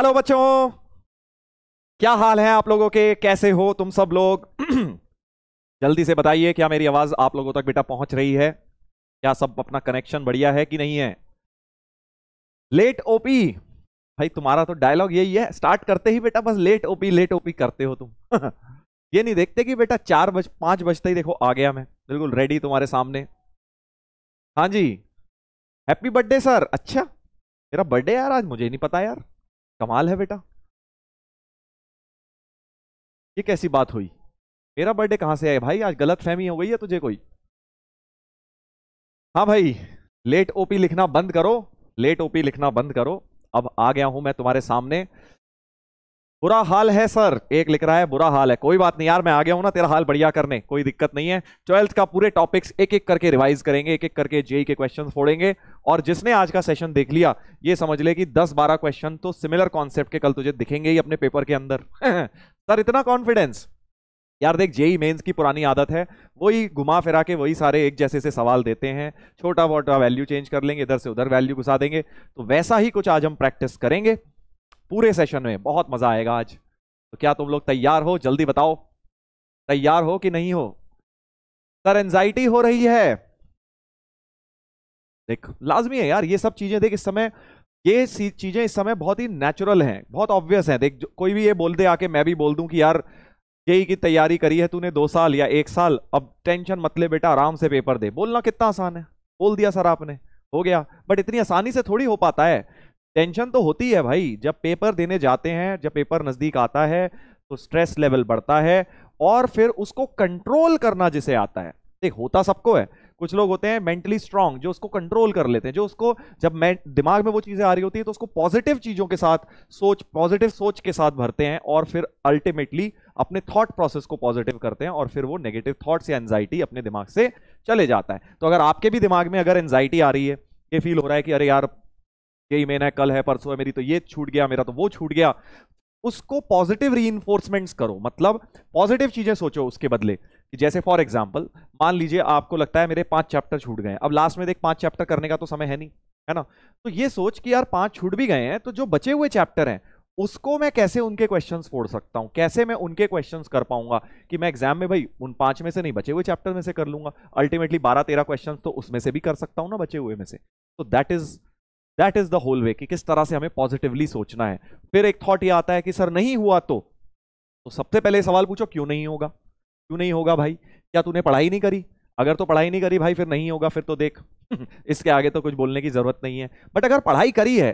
Hello बच्चों क्या हाल है आप लोगों के कैसे हो तुम सब लोग जल्दी से बताइए क्या मेरी आवाज आप लोगों तक बेटा पहुंच रही है क्या सब अपना कनेक्शन बढ़िया है कि नहीं है लेट ओपी भाई तुम्हारा तो डायलॉग यही है स्टार्ट करते ही बेटा बस लेट ओपी लेट ओपी करते हो तुम ये नहीं देखते कि बेटा चार बज पांच बजते ही देखो आ गया मैं बिल्कुल रेडी तुम्हारे सामने हाँ जी हैप्पी बर्थडे सर अच्छा मेरा बर्थडे यार आज मुझे नहीं पता यार कमाल है बेटा ये कैसी बात हुई मेरा बर्थडे कहां से आया भाई आज गलत फहमी हो गई है तुझे कोई हाँ भाई लेट ओपी लिखना बंद करो लेट ओपी लिखना बंद करो अब आ गया हूं मैं तुम्हारे सामने बुरा हाल है सर एक लिख रहा है बुरा हाल है कोई बात नहीं यार मैं आ गया हूं ना तेरा हाल बढ़िया करने कोई दिक्कत नहीं है ट्वेल्थ का पूरे टॉपिक्स एक एक करके रिवाइज करेंगे एक एक करके जेई के क्वेश्चन फोड़ेंगे और जिसने आज का सेशन देख लिया ये समझ ले कि 10-12 क्वेश्चन तो सिमिलर कॉन्सेप्ट के कल तुझे दिखेंगे ही अपने पेपर के अंदर सर इतना कॉन्फिडेंस यार देख जेई मेंस की पुरानी आदत है वही घुमा फिरा के वही सारे एक जैसे से सवाल देते हैं छोटा मोटा वैल्यू चेंज कर लेंगे इधर से उधर वैल्यू घुसा देंगे तो वैसा ही कुछ आज हम प्रैक्टिस करेंगे पूरे सेशन में बहुत मजा आएगा आज तो क्या तुम लोग तैयार हो जल्दी बताओ तैयार हो कि नहीं हो सर एंजाइटी हो रही है देख लाजमी है यार ये सब चीजें देख इस समय ये चीजें इस समय बहुत ही नेचुरल हैं बहुत ऑब्वियस हैं देख कोई भी ये बोल दे आके मैं भी बोल दूं कि यार यही की तैयारी करी है तूने दो साल या एक साल अब टेंशन मत ले बेटा आराम से पेपर दे बोलना कितना आसान है बोल दिया सर आपने हो गया बट इतनी आसानी से थोड़ी हो पाता है टेंशन तो होती है भाई जब पेपर देने जाते हैं जब पेपर नज़दीक आता है तो स्ट्रेस लेवल बढ़ता है और फिर उसको कंट्रोल करना जिसे आता है देख होता सबको है कुछ लोग होते हैं मेंटली स्ट्रांग जो उसको कंट्रोल कर लेते हैं जो उसको जब मैं दिमाग में वो चीज़ें आ रही होती है तो उसको पॉजिटिव चीज़ों के साथ सोच पॉजिटिव सोच के साथ भरते हैं और फिर अल्टीमेटली अपने थॉट प्रोसेस को पॉजिटिव करते हैं और फिर वो नेगेटिव थॉट्स या एनजाइटी अपने दिमाग से चले जाता है तो अगर आपके भी दिमाग में अगर एनजाइटी आ रही है ये फील हो रहा है कि अरे यार यही मेन है कल है परसों है मेरी तो ये छूट गया मेरा तो वो छूट गया उसको पॉजिटिव री करो मतलब पॉजिटिव चीजें सोचो उसके बदले कि जैसे फॉर एग्जाम्पल मान लीजिए आपको लगता है मेरे पांच चैप्टर छूट गए अब लास्ट में देख पांच चैप्टर करने का तो समय है नहीं है ना तो ये सोच कि यार पांच छूट भी गए हैं तो जो बचे हुए चैप्टर हैं उसको मैं कैसे उनके क्वेश्चंस फोड़ सकता हूँ कैसे मैं उनके क्वेश्चंस कर पाऊंगा कि मैं एग्जाम में भाई उन पांच में से नहीं बचे हुए चैप्टर में से कर लूंगा अल्टीमेटली बारह तेरह क्वेश्चंस तो उसमें से भी कर सकता हूँ ना बचे हुए में से तो that is that is the whole way कि किस तरह से हमें पॉजिटिवली सोचना है फिर एक थॉट ये आता है कि सर नहीं हुआ तो तो सबसे पहले सवाल पूछो क्यों नहीं होगा क्यों नहीं होगा भाई क्या तूने पढ़ाई नहीं करी अगर तो पढ़ाई नहीं करी भाई फिर नहीं होगा फिर तो देख इसके आगे तो कुछ बोलने की जरूरत नहीं है बट अगर पढ़ाई करी है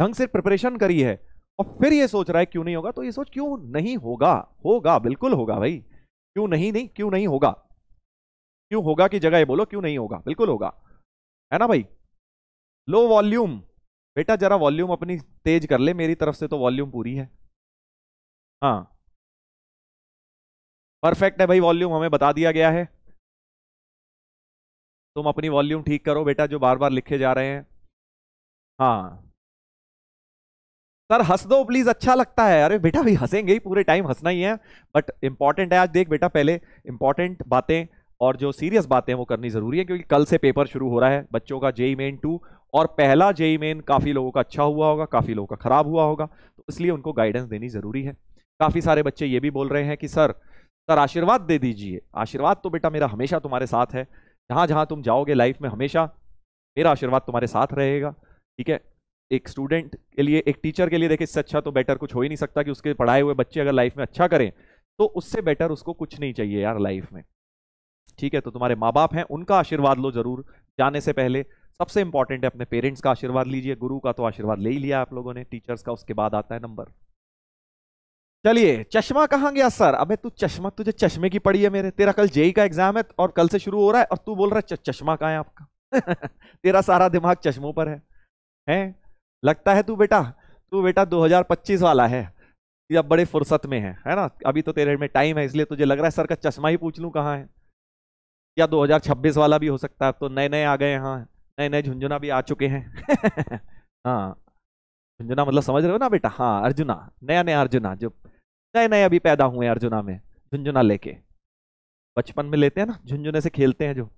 ढंग से प्रिपरेशन करी है और फिर ये सोच रहा है क्यों नहीं होगा तो ये सोच क्यों नहीं होगा होगा बिल्कुल होगा भाई क्यों नहीं नहीं क्यों नहीं होगा क्यों होगा की जगह ये बोलो क्यों नहीं होगा बिल्कुल होगा है ना भाई लो वॉल्यूम बेटा जरा वॉल्यूम अपनी तेज कर ले मेरी तरफ से तो वॉल्यूम पूरी है हाँ परफेक्ट है भाई वॉल्यूम हमें बता दिया गया है तुम अपनी वॉल्यूम ठीक करो बेटा जो बार बार लिखे जा रहे हैं हाँ सर हंस दो प्लीज अच्छा लगता है अरे बेटा भी हंसेंगे ही पूरे टाइम हंसना ही है बट इंपॉर्टेंट है आज देख बेटा पहले इंपॉर्टेंट बातें और जो सीरियस बातें वो करनी जरूरी है क्योंकि कल से पेपर शुरू हो रहा है बच्चों का जेई मेन टू और पहला जेई मेन काफ़ी लोगों का अच्छा हुआ होगा काफ़ी लोगों का ख़राब हुआ होगा तो इसलिए उनको गाइडेंस देनी ज़रूरी है काफ़ी सारे बच्चे ये भी बोल रहे हैं कि सर सर आशीर्वाद दे दीजिए आशीर्वाद तो बेटा मेरा हमेशा तुम्हारे साथ है जहाँ जहाँ तुम जाओगे लाइफ में हमेशा मेरा आशीर्वाद तुम्हारे साथ रहेगा ठीक है एक स्टूडेंट के लिए एक टीचर के लिए देखिए इससे अच्छा तो बेटर कुछ हो ही नहीं सकता कि उसके पढ़ाए हुए बच्चे अगर लाइफ में अच्छा करें तो उससे बेटर उसको कुछ नहीं चाहिए यार लाइफ में ठीक है तो तुम्हारे माँ बाप हैं उनका आशीर्वाद लो जरूर जाने से पहले सबसे इंपॉर्टेंट है अपने पेरेंट्स का आशीर्वाद लीजिए गुरु का तो आशीर्वाद ले ही लिया आप लोगों ने टीचर्स का उसके बाद आता है नंबर चलिए चश्मा कहाँ गया सर अबे तू चश्मा तुझे चश्मे की पड़ी है मेरे तेरा कल जेई का एग्जाम है और कल से शुरू हो रहा है और तू बोल रहा है चश्मा कहाँ है आपका तेरा सारा दिमाग चश्मों पर है हैं लगता है तू बेटा तू बेटा 2025 वाला है या बड़े फुर्सत में है है ना अभी तो तेरे में टाइम है इसलिए तुझे लग रहा है सर का चश्मा ही पूछ लूँ कहाँ है या दो वाला भी हो सकता है तो नए नए आ गए यहाँ नए नए झुंझुना भी आ चुके हैं हाँ झुंझुना मतलब समझ रहे हो ना बेटा हाँ अर्जुना नया नया अर्जुना जो नए नए अभी पैदा हुए अर्जुना में झुंझुना लेके बचपन में लेते हैं ना झुंझुने से खेलते हैं जो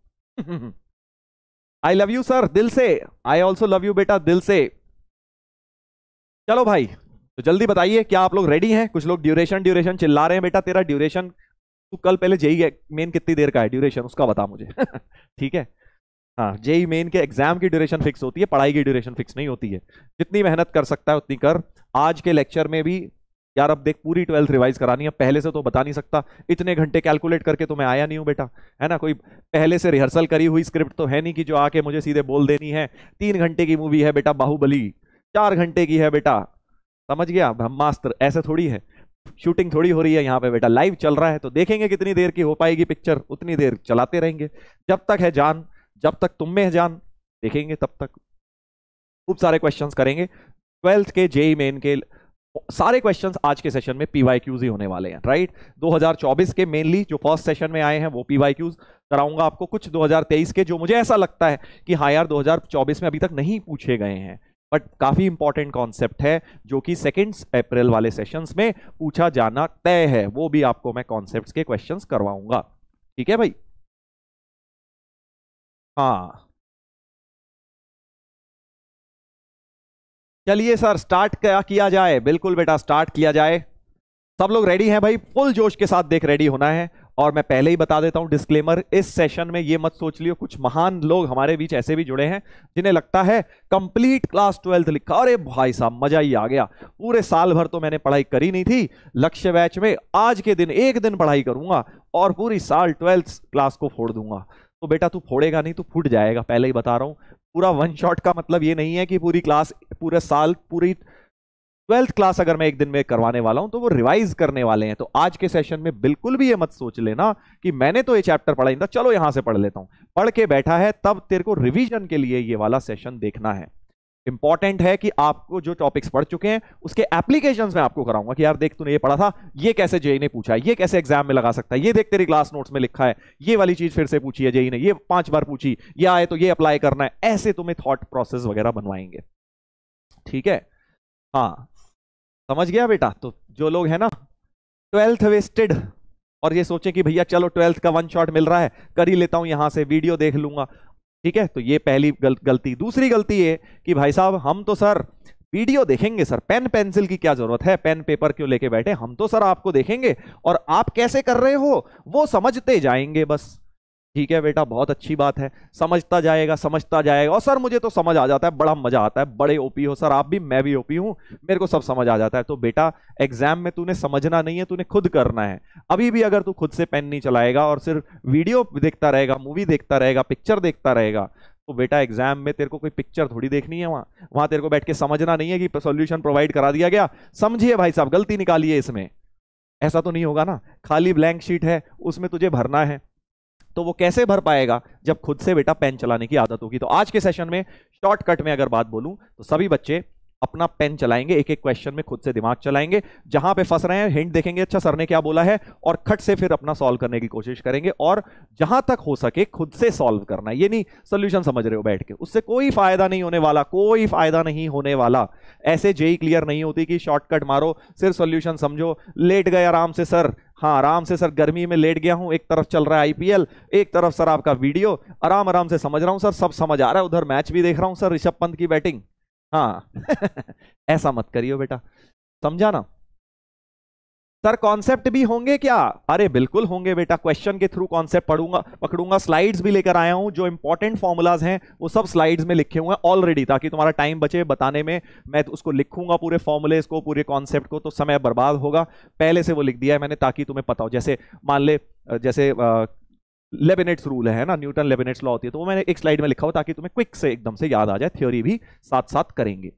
आई लव यू सर दिल से आई ऑल्सो लव यू बेटा दिल से चलो भाई तो जल्दी बताइए क्या आप लोग रेडी हैं कुछ लोग ड्यूरेशन ड्यूरेशन चिल्ला रहे हैं बेटा तेरा ड्यूरेशन तू कल पहले जेई मेन कितनी देर का है ड्यूरेशन उसका बता मुझे ठीक है हाँ जेई मेन के एग्जाम की ड्यूरेशन फिक्स होती है पढ़ाई की ड्यूरेशन फिक्स नहीं होती है जितनी मेहनत कर सकता है उतनी कर आज के लेक्चर में भी यार अब देख पूरी ट्वेल्थ रिवाइज करानी है पहले से तो बता नहीं सकता इतने घंटे कैलकुलेट करके तो मैं आया नहीं हूँ बेटा है ना कोई पहले से रिहर्सल करी हुई स्क्रिप्ट तो है नहीं कि जो आके मुझे सीधे बोल देनी है तीन घंटे की मूवी है बेटा बाहुबली चार घंटे की है बेटा समझ गया ब्रह्मास्त्र ऐसे थोड़ी है शूटिंग थोड़ी हो रही है यहाँ पे बेटा लाइव चल रहा है तो देखेंगे कितनी देर की हो पाएगी पिक्चर उतनी देर चलाते रहेंगे जब तक है जान जब तक तुम में है जान देखेंगे तब तक खूब सारे क्वेश्चंस करेंगे ट्वेल्थ के जेई मेन e के सारे क्वेश्चंस आज के सेशन में पीवाई क्यूज ही होने वाले हैं राइट 2024 के मेनली जो फर्स्ट सेशन में आए हैं वो पीवाई क्यूज कराऊंगा आपको कुछ 2023 के जो मुझे ऐसा लगता है कि हाँ यार 2024 में अभी तक नहीं पूछे गए हैं बट काफ़ी इंपॉर्टेंट कॉन्सेप्ट है जो कि सेकेंड अप्रैल वाले सेशन में पूछा जाना तय है वो भी आपको मैं कॉन्सेप्ट के क्वेश्चन करवाऊंगा ठीक है भाई हाँ चलिए सर स्टार्ट क्या किया जाए बिल्कुल बेटा स्टार्ट किया जाए सब लोग रेडी हैं भाई फुल जोश के साथ देख रेडी होना है और मैं पहले ही बता देता हूं डिस्क्लेमर इस सेशन में ये मत सोच लियो कुछ महान लोग हमारे बीच ऐसे भी जुड़े हैं जिन्हें लगता है कंप्लीट क्लास ट्वेल्थ लिखा अरे भाई साहब मजा ही आ गया पूरे साल भर तो मैंने पढ़ाई करी नहीं थी लक्ष्य बैच में आज के दिन एक दिन पढ़ाई करूंगा और पूरी साल ट्वेल्थ क्लास को फोड़ दूंगा तो बेटा तू फोड़ेगा नहीं तू फूट जाएगा पहले ही बता रहा हूँ पूरा वन शॉट का मतलब ये नहीं है कि पूरी क्लास पूरे साल पूरी ट्वेल्थ क्लास अगर मैं एक दिन में करवाने वाला हूं तो वो रिवाइज करने वाले हैं तो आज के सेशन में बिल्कुल भी ये मत सोच लेना कि मैंने तो ये चैप्टर पढ़ा ही था चलो यहां से पढ़ लेता हूं पढ़ के बैठा है तब तेरे को रिवीजन के लिए ये वाला सेशन देखना है इंपॉर्टेंट है कि आपको जो टॉपिक्स पढ़ चुके हैं उसके एप्लीकेशन में आपको कराऊंगा कि यार देख तूने ये पढ़ा था ये कैसे जेई e ने पूछा है ये कैसे एग्जाम में लगा सकता है ये देख तेरी क्लास नोट्स में लिखा है ये वाली चीज फिर से पूछी है जेई e ने ये पांच बार पूछी ये आए तो ये अप्लाई करना है ऐसे तुम्हें थॉट प्रोसेस वगैरह बनवाएंगे ठीक है हाँ समझ गया बेटा तो जो लोग है ना ट्वेल्थ वेस्टेड और ये सोचे कि भैया चलो ट्वेल्थ का वन शॉट मिल रहा है कर ही लेता हूं यहां से वीडियो देख लूंगा ठीक है तो ये पहली गल, गलती दूसरी गलती है कि भाई साहब हम तो सर वीडियो देखेंगे सर पेन पेंसिल की क्या जरूरत है पेन पेपर क्यों लेके बैठे हम तो सर आपको देखेंगे और आप कैसे कर रहे हो वो समझते जाएंगे बस ठीक है बेटा बहुत अच्छी बात है समझता जाएगा समझता जाएगा और सर मुझे तो समझ आ जाता है बड़ा मजा आता है बड़े ओपी हो सर आप भी मैं भी ओपी हूं मेरे को सब समझ आ जाता है तो बेटा एग्जाम में तूने समझना नहीं है तूने खुद करना है अभी भी अगर तू खुद से पेन नहीं चलाएगा और सिर्फ वीडियो देखता रहेगा मूवी देखता रहेगा पिक्चर देखता रहेगा तो बेटा एग्जाम में तेरे को कोई पिक्चर थोड़ी देखनी है वहां वहां तेरे को बैठ के समझना नहीं है कि सोल्यूशन प्रोवाइड करा दिया गया समझिए भाई साहब गलती निकालिए इसमें ऐसा तो नहीं होगा ना खाली ब्लैंक शीट है उसमें तुझे भरना है तो वो कैसे भर पाएगा जब खुद से बेटा पेन चलाने की आदत होगी तो आज के सेशन में शॉर्टकट में अगर बात बोलूं तो सभी बच्चे अपना पेन चलाएंगे एक एक क्वेश्चन में खुद से दिमाग चलाएंगे जहां पे फंस रहे हैं हिंट देखेंगे अच्छा सर ने क्या बोला है और खट से फिर अपना सॉल्व करने की कोशिश करेंगे और जहां तक हो सके खुद से सॉल्व करना ये नहीं सोल्यूशन समझ रहे हो बैठ के उससे कोई फायदा नहीं होने वाला कोई फायदा नहीं होने वाला ऐसे जेई क्लियर नहीं होती कि शॉर्टकट मारो सिर्फ सोल्यूशन समझो लेट गए आराम से सर हाँ आराम से सर गर्मी में लेट गया हूँ एक तरफ चल रहा है आईपीएल एक तरफ सर आपका वीडियो आराम आराम से समझ रहा हूँ सर सब समझ आ रहा है उधर मैच भी देख रहा हूँ सर ऋषभ पंत की बैटिंग हाँ ऐसा मत करियो बेटा समझा ना सर कॉन्सेप्ट भी होंगे क्या अरे बिल्कुल होंगे बेटा क्वेश्चन के थ्रू कॉन्सेप्ट पढ़ूंगा पकड़ूंगा स्लाइड्स भी लेकर आया हूं जो इंपॉर्टेंट फॉर्मुलाज हैं वो सब स्लाइड्स में लिखे हुए हैं ऑलरेडी ताकि तुम्हारा टाइम बचे बताने में मैं तो उसको लिखूंगा पूरे फॉर्मुलेज को पूरे कॉन्सेप्ट को तो समय बर्बाद होगा पहले से वो लिख दिया है मैंने ताकि तुम्हें पता हो जैसे मान ले जैसे लेबिनेट्स रूल है ना न्यूटन लेबिनेट्स लॉ होती है तो वो मैंने एक स्लाइड में लिखा हो ताकि तुम्हें क्विक से एकदम से याद आ जाए थ्योरी भी साथ साथ करेंगे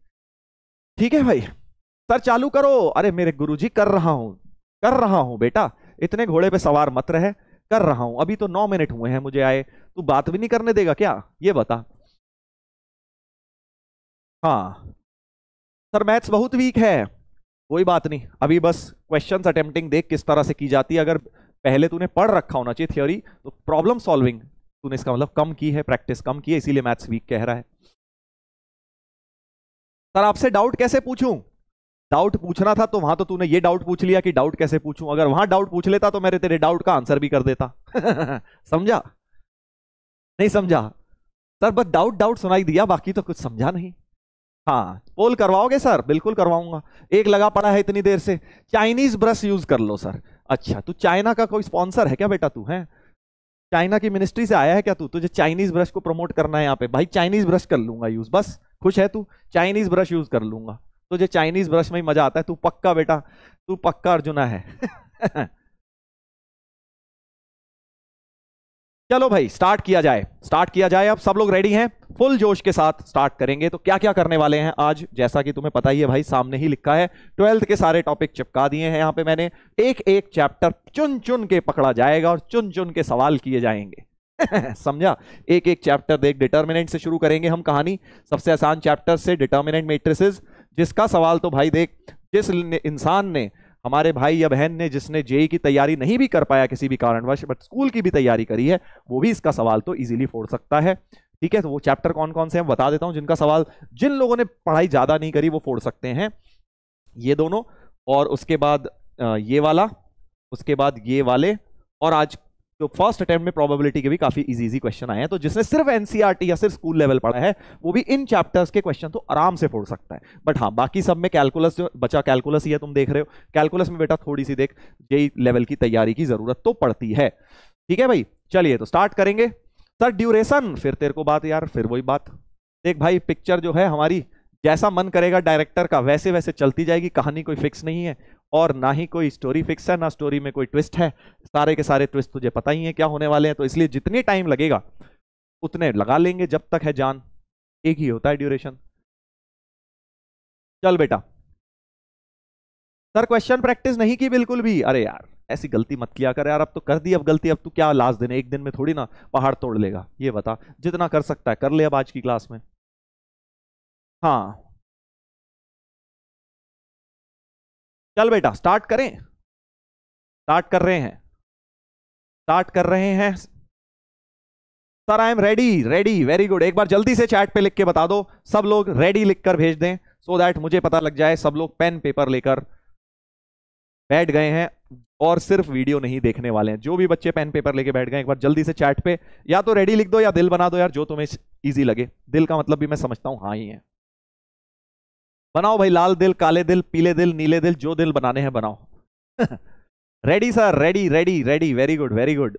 ठीक है भाई सर चालू करो अरे मेरे गुरुजी कर रहा हूं कर रहा हूं बेटा इतने घोड़े पे सवार मत रहे कर रहा हूं अभी तो नौ मिनट हुए हैं मुझे आए तू बात भी नहीं करने देगा क्या ये बता हाँ सर मैथ्स बहुत वीक है कोई बात नहीं अभी बस क्वेश्चंस अटेम्प्टिंग देख किस तरह से की जाती है अगर पहले तूने पढ़ रखा होना चाहिए थ्योरी तो प्रॉब्लम सॉल्विंग तूने इसका मतलब कम की है प्रैक्टिस कम की है इसीलिए मैथ्स वीक कह रहा है सर आपसे डाउट कैसे पूछूं डाउट पूछना था तो वहां तो तूने ये डाउट पूछ लिया कि डाउट कैसे पूछूं अगर वहां डाउट पूछ लेता तो मेरे तेरे डाउट का आंसर भी कर देता समझा नहीं समझा सर बस डाउट डाउट सुनाई दिया बाकी तो कुछ समझा नहीं हाँ पोल करवाओगे सर बिल्कुल करवाऊंगा एक लगा पड़ा है इतनी देर से चाइनीज ब्रश यूज कर लो सर अच्छा तू तो चाइना का कोई स्पॉन्सर है क्या बेटा तू है चाइना की मिनिस्ट्री से आया है क्या तू तुझे चाइनीज ब्रश को प्रमोट करना है यहाँ पे भाई चाइनीज ब्रश कर लूंगा यूज बस खुश है तू चाइनीज ब्रश यूज कर लूंगा तो जो चाइनीज ब्रश में ही मजा आता है तू पक्का बेटा तू पक्का अर्जुना है चलो भाई स्टार्ट किया जाए स्टार्ट किया जाए अब सब लोग रेडी हैं फुल जोश के साथ स्टार्ट करेंगे तो क्या क्या करने वाले हैं आज जैसा कि तुम्हें पता ही है भाई सामने ही लिखा है ट्वेल्थ के सारे टॉपिक चिपका दिए हैं यहां पे मैंने एक एक चैप्टर चुन चुन के पकड़ा जाएगा और चुन चुन के सवाल किए जाएंगे समझा एक एक चैप्टर देख डिटर्मिनेंट से शुरू करेंगे हम कहानी सबसे आसान चैप्टर से डिटर्मिनेंट मेट्रिसेस जिसका सवाल तो भाई देख जिस इंसान ने हमारे भाई या बहन ने जिसने जेई की तैयारी नहीं भी कर पाया किसी भी कारणवश बट स्कूल की भी तैयारी करी है वो भी इसका सवाल तो इजीली फोड़ सकता है ठीक है तो वो चैप्टर कौन कौन से हैं बता देता हूं जिनका सवाल जिन लोगों ने पढ़ाई ज़्यादा नहीं करी वो फोड़ सकते हैं ये दोनों और उसके बाद ये वाला उसके बाद ये वाले और आज तो फर्स्ट अटेम्प्ट में प्रोबेबिलिटी के भी काफी इजी इजी क्वेश्चन आए हैं तो जिसने सिर्फ एनसीईआरटी e या सिर्फ स्कूल लेवल पढ़ा है वो भी इन चैप्टर्स के क्वेश्चन तो आराम से फोड़ सकता है बट हाँ बाकी सब में कैलकुलस जो बचा कैलकुलस ही है तुम देख रहे हो कैलकुलस में बेटा थोड़ी सी देख जेई लेवल की तैयारी की जरूरत तो पड़ती है ठीक है भाई चलिए तो स्टार्ट करेंगे सर ड्यूरेशन फिर तेरे को बात यार फिर वही बात देख भाई पिक्चर जो है हमारी जैसा मन करेगा डायरेक्टर का वैसे वैसे चलती जाएगी कहानी कोई फिक्स नहीं है और ना ही कोई स्टोरी फिक्स है ना स्टोरी में कोई ट्विस्ट है सारे के सारे ट्विस्ट तुझे पता ही है क्या होने वाले हैं तो इसलिए जितने टाइम लगेगा उतने लगा लेंगे जब तक है जान एक ही होता है ड्यूरेशन चल बेटा सर क्वेश्चन प्रैक्टिस नहीं की बिल्कुल भी अरे यार ऐसी गलती मत किया कर यार अब तो कर दी अब गलती अब तू क्या लास्ट दिन एक दिन में थोड़ी ना पहाड़ तोड़ लेगा ये बता जितना कर सकता है कर ले अब आज की क्लास में हाँ चल बेटा स्टार्ट करें स्टार्ट कर रहे हैं स्टार्ट कर रहे हैं sir I am ready ready very good एक बार जल्दी से चैट पे लिख के बता दो सब लोग रेडी लिखकर भेज दें सो so दैट मुझे पता लग जाए सब लोग पेन पेपर लेकर बैठ गए हैं और सिर्फ वीडियो नहीं देखने वाले हैं जो भी बच्चे पेन पेपर लेके बैठ गए एक बार जल्दी से चैट पे या तो रेडी लिख दो या दिल बना दो यार जो तुम्हें इजी लगे दिल का मतलब भी मैं समझता हूँ हाँ ही है बनाओ भाई लाल दिल काले दिल पीले दिल नीले दिल जो दिल बनाने हैं बनाओ ready sir ready ready ready very good very good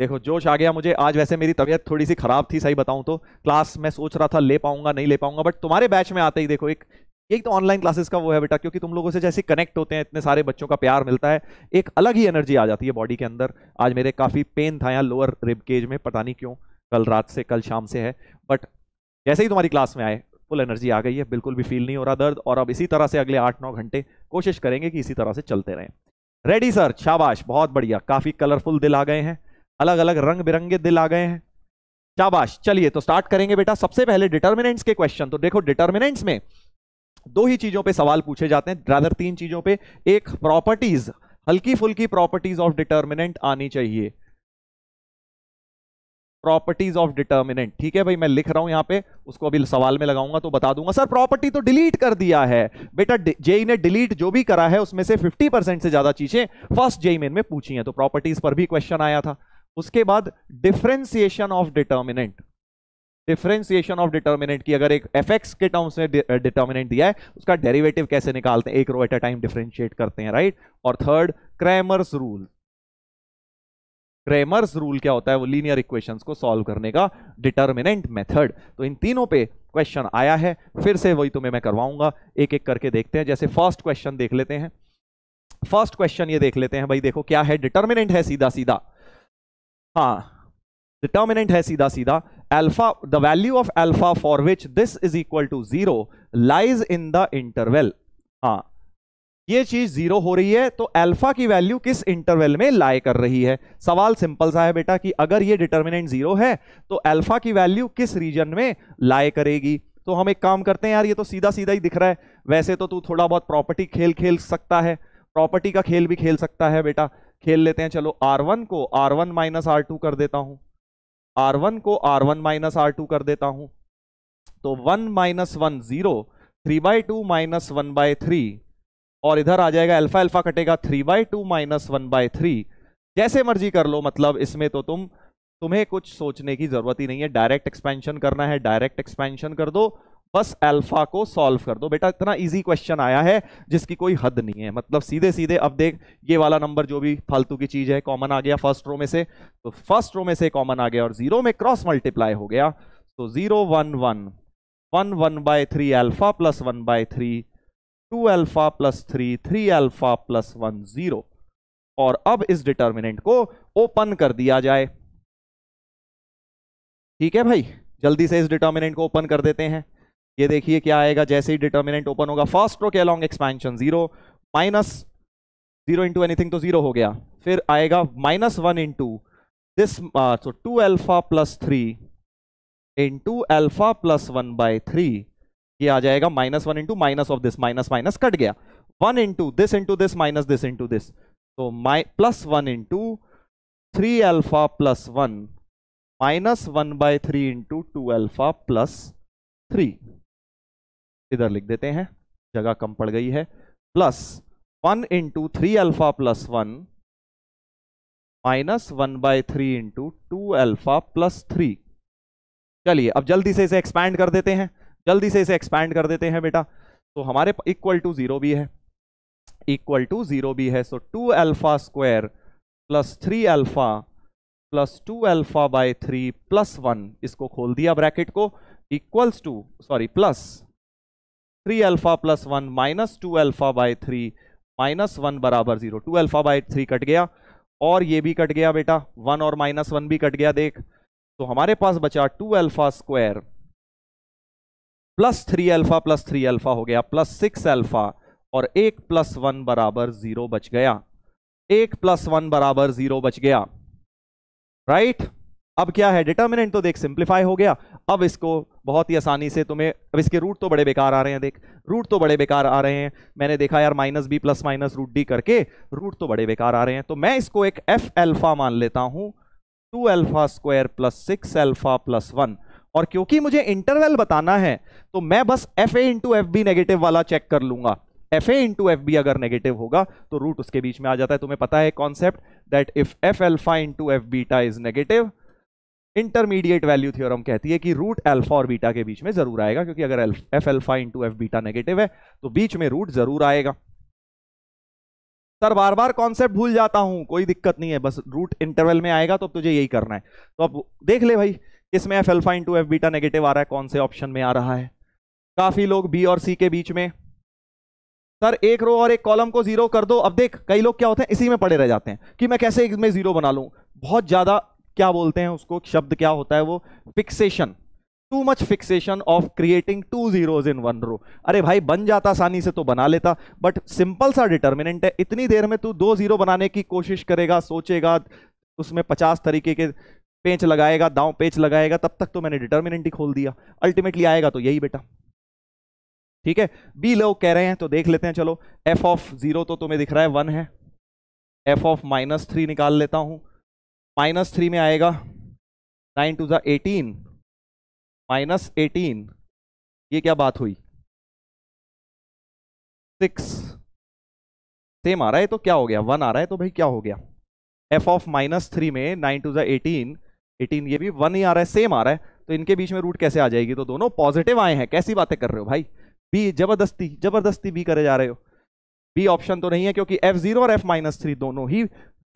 देखो जोश आ गया मुझे आज वैसे मेरी तबीयत थोड़ी सी खराब थी सही बताऊं तो क्लास मैं सोच रहा था ले पाऊंगा नहीं ले पाऊंगा बट तुम्हारे बैच में आते ही देखो एक एक तो ऑनलाइन क्लासेस का वो है बेटा क्योंकि तुम लोगों से जैसे कनेक्ट होते हैं इतने सारे बच्चों का प्यार मिलता है एक अलग ही एनर्जी आ जाती है बॉडी के अंदर आज मेरे काफ़ी पेन था यहाँ लोअर रिब केज में पता नहीं क्यों कल रात से कल शाम से है बट जैसे ही तुम्हारी क्लास में आए फुल एनर्जी आ गई है बिल्कुल भी फील नहीं हो रहा दर्द और अब इसी तरह से अगले आठ नौ घंटे कोशिश करेंगे कि इसी तरह से चलते रहें रेडी सर शाबाश बहुत बढ़िया काफ़ी कलरफुल दिल आ गए हैं अलग अलग रंग बिरंगे दिल आ गए हैं शाबाश चलिए तो स्टार्ट करेंगे बेटा सबसे पहले डिटर्मिनेंट्स के क्वेश्चन तो देखो डिटर्मिनेंट्स में दो ही चीजों पे सवाल पूछे जाते हैं रादर तीन चीजों पे एक प्रॉपर्टीज हल्की फुल्की प्रॉपर्टीज ऑफ डिटर्मिनेंट आनी चाहिए प्रॉपर्टीज ऑफ डिटर्मिनेंट ठीक है भाई मैं लिख रहा हूं यहां पे उसको अभी सवाल में लगाऊंगा तो बता दूंगा सर प्रॉपर्टी तो डिलीट कर दिया है बेटा जेई ने डिलीट जो भी करा है उसमें से 50 परसेंट से ज्यादा चीजें फर्स्ट जेई मेन में पूछी हैं तो प्रॉपर्टीज पर भी क्वेश्चन आया था उसके बाद differentiation of determinant differentiation of determinant की अगर एक एफ के टर्म्स में डिटर्मिनेंट दिया है उसका डेरिवेटिव कैसे निकालते हैं एक row at a time differentiate करते हैं राइट और third Cramer's rule Cramer's rule क्या होता है वो लीनियर इक्वेशन को सॉल्व करने का डिटर्मिनेंट मेथड तो इन तीनों पे क्वेश्चन आया है फिर से वही तुम्हें मैं करवाऊंगा एक एक करके देखते हैं जैसे फर्स्ट क्वेश्चन देख लेते हैं फर्स्ट क्वेश्चन ये देख लेते हैं भाई देखो क्या है डिटर्मिनेंट है सीधा सीधा हाँ डिटर्मिनेंट है सीधा सीधा alpha the value of alpha for which this is equal to zero lies in the interval हाँ ये चीज जीरो हो रही है तो अल्फा की वैल्यू किस इंटरवल में लाए कर रही है सवाल सिंपल सा है बेटा कि अगर ये डिटर्मिनेंट जीरो है तो अल्फा की वैल्यू किस रीजन में लाए करेगी तो हम एक काम करते हैं यार ये तो सीधा सीधा ही दिख रहा है वैसे तो तू थोड़ा बहुत प्रॉपर्टी खेल खेल सकता है प्रॉपर्टी का खेल भी खेल सकता है बेटा खेल लेते हैं चलो आर को आर वन माइनस आर कर देता हूं आर को आर वन माइनस आर कर देता हूं तो one minus one zero three by two minus one by three और इधर आ जाएगा अल्फा अल्फा कटेगा three by two minus one by three जैसे मर्जी कर लो मतलब इसमें तो तुम तुम्हें कुछ सोचने की जरूरत ही नहीं है डायरेक्ट एक्सपेंशन करना है डायरेक्ट एक्सपेंशन कर दो बस अल्फा को सॉल्व कर दो बेटा इतना इजी क्वेश्चन आया है जिसकी कोई हद नहीं है मतलब सीधे सीधे अब देख ये वाला नंबर जो भी फालतू की चीज है कॉमन आ गया फर्स्ट रो में से तो फर्स्ट रो में से कॉमन आ गया और जीरो में क्रॉस मल्टीप्लाई हो गया तो zero one one one one by three alpha plus one by three two alpha plus three three alpha plus one zero और अब इस डिटर्मिनेंट को ओपन कर दिया जाए ठीक है भाई जल्दी से इस डिटर्मिनेंट को ओपन कर देते हैं ये देखिए क्या आएगा जैसे ही डिटर्मिनेंट ओपन होगा फर्स्ट रो के along expansion zero minus zero into anything तो जीरो हो गया फिर आएगा minus one into this two alpha plus three into alpha plus one by three ये आ जाएगा minus one into minus of this minus minus cut गया one into this into this minus this into this तो my plus one into three alpha plus one minus one by three into two alpha plus three इधर लिख देते हैं जगह कम पड़ गई है plus one into three alpha plus one minus one by three into two alpha plus three चलिए अब जल्दी से इसे एक्सपैंड कर देते हैं जल्दी से इसे एक्सपैंड कर देते हैं बेटा तो हमारे इक्वल टू जीरो भी है इक्वल टू जीरो भी है so two alpha square plus three alpha plus two alpha by three plus one इसको खोल दिया ब्रैकेट को equals to sorry plus three alpha plus one minus two alpha by three minus one बराबर zero two alpha by three कट गया और ये भी कट गया बेटा वन और माइनस वन भी कट गया देख तो हमारे पास बचा two alpha square plus three alpha plus three alpha हो गया प्लस सिक्स अल्फा और एक प्लस वन बराबर जीरो बच गया एक प्लस वन बराबर जीरो बच गया राइट right? अब क्या है डिटर्मिनेंट तो देख सिंप्लीफाई हो गया अब इसको बहुत ही आसानी से तुम्हें अब इसके रूट तो बड़े बेकार आ रहे हैं देख रूट तो बड़े बेकार आ रहे हैं मैंने देखा यार minus B plus minus root D करके रूट तो बड़े बेकार आ रहे हैं तो मैं इसको एक एफ एल्फा मान लेता हूं two alpha square plus six alpha plus one और क्योंकि मुझे इंटरवल बताना है तो मैं बस F A into F B negative वाला चेक कर लूंगा F A into F B अगर नेगेटिव होगा तो रूट उसके बीच में आ जाता है तुम्हें पता है concept that if F alpha into F beta is negative intermediate value theorem कहती है कि रूट एल्फा और बीटा के बीच में जरूर आएगा क्योंकि अगर F alpha into F beta negative है तो बीच में रूट जरूर आएगा सर बार बार कॉन्सेप्ट भूल जाता हूं कोई दिक्कत नहीं है बस रूट इंटरवल में आएगा तो अब तुझे यही करना है तो अब देख ले भाई इसमें F alpha into F beta negative आ रहा है कौन से ऑप्शन में आ रहा है काफी लोग बी और सी के बीच में सर एक रो और एक कॉलम को जीरो कर दो अब देख कई लोग क्या होते हैं इसी में पड़े रह जाते हैं कि मैं कैसे इसमें जीरो बना लूं बहुत ज्यादा क्या बोलते हैं उसको शब्द क्या होता है वो fixation too much fixation of creating two zeros in one row अरे भाई बन जाता आसानी से तो बना लेता बट सिंपल सा डिटर्मिनेंट है इतनी देर में तू दो जीरो बनाने की कोशिश करेगा सोचेगा उसमें पचास तरीके के पेंच लगाएगा दाव पेंच लगाएगा तब तक तो मैंने डिटर्मिनेंट ही खोल दिया अल्टीमेटली आएगा तो यही बेटा ठीक है बी लोग कह रहे हैं तो देख लेते हैं चलो एफ ऑफ जीरो तो तुम्हें दिख रहा है वन है एफ ऑफ माइनस थ्री निकाल लेता हूं माइनस थ्री में आएगा नाइन टू ज़ा एटीन माइनस एटीन ये क्या बात हुई सिक्स सेम आ रहा है तो क्या हो गया वन आ रहा है तो भाई क्या हो गया एफ ऑफ माइनस थ्री में नाइन टू ज़ा एटीन एटीन ये भी वन ही आ रहा है सेम आ रहा है तो इनके बीच में रूट कैसे आ जाएगी तो दोनों पॉजिटिव आए हैं कैसी बातें कर रहे हो भाई बी जबरदस्ती जबरदस्ती बी करे जा रहे हो बी ऑप्शन तो नहीं है क्योंकि एफ जीरो और एफ माइनस थ्री दोनों ही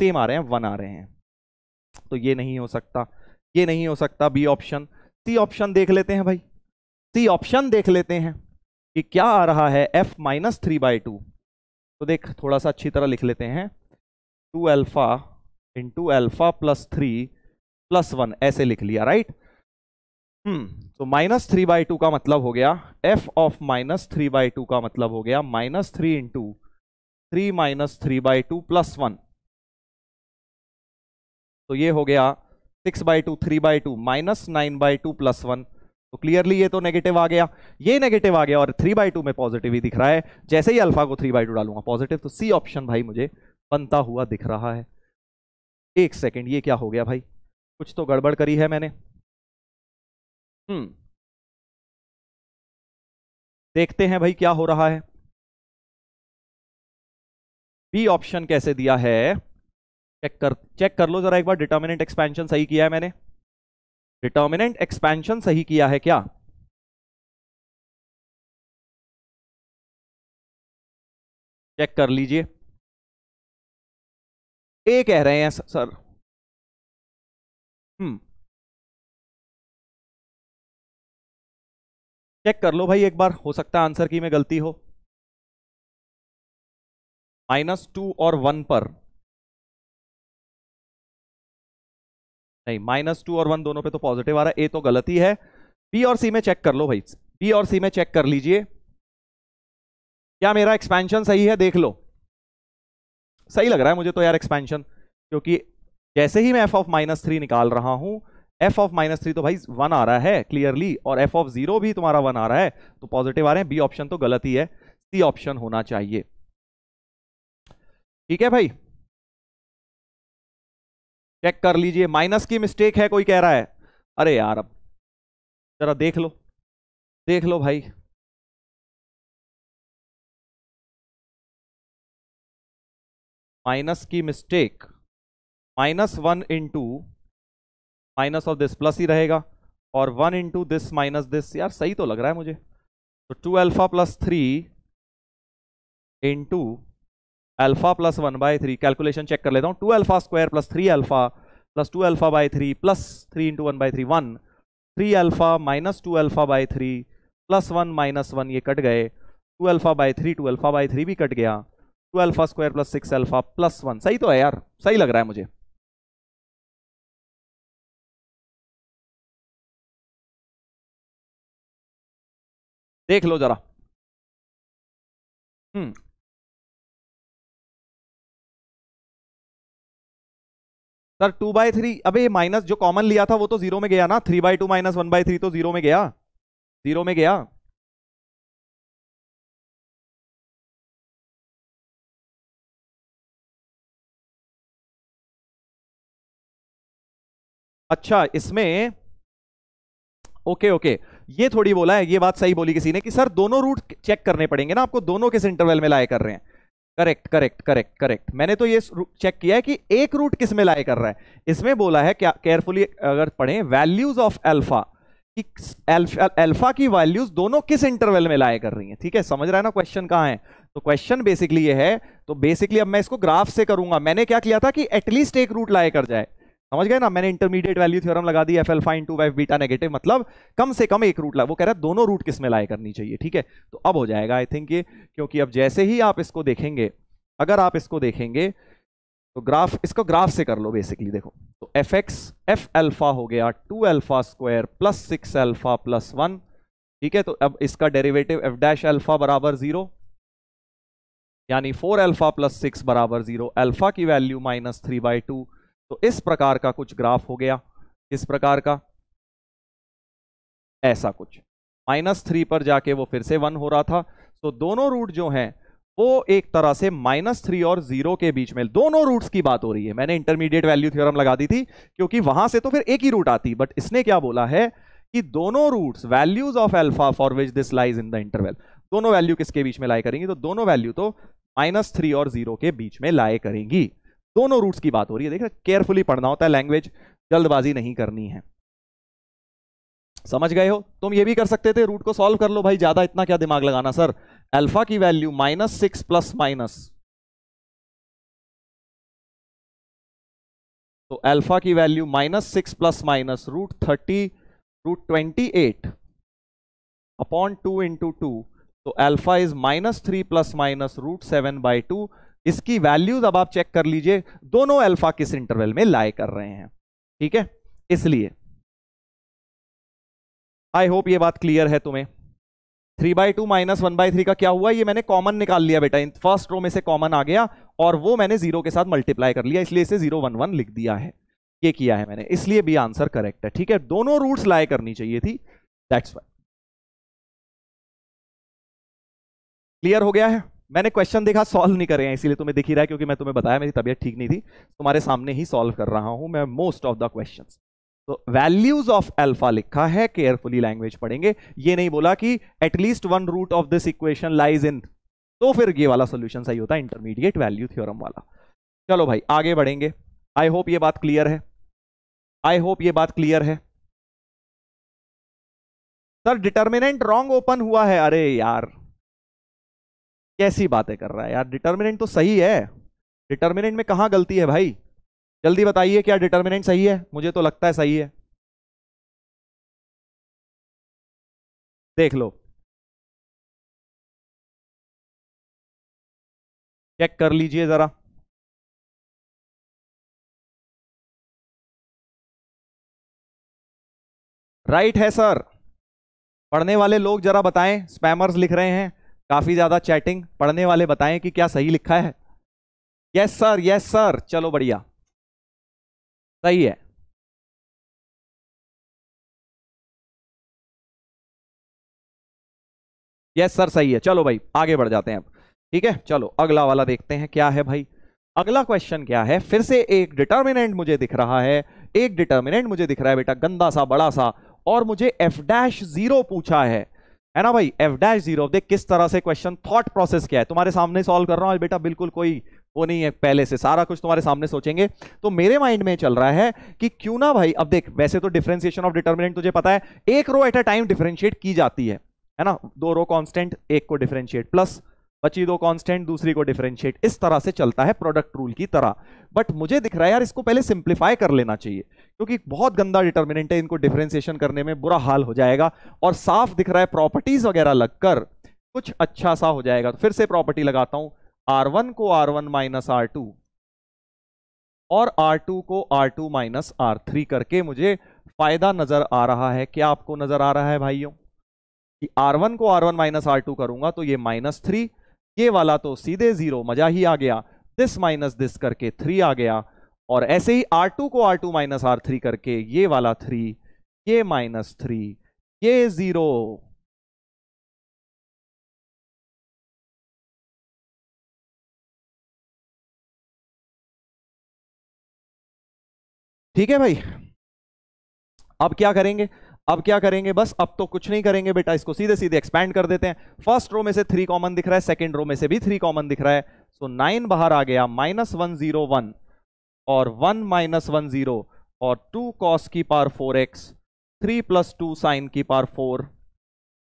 सेम आ रहे हैं वन आ रहे हैं तो ये नहीं हो सकता ये नहीं हो सकता बी ऑप्शन सी ऑप्शन देख लेते हैं भाई सी ऑप्शन देख लेते हैं कि क्या आ रहा है F minus three by two तो देख थोड़ा सा अच्छी तरह लिख लेते हैं two alpha into alpha plus three plus one ऐसे लिख लिया राइट हम्म तो माइनस थ्री बाई टू का मतलब हो गया F of minus three by two का मतलब हो गया minus three into three minus three by two plus one तो ये हो गया six by two three by two minus nine by two plus one तो क्लियरली ये तो नेगेटिव आ गया ये नेगेटिव आ गया और थ्री बाई टू में पॉजिटिव ही दिख रहा है जैसे ही अल्फा को थ्री बाई टू डालूंगा पॉजिटिव तो सी ऑप्शन भाई मुझे बनता हुआ दिख रहा है एक सेकेंड ये क्या हो गया भाई कुछ तो गड़बड़ करी है मैंने हम्म देखते हैं भाई क्या हो रहा है बी ऑप्शन कैसे दिया है चेक कर चेक कर लो जरा एक बार डिटर्मिनेंट एक्सपेंशन सही किया है मैंने डिटर्मिनेंट एक्सपेंशन सही किया है क्या चेक कर लीजिए ए कह रहे हैं सर हम्म चेक कर लो भाई एक बार हो सकता है आंसर की में गलती हो माइनस टू और वन पर नहीं माइनस टू और वन दोनों पे तो पॉजिटिव आ रहा है ए तो गलत ही है बी और सी में चेक कर लो भाई बी और सी में चेक कर लीजिए क्या मेरा एक्सपेंशन सही है देख लो सही लग रहा है मुझे तो यार एक्सपेंशन क्योंकि जैसे ही मैं एफ ऑफ माइनस थ्री निकाल रहा हूं एफ ऑफ माइनस थ्री तो भाई वन आ रहा है क्लियरली और एफ ऑफ जीरो भी तुम्हारा वन आ रहा है तो पॉजिटिव आ रहे हैं बी ऑप्शन तो गलत ही है सी ऑप्शन होना चाहिए ठीक है भाई चेक कर लीजिए माइनस की मिस्टेक है कोई कह रहा है अरे यार अब जरा देख लो देख लो भाई माइनस की mistake minus one into minus of this plus ही रहेगा और one into this minus this यार सही तो लग रहा है मुझे तो two alpha plus three into alpha plus one by three calculation check कर लेता हूँ two alpha square plus three alpha plus two alpha by three plus three into one by three one three alpha minus two alpha by three plus one minus one ये कट गए two alpha by three two alpha by three भी कट गया two alpha square plus six alpha plus one सही तो है यार सही लग रहा है मुझे देख लो जरा hmm sir two by three अब ये माइनस जो कॉमन लिया था वो तो जीरो में गया ना three by two minus one by three तो जीरो में गया जीरो में गया अच्छा इसमें ओके ओके ये थोड़ी बोला है ये बात सही बोली किसी ने कि सर दोनों रूट चेक करने पड़ेंगे ना आपको दोनों किस इंटरवल में लाए कर रहे हैं करेक्ट करेक्ट करेक्ट करेक्ट मैंने तो ये चेक किया है कि एक रूट किस में लाए कर रहा है इसमें बोला है क्या केयरफुली अगर पढ़ें वैल्यूज ऑफ एल्फा कि अल्फा की वैल्यूज दोनों किस इंटरवल में लाए कर रही हैं ठीक है समझ रहा है ना क्वेश्चन कहाँ है तो क्वेश्चन बेसिकली ये है तो बेसिकली अब मैं इसको ग्राफ से करूंगा मैंने क्या किया था कि एटलीस्ट एक रूट लाए कर जाए समझ गए ना मैंने इंटरमीडिएट वैल्यू थ्योरम लगा दी F alpha into F beta negative मतलब कम से कम एक रूट ला वो कह रहा है दोनों रूट किस में लाए करनी चाहिए ठीक है तो अब हो जाएगा आई थिंक ये क्योंकि अब जैसे ही आप इसको देखेंगे अगर आप इसको देखेंगे तो ग्राफ इसको ग्राफ से कर लो बेसिकली देखो तो एफ एक्स एफ एल्फा हो गया two alpha square plus six alpha plus one ठीक है तो अब इसका डेरिवेटिव एफ डैश एल्फा बराबर जीरो यानी फोर एल्फा प्लस सिक्स बराबर जीरो एल्फा की value minus three by two तो इस प्रकार का कुछ ग्राफ हो गया किस प्रकार का ऐसा कुछ माइनस थ्री पर जाके वो फिर से वन हो रहा था तो दोनों रूट जो हैं वो एक तरह से माइनस थ्री और जीरो के बीच में दोनों रूट्स की बात हो रही है मैंने इंटरमीडिएट वैल्यू थ्योरम लगा दी थी क्योंकि वहां से तो फिर एक ही रूट आती बट इसने क्या बोला है कि दोनों roots values of alpha for which this lies in the interval दोनों वैल्यू किसके बीच में लाए करेंगी तो दोनों वैल्यू तो माइनस थ्री और जीरो के बीच में लाए करेंगी दोनों रूट्स की बात हो रही है रहे केयरफुली पढ़ना होता है लैंग्वेज जल्दबाजी नहीं करनी है समझ गए हो तुम ये भी कर सकते थे रूट को सॉल्व कर लो भाई ज्यादा इतना क्या दिमाग लगाना सर अल्फा की value minus six plus minus तो अल्फा की value minus six plus minus root thirty root twenty eight upon two into two तो alpha is minus three plus minus root seven by two इसकी values अब आप check कर लीजिए दोनों alpha किस इंटरवल में लाए कर रहे हैं ठीक है इसलिए आई होप ये बात क्लियर है तुम्हें three by two minus one by three का क्या हुआ ये मैंने कॉमन निकाल लिया बेटा इन फर्स्ट रो में से कॉमन आ गया और वो मैंने जीरो के साथ मल्टीप्लाई कर लिया इसलिए इसे जीरो वन वन लिख दिया है ये किया है मैंने इसलिए भी आंसर करेक्ट है ठीक है दोनों रूट्स लाए करनी चाहिए थी दैट्स वाई क्लियर हो गया है मैंने क्वेश्चन देखा सॉल्व नहीं करे हैं इसीलिए तुम्हें दिख ही रहा है क्योंकि मैं तुम्हें बताया मेरी तबियत ठीक नहीं थी तुम्हारे सामने ही सॉल्व कर रहा हूं मैं मोस्ट ऑफ द क्वेश्चन तो वैल्यूज ऑफ एल्फा लिखा है केयरफुली लैंग्वेज पढ़ेंगे ये नहीं बोला कि at least one root of this equation lies in तो फिर ये वाला सोल्यूशन सही होता है इंटरमीडिएट वैल्यू थियोरम वाला चलो भाई आगे बढ़ेंगे आई होप ये बात क्लियर है आई होप ये बात क्लियर है सर डिटर्मिनेंट रॉन्ग ओपन हुआ है अरे यार कैसी बातें कर रहा है यार डिटर्मिनेंट तो सही है डिटर्मिनेंट में कहाँ गलती है भाई जल्दी बताइए क्या डिटर्मिनेंट सही है मुझे तो लगता है सही है देख लो चेक कर लीजिए जरा राइट है सर पढ़ने वाले लोग जरा बताएं स्पैमर्स लिख रहे हैं काफ़ी ज़्यादा चैटिंग पढ़ने वाले बताएं कि क्या सही लिखा है यस सर यस सर चलो बढ़िया सही है यस सर सही है चलो भाई आगे बढ़ जाते हैं अब ठीक है चलो अगला वाला देखते हैं क्या है भाई अगला क्वेश्चन क्या है फिर से एक डिटर्मिनेंट मुझे दिख रहा है एक डिटर्मिनेंट मुझे दिख रहा है बेटा गंदा सा बड़ा सा और मुझे एफ डैश जीरो पूछा है है ना भाई एफ डैश जीरो देख किस तरह से क्वेश्चन थॉट प्रोसेस क्या है तुम्हारे सामने सॉल्व कर रहा आज बेटा बिल्कुल कोई वो नहीं है पहले से सारा कुछ तुम्हारे सामने सोचेंगे तो मेरे माइंड में चल रहा है कि क्यों ना भाई अब देख वैसे तो डिफ्रेंसिएशन ऑफ डिटर्मिनेंट तुझे पता है एक row at a time differentiate की जाती है है ना दो रो कांस्टेंट एक को डिफ्रेंशिएट प्लस बची दो कांस्टेंट दूसरी को डिफरेंशिएट इस तरह से चलता है प्रोडक्ट रूल की तरह बट मुझे दिख रहा है यार इसको पहले सिंप्लीफाई कर लेना चाहिए क्योंकि बहुत गंदा डिटर्मिनेंट है इनको डिफ्रेंसिएशन करने में बुरा हाल हो जाएगा और साफ दिख रहा है प्रॉपर्टीज वगैरह लगकर कुछ अच्छा सा हो जाएगा तो फिर से प्रॉपर्टी लगाता हूं आर वन को R one minus R two और आर टू को R two minus R three करके मुझे फायदा नजर आ रहा है क्या आपको नजर आ रहा है भाइयों कि आर वन को R one minus R two करूंगा तो ये माइनस थ्री ये वाला तो सीधे जीरो मजा ही आ गया दिस माइनस दिस करके थ्री आ गया और ऐसे ही R2 को R2 टू माइनस आर करके ये वाला थ्री ये माइनस थ्री ये जीरो ठीक है भाई अब क्या करेंगे अब क्या करेंगे बस अब तो कुछ नहीं करेंगे बेटा इसको सीधे सीधे एक्सपैंड कर देते हैं फर्स्ट रो में से थ्री कॉमन दिख रहा है सेकंड रो में से भी थ्री कॉमन दिख रहा है सो so, नाइन बाहर आ गया माइनस वन जीरो वन और वन माइनस वन जीरो और टू कॉस की पार four x three plus two sine की पार four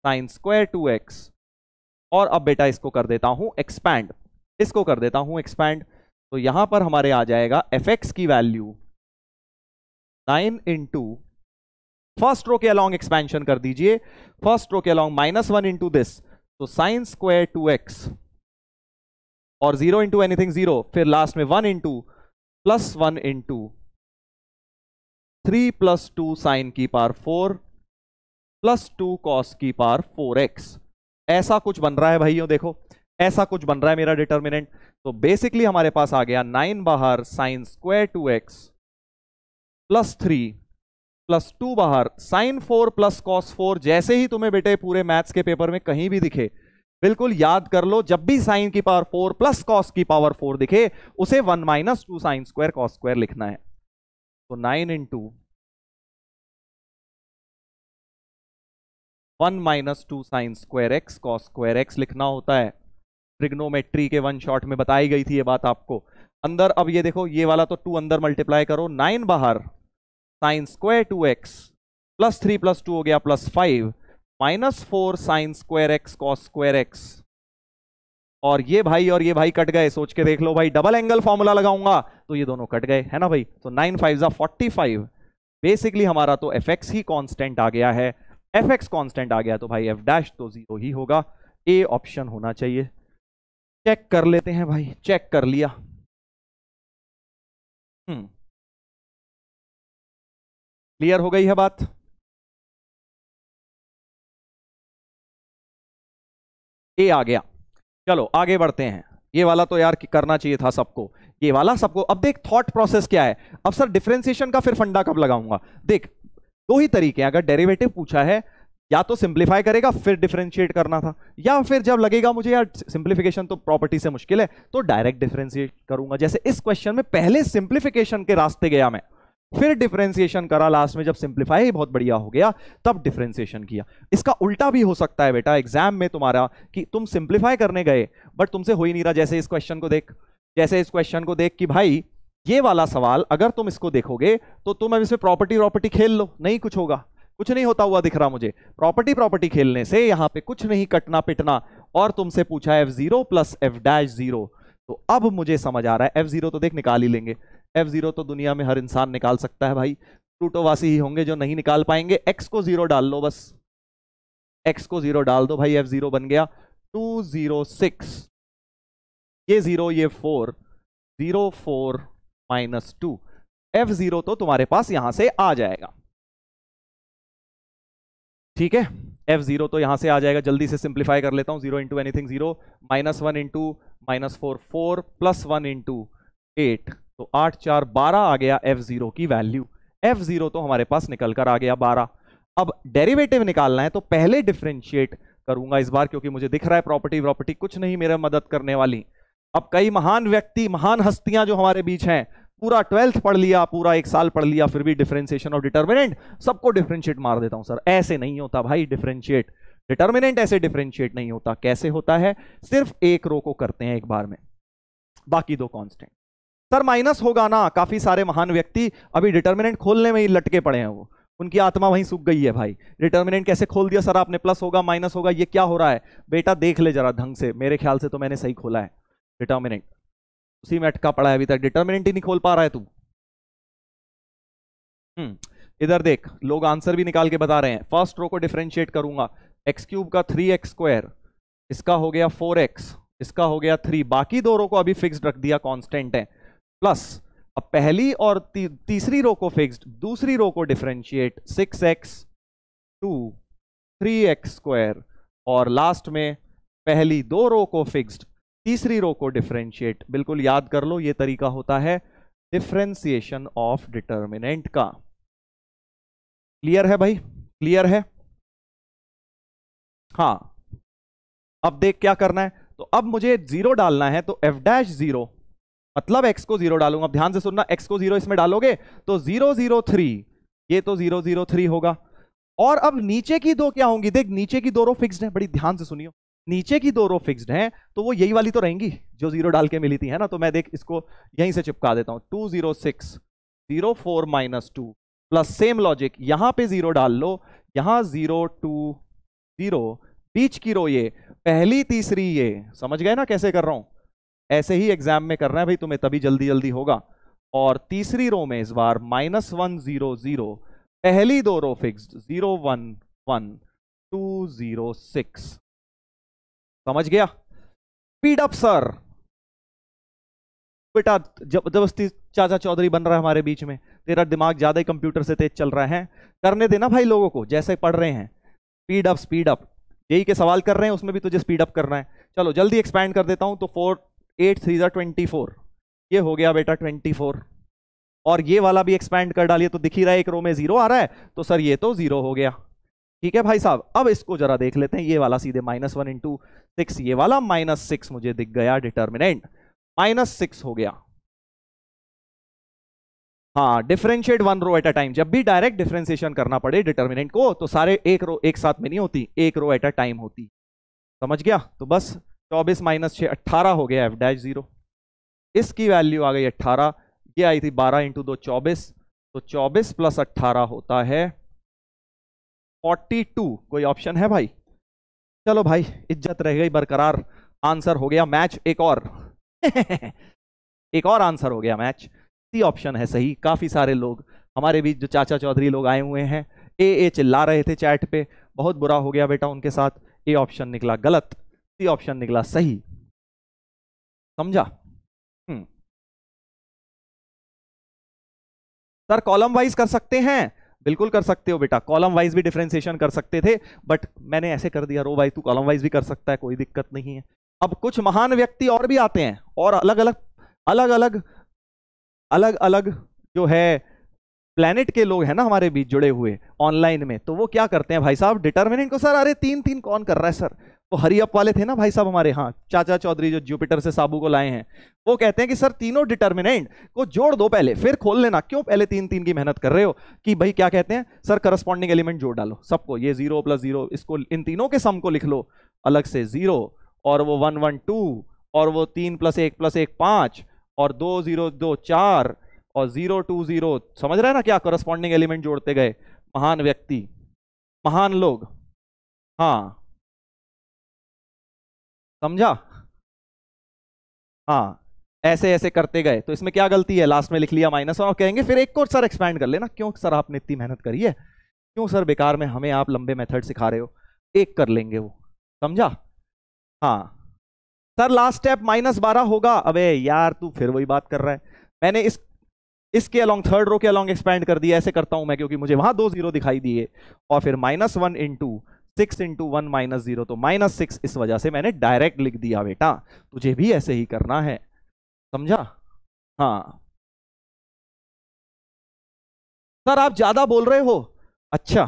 sine square two x और अब बेटा इसको कर देता हूं एक्सपैंड इसको कर देता हूं एक्सपैंड तो यहां पर हमारे आ जाएगा एफ एक्स की value nine into first row के अलॉन्ग एक्सपेंशन कर दीजिए फर्स्ट रो के along minus one into this तो साइन स्क्वायर टू एक्स और जीरो इंटू एनीथिंग जीरो फिर लास्ट में one into plus one in to three plus two sine की पार four plus two cos की पार four x ऐसा कुछ बन रहा है भाइयों देखो ऐसा कुछ बन रहा है मेरा डिटर्मिनेंट तो बेसिकली हमारे पास आ गया नाइन बाहर sine square two x plus three plus two बाहर sine four plus cos four जैसे ही तुम्हें बेटे पूरे मैथ्स के पेपर में कहीं भी दिखे बिल्कुल याद कर लो जब भी साइन की पावर फोर प्लस कॉस की पावर फोर दिखे उसे one minus two sine square cos square लिखना है तो nine two one minus two sine square x cos square x लिखना होता है ट्रिग्नोमेट्री के वन शॉट में बताई गई थी ये बात आपको अंदर अब ये देखो ये वाला तो टू अंदर मल्टीप्लाई करो नाइन बाहर sine square two x plus three plus two हो गया plus five minus four sine square x cos square x और ये भाई और ये भाई कट गए सोच के देख लो भाई डबल एंगल फॉर्मूला लगाऊंगा तो ये दोनों कट गए है ना भाई तो नाइन फाइव जा फोर्टी फाइव बेसिकली हमारा तो एफ एक्स ही कॉन्स्टेंट आ गया है एफ एक्स कांस्टेंट आ गया तो भाई एफ डैश तो जीरो ही होगा ए ऑप्शन होना चाहिए चेक कर लेते हैं भाई चेक कर लिया हम्म। क्लियर हो गई है बात ए आ गया चलो आगे बढ़ते हैं ये वाला तो यार करना चाहिए था सबको ये वाला सबको अब देख थॉट प्रोसेस क्या है अब सर डिफ्रेंसिएशन का फिर फंडा कब लगाऊंगा देख दो ही तरीके हैं अगर डेरिवेटिव पूछा है या तो सिंप्लीफाई करेगा फिर डिफ्रेंशिएट करना था या फिर जब लगेगा मुझे यार सिंप्लीफिकेशन तो प्रॉपर्टी से मुश्किल है तो डायरेक्ट डिफ्रेंशिएट करूंगा जैसे इस क्वेश्चन में पहले सिंप्लीफिकेशन के रास्ते गया मैं फिर डिफ्रेंसिएशन करा लास्ट में जब सिंप्लीफाई बहुत बढ़िया हो गया तब डिफ्रेंसिएशन किया इसका उल्टा भी हो सकता है बेटा एग्जाम में तुम्हारा कि तुम सिंप्लीफाई करने गए बट तुमसे हो ही नहीं रहा जैसे इस क्वेश्चन को देख जैसे इस क्वेश्चन को देख कि भाई ये वाला सवाल अगर तुम इसको देखोगे तो तुम अब इसमें प्रॉपर्टी प्रॉपर्टी खेल लो नहीं कुछ होगा कुछ नहीं होता हुआ दिख रहा मुझे प्रॉपर्टी प्रॉपर्टी खेलने से यहां पे कुछ नहीं कटना पिटना और तुमसे पूछा F zero plus F dash zero तो अब मुझे समझ आ रहा है एफ जीरो तो देख निकाल ही लेंगे एफ जीरो तो दुनिया में हर इंसान निकाल सकता है भाई टूटोवासी ही होंगे जो नहीं निकाल पाएंगे एक्स को जीरो डाल लो बस एक्स को जीरो डाल दो भाई एफ जीरो बन गया टू जीरो सिक्स ये जीरो ये four zero four minus two F zero तो तुम्हारे पास यहां से आ जाएगा ठीक है एफ जीरो तो यहां से आ जाएगा जल्दी से सिंप्लीफाई कर लेता हूं zero into anything zero minus one into minus four four plus one into eight तो आठ चार बारह आ गया एफ जीरो की वैल्यू एफ जीरो तो हमारे पास निकल कर आ गया बारह अब डेरिवेटिव निकालना है तो पहले डिफ्रेंशिएट करूंगा इस बार क्योंकि मुझे दिख रहा है प्रॉपर्टी प्रॉपर्टी कुछ नहीं मेरा मदद करने वाली अब कई महान व्यक्ति महान हस्तियां जो हमारे बीच हैं पूरा ट्वेल्थ पढ़ लिया पूरा एक साल पढ़ लिया फिर भी डिफरेंशिएशन ऑफ डिटर्मिनेंट सबको डिफरेंशिएट मार देता हूं सर ऐसे नहीं होता भाई डिफरेंशिएट डिटर्मिनेंट ऐसे डिफरेंशिएट नहीं होता कैसे होता है सिर्फ एक रो को करते हैं एक बार में बाकी दो कांस्टेंट सर माइनस होगा ना काफी सारे महान व्यक्ति अभी डिटर्मिनेंट खोलने में ही लटके पड़े हैं वो उनकी आत्मा वहीं सूख गई है भाई डिटर्मिनेंट कैसे खोल दिया सर आपने प्लस होगा माइनस होगा ये क्या हो रहा है बेटा देख ले जरा ढंग से मेरे ख्याल से तो मैंने सही खोला है डिटर्मिनेंट उसी में अटका पड़ा है अभी तक डिटर्मिनेंट ही नहीं खोल पा रहा है तू हम्म, इधर देख लोग आंसर भी निकाल के बता रहे हैं फर्स्ट रो को डिफ्रेंशिएट करूंगा एक्स क्यूब का थ्री एक्स स्क्वायर इसका हो गया फोर एक्स इसका हो गया थ्री बाकी दो रो को अभी फिक्स रख दिया कॉन्स्टेंट है प्लस अब पहली और ती, तीसरी रो को फिक्स्ड दूसरी रो को differentiate six x two three x square और लास्ट में पहली दो रो को फिक्स्ड तीसरी रो को डिफ्रेंशिएट बिल्कुल याद कर लो ये तरीका होता है डिफ्रेंसिएशन ऑफ डिटर्मिनेंट का क्लियर है भाई क्लियर है हाँ अब देख क्या करना है तो अब मुझे जीरो डालना है तो एफ डैश जीरो मतलब एक्स को जीरो डालूंगा अब ध्यान से सुनना एक्स को जीरो इसमें डालोगे तो जीरो जीरो थ्री ये तो जीरो जीरो थ्री होगा और अब नीचे की दो क्या होंगी देख नीचे की दो रो फिक्स्ड है बड़ी ध्यान से सुनियो नीचे की दो रो फिक्स्ड है तो वो यही वाली तो रहेंगी जो जीरो डाल के मिली थी है ना तो मैं देख इसको यहीं से चिपका देता हूँ two zero six zero four minus two plus same logic यहां पे जीरो डाल लो यहां जीरो टू जीरो बीच की रो ये पहली तीसरी ये समझ गए ना कैसे कर रहा हूं ऐसे ही एग्जाम में कर रहे हैं भाई तुम्हें तभी जल्दी जल्दी होगा और तीसरी रो में इस बार माइनस वन जीरो जीरो पहली दो row fix zero one one two zero six समझ गया स्पीड अप सर बेटा जब जबरदस्ती चाचा चौधरी बन रहा है हमारे बीच में तेरा दिमाग ज्यादा ही कंप्यूटर से तेज चल रहा है करने देना भाई लोगों को जैसे पढ़ रहे हैं स्पीड अप स्पीड अप यही के सवाल कर रहे हैं उसमें भी तुझे स्पीड अप करना है चलो जल्दी एक्सपैंड कर देता हूं तो फोर एट थ्री ज़ा ट्वेंटी फोर ये हो गया बेटा ट्वेंटी फोर और ये वाला भी एक्सपेंड कर डालिए तो दिख ही रहा है एक रो में ज़ीरो आ रहा है तो सर ये तो ज़ीरो हो गया ठीक है भाई साहब अब इसको जरा देख लेते हैं ये वाला सीधे माइनस वन इंटू सिक्स ये वाला माइनस सिक्स मुझे दिख गया डिटर्मिनेंट माइनस सिक्स हो गया हाँ differentiate one row at a time जब भी डायरेक्ट डिफरेंशिएशन करना पड़े डिटर्मिनेंट को तो सारे एक रो एक साथ में नहीं होती एक रो एट अ टाइम होती समझ गया तो बस चौबीस माइनस छः अट्ठारह हो गया एफ डैश जीरो इसकी वैल्यू आ गई अट्ठारह ये आई थी बारह इंटू दो चौबीस तो चौबीस प्लस अट्ठारह होता है फोर्टी टू कोई ऑप्शन है भाई चलो भाई इज्जत रह गई बरकरार आंसर हो गया मैच एक और एक और आंसर हो गया मैच सी ऑप्शन है सही काफ़ी सारे लोग हमारे बीच जो चाचा चौधरी लोग आए हुए हैं ए ए चिल्ला रहे थे चैट पे बहुत बुरा हो गया बेटा उनके साथ ए ऑप्शन निकला गलत सी ऑप्शन निकला सही समझा हम्म। सर कॉलम वाइज कर सकते हैं बिल्कुल कर सकते हो बेटा कॉलम वाइज भी डिफरेंशिएशन कर सकते थे बट मैंने ऐसे कर दिया रो वाइज तू कॉलम वाइज भी कर सकता है कोई दिक्कत नहीं है अब कुछ महान व्यक्ति और भी आते हैं और अलग अलग अलग अलग अलग अलग जो है प्लेनेट के लोग हैं ना हमारे बीच जुड़े हुए ऑनलाइन में तो वो क्या करते हैं भाई साहब डिटर्मिनेंट को सर अरे तीन तीन कौन कर रहा है सर तो हरिअप वाले थे ना भाई साहब हमारे हाँ चाचा चौधरी जो जुपिटर से साबू को लाए हैं वो कहते हैं कि सर तीनों डिटर्मिनेंट को जोड़ दो पहले फिर खोल लेना क्यों पहले तीन तीन की मेहनत कर रहे हो कि भाई क्या कहते हैं सर करस्पॉन्डिंग एलिमेंट जोड़ डालो सबको ये जीरो प्लस जीरो इसको इन तीनों के सम को लिख लो अलग से जीरो और वो वन वन टू और वो तीन प्लस एक प्लस एक पाँच और दो जीरो दो चार और जीरो टू जीरो समझ रहे हैं ना क्या करस्पॉन्डिंग एलिमेंट जोड़ते गए महान व्यक्ति महान लोग हाँ समझा हाँ ऐसे ऐसे करते गए तो इसमें क्या गलती है लास्ट में लिख लिया माइनस वन और कहेंगे फिर एक को सर एक्सपैंड कर लेना क्यों सर आपने इतनी मेहनत करी है क्यों सर बेकार में हमें आप लंबे मेथड सिखा रहे हो एक कर लेंगे वो समझा हाँ सर लास्ट स्टेप माइनस बारह होगा अबे यार तू फिर वही बात कर रहा है मैंने इस इसके अलॉन्ग थर्ड रो के अलॉन्ग एक्सपैंड कर दिया ऐसे करता हूं मैं क्योंकि मुझे वहां दो जीरो दिखाई दिए और फिर माइनस वन इन into six into one minus zero तो माइनस सिक्स इस वजह से मैंने डायरेक्ट लिख दिया बेटा तुझे भी ऐसे ही करना है समझा हाँ सर आप ज्यादा बोल रहे हो अच्छा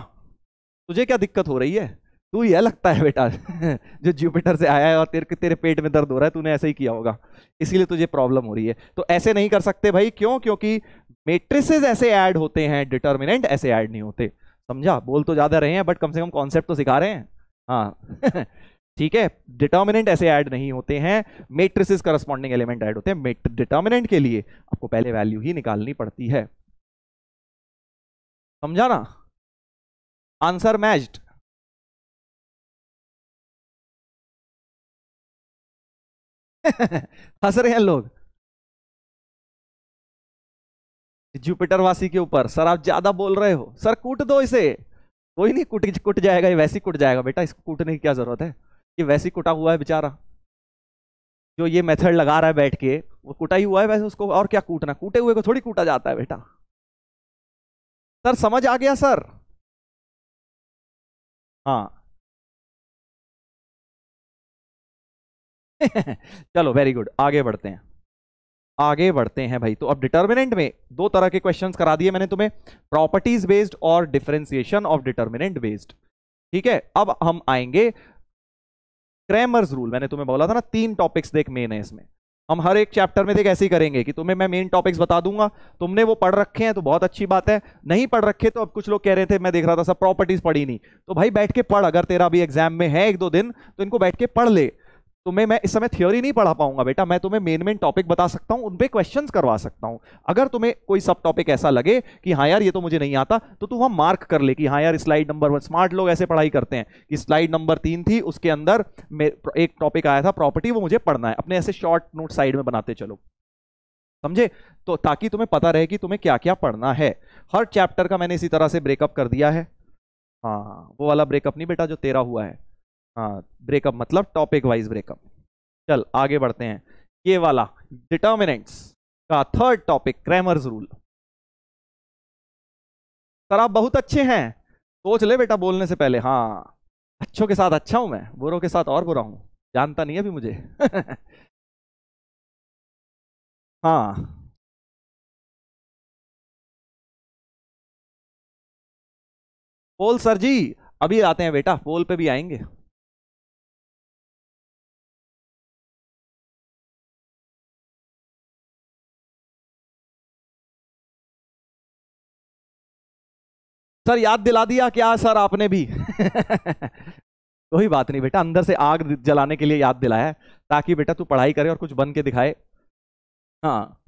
तुझे क्या दिक्कत हो रही है तू यह लगता है बेटा जो जुपिटर से आया है और तेरे तेरे पेट में दर्द हो रहा है तूने ऐसे ही किया होगा इसीलिए तुझे प्रॉब्लम हो रही है तो ऐसे नहीं कर सकते भाई क्यों क्योंकि मेट्रिसेस ऐसे ऐड होते हैं डिटर्मिनेंट ऐसे ऐड नहीं होते समझा बोल तो ज़्यादा रहे हैं बट कम से कम कॉन्सेप्ट तो सिखा रहे हैं हाँ ठीक है डिटर्मिनेंट ऐसे ऐड नहीं होते हैं मेट्रिसेस करस्पॉन्डिंग एलिमेंट ऐड होते हैं डिटर्मिनेंट के लिए आपको पहले वैल्यू ही निकालनी पड़ती है समझा ना आंसर मैच्ड हंस रहे हैं लोग जुपिटर वासी के ऊपर सर आप ज्यादा बोल रहे हो सर कूट दो इसे कोई नहीं कूट कूट जाएगा ये वैसे ही कूट जाएगा बेटा इसको कूटने की क्या जरूरत है ये वैसे ही कूटा हुआ है बेचारा जो ये मेथड लगा रहा है बैठ के वो कूटा ही हुआ है वैसे उसको और क्या कूटना कूटे हुए को थोड़ी कूटा जाता है बेटा सर समझ आ गया सर हाँ चलो वेरी गुड आगे बढ़ते हैं आगे बढ़ते हैं भाई तो अब डिटर्मिनेंट में दो तरह के क्वेश्चन करा दिए मैंने तुम्हें प्रॉपर्टीज बेस्ड और डिफ्रेंसिएशन ऑफ डिटर्मिनेंट बेस्ड ठीक है अब हम आएंगे क्रैमर्स रूल मैंने तुम्हें बोला था ना तीन टॉपिक्स देख मेन है इसमें हम हर एक चैप्टर में देख ऐसे ही करेंगे कि तुम्हें मैं मेन टॉपिक्स बता दूंगा तुमने वो पढ़ रखे हैं तो बहुत अच्छी बात है नहीं पढ़ रखे तो अब कुछ लोग कह रहे थे मैं देख रहा था सब प्रॉपर्टीज पढ़ी नहीं तो भाई बैठ के पढ़ अगर तेरा भी एग्जाम में है एक दो दिन तो इनको बैठ के पढ़ ले तुम्हें मैं इस समय थ्योरी नहीं पढ़ा पाऊंगा बेटा मैं तुम्हें मेन मेन टॉपिक बता सकता हूं उन क्वेश्चन करवा सकता हूं अगर तुम्हें कोई सब टॉपिक ऐसा लगे कि हाँ यार ये तो मुझे नहीं आता तो तू वहां मार्क कर ले कि हाँ यार स्लाइड नंबर वन स्मार्ट लोग ऐसे पढ़ाई करते हैं कि स्लाइड नंबर तीन थी उसके अंदर एक टॉपिक आया था प्रॉपर्टी वो मुझे पढ़ना है अपने ऐसे शॉर्ट नोट साइड में बनाते चलो समझे तो ताकि तुम्हें पता रहे कि तुम्हें क्या क्या पढ़ना है हर चैप्टर का मैंने इसी तरह से ब्रेकअप कर दिया है हाँ, हाँ, हाँ वो वाला ब्रेकअप नहीं बेटा जो तेरा हुआ है हाँ ब्रेकअप मतलब टॉपिक वाइज ब्रेकअप चल आगे बढ़ते हैं ये वाला डिटर्मिनेंट्स का third topic Cramer's rule sir आप बहुत अच्छे हैं सोच ले बेटा बोलने से पहले हाँ अच्छों के साथ अच्छा हूं मैं बुरों के साथ और बुरा हूं जानता नहीं है अभी मुझे हाँ पोल सर जी अभी आते हैं बेटा पोल पे भी आएंगे सर याद दिला दिया क्या सर आपने भी कोई बात नहीं बेटा अंदर से आग जलाने के लिए याद दिलाया ताकि बेटा तू पढ़ाई करे और कुछ बन के दिखाए हाँ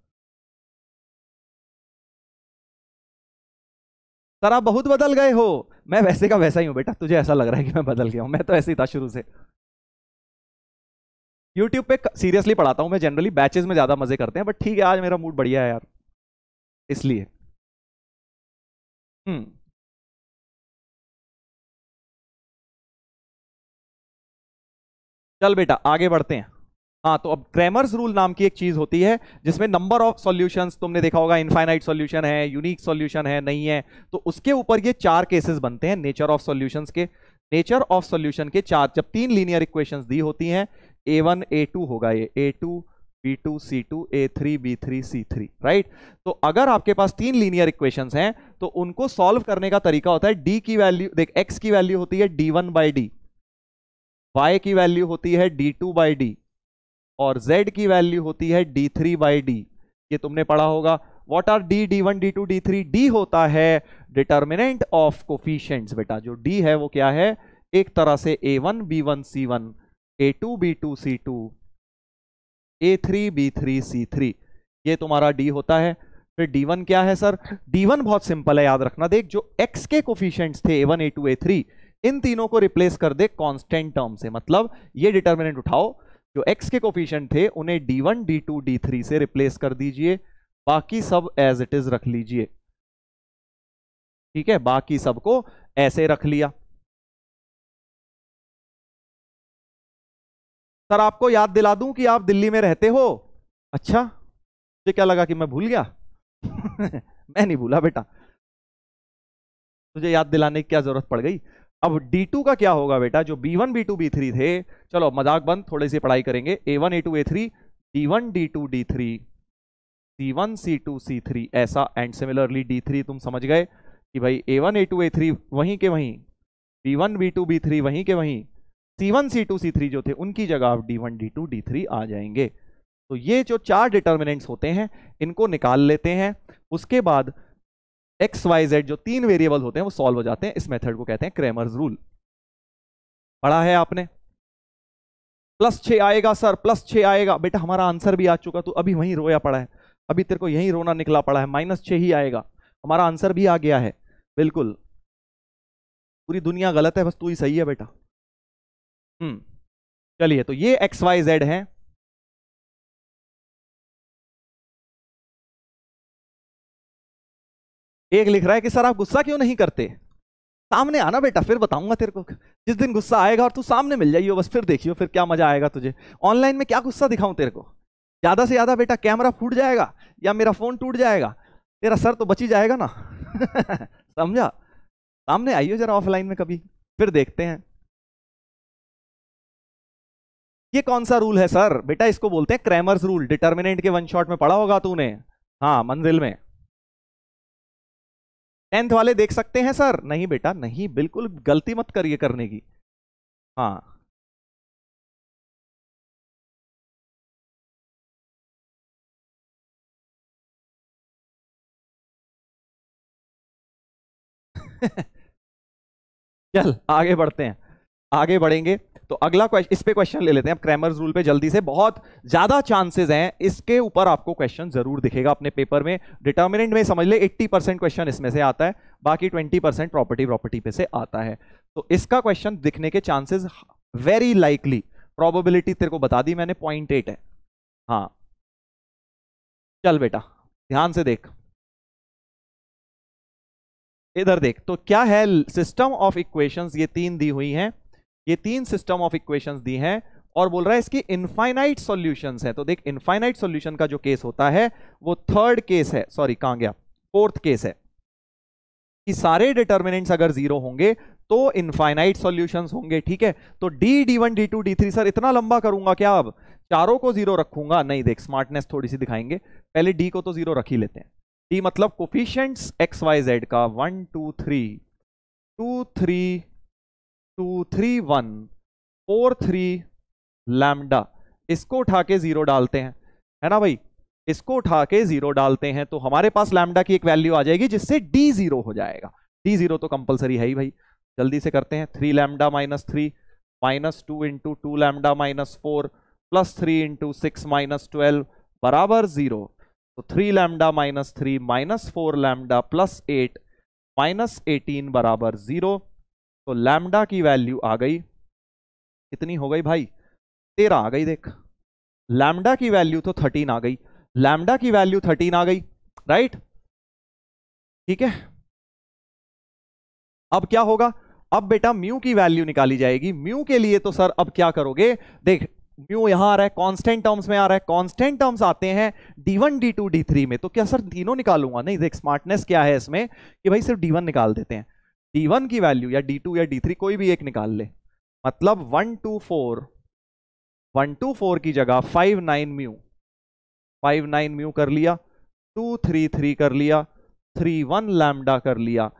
सर आप बहुत बदल गए हो मैं वैसे का वैसा ही हूं बेटा तुझे ऐसा लग रहा है कि मैं बदल गया हूं मैं तो ऐसे ही था शुरू से यूट्यूब पे सीरियसली पढ़ाता हूं मैं जनरली बैचेस में ज्यादा मजे करते हैं बट ठीक है आज मेरा मूड बढ़िया है यार इसलिए हम्म चल बेटा आगे बढ़ते हैं हाँ तो अब क्रेमर्स रूल नाम की एक चीज होती है जिसमें नंबर ऑफ सॉल्यूशंस तुमने देखा होगा इनफाइनाइट सॉल्यूशन है यूनिक सॉल्यूशन है नहीं है तो उसके ऊपर ये चार केसेस बनते हैं नेचर ऑफ सॉल्यूशंस के नेचर ऑफ सॉल्यूशन के चार जब तीन लीनियर इक्वेशन दी होती है ए वन ए टू होगा ये A two B two C two A three B three C three right तो अगर आपके पास तीन लीनियर इक्वेशंस हैं तो उनको सॉल्व करने का तरीका होता है डी की वैल्यू देख एक्स की वैल्यू होती है D one by D y की वैल्यू होती है डी टू बाई डी और z की वैल्यू होती है डी थ्री बाई डी ये तुमने पढ़ा होगा what are D D one D two D three D होता है डिटर्मिनेंट ऑफ कोफिशियंट बेटा जो डी है वो क्या है एक तरह से A one B one C one A two B two C two A three B three C three ये तुम्हारा डी होता है फिर डी वन क्या है सर डी वन बहुत सिंपल है याद रखना देख जो एक्स के कोफिशियंट्स थे A one A to A three इन तीनों को रिप्लेस कर दे कांस्टेंट टर्म से मतलब ये डिटर्मिनेंट उठाओ जो x के कोफिशियंट थे उन्हें d1, d2, d3 से रिप्लेस कर दीजिए बाकी सब एज इट इज रख लीजिए ठीक है बाकी सबको ऐसे रख लिया सर आपको याद दिला दूं कि आप दिल्ली में रहते हो अच्छा मुझे क्या लगा कि मैं भूल गया मैं नहीं भूला बेटा मुझे याद दिलाने की क्या जरूरत पड़ गई अब D2 का क्या होगा बेटा जो B1, B2, B3 थे चलो मजाक बंद थोड़ी सी पढ़ाई करेंगे A1, A2, A3, D1, D2, D3, C1, C2, C3 ऐसा एंड सिमिलरली D3 तुम समझ गए कि भाई A1, A2, A3 वहीं के वहीं B1, B2, B3 वहीं के वहीं C1, C2, C3 जो थे उनकी जगह आप D1, D2, D3 आ जाएंगे तो ये जो चार डिटर्मिनेंट्स होते हैं इनको निकाल लेते हैं उसके बाद एक्स वाई जेड जो तीन वेरिएबल होते हैं वो सॉल्व हो जाते हैं इस मेथड को कहते हैं क्रेमर्स रूल पढ़ा है आपने प्लस छ आएगा सर प्लस छ आएगा बेटा हमारा आंसर भी आ चुका तो अभी वहीं रोया पड़ा है अभी तेरे को यहीं रोना निकला पड़ा है माइनस छ ही आएगा हमारा आंसर भी आ गया है बिल्कुल पूरी दुनिया गलत है बस तू ही सही है बेटा हम्म चलिए तो ये एक्स वाई जेड है एक लिख रहा है कि सर आप गुस्सा क्यों नहीं करते सामने आना बेटा फिर बताऊंगा तेरे को जिस दिन गुस्सा आएगा और तू सामने मिल जाइयो बस फिर देखियो फिर क्या मजा आएगा तुझे ऑनलाइन में क्या गुस्सा दिखाऊं तेरे को ज्यादा से ज्यादा बेटा कैमरा फूट जाएगा या मेरा फोन टूट जाएगा तेरा सर तो बची जाएगा ना समझा सामने आइयो जरा ऑफलाइन में कभी फिर देखते हैं ये कौन सा रूल है सर बेटा इसको बोलते हैं क्रैमर्स रूल डिटर्मिनेंट के वन शॉट में पढ़ा होगा तूने हाँ मंजिल में टेंथ वाले देख सकते हैं सर नहीं बेटा नहीं बिल्कुल गलती मत करिए करने की हाँ चल आगे बढ़ते हैं आगे बढ़ेंगे तो अगला क्वेश्चन इस पे क्वेश्चन ले लेते हैं अब क्रैमर्स रूल पे जल्दी से बहुत ज्यादा चांसेस हैं इसके ऊपर आपको क्वेश्चन जरूर दिखेगा अपने पेपर में डिटर्मिनेंट में समझ ले 80 परसेंट क्वेश्चन इसमें से आता है बाकी 20 परसेंट प्रॉपर्टी प्रॉपर्टी पे से आता है तो इसका क्वेश्चन दिखने के चांसेस वेरी लाइकली प्रोबेबिलिटी तेरे को बता दी मैंने पॉइंट है हाँ चल बेटा ध्यान से देख इधर देख तो क्या है सिस्टम ऑफ इक्वेशंस ये तीन दी हुई हैं ये तीन सिस्टम ऑफ इक्वेशंस दी हैं और बोल रहा है इसकी इनफाइनाइट सॉल्यूशंस है तो देख इनफाइनाइट सॉल्यूशन का जो केस होता है वो थर्ड केस है सॉरी कहां गया फोर्थ केस है कि सारे डिटर्मिनेंट्स अगर जीरो होंगे तो इनफाइनाइट सॉल्यूशंस होंगे ठीक है तो D D one D two D three sir इतना लंबा करूंगा क्या अब चारों को जीरो रखूंगा नहीं देख स्मार्टनेस थोड़ी सी दिखाएंगे पहले डी को तो जीरो रख ही लेते हैं डी मतलब कोफिशियंट एक्स वाई जेड का one two three two three two three one four three lambda इसको उठा के जीरो डालते हैं है ना भाई इसको उठा के जीरो डालते हैं तो हमारे पास लैमडा की एक वैल्यू आ जाएगी जिससे डी जीरो हो जाएगा डी जीरो तो कंपलसरी है ही भाई जल्दी से करते हैं three lambda minus three minus two into two lambda minus four plus three into six minus twelve बराबर जीरो तो three lambda minus three minus four lambda plus eight minus eighteen बराबर जीरो तो लैमडा की value आ गई कितनी हो गई भाई तेरह आ गई देख लैमडा की वैल्यू तो थर्टीन आ गई लैमडा की वैल्यू थर्टीन आ गई राइट ठीक है अब क्या होगा अब बेटा म्यू की वैल्यू निकाली जाएगी म्यू के लिए तो सर अब क्या करोगे देख म्यू यहां आ रहा है कांस्टेंट टर्म्स में आ रहा है कांस्टेंट टर्म्स आते हैं D D one two D three में तो क्या सर तीनों निकालूंगा नहीं देख स्मार्टनेस क्या है इसमें कि भाई सिर्फ डी वन निकाल देते हैं डी वन की वैल्यू या डी टू या डी थ्री कोई भी एक निकाल ले मतलब one two four one two four की जगह five nine mu five nine mu कर लिया टू थ्री थ्री कर लिया थ्री वन लैमडा कर लिया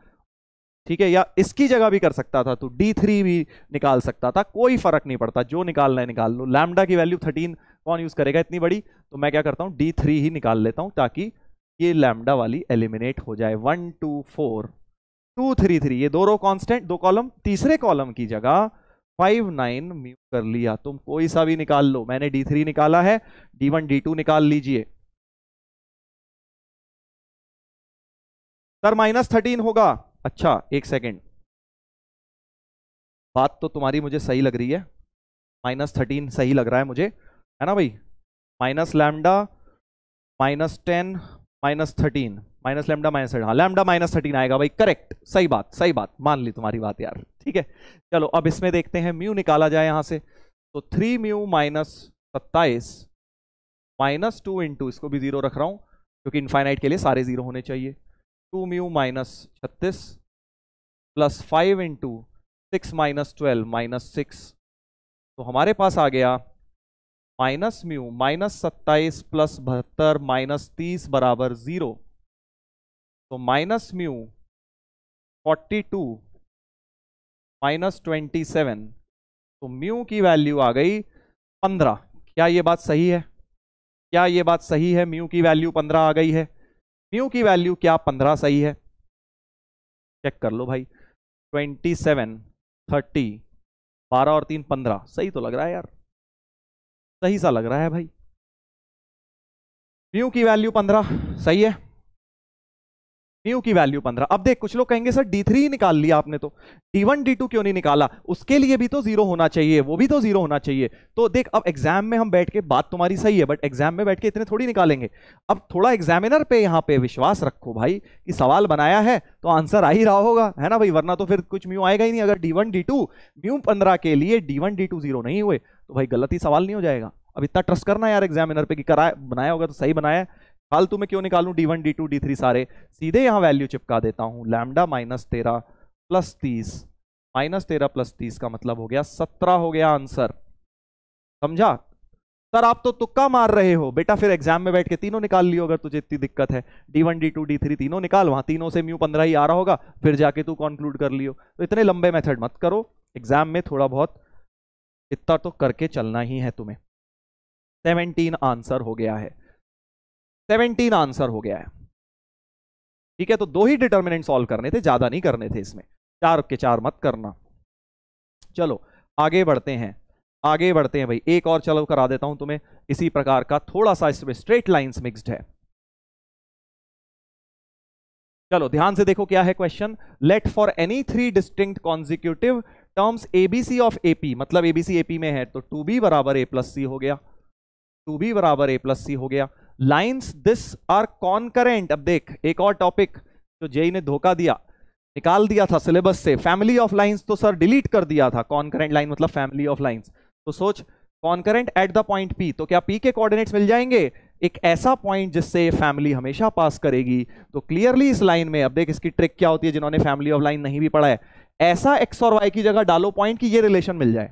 ठीक है या इसकी जगह भी कर सकता था तो डी थ्री भी निकाल सकता था कोई फर्क नहीं पड़ता जो निकालना है निकाल लो लैमडा की वैल्यू थर्टीन कौन यूज करेगा इतनी बड़ी तो मैं क्या करता हूँ डी थ्री ही निकाल लेता हूँ ताकि ये लैमडा वाली एलिमिनेट हो जाए one two four two three three ये दो रो कांस्टेंट दो कॉलम तीसरे कॉलम की जगह फाइव नाइन म्यू कर लिया तुम कोई सा भी निकाल लो मैंने डी थ्री निकाला है डी वन डी टू निकाल लीजिए सर माइनस थर्टीन होगा अच्छा एक सेकेंड बात तो तुम्हारी मुझे सही लग रही है माइनस थर्टीन सही लग रहा है मुझे है ना भाई minus lambda minus ten minus thirteen minus lambda minus thirteen हाँ लेमडा माइनस थर्टीन आएगा भाई करेक्ट सही बात सही बात मान ली तुम्हारी बात यार ठीक है चलो अब इसमें देखते हैं म्यू निकाला जाए यहाँ से तो थ्री म्यू माइनस सत्ताईस माइनस टू इंटू इसको भी जीरो रख रहा हूँ क्योंकि इन्फाइनाइट के लिए सारे जीरो होने चाहिए टू म्यू माइनस छत्तीस plus five into six minus twelve minus six तो हमारे पास आ गया माइनस म्यू माइनस सत्ताईस प्लस बहत्तर माइनस तीस बराबर जीरो तो minus mu forty two minus twenty seven तो म्यू की वैल्यू आ गई पंद्रह क्या ये बात सही है क्या ये बात सही है म्यू की वैल्यू पंद्रह आ गई है म्यू की वैल्यू क्या पंद्रह सही है चेक कर लो भाई ट्वेंटी सेवन थर्टी बारह और तीन पंद्रह सही तो लग रहा है यार सही सा लग रहा है भाई म्यू की वैल्यू पंद्रह सही है म्यू की वैल्यू पंद्रह अब देख कुछ लोग कहेंगे सर डी थ्री निकाल लिया आपने तो डी वन डी टू क्यों नहीं निकाला उसके लिए भी तो जीरो होना चाहिए वो भी तो जीरो होना चाहिए तो देख अब एग्जाम में हम बैठ के बात तुम्हारी सही है बट एग्जाम में बैठ के इतने थोड़ी निकालेंगे अब थोड़ा एग्जामिनर पे यहाँ पे विश्वास रखो भाई कि सवाल बनाया है तो आंसर आ ही रहा होगा है ना भाई वरना तो फिर कुछ म्यू आएगा ही नहीं अगर D one D two mu पंद्रह के लिए D one D two zero नहीं हुए तो भाई गलत ही सवाल नहीं हो जाएगा अब इतना ट्रस्ट करना यार एग्जामिनर पे कि कराए बनाया होगा तो सही बनाया फालतू में क्यों निकालू D one D two D three सारे सीधे यहाँ वैल्यू चिपका देता हूँ लैमडा माइनस तेरह प्लस तीस माइनस तेरह प्लस तीस का मतलब हो गया सत्रह हो गया आंसर समझा सर आप तो तुक्का मार रहे हो बेटा फिर एग्जाम में बैठ के तीनों निकाल लियो अगर तुझे इतनी दिक्कत है D one D two D three तीनों निकाल वहां तीनों से म्यू पंद्रह ही आ रहा होगा फिर जाके तू कंक्लूड कर लियो तो इतने लंबे मेथड मत करो एग्जाम में थोड़ा बहुत इतना तो करके चलना ही है तुम्हें सेवनटीन आंसर हो गया है सेवनटीन आंसर हो गया है ठीक है तो दो ही डिटर्मिनेंट सॉल्व करने थे ज्यादा नहीं करने थे इसमें चार के चार मत करना चलो आगे बढ़ते हैं आगे बढ़ते हैं भाई एक और चलो करा देता हूं तुम्हें इसी प्रकार का थोड़ा सा इसमें स्ट्रेट लाइंस मिक्स्ड है चलो ध्यान से देखो क्या है question let for any three distinct consecutive terms ABC of AP मतलब एबीसी एपी में है तो टू बी बराबर ए प्लस सी हो गया टू बी बराबर ए प्लस सी हो गया लाइंस दिस आर कॉन्करेंट अब देख एक और टॉपिक जो जेई ने धोखा दिया निकाल दिया था सिलेबस से फैमिली ऑफ लाइंस तो सर डिलीट कर दिया था कॉन्करेंट लाइन मतलब फैमिली ऑफ लाइंस तो सोच concurrent at the point P तो क्या पी के कोऑर्डिनेट्स मिल जाएंगे एक ऐसा पॉइंट जिससे फैमिली हमेशा पास करेगी तो क्लियरली इस लाइन में अब देख इसकी ट्रिक क्या होती है जिन्होंने फैमिली ऑफ लाइन नहीं भी पढ़ा है ऐसा एक्स और वाई की जगह डालो पॉइंट कि ये रिलेशन मिल जाए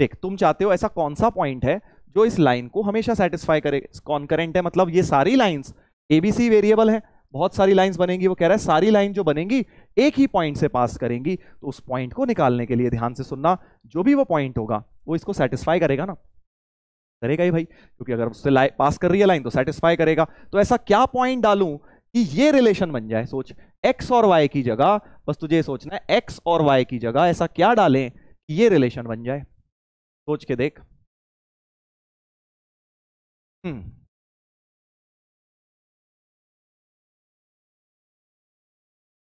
देख तुम चाहते हो ऐसा कौन सा पॉइंट है जो इस लाइन को हमेशा सेटिस्फाई करे कॉन्करेंट है मतलब ये सारी लाइन्स एबीसी वेरिएबल है बहुत सारी लाइन्स बनेंगी वो कह रहा है सारी लाइन जो बनेंगी एक ही पॉइंट से पास करेंगी तो उस पॉइंट को निकालने के लिए ध्यान से सुनना जो भी वो पॉइंट होगा वो इसको सेटिस्फाई करेगा ना करेगा ही भाई क्योंकि अगर उससे पास कर रही है लाइन तो सेटिस्फाई करेगा तो ऐसा क्या पॉइंट डालूं कि ये रिलेशन बन जाए सोच एक्स और वाई की जगह बस तुझे सोचना है एक्स और वाई की जगह ऐसा क्या डालें कि ये रिलेशन बन जाए सोच के देख हम्म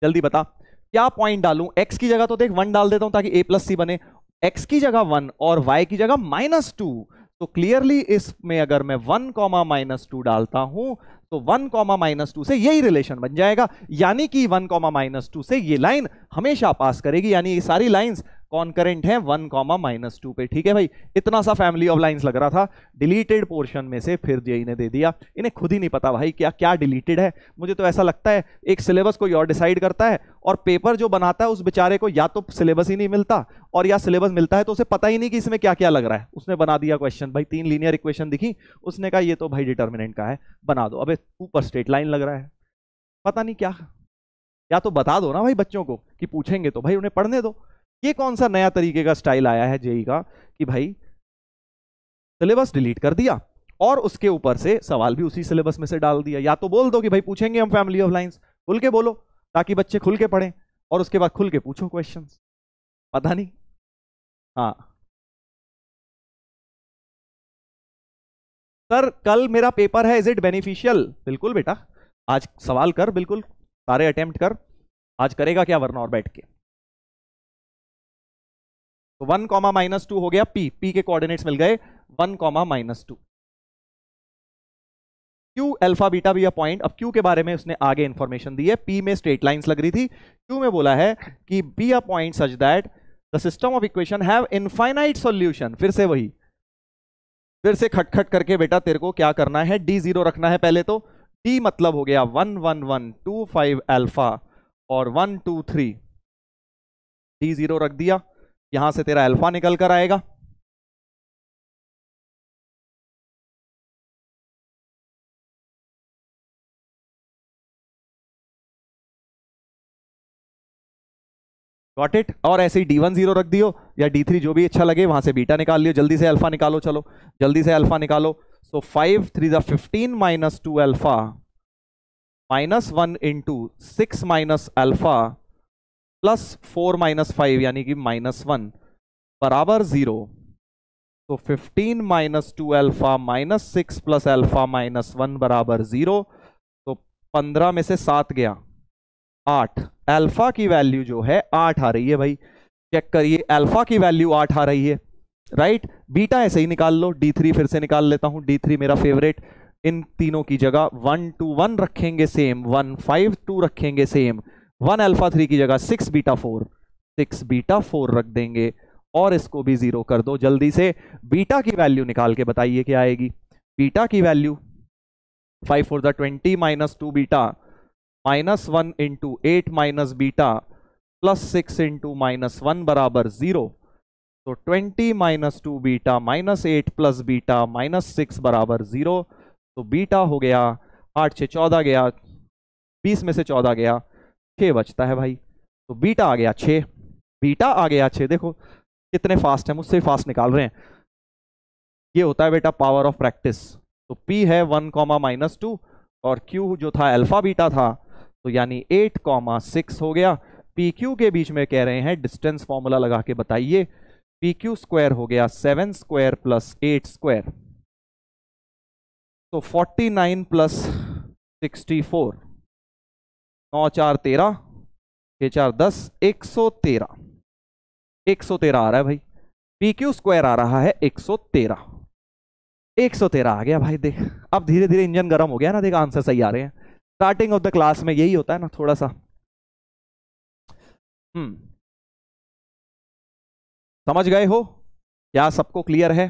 जल्दी बता क्या पॉइंट डालूं एक्स की जगह तो देख वन डाल देता हूं ताकि ए प्लस सी बने एक्स की जगह वन और वाई की जगह माइनस टू तो क्लियरली इसमें अगर मैं वन कॉमा माइनस टू डालता हूं तो वन कॉमा माइनस टू से यही रिलेशन बन जाएगा यानी कि वन कॉमा माइनस टू से ये लाइन हमेशा पास करेगी यानी ये सारी लाइंस कॉन्करेंट है वन कॉमा माइनस टू पे ठीक है भाई इतना सा फैमिली ऑफ लाइंस लग रहा था डिलीटेड पोर्शन में से फिर जे e ने दे दिया इन्हें खुद ही नहीं पता भाई क्या क्या डिलीटेड है मुझे तो ऐसा लगता है एक सिलेबस कोई और डिसाइड करता है और पेपर जो बनाता है उस बेचारे को या तो सिलेबस ही नहीं मिलता और या सिलेबस मिलता है तो उसे पता ही नहीं कि इसमें क्या क्या लग रहा है उसने बना दिया क्वेश्चन भाई तीन लीनियर इक्वेशन दिखी उसने कहा ये तो भाई डिटर्मिनेंट का है बना दो अब ऊपर स्ट्रेट लाइन लग रहा है पता नहीं क्या या तो बता दो ना भाई बच्चों को कि पूछेंगे तो भाई उन्हें पढ़ने दो ये कौन सा नया तरीके का स्टाइल आया है जेई का कि भाई सिलेबस डिलीट कर दिया और उसके ऊपर से सवाल भी उसी सिलेबस में से डाल दिया या तो बोल दो कि भाई पूछेंगे हम फैमिली ऑफ लाइन्स खुल के बोलो ताकि बच्चे खुल के पढ़ें और उसके बाद खुल के पूछो क्वेश्चन पता नहीं हाँ सर कल मेरा पेपर है इज इट बेनिफिशियल बिल्कुल बेटा आज सवाल कर बिल्कुल सारे अटेम्प्ट कर आज करेगा क्या वरना और बैठ के तो वन कॉमा माइनस टू हो गया पी पी के कोऑर्डिनेट्स मिल गए one comma minus two Q alpha beta भी पॉइंट अब क्यू के बारे में उसने आगे इंफॉर्मेशन दी है पी में स्ट्रेट लाइन लग रही थी क्यू में बोला है कि be a point such that the system of equation have infinite solution फिर से वही फिर से खटखट करके बेटा तेरे को क्या करना है डी जीरो रखना है पहले तो डी मतलब हो गया one one one two five alpha और one two three D zero रख दिया यहां से तेरा अल्फा निकल कर आएगा गॉट इट और ऐसे ही डी वन जीरो रख दियो या डी थ्री जो भी अच्छा लगे वहां से बीटा निकाल लियो जल्दी से अल्फा निकालो चलो जल्दी से अल्फा निकालो so five three fifteen minus two alpha minus one into six minus alpha plus four minus five यानी कि माइनस वन बराबर जीरो तो fifteen minus two alpha minus six plus alpha minus one बराबर zero तो पंद्रह में से सात गया आठ एल्फा की वैल्यू जो है आठ आ रही है भाई चेक करिए एल्फा की वैल्यू आठ आ रही है राइट बीटा ऐसे ही निकाल लो डी थ्री फिर से निकाल लेता हूं डी थ्री मेरा फेवरेट इन तीनों की जगह वन टू वन रखेंगे सेम वन फाइव टू रखेंगे सेम वन अल्फा थ्री की जगह six beta four six beta four रख देंगे और इसको भी जीरो कर दो जल्दी से बीटा की वैल्यू निकाल के बताइए क्या आएगी बीटा की value five four the twenty minus two beta minus one into eight minus beta plus six into minus one बराबर जीरो तो twenty minus two beta minus eight plus beta minus six बराबर zero तो beta हो गया आठ से चौदह गया बीस में से चौदह गया छः बचता है भाई तो बीटा आ गया छः बीटा आ गया छः देखो कितने फास्ट है मुझसे फास्ट निकाल रहे हैं ये होता है बेटा पावर ऑफ प्रैक्टिस तो पी है वन कॉमा माइनस टू और क्यू जो था अल्फा बीटा था तो यानी एट कॉमा सिक्स हो गया पी क्यू के बीच में कह रहे हैं डिस्टेंस फॉर्मूला लगा के बताइए पी क्यू स्क्वायर हो गया seven square plus eight square तो forty nine plus sixty four नौ चार तेरह छः चार दस एक सौ तेरह एक सौ तेरह आ रहा है भाई पी क्यू स्क्वायर आ रहा है एक सौ तेरह एक सौ तेरह आ गया भाई देख अब धीरे धीरे इंजन गर्म हो गया ना देख आंसर सही आ रहे हैं स्टार्टिंग ऑफ द क्लास में यही होता है ना थोड़ा सा हम्म समझ गए हो क्या सबको क्लियर है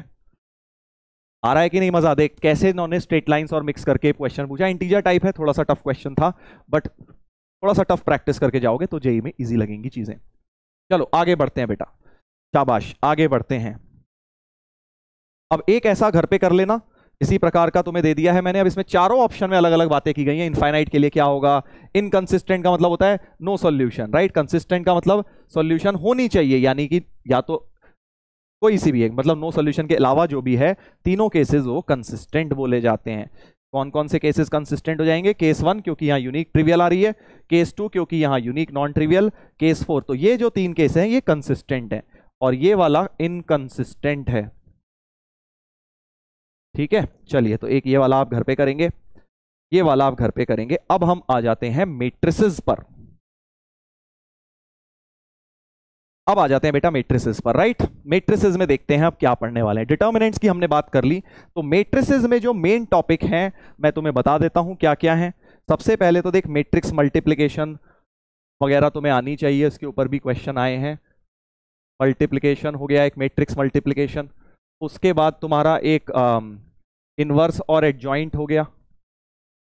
आ रहा है कि नहीं मजा देख कैसे इन्होंने स्ट्रेट लाइंस और मिक्स करके क्वेश्चन पूछा इंटीजर टाइप है थोड़ा सा टफ क्वेश्चन था बट थोड़ा सा टफ प्रैक्टिस करके जाओगे तो जेई में इजी लगेंगी चीज़ें चलो आगे बढ़ते हैं बेटा शाबाश आगे बढ़ते हैं अब एक ऐसा घर पे कर लेना इसी प्रकार का तुम्हें दे दिया है मैंने अब इसमें चारों ऑप्शन में अलग अलग बातें की गई हैं इनफाइनाइट के लिए क्या होगा इनकंसिस्टेंट का मतलब होता है नो सोल्यूशन राइट कंसिस्टेंट का मतलब सोल्यूशन होनी चाहिए यानी कि या तो कोई सी भी एक मतलब नो सोल्यूशन के अलावा जो भी है तीनों केसेस वो कंसिस्टेंट बोले जाते हैं कौन कौन से केसेस कंसिस्टेंट हो जाएंगे केस वन क्योंकि यहाँ यूनिक ट्रिवियल आ रही है केस टू क्योंकि यहाँ unique non trivial case four तो ये जो तीन केस हैं ये कंसिस्टेंट हैं और ये वाला इनकंसिस्टेंट है ठीक है चलिए तो एक ये वाला आप घर पे करेंगे ये वाला आप घर पे करेंगे अब हम आ जाते हैं मेट्रिस पर अब आ जाते हैं बेटा मेट्रिसेस पर राइट मेट्रिसेस में देखते हैं अब क्या पढ़ने वाले हैं डिटर्मिनेंट्स की हमने बात कर ली तो मेट्रिसेस में जो मेन टॉपिक है मैं तुम्हें बता देता हूं क्या क्या है सबसे पहले तो देख मेट्रिक्स मल्टीप्लीकेशन वगैरह तुम्हें आनी चाहिए इसके ऊपर भी क्वेश्चन आए हैं मल्टीप्लीकेशन हो गया एक मेट्रिक्स मल्टीप्लीकेशन उसके बाद तुम्हारा एक इनवर्स और एडजॉइंट हो गया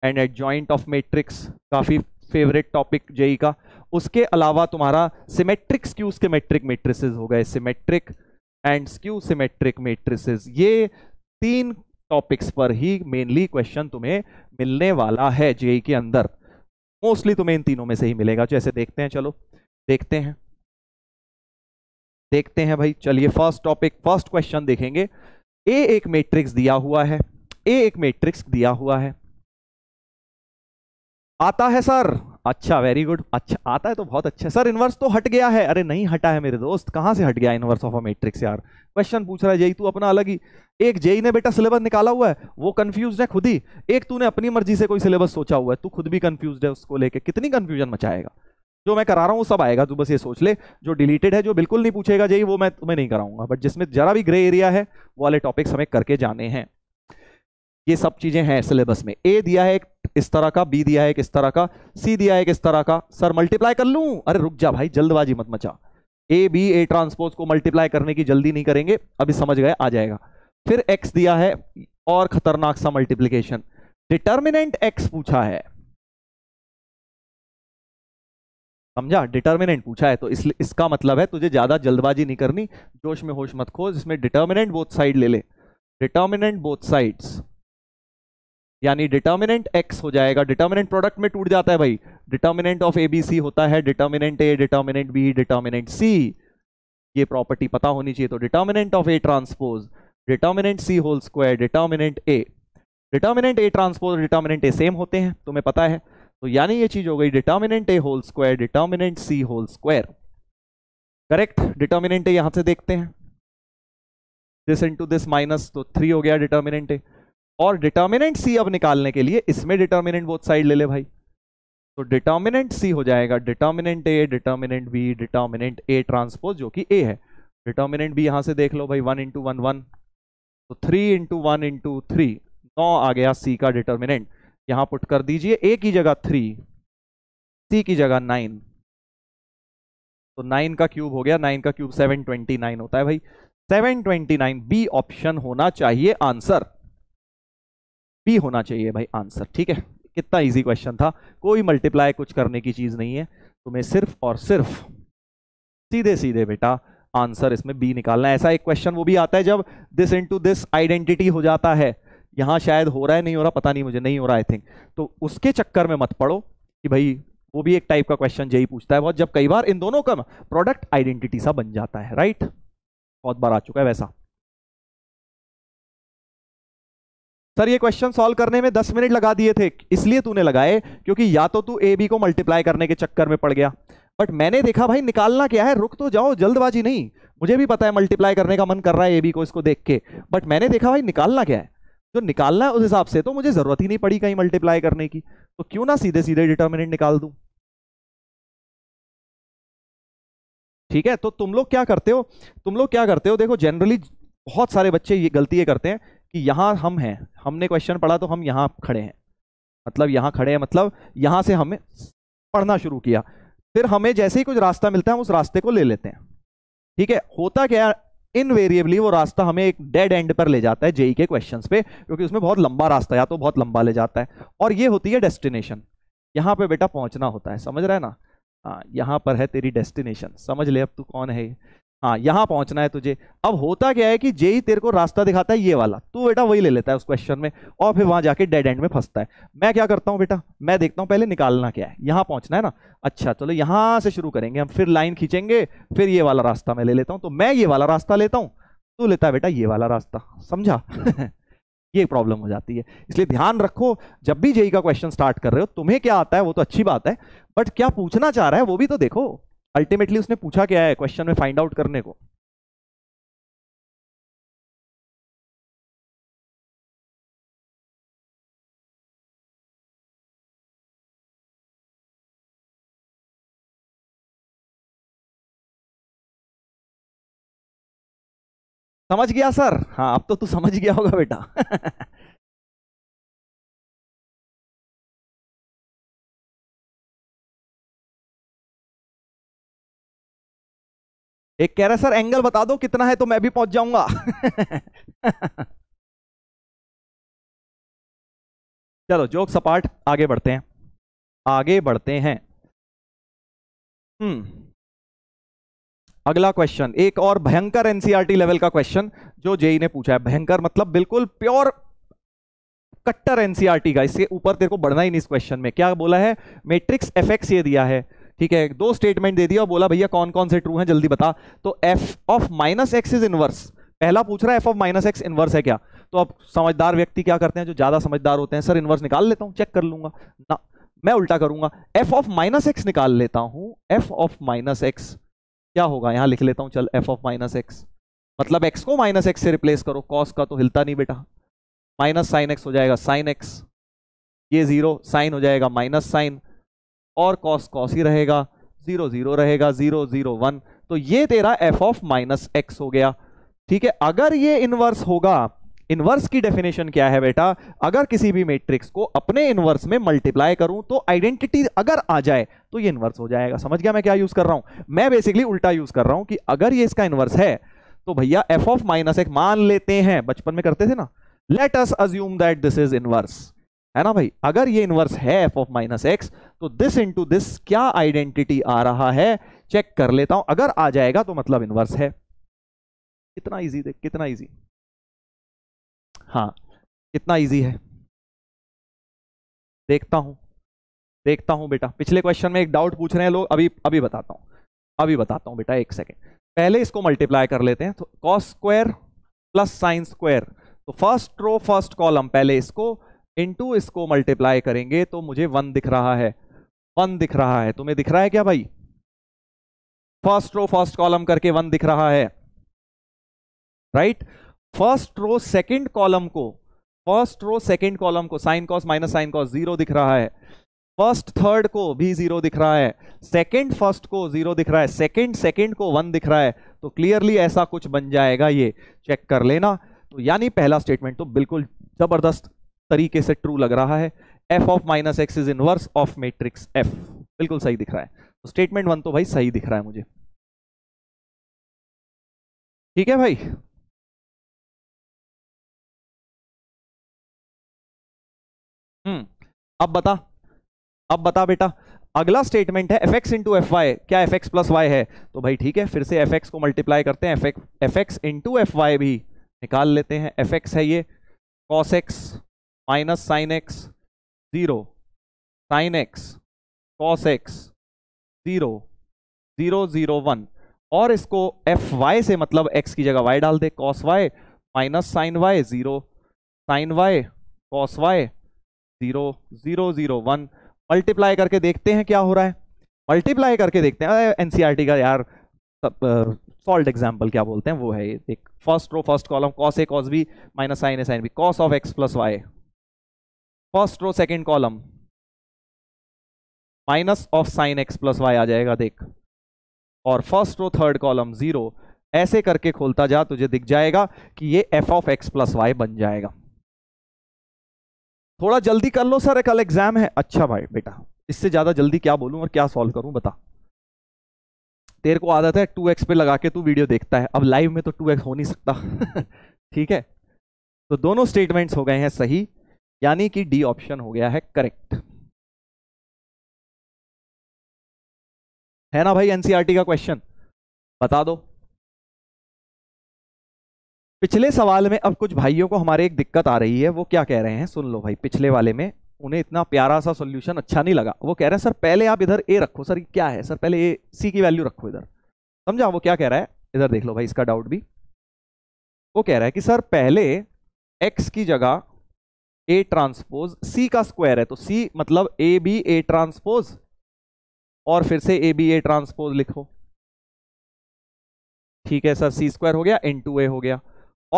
एंड एडजॉइंट ऑफ मेट्रिक्स काफ़ी फेवरेट टॉपिक जेई का उसके अलावा तुम्हारा सिमेट्रिक स्क्यू सिमेट्रिक मेट्रिसेस हो गए symmetric and skew symmetric matrices ये तीन टॉपिक्स पर ही मेनली क्वेश्चन तुम्हें मिलने वाला है जे के अंदर मोस्टली तुम्हें इन तीनों में से ही मिलेगा जैसे तो देखते हैं चलो देखते हैं देखते हैं भाई चलिए फर्स्ट टॉपिक फर्स्ट क्वेश्चन देखेंगे ए एक मैट्रिक्स दिया हुआ है ए एक मैट्रिक्स दिया हुआ है आता है सर अच्छा वेरी गुड अच्छा आता है तो बहुत अच्छा सर इन्वर्स तो हट गया है अरे नहीं हटा है मेरे दोस्त कहाँ से हट गया इन्वर्स ऑफ अ मैट्रिक्स यार क्वेश्चन पूछ रहा है जेई तू अपना अलग ही एक जेई ने बेटा सिलेबस निकाला हुआ है वो कन्फ्यूज है खुद ही एक तूने अपनी मर्जी से कोई सिलेबस सोचा हुआ है तू खुद भी कन्फ्यूज है उसको लेकर कितनी कन्फ्यूजन मचाएगा जो मैं करा रहा हूँ सब आएगा तू बस ये सोच ले जो डिलीटेड है जो बिल्कुल नहीं पूछेगा जेई वो मैं तुम्हें नहीं कराऊंगा बट जिसमें जरा भी ग्रे एरिया है वो वाले टॉपिक्स हमें करके जाने हैं ये सब चीज़ें हैं सिलेबस में ए दिया है इस तरह का बी दिया है एक इस तरह का सी दिया है एक इस तरह का सर मल्टीप्लाई कर लू अरे रुक जा भाई जल्दबाजी मत मचा ए बी ए ट्रांसपोज को मल्टीप्लाई करने की जल्दी नहीं करेंगे अभी समझ गए आ जाएगा फिर एक्स दिया है और खतरनाक सा मल्टीप्लीकेशन डिटर्मिनेंट एक्स पूछा है समझा डिटर्मिनेंट पूछा है तो इस, इसका मतलब है तुझे ज्यादा जल्दबाजी नहीं करनी जोश में होश मत खोज इसमें डिटर्मिनेंट बोथ साइड ले ले डिटर्मिनेंट बोथ साइड्स यानी डिटर्मिनेंट एक्स हो जाएगा डिटर्मिनेंट प्रोडक्ट में टूट जाता है भाई determinant of A B C होता है determinant A determinant B determinant C ये प्रॉपर्टी पता होनी चाहिए तो determinant of A transpose determinant C whole square determinant A determinant A transpose determinant A same होते हैं तुम्हें पता है तो यानी ये चीज हो गई determinant A whole square determinant C whole square correct determinant A यहां से देखते हैं दिस इंटू दिस माइनस तो थ्री हो गया डिटर्मिनेंट ए और डिटर्मिनेंट सी अब निकालने के लिए इसमें डिटर्मिनेंट बोथ साइड ले ले भाई तो डिटर्मिनेंट सी हो जाएगा determinant A determinant B determinant A transpose जो कि ए है डिटर्मिनेंट बी यहां से देख लो भाई वन इंटू वन वन तो three into one into three नौ आ गया सी का डिटर्मिनेंट यहां पुट कर दीजिए ए की जगह थ्री सी की जगह नाइन तो नाइन का क्यूब हो गया नाइन का क्यूब सेवन ट्वेंटी नाइन होता है भाई seven twenty nine B option होना चाहिए आंसर बी होना चाहिए भाई आंसर ठीक है कितना इजी क्वेश्चन था कोई मल्टीप्लाई कुछ करने की चीज़ नहीं है तुम्हें सिर्फ और सिर्फ सीधे सीधे बेटा आंसर इसमें बी निकालना ऐसा एक क्वेश्चन वो भी आता है जब दिस इनटू दिस आइडेंटिटी हो जाता है यहां शायद हो रहा है नहीं हो रहा पता नहीं मुझे नहीं हो रहा आई थिंक तो उसके चक्कर में मत पड़ो कि भाई वो भी एक टाइप का क्वेश्चन यही पूछता है बहुत जब कई बार इन दोनों का प्रोडक्ट आइडेंटिटी सा बन जाता है राइट बहुत बार आ चुका है वैसा सर ये क्वेश्चन सॉल्व करने में दस मिनट लगा दिए थे इसलिए तूने लगाए क्योंकि या तो तू ए बी को मल्टीप्लाई करने के चक्कर में पड़ गया बट मैंने देखा भाई निकालना क्या है रुक तो जाओ जल्दबाजी नहीं मुझे भी पता है मल्टीप्लाई करने का मन कर रहा है ए बी को इसको देख के बट मैंने देखा भाई निकालना क्या है जो निकालना है उस हिसाब से तो मुझे जरूरत ही नहीं पड़ी कहीं मल्टीप्लाई करने की तो क्यों ना सीधे सीधे डिटर्मिनेंट निकाल दूं ठीक है तो तुम लोग क्या करते हो तुम लोग क्या करते हो देखो जनरली बहुत सारे बच्चे ये गलती ये करते हैं कि यहाँ हम हैं हमने क्वेश्चन पढ़ा तो हम यहाँ खड़े हैं मतलब यहाँ खड़े हैं मतलब यहाँ से हमें पढ़ना शुरू किया फिर हमें जैसे ही कुछ रास्ता मिलता है हम उस रास्ते को ले लेते हैं ठीक है होता क्या इनवेरिएबली वो रास्ता हमें एक डेड एंड पर ले जाता है जेई के क्वेश्चन पे क्योंकि उसमें बहुत लंबा रास्ता या तो बहुत लंबा ले जाता है और ये होती है डेस्टिनेशन यहाँ पर बेटा पहुँचना होता है समझ रहा है ना हाँ यहाँ पर है तेरी डेस्टिनेशन समझ ले अब तू कौन है हाँ यहाँ पहुंचना है तुझे अब होता क्या है कि जे ही तेरे को रास्ता दिखाता है ये वाला तू बेटा वही ले लेता है उस क्वेश्चन में और फिर वहां जाके डेड एंड में फंसता है मैं क्या करता हूँ बेटा मैं देखता हूँ पहले निकालना क्या है यहाँ पहुंचना है ना अच्छा चलो यहाँ से शुरू करेंगे हम फिर लाइन खींचेंगे फिर ये वाला रास्ता मैं ले लेता हूँ तो मैं ये वाला रास्ता लेता हूँ तू लेता है बेटा ये वाला रास्ता समझा ये प्रॉब्लम हो जाती है इसलिए ध्यान रखो जब भी जेई का क्वेश्चन स्टार्ट कर रहे हो तुम्हें क्या आता है वो तो अच्छी बात है बट क्या पूछना चाह रहा है वो भी तो देखो अल्टीमेटली उसने पूछा क्या है क्वेश्चन में फाइंड आउट करने को समझ गया सर हाँ अब तो तू समझ गया होगा बेटा एक कह रहा है सर एंगल बता दो कितना है तो मैं भी पहुंच जाऊंगा चलो जोक सपाट आगे बढ़ते हैं आगे बढ़ते हैं हम्म अगला क्वेश्चन एक और भयंकर एनसीईआरटी लेवल e का क्वेश्चन जो जेई e ने पूछा है भयंकर मतलब बिल्कुल प्योर कट्टर एनसीईआरटी का इसके ऊपर तेरे को बढ़ना ही नहीं इस क्वेश्चन में क्या बोला है मैट्रिक्स एफएक्स ये दिया है ठीक है दो स्टेटमेंट दे दिया और बोला भैया कौन कौन से ट्रू हैं जल्दी बता तो F of minus x is inverse पहला पूछ रहा है F of minus X inverse है क्या तो अब समझदार व्यक्ति क्या करते हैं जो ज्यादा समझदार होते हैं सर इनवर्स निकाल लेता हूँ चेक कर लूंगा ना मैं उल्टा करूंगा एफ ऑफ माइनस एक्स निकाल लेता हूँ एफ ऑफ माइनस एक्स क्या होगा यहाँ लिख लेता हूँ चल एफ ऑफ माइनस एक्स मतलब एक्स को माइनस एक्स से रिप्लेस करो कॉस का तो हिलता नहीं बेटा माइनस साइन एक्स हो जाएगा साइन एक्स ये जीरो साइन हो जाएगा माइनस साइन और कॉस कॉस ही रहेगा जीरो जीरो रहेगा जीरो जीरो वन तो ये तेरा एफ ऑफ माइनस एक्स हो गया ठीक है अगर ये इनवर्स होगा इनवर्स की डेफिनेशन क्या है बेटा अगर किसी भी मैट्रिक्स को अपने इनवर्स में मल्टीप्लाई करूं तो आइडेंटिटी अगर आ जाए तो ये इनवर्स हो जाएगा समझ गया मैं क्या यूज कर रहा हूं मैं बेसिकली उल्टा यूज कर रहा हूं कि अगर ये इसका इनवर्स है तो भैया एफ ऑफ माइनस एक्स मान लेते हैं बचपन में करते थे ना let us assume that this is inverse है ना भाई अगर ये इनवर्स है एफ ऑफ माइनस एक्स तो दिस इंटू दिस क्या आइडेंटिटी आ रहा है चेक कर लेता हूं अगर आ जाएगा तो मतलब इनवर्स है कितना इजी देख कितना इजी हाँ कितना इजी है देखता हूं देखता हूं बेटा पिछले क्वेश्चन में एक डाउट पूछ रहे हैं लोग अभी अभी बताता हूं अभी बताता हूं बेटा एक सेकेंड पहले इसको मल्टीप्लाई कर लेते हैं तो cos square plus sign square तो फर्स्ट रो फर्स्ट कॉलम पहले इसको इनटू इसको मल्टीप्लाई करेंगे तो मुझे वन दिख रहा है वन दिख रहा है तुम्हें दिख रहा है क्या भाई फर्स्ट रो फर्स्ट कॉलम करके वन दिख रहा है right first row second column को फर्स्ट रो सेकंड कॉलम को sine cos minus sine cos zero दिख रहा है फर्स्ट थर्ड को भी जीरो दिख रहा है सेकंड फर्स्ट को जीरो दिख रहा है सेकंड सेकंड को वन दिख रहा है तो क्लियरली ऐसा कुछ बन जाएगा ये चेक कर लेना तो यानी पहला स्टेटमेंट तो बिल्कुल जबरदस्त तरीके से ट्रू लग रहा है F of minus x is inverse of matrix f बिल्कुल सही दिख रहा है स्टेटमेंट तो वन तो भाई सही दिख रहा है मुझे ठीक है भाई हम्म अब बता अब बता बेटा अगला स्टेटमेंट है F x into f y क्या एफ एक्स प्लस वाई है तो भाई ठीक है फिर से एफ एक्स को मल्टीप्लाई करते हैं f x into f y भी निकाल लेते हैं एफ एक्स है ये cos x minus sine x zero sine x cos x zero zero zero one और इसको एफ वाई से मतलब एक्स की जगह वाई डाल दे cos y minus sine y zero sine y cos y zero zero zero one multiply करके देखते हैं क्या हो रहा है मल्टीप्लाई करके देखते हैं एनसीईआरटी e का यार सॉल्ट एग्जाम्पल क्या बोलते हैं वो है एक first row first column cos a cos b minus sine a sine b cos of x plus y first row second column minus of sine x plus y आ जाएगा देख और first row third column zero ऐसे करके खोलता जा तुझे दिख जाएगा कि ये f of x plus y बन जाएगा थोड़ा जल्दी कर लो सर कल एग्जाम है अच्छा भाई बेटा इससे ज्यादा जल्दी क्या बोलूं और क्या सॉल्व करूं बता तेरे को आदत है टू एक्स पे लगा के तू वीडियो देखता है अब लाइव में तो टू एक्स हो नहीं सकता ठीक है तो दोनों स्टेटमेंट्स हो गए हैं सही यानी कि डी ऑप्शन हो गया है करेक्ट है ना भाई एनसीईआरटी e का क्वेश्चन बता दो पिछले सवाल में अब कुछ भाइयों को हमारे एक दिक्कत आ रही है वो क्या कह रहे हैं सुन लो भाई पिछले वाले में उन्हें इतना प्यारा सा सोल्यूशन अच्छा नहीं लगा वो कह रहे हैं सर पहले आप इधर ए रखो सर क्या है सर पहले ए सी की वैल्यू रखो इधर समझा वो क्या कह रहा है इधर देख लो भाई इसका डाउट भी वो कह रहा है कि सर पहले एक्स की जगह ए ट्रांसपोज सी का स्क्वायर है तो सी मतलब ए बी ए ट्रांसपोज और फिर से ए बी ए ट्रांसपोज लिखो ठीक है सर सी स्क्वायर हो गया इन टू ए हो गया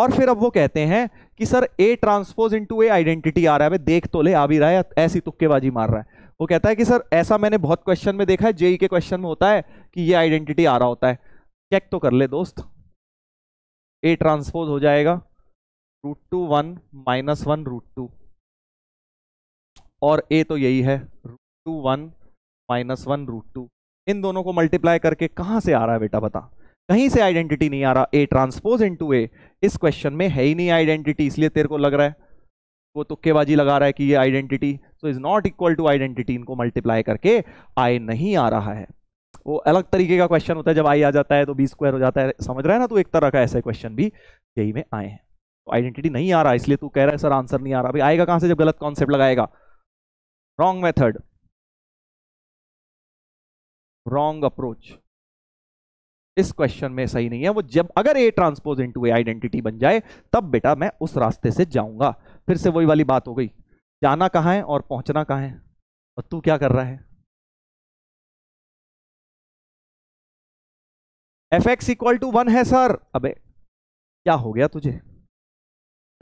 और फिर अब वो कहते हैं कि sir a transpose into a identity आ रहा है देख तो ले आ भी रहा है ऐसी तुक्केबाजी मार रहा है वो कहता है कि सर ऐसा मैंने बहुत क्वेश्चन में देखा है जेई के क्वेश्चन में होता है कि ये आइडेंटिटी आ रहा होता है चेक तो कर ले दोस्त ए ट्रांसपोज हो जाएगा root two one minus one root two और ए तो यही है root two one minus one root two इन दोनों को मल्टीप्लाई करके कहाँ से आ रहा है बेटा बता कहीं से आइडेंटिटी नहीं आ रहा ए ट्रांसपोज इन टू ए इस क्वेश्चन में है ही नहीं आइडेंटिटी इसलिए तेरे को लग रहा है वो तुक्केबाजी लगा रहा है कि ये identity so is not equal to identity इनको मल्टीप्लाई करके आई नहीं आ रहा है वो अलग तरीके का क्वेश्चन होता है जब आई आ जाता है तो बी स्क्वायर हो जाता है समझ रहा है ना तो एक तरह का ऐसे क्वेश्चन भी यही में आए हैं तो आइडेंटिटी नहीं आ रहा इसलिए तू कह रहा है सर आंसर नहीं आ रहा अभी आएगा कहाँ से जब गलत कॉन्सेप्ट लगाएगा रॉन्ग मेथड रॉन्ग अप्रोच इस क्वेश्चन में सही नहीं है वो जब अगर a transpose into a identity बन जाए तब बेटा मैं उस रास्ते से जाऊंगा फिर से वही वाली बात हो गई जाना कहां है और पहुंचना कहां है और तू क्या कर रहा है F x equal to one है सर अबे क्या हो गया तुझे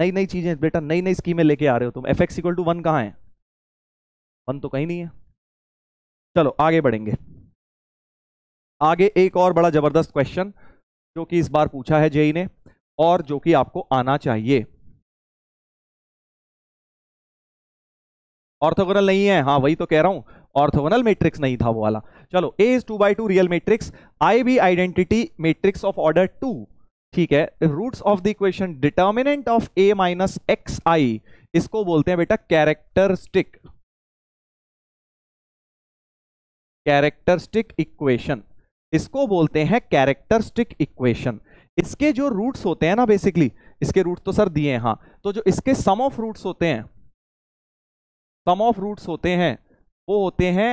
नई नई चीजें बेटा नई नई स्कीमें लेके आ रहे हो तुम f x equal to one कहां है वन तो कहीं नहीं है चलो आगे बढ़ेंगे आगे एक और बड़ा जबरदस्त क्वेश्चन जो कि इस बार पूछा है जेई ने और जो कि आपको आना चाहिए ऑर्थोगोनल नहीं है हाँ वही तो कह रहा हूं ऑर्थोगोनल मैट्रिक्स नहीं था वो वाला चलो a is two by two real matrix I be identity matrix of order two ठीक है roots of the equation determinant of a minus x I इसको बोलते हैं बेटा कैरेक्टरिस्टिक कैरेक्टरिस्टिक इक्वेशन इसको बोलते हैं कैरेक्टरिस्टिक इक्वेशन इसके जो रूट्स होते हैं ना बेसिकली इसके रूट तो सर दिए हैं हाँ तो जो इसके सम ऑफ रूट्स होते हैं सम ऑफ रूट्स होते हैं वो होते हैं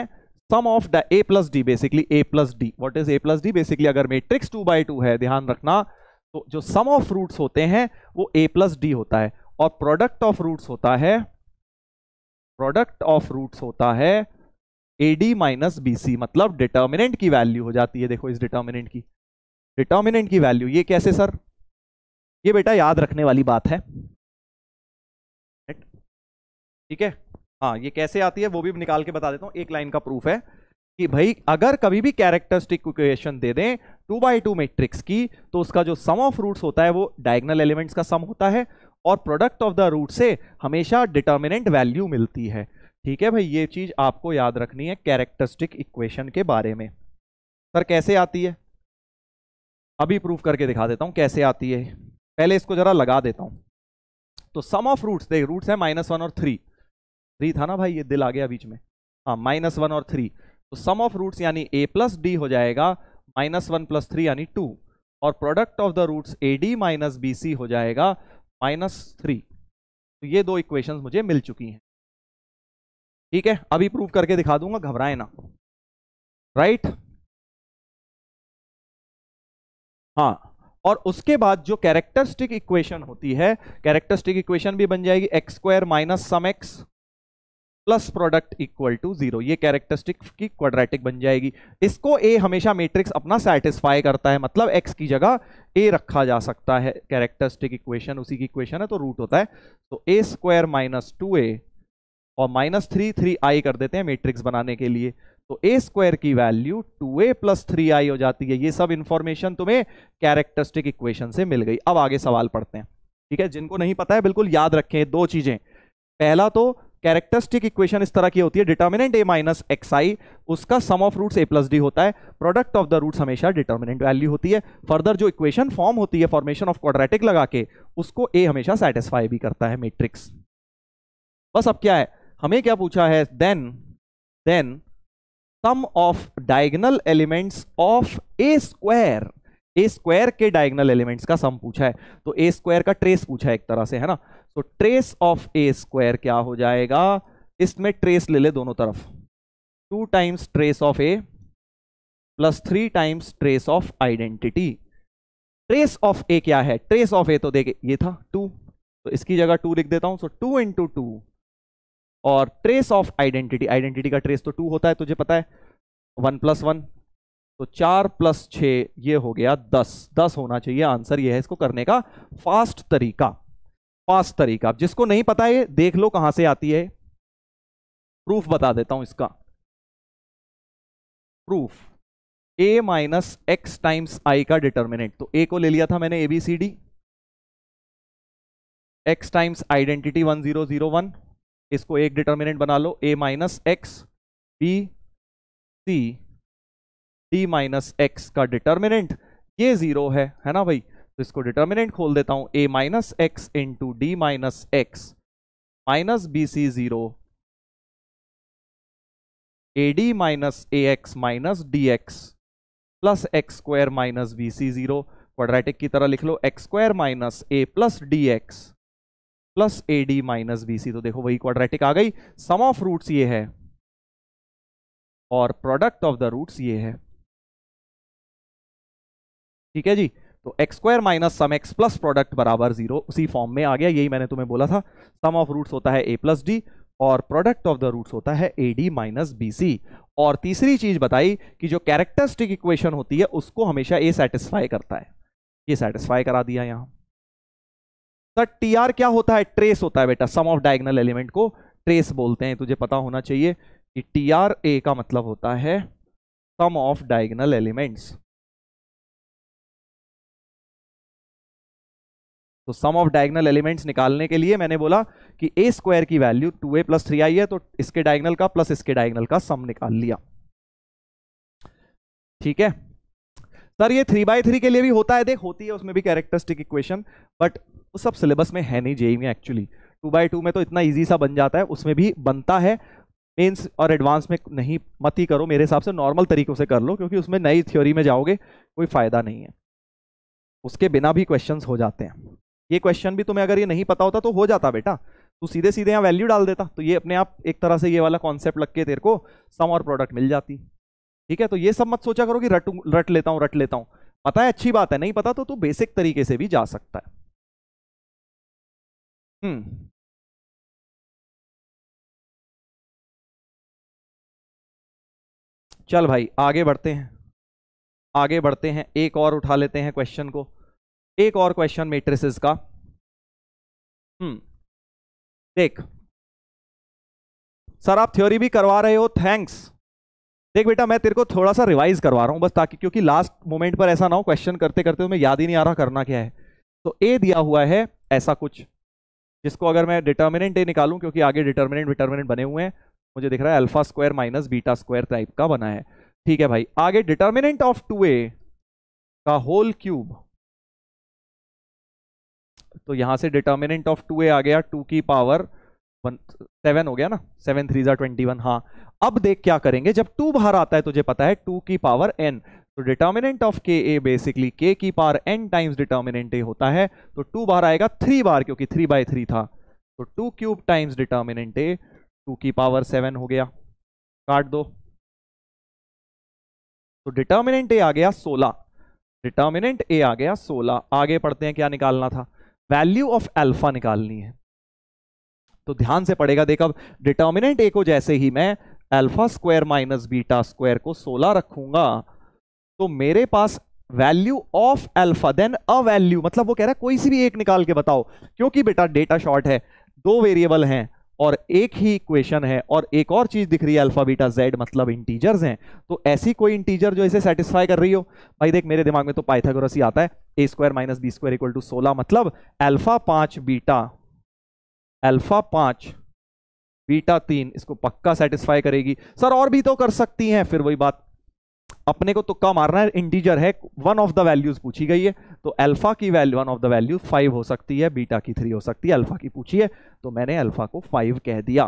sum of the a plus d basically a plus d what is a plus d basically अगर मेट्रिक्स टू बाई टू है ध्यान रखना तो जो सम ऑफ रूट्स होते हैं वो ए प्लस डी होता है और प्रोडक्ट ऑफ रूट्स होता है प्रोडक्ट ऑफ रूट्स होता है एडी माइनस बी मतलब डिटर्मिनेंट की वैल्यू हो जाती है देखो इस डिटर्मिनेंट की डिटर्मिनेंट की वैल्यू ये कैसे सर ये बेटा याद रखने वाली बात है ठीक है हाँ ये कैसे आती है वो भी निकाल के बता देता हूँ एक लाइन का प्रूफ है कि भाई अगर कभी भी कैरेक्टरिस्टिक इक्वेशन दे दें टू बाई टू मेट्रिक्स की तो उसका जो सम ऑफ रूट्स होता है वो डायगनल एलिमेंट्स का सम होता है और प्रोडक्ट ऑफ द रूट से हमेशा डिटर्मिनेंट वैल्यू मिलती है ठीक है भाई ये चीज़ आपको याद रखनी है कैरेक्टरिस्टिक इक्वेशन के बारे में सर कैसे आती है अभी प्रूफ करके दिखा देता हूं कैसे आती है पहले इसको जरा लगा देता हूं तो सम ऑफ रूट्स देख रूट्स है माइनस वन और थ्री थ्री था ना भाई ये दिल आ गया बीच में हाँ माइनस वन और थ्री तो सम ऑफ रूट्स यानी ए प्लस डी हो जाएगा माइनस वन प्लस थ्री यानी टू और product of the roots a d minus b सी हो जाएगा माइनस थ्री तो ये दो इक्वेशंस मुझे मिल चुकी हैं ठीक है अभी प्रूव करके दिखा दूंगा घबराए ना राइट हाँ और उसके बाद जो कैरेक्टरिस्टिक इक्वेशन होती है कैरेक्टरिस्टिक इक्वेशन भी बन जाएगी x square minus sum x plus product equal to zero ये कैरेक्टरिस्टिक की क्वाड्रेटिक बन जाएगी इसको ए हमेशा मैट्रिक्स अपना सेटिस्फाई करता है मतलब एक्स की जगह ए रखा जा सकता है कैरेक्टरिस्टिक इक्वेशन उसी की इक्वेशन है तो रूट होता है तो ए स्क्वायर माइनस टू ए और माइनस थ्री थ्री आई कर देते हैं मैट्रिक्स बनाने के लिए तो ए स्क्वायर की value two a plus three I हो जाती है ये सब इंफॉर्मेशन तुम्हें कैरेक्टरिस्टिक इक्वेशन से मिल गई अब आगे सवाल पढ़ते हैं ठीक है जिनको नहीं पता है बिल्कुल याद रखें दो चीजें पहला तो कैरेक्टरिस्टिक इक्वेशन इस तरह की होती है determinant a minus x I उसका sum of roots a plus d होता है प्रोडक्ट ऑफ द रूट्स हमेशा डिटर्मिनेंट वैल्यू होती है फर्दर जो इक्वेशन फॉर्म होती है फॉर्मेशन ऑफ क्वाड्रेटिक लगा के उसको ए हमेशा सेटिस्फाई भी करता है मैट्रिक्स बस अब क्या है हमें क्या पूछा है then then sum of diagonal elements of a square a square के डायगनल एलिमेंट्स का सम पूछा है तो ए स्क्वायर का ट्रेस पूछा है एक तरह से है ना तो ट्रेस ऑफ ए स्क्वायर क्या हो जाएगा इसमें ट्रेस ले ले दोनों तरफ two times trace of a plus three times trace of identity trace of a क्या है ट्रेस ऑफ ए तो देखे ये था टू तो इसकी जगह टू लिख देता हूं सो टू इंटू टू और ट्रेस ऑफ आइडेंटिटी आइडेंटिटी का ट्रेस तो टू होता है तुझे पता है वन प्लस वन तो चार प्लस छ ये हो गया दस दस होना चाहिए आंसर ये है इसको करने का फास्ट तरीका फास्ट तरीका जिसको नहीं पता है देख लो कहां से आती है प्रूफ बता देता हूं इसका proof a minus x times I का डिटर्मिनेंट तो ए को ले लिया था मैंने a b c d x times identity one zero zero one इसको एक डिटर्मिनेंट बना लो a minus x b c d minus x का डिटर्मिनेंट ये जीरो है है ना भाई तो इसको डिटर्मिनेंट खोल देता हूं a minus x into d minus x minus b c zero a d minus A x minus d x plus x square minus b c zero quadratic की तरह लिख लो x square minus a plus d x plus a d minus b c तो देखो वही quadratic आ गई सम of roots ये है और प्रोडक्ट ऑफ द रूट्स ये है ठीक है जी तो x square minus sum x plus product बराबर जीरो उसी फॉर्म में आ गया यही मैंने तुम्हें बोला था सम ऑफ रूट्स होता है ए प्लस डी और प्रोडक्ट ऑफ द रूट्स होता है a d minus b c और तीसरी चीज बताई कि जो कैरेक्टरिस्टिक इक्वेशन होती है उसको हमेशा ए सेटिस्फाई करता है ये सेटिस्फाई करा दिया यहां सर टीआर क्या होता है ट्रेस होता है बेटा सम ऑफ डायगनल एलिमेंट को ट्रेस बोलते हैं तुझे पता होना चाहिए कि टी आर ए का मतलब होता है सम ऑफ डायगनल एलिमेंट्स तो सम ऑफ डायगनल एलिमेंट्स निकालने के लिए मैंने बोला कि ए स्क्वायर की value two a plus three I है तो इसके डायगनल का प्लस इसके डायगनल का सम निकाल लिया ठीक है सर ये थ्री बाई थ्री के लिए भी होता है देख होती है उसमें भी कैरेक्टरिस्टिक इक्वेशन बट वो सब सिलेबस में है नहीं जेई में एक्चुअली टू बाई टू में तो इतना ईजी सा बन जाता है उसमें भी बनता है मेन्स और एडवांस में नहीं मत ही करो मेरे हिसाब से नॉर्मल तरीक़ों से कर लो क्योंकि उसमें नई थ्योरी में जाओगे कोई फ़ायदा नहीं है उसके बिना भी क्वेश्चन हो जाते हैं ये क्वेश्चन भी तुम्हें अगर ये नहीं पता होता तो हो जाता बेटा तू सीधे सीधे यहाँ वैल्यू डाल देता तो ये अपने आप एक तरह से ये वाला कॉन्सेप्ट लग के तेरे को सम और प्रोडक्ट मिल जाती ठीक है तो ये सब मत सोचा करो कि रट रट लेता हूं रट लेता हूं पता है अच्छी बात है नहीं पता तो तू बेसिक तरीके से भी जा सकता है हम्म चल भाई आगे बढ़ते हैं आगे बढ़ते हैं एक और उठा लेते हैं क्वेश्चन को एक और क्वेश्चन मेट्रिसेस का हम्म देख सर आप थ्योरी भी करवा रहे हो थैंक्स देख बेटा मैं तेरे को थोड़ा सा रिवाइज करवा रहा हूँ बस ताकि क्योंकि लास्ट मोमेंट पर ऐसा ना हो क्वेश्चन करते करते तुम्हें याद ही नहीं आ रहा करना क्या है तो ए दिया हुआ है ऐसा कुछ जिसको अगर मैं डिटर्मिनेंट ए निकालूं क्योंकि आगे डिटर्मिनेंट डिटर्मिनेंट बने हुए हैं मुझे दिख रहा है alpha square minus beta square type का बना है ठीक है भाई आगे डिटर्मिनेंट ऑफ टू ए का होल क्यूब तो यहां से डिटर्मिनेंट ऑफ टू ए आ गया टू की पावर सेवन हो गया ना सेवन थ्री जा ट्वेंटी वन हाँ अब देख क्या करेंगे जब टू बाहर आता है तुझे पता है टू की पावर एन तो determinant of k a basically k की power n times determinant a होता है तो टू बाहर आएगा थ्री बार क्योंकि थ्री बाय थ्री था तो टू क्यूब टाइम्स डिटर्मिनेंट ए टू की पावर सेवन हो गया काट दो तो डिटर्मिनेंट ए आ गया सोलह डिटर्मिनेंट ए आ गया सोलह आगे पढ़ते हैं क्या निकालना था वैल्यू ऑफ एल्फा निकालनी है तो ध्यान से पड़ेगा देख अब डिटर्मिनेंट ए को जैसे ही मैं alpha square minus beta square को 16 रखूंगा तो मेरे पास value of alpha then uh value मतलब वो कह रहा है कोई सी भी एक निकाल के बताओ क्योंकि बेटा डेटा शॉर्ट है दो वेरिएबल हैं और एक ही इक्वेशन है और एक और चीज दिख रही है अल्फा बीटा जेड मतलब इंटीजर्स हैं तो ऐसी कोई इंटीजर जो इसे सेटिस्फाई कर रही हो भाई देख मेरे दिमाग में तो पाइथागोरस ही आता है a square minus b square equal to सोलह मतलब अल्फा पांच बीटा अल्फा पांच बीटा तीन इसको पक्का सेटिस्फाई करेगी सर और भी तो कर सकती हैं फिर वही बात अपने को तुक्का मारना है इंटीजर है वन ऑफ द वैल्यूज पूछी गई है तो अल्फा की value one of the value five हो सकती है बीटा की थ्री हो सकती है अल्फा की पूछी है तो मैंने अल्फा को फाइव कह दिया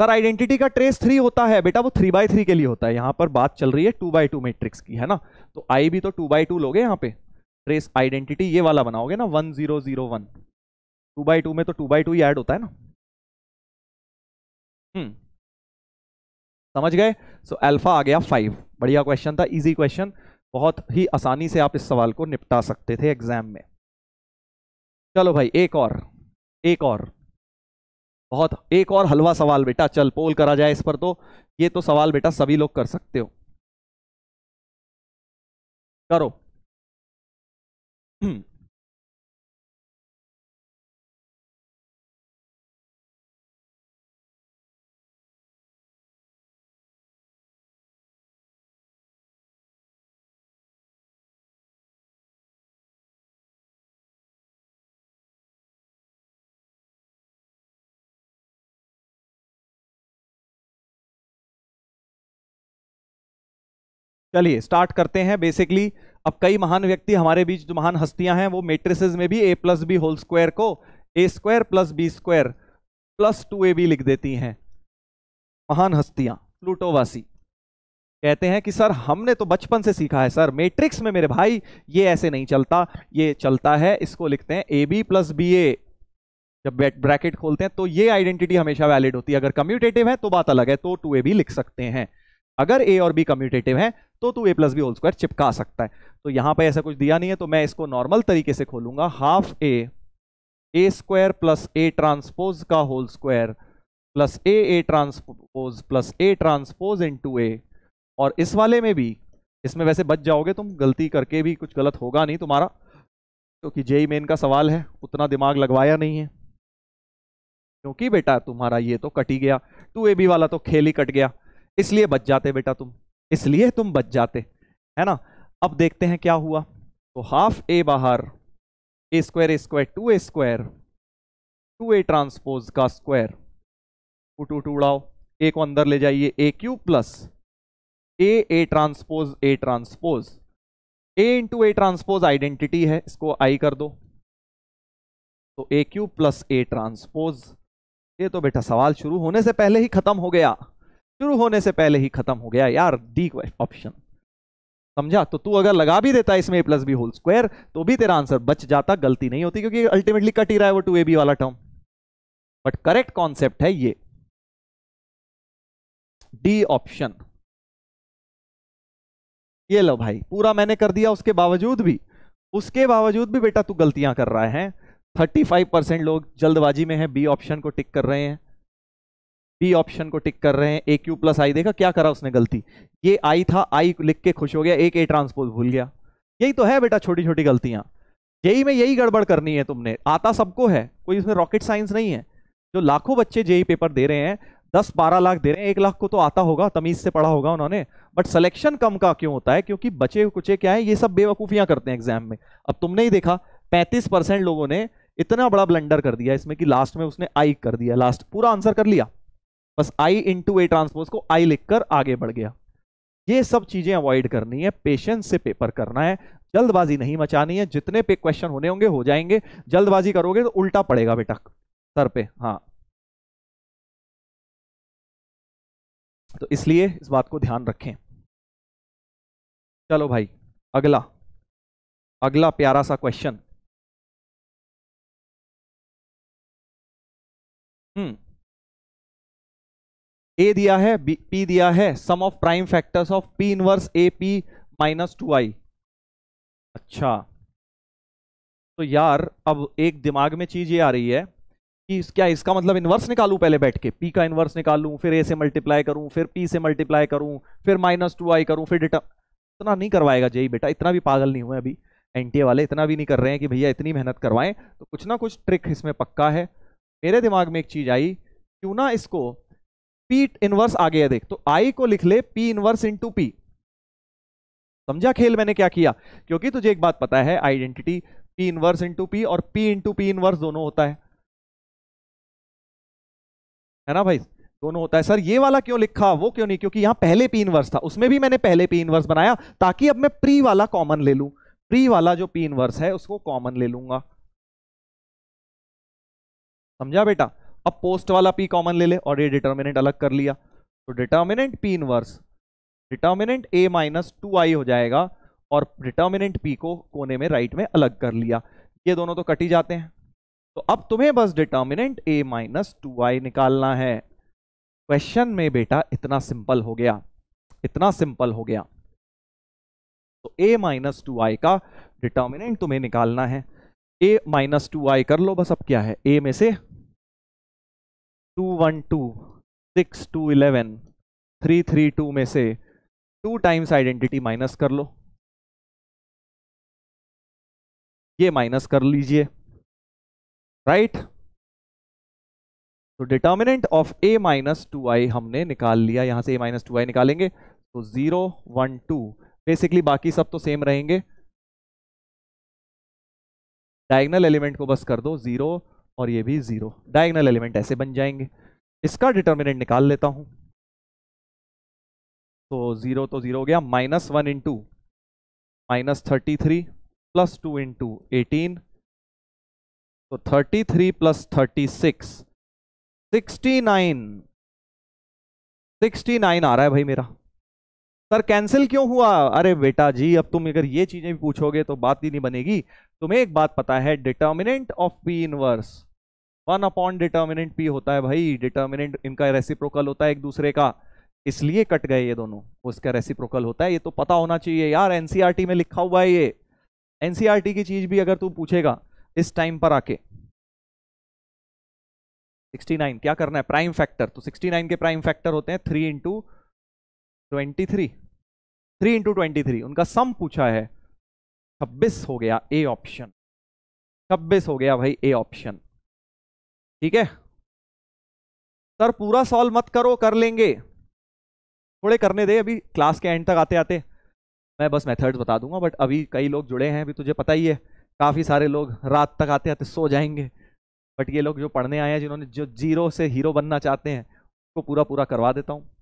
सर आइडेंटिटी का ट्रेस थ्री होता है बेटा वो थ्री बाय थ्री के लिए होता है यहां पर बात चल रही है टू बाई टू मेट्रिक्स की है ना तो आई भी तो टू बाई टू लोगे यहां पे ट्रेस आइडेंटिटी ये वाला बनाओगे ना one zero zero one two by two में तो टू बाई टू ही ऐड होता है ना हम्म समझ गए सो अल्फा आ गया फाइव बढ़िया क्वेश्चन था इजी क्वेश्चन बहुत ही आसानी से आप इस सवाल को निपटा सकते थे एग्जाम में चलो भाई एक और एक और बहुत एक और हलवा सवाल बेटा चल पोल करा जाए इस पर तो ये तो सवाल बेटा सभी लोग कर सकते हो करो चलिए स्टार्ट करते हैं बेसिकली अब कई महान व्यक्ति हमारे बीच जो महान हस्तियां हैं वो मेट्रिस में भी a plus B whole square को a square plus B square plus two a b लिख देती हैं महान हस्तियां प्लूटोवासी कहते हैं कि सर हमने तो बचपन से सीखा है सर मेट्रिक्स में मेरे भाई ये ऐसे नहीं चलता ये चलता है इसको लिखते हैं a b plus B a जब ब्रैकेट खोलते हैं तो ये आइडेंटिटी हमेशा वैलिड होती है अगर कम्यूटेटिव है तो बात अलग है तो टू ए बी लिख सकते हैं अगर ए और बी कम्यूटेटिव है तो तू a plus B whole square चिपका सकता है तो यहां पे ऐसा कुछ दिया नहीं है तो मैं इसको नॉर्मल तरीके से खोलूंगा half a a square plus a transpose का whole square plus a a transpose plus a transpose into a और इस वाले में भी इसमें वैसे बच जाओगे तुम गलती करके भी कुछ गलत होगा नहीं तुम्हारा क्योंकि जेई मेन का सवाल है उतना दिमाग लगवाया नहीं है क्योंकि बेटा तुम्हारा ये तो कट ही गया टू ए बी वाला तो खेल ही कट गया इसलिए बच जाते बेटा तुम इसलिए तुम बच जाते है ना अब देखते हैं क्या हुआ तो हाफ ए बाहर a square a square two a square two a transpose का स्क्वायर टू टू टू उड़ाओ ए को अंदर ले जाइए a cube plus a a transpose a transpose a into a transpose identity है इसको आई कर दो तो a cube plus a transpose ये तो बेटा सवाल शुरू होने से पहले ही खत्म हो गया शुरू होने से पहले ही खत्म हो गया यार डी ऑप्शन समझा तो तू अगर लगा भी देता इसमें ए प्लस बी होल स्क्वायर तो भी तेरा आंसर बच जाता गलती नहीं होती क्योंकि अल्टीमेटली कट ही रहा है वो टू ए बी वाला टर्म बट करेक्ट कॉन्सेप्ट है ये डी ऑप्शन ये लो भाई पूरा मैंने कर दिया उसके बावजूद भी उसके बावजूद भी बेटा तू गलतियां कर रहा है फाइव परसेंट लोग जल्दबाजी में है बी ऑप्शन को टिक कर रहे हैं बी ऑप्शन को टिक कर रहे हैं ए क्यू प्लस आई देखा क्या करा उसने गलती ये आई था आई लिख के खुश हो गया एक ए ट्रांसपोज भूल गया यही तो है बेटा छोटी छोटी गलतियां जेई में यही गड़बड़ करनी है तुमने आता सबको है कोई इसमें रॉकेट साइंस नहीं है जो लाखों बच्चे जेई पेपर e दे रहे हैं दस बारह लाख दे रहे हैं एक लाख को तो आता होगा तमीज से पढ़ा होगा उन्होंने बट सिलेक्शन कम का क्यों होता है क्योंकि बचे कुचे क्या है ये सब बेवकूफियां करते हैं एग्जाम में अब तुमने ही देखा पैंतीस परसेंट लोगों ने इतना बड़ा ब्लेंडर कर दिया इसमें कि लास्ट में उसने आई कर दिया लास्ट पूरा आंसर कर लिया बस आई इंटू ए ट्रांसपोज को आई लिखकर आगे बढ़ गया ये सब चीजें अवॉइड करनी है पेशेंस से पेपर करना है जल्दबाजी नहीं मचानी है जितने पे क्वेश्चन होने होंगे हो जाएंगे जल्दबाजी करोगे तो उल्टा पड़ेगा बेटा सर पे हाँ तो इसलिए इस बात को ध्यान रखें चलो भाई अगला अगला प्यारा सा क्वेश्चन हम्म ए दिया है पी दिया है sum of prime factors of P inverse a p minus two I अच्छा तो यार अब एक दिमाग में चीज ये आ रही है कि क्या इसका मतलब इन्वर्स निकालू पहले बैठ के पी का इन्वर्स निकालू फिर ए से मल्टीप्लाई करूं फिर पी से मल्टीप्लाई करूं फिर माइनस टू आई करूं फिर डिटर इतना नहीं करवाएगा जय e बेटा इतना भी पागल नहीं हुए अभी एनटीए वाले इतना भी नहीं कर रहे हैं कि भैया इतनी मेहनत करवाएं तो कुछ ना कुछ ट्रिक इसमें पक्का है मेरे दिमाग में एक चीज़ आई क्यों ना इसको पी इनवर्स आ गया देख तो आई को लिख ले पी इनवर्स इंटू पी समझा खेल मैंने क्या किया क्योंकि तुझे एक बात पता है identity p inverse into p और पी टू पी इनवर्स दोनों होता है है ना भाई दोनों होता है सर ये वाला क्यों लिखा वो क्यों नहीं क्योंकि यहां पहले पी इनवर्स था उसमें भी मैंने पहले पी इनवर्स बनाया ताकि अब मैं प्री वाला कॉमन ले लू प्री वाला जो पी इनवर्स है उसको कॉमन ले लूंगा समझा बेटा अब पोस्ट वाला पी कॉमन ले ले और ये डिटर्मिनेंट अलग कर लिया तो determinant p inverse determinant a minus two I हो जाएगा और डिटर्मिनेंट पी को कोने में राइट में अलग कर लिया ये दोनों तो कट ही जाते हैं तो अब तुम्हें बस determinant a minus two I निकालना है क्वेश्चन में बेटा इतना सिंपल हो गया इतना सिंपल हो गया तो ए माइनस टू आई का डिटर्मिनेंट तुम्हें निकालना है ए माइनस टू आई कर लो बस अब क्या है ए में से two one two six two eleven three three two में से टू टाइम्स आइडेंटिटी माइनस कर लो ये माइनस कर लीजिए राइट तो determinant of a minus two I हमने निकाल लिया यहां से ए माइनस टू आई निकालेंगे तो जीरो वन टू बेसिकली बाकी सब तो सेम रहेंगे डायगनल एलिमेंट को बस कर दो जीरो और ये भी जीरो डायगनल एलिमेंट ऐसे बन जाएंगे इसका डिटर्मिनेंट निकाल लेता हूं तो जीरो तो जीरो हो गया minus one into minus thirty three plus two into eighteen तो thirty three plus thirty six sixty nine sixty nine आ रहा है भाई मेरा सर कैंसिल क्यों हुआ अरे बेटा जी अब तुम अगर ये चीजें भी पूछोगे तो बात ही नहीं बनेगी तुम्हें एक बात पता है determinant of P inverse one upon determinant P होता है भाई डिटर्मिनेंट इनका रेसिप्रोकल होता है एक दूसरे का इसलिए कट गए ये दोनों उसका रेसिप्रोकल होता है ये तो पता होना चाहिए यार एनसीआरटी e में लिखा हुआ है ये एनसीआरटी e की चीज भी अगर तू पूछेगा इस टाइम पर आके 69 क्या करना है प्राइम फैक्टर तो 69 के प्राइम फैक्टर होते हैं three into twenty three three into twenty three उनका सम पूछा है छब्बीस हो गया ए ऑप्शन छब्बीस हो गया भाई ए ऑप्शन ठीक है सर पूरा सॉल्व मत करो कर लेंगे थोड़े करने दे अभी क्लास के एंड तक आते आते मैं बस मेथड्स बता दूंगा बट अभी कई लोग जुड़े हैं अभी तुझे पता ही है काफ़ी सारे लोग रात तक आते आते सो जाएंगे बट ये लोग जो पढ़ने आए हैं जिन्होंने जो जीरो से हीरो बनना चाहते हैं उसको पूरा पूरा करवा देता हूँ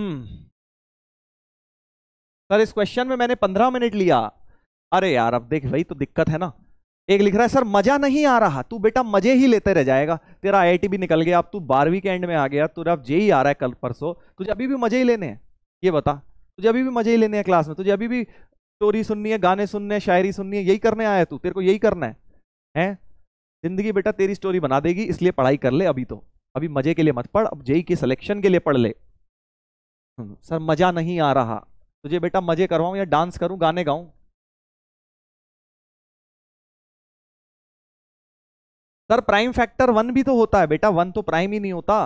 हम्म। सर इस क्वेश्चन में मैंने पंद्रह मिनट लिया अरे यार अब देख भाई तो दिक्कत है ना एक लिख रहा है सर मजा नहीं आ रहा तू बेटा मजे ही लेते रह जाएगा तेरा टी भी निकल गया अब तू बारहवीं के एंड में आ गया तुझे अब जे ही आ रहा है कल परसों तुझे अभी भी मजे ही लेने हैं ये बता तुझे अभी भी मजे ही लेने हैं क्लास में तुझे अभी भी स्टोरी सुननी है गाने सुनने हैं शायरी सुननी है यही करने आया तू तेरे को यही करना है है? जिंदगी बेटा तेरी स्टोरी बना देगी इसलिए पढ़ाई कर ले अभी तो अभी मजे के लिए मत पढ़ अब जेई के सिलेक्शन के लिए पढ़ ले सर मजा नहीं आ रहा तुझे बेटा मजे करवाऊं या डांस करूं गाने गाऊं सर प्राइम फैक्टर वन भी तो होता है बेटा वन तो प्राइम ही नहीं होता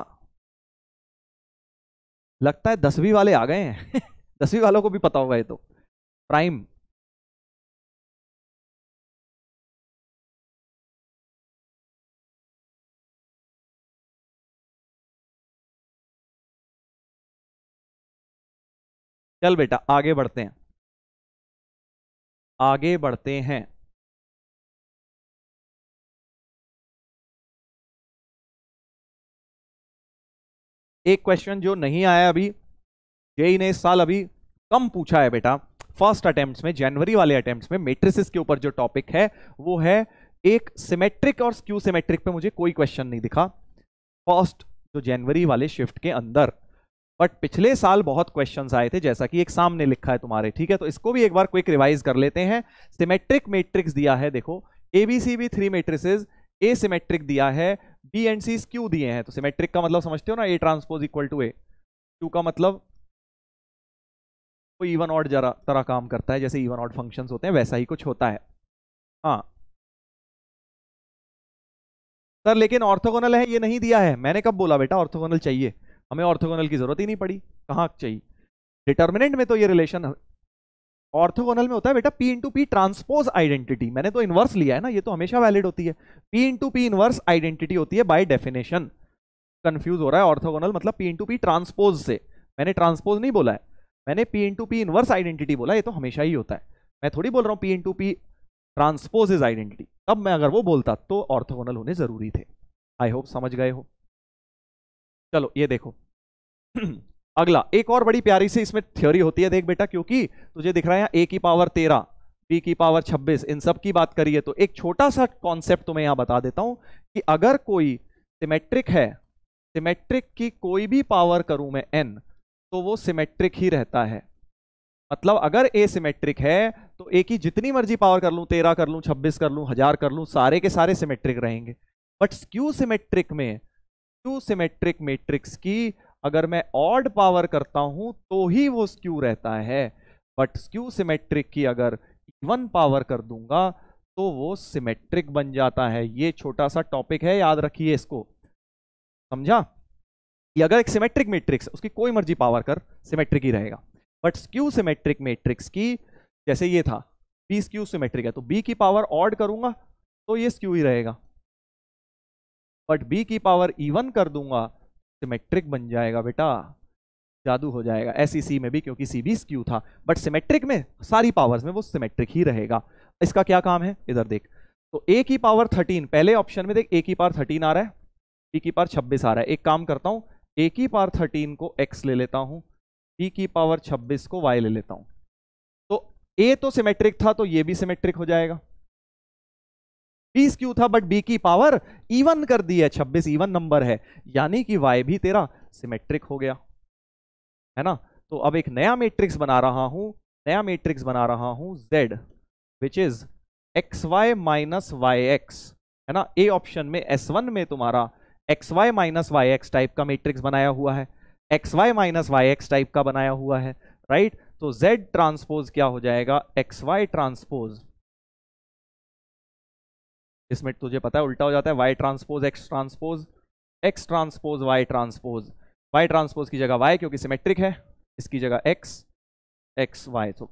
लगता है दसवीं वाले आ गए हैं दसवीं वालों को भी पता होगा ये तो प्राइम चल बेटा आगे बढ़ते हैं आगे बढ़ते हैं एक क्वेश्चन जो नहीं आया अभी जेई ने इस साल अभी कम पूछा है बेटा फर्स्ट अटेम्प्ट में जनवरी वाले अटेम्प्ट में मेट्रिसिस के ऊपर जो टॉपिक है वो है एक सिमेट्रिक और स्क्यू सिमेट्रिक पे मुझे कोई क्वेश्चन नहीं दिखा फर्स्ट जो जनवरी वाले शिफ्ट के अंदर बट पिछले साल बहुत क्वेश्चंस आए थे जैसा कि एक सामने लिखा है तुम्हारे ठीक है तो इसको भी एक बार क्विक रिवाइज कर लेते हैं सिमेट्रिक मेट्रिक्स दिया है देखो ए बी सी भी थ्री मेट्रिसेज ए सिमेट्रिक दिया है बी एंड सी क्यू दिए हैं तो सिमेट्रिक का मतलब समझते हो ना A transpose equal to A क्यू का मतलब इवन ऑड जरा तरह काम करता है जैसे इवन ऑड फंक्शन होते हैं वैसा ही कुछ होता है हाँ सर लेकिन ऑर्थोगोनल है ये नहीं दिया है मैंने कब बोला बेटा ऑर्थोगोनल चाहिए हमें ऑर्थोगोनल की जरूरत ही नहीं पड़ी कहाँ चाहिए डिटर्मिनेंट में तो ये रिलेशन ऑर्थोगोनल में होता है बेटा P into P transpose identity मैंने तो इनवर्स लिया है ना ये तो हमेशा वैलिड होती है P into P inverse identity होती है बाय डेफिनेशन कंफ्यूज हो रहा है ऑर्थोगोनल मतलब पी इंटू पी ट्रांसपोज से मैंने ट्रांसपोज नहीं बोला है मैंने P into P inverse identity बोला ये तो हमेशा ही होता है मैं थोड़ी बोल रहा हूँ P into P transpose is identity तब मैं अगर वो बोलता तो ऑर्थोगोनल होने जरूरी थे आई होप समझ गए हो चलो ये देखो अगला एक और बड़ी प्यारी सी इसमें थ्योरी होती है देख बेटा क्योंकि तुझे दिख रहा है ए की पावर तेरह बी की पावर छब्बीस इन सब की बात करिए तो एक छोटा सा कॉन्सेप्ट तुम्हें यहां बता देता हूं कि अगर कोई सिमेट्रिक है सिमेट्रिक की कोई भी पावर करूं मैं एन तो वो सिमेट्रिक ही रहता है मतलब अगर ए सिमेट्रिक है तो ए की जितनी मर्जी पावर कर लूं तेरह कर लूं छब्बीस कर लूं हजार कर लूं सारे के सारे सिमेट्रिक रहेंगे बट स्क्यू सिमेट्रिक में स्क्यू सिमेट्रिक मैट्रिक्स की अगर मैं ऑड पावर करता हूं तो ही वो स्क्यू रहता है बट स्क्यू सिमेट्रिक की अगर इवन पावर कर दूंगा तो वो सिमेट्रिक बन जाता है ये छोटा सा टॉपिक है याद रखिए इसको समझा ये अगर एक सिमेट्रिक मैट्रिक्स उसकी कोई मर्जी पावर कर सिमेट्रिक ही रहेगा बट स्क्यू सिमेट्रिक मैट्रिक्स की जैसे ये था बी स्क्यू सिमेट्रिक है तो बी की पावर ऑड करूंगा तो ये स्क्यू ही रहेगा बट बी की पावर इवन कर दूंगा सिमेट्रिक बन जाएगा बेटा जादू हो जाएगा ऐसी सी e में भी क्योंकि सी भी स्क्यू था बट सिमेट्रिक में सारी पावर्स में वो सिमेट्रिक ही रहेगा इसका क्या काम है इधर देख तो ए की पावर थर्टीन पहले ऑप्शन में देख ए की पावर थर्टीन आ रहा है बी की पावर छब्बीस आ रहा है एक काम करता हूँ ए की पावर थर्टीन को एक्स ले लेता हूँ बी की पावर छब्बीस को वाई ले लेता हूँ तो ए तो सिमेट्रिक था तो ये भी सिमेट्रिक हो जाएगा बीस क्यू था बट बी की पावर इवन कर दी है छब्बीस इवन नंबर है यानी कि वाई भी तेरा सिमेट्रिक हो गया है ना तो अब एक नया मैट्रिक्स बना रहा हूं नया मैट्रिक्स बना रहा हूं z which is X Y minus Y X है ना ए ऑप्शन में एस वन में तुम्हारा X Y minus Y X type का मैट्रिक्स बनाया हुआ है X Y minus Y X type का बनाया हुआ है राइट right? तो जेड ट्रांसपोज क्या हो जाएगा एक्स वाई ट्रांसपोज इसमें तुझे पता है उल्टा हो जाता है Y transpose X transpose X transpose Y transpose Y transpose की जगह वाई क्योंकि सिमेट्रिक है इसकी जगह एक्स एक्स वाई तो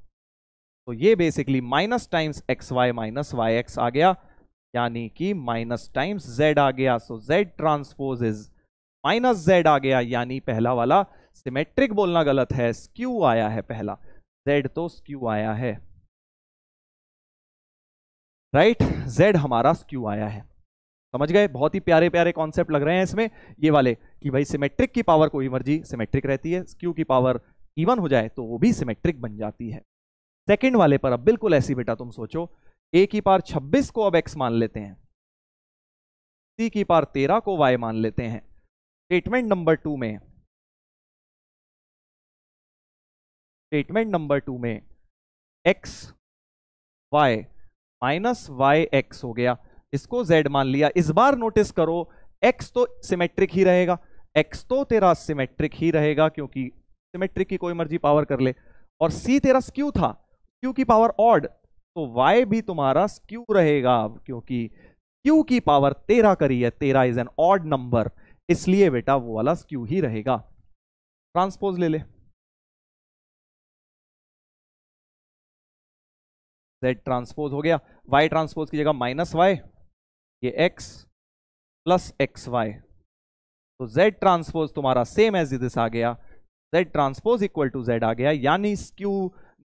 तो ये basically minus times X Y minus Y X आ गया यानी कि माइनस टाइम्स जेड आ गया so Z transpose is minus Z आ गया यानी पहला वाला सिमेट्रिक बोलना गलत है स्क्यू आया है पहला जेड तो स्क्यू आया है राइट जेड हमारा स्क्यू आया है समझ गए बहुत ही प्यारे प्यारे कॉन्सेप्ट लग रहे हैं इसमें ये वाले कि भाई सिमेट्रिक की पावर कोई मर्जी सिमेट्रिक रहती है स्क्यू की पावर इवन हो जाए तो वो भी सिमेट्रिक बन जाती है सेकेंड वाले पर अब बिल्कुल ऐसी बेटा तुम सोचो ए की पार 26 को अब एक्स मान लेते हैं सी की पार 13 को वाई मान लेते हैं स्टेटमेंट नंबर टू में स्टेटमेंट नंबर टू में X Y minus Y X हो गया इसको जेड मान लिया इस बार नोटिस करो एक्स तो सिमेट्रिक ही रहेगा एक्स तो तेरा सिमेट्रिक ही रहेगा क्योंकि सिमेट्रिक की कोई मर्जी पावर कर ले और सी तेरा स्क्यू था क्यू की पावर ऑड तो वाई भी तुम्हारा स्क्यू रहेगा क्योंकि क्यू की पावर तेरा करी है तेरा इज एन ऑड नंबर इसलिए बेटा वो वाला स्क्यू ही रहेगा ट्रांसपोज ले ले जेड ट्रांसपोज हो गया वाई ट्रांसपोज की जगह माइनस वाई ये एक्स प्लस एक्स वाई तो जेड ट्रांसपोज तुम्हारा सेम एज दिस आ गया Z transpose equal to Z आ गया यानी स्क्यू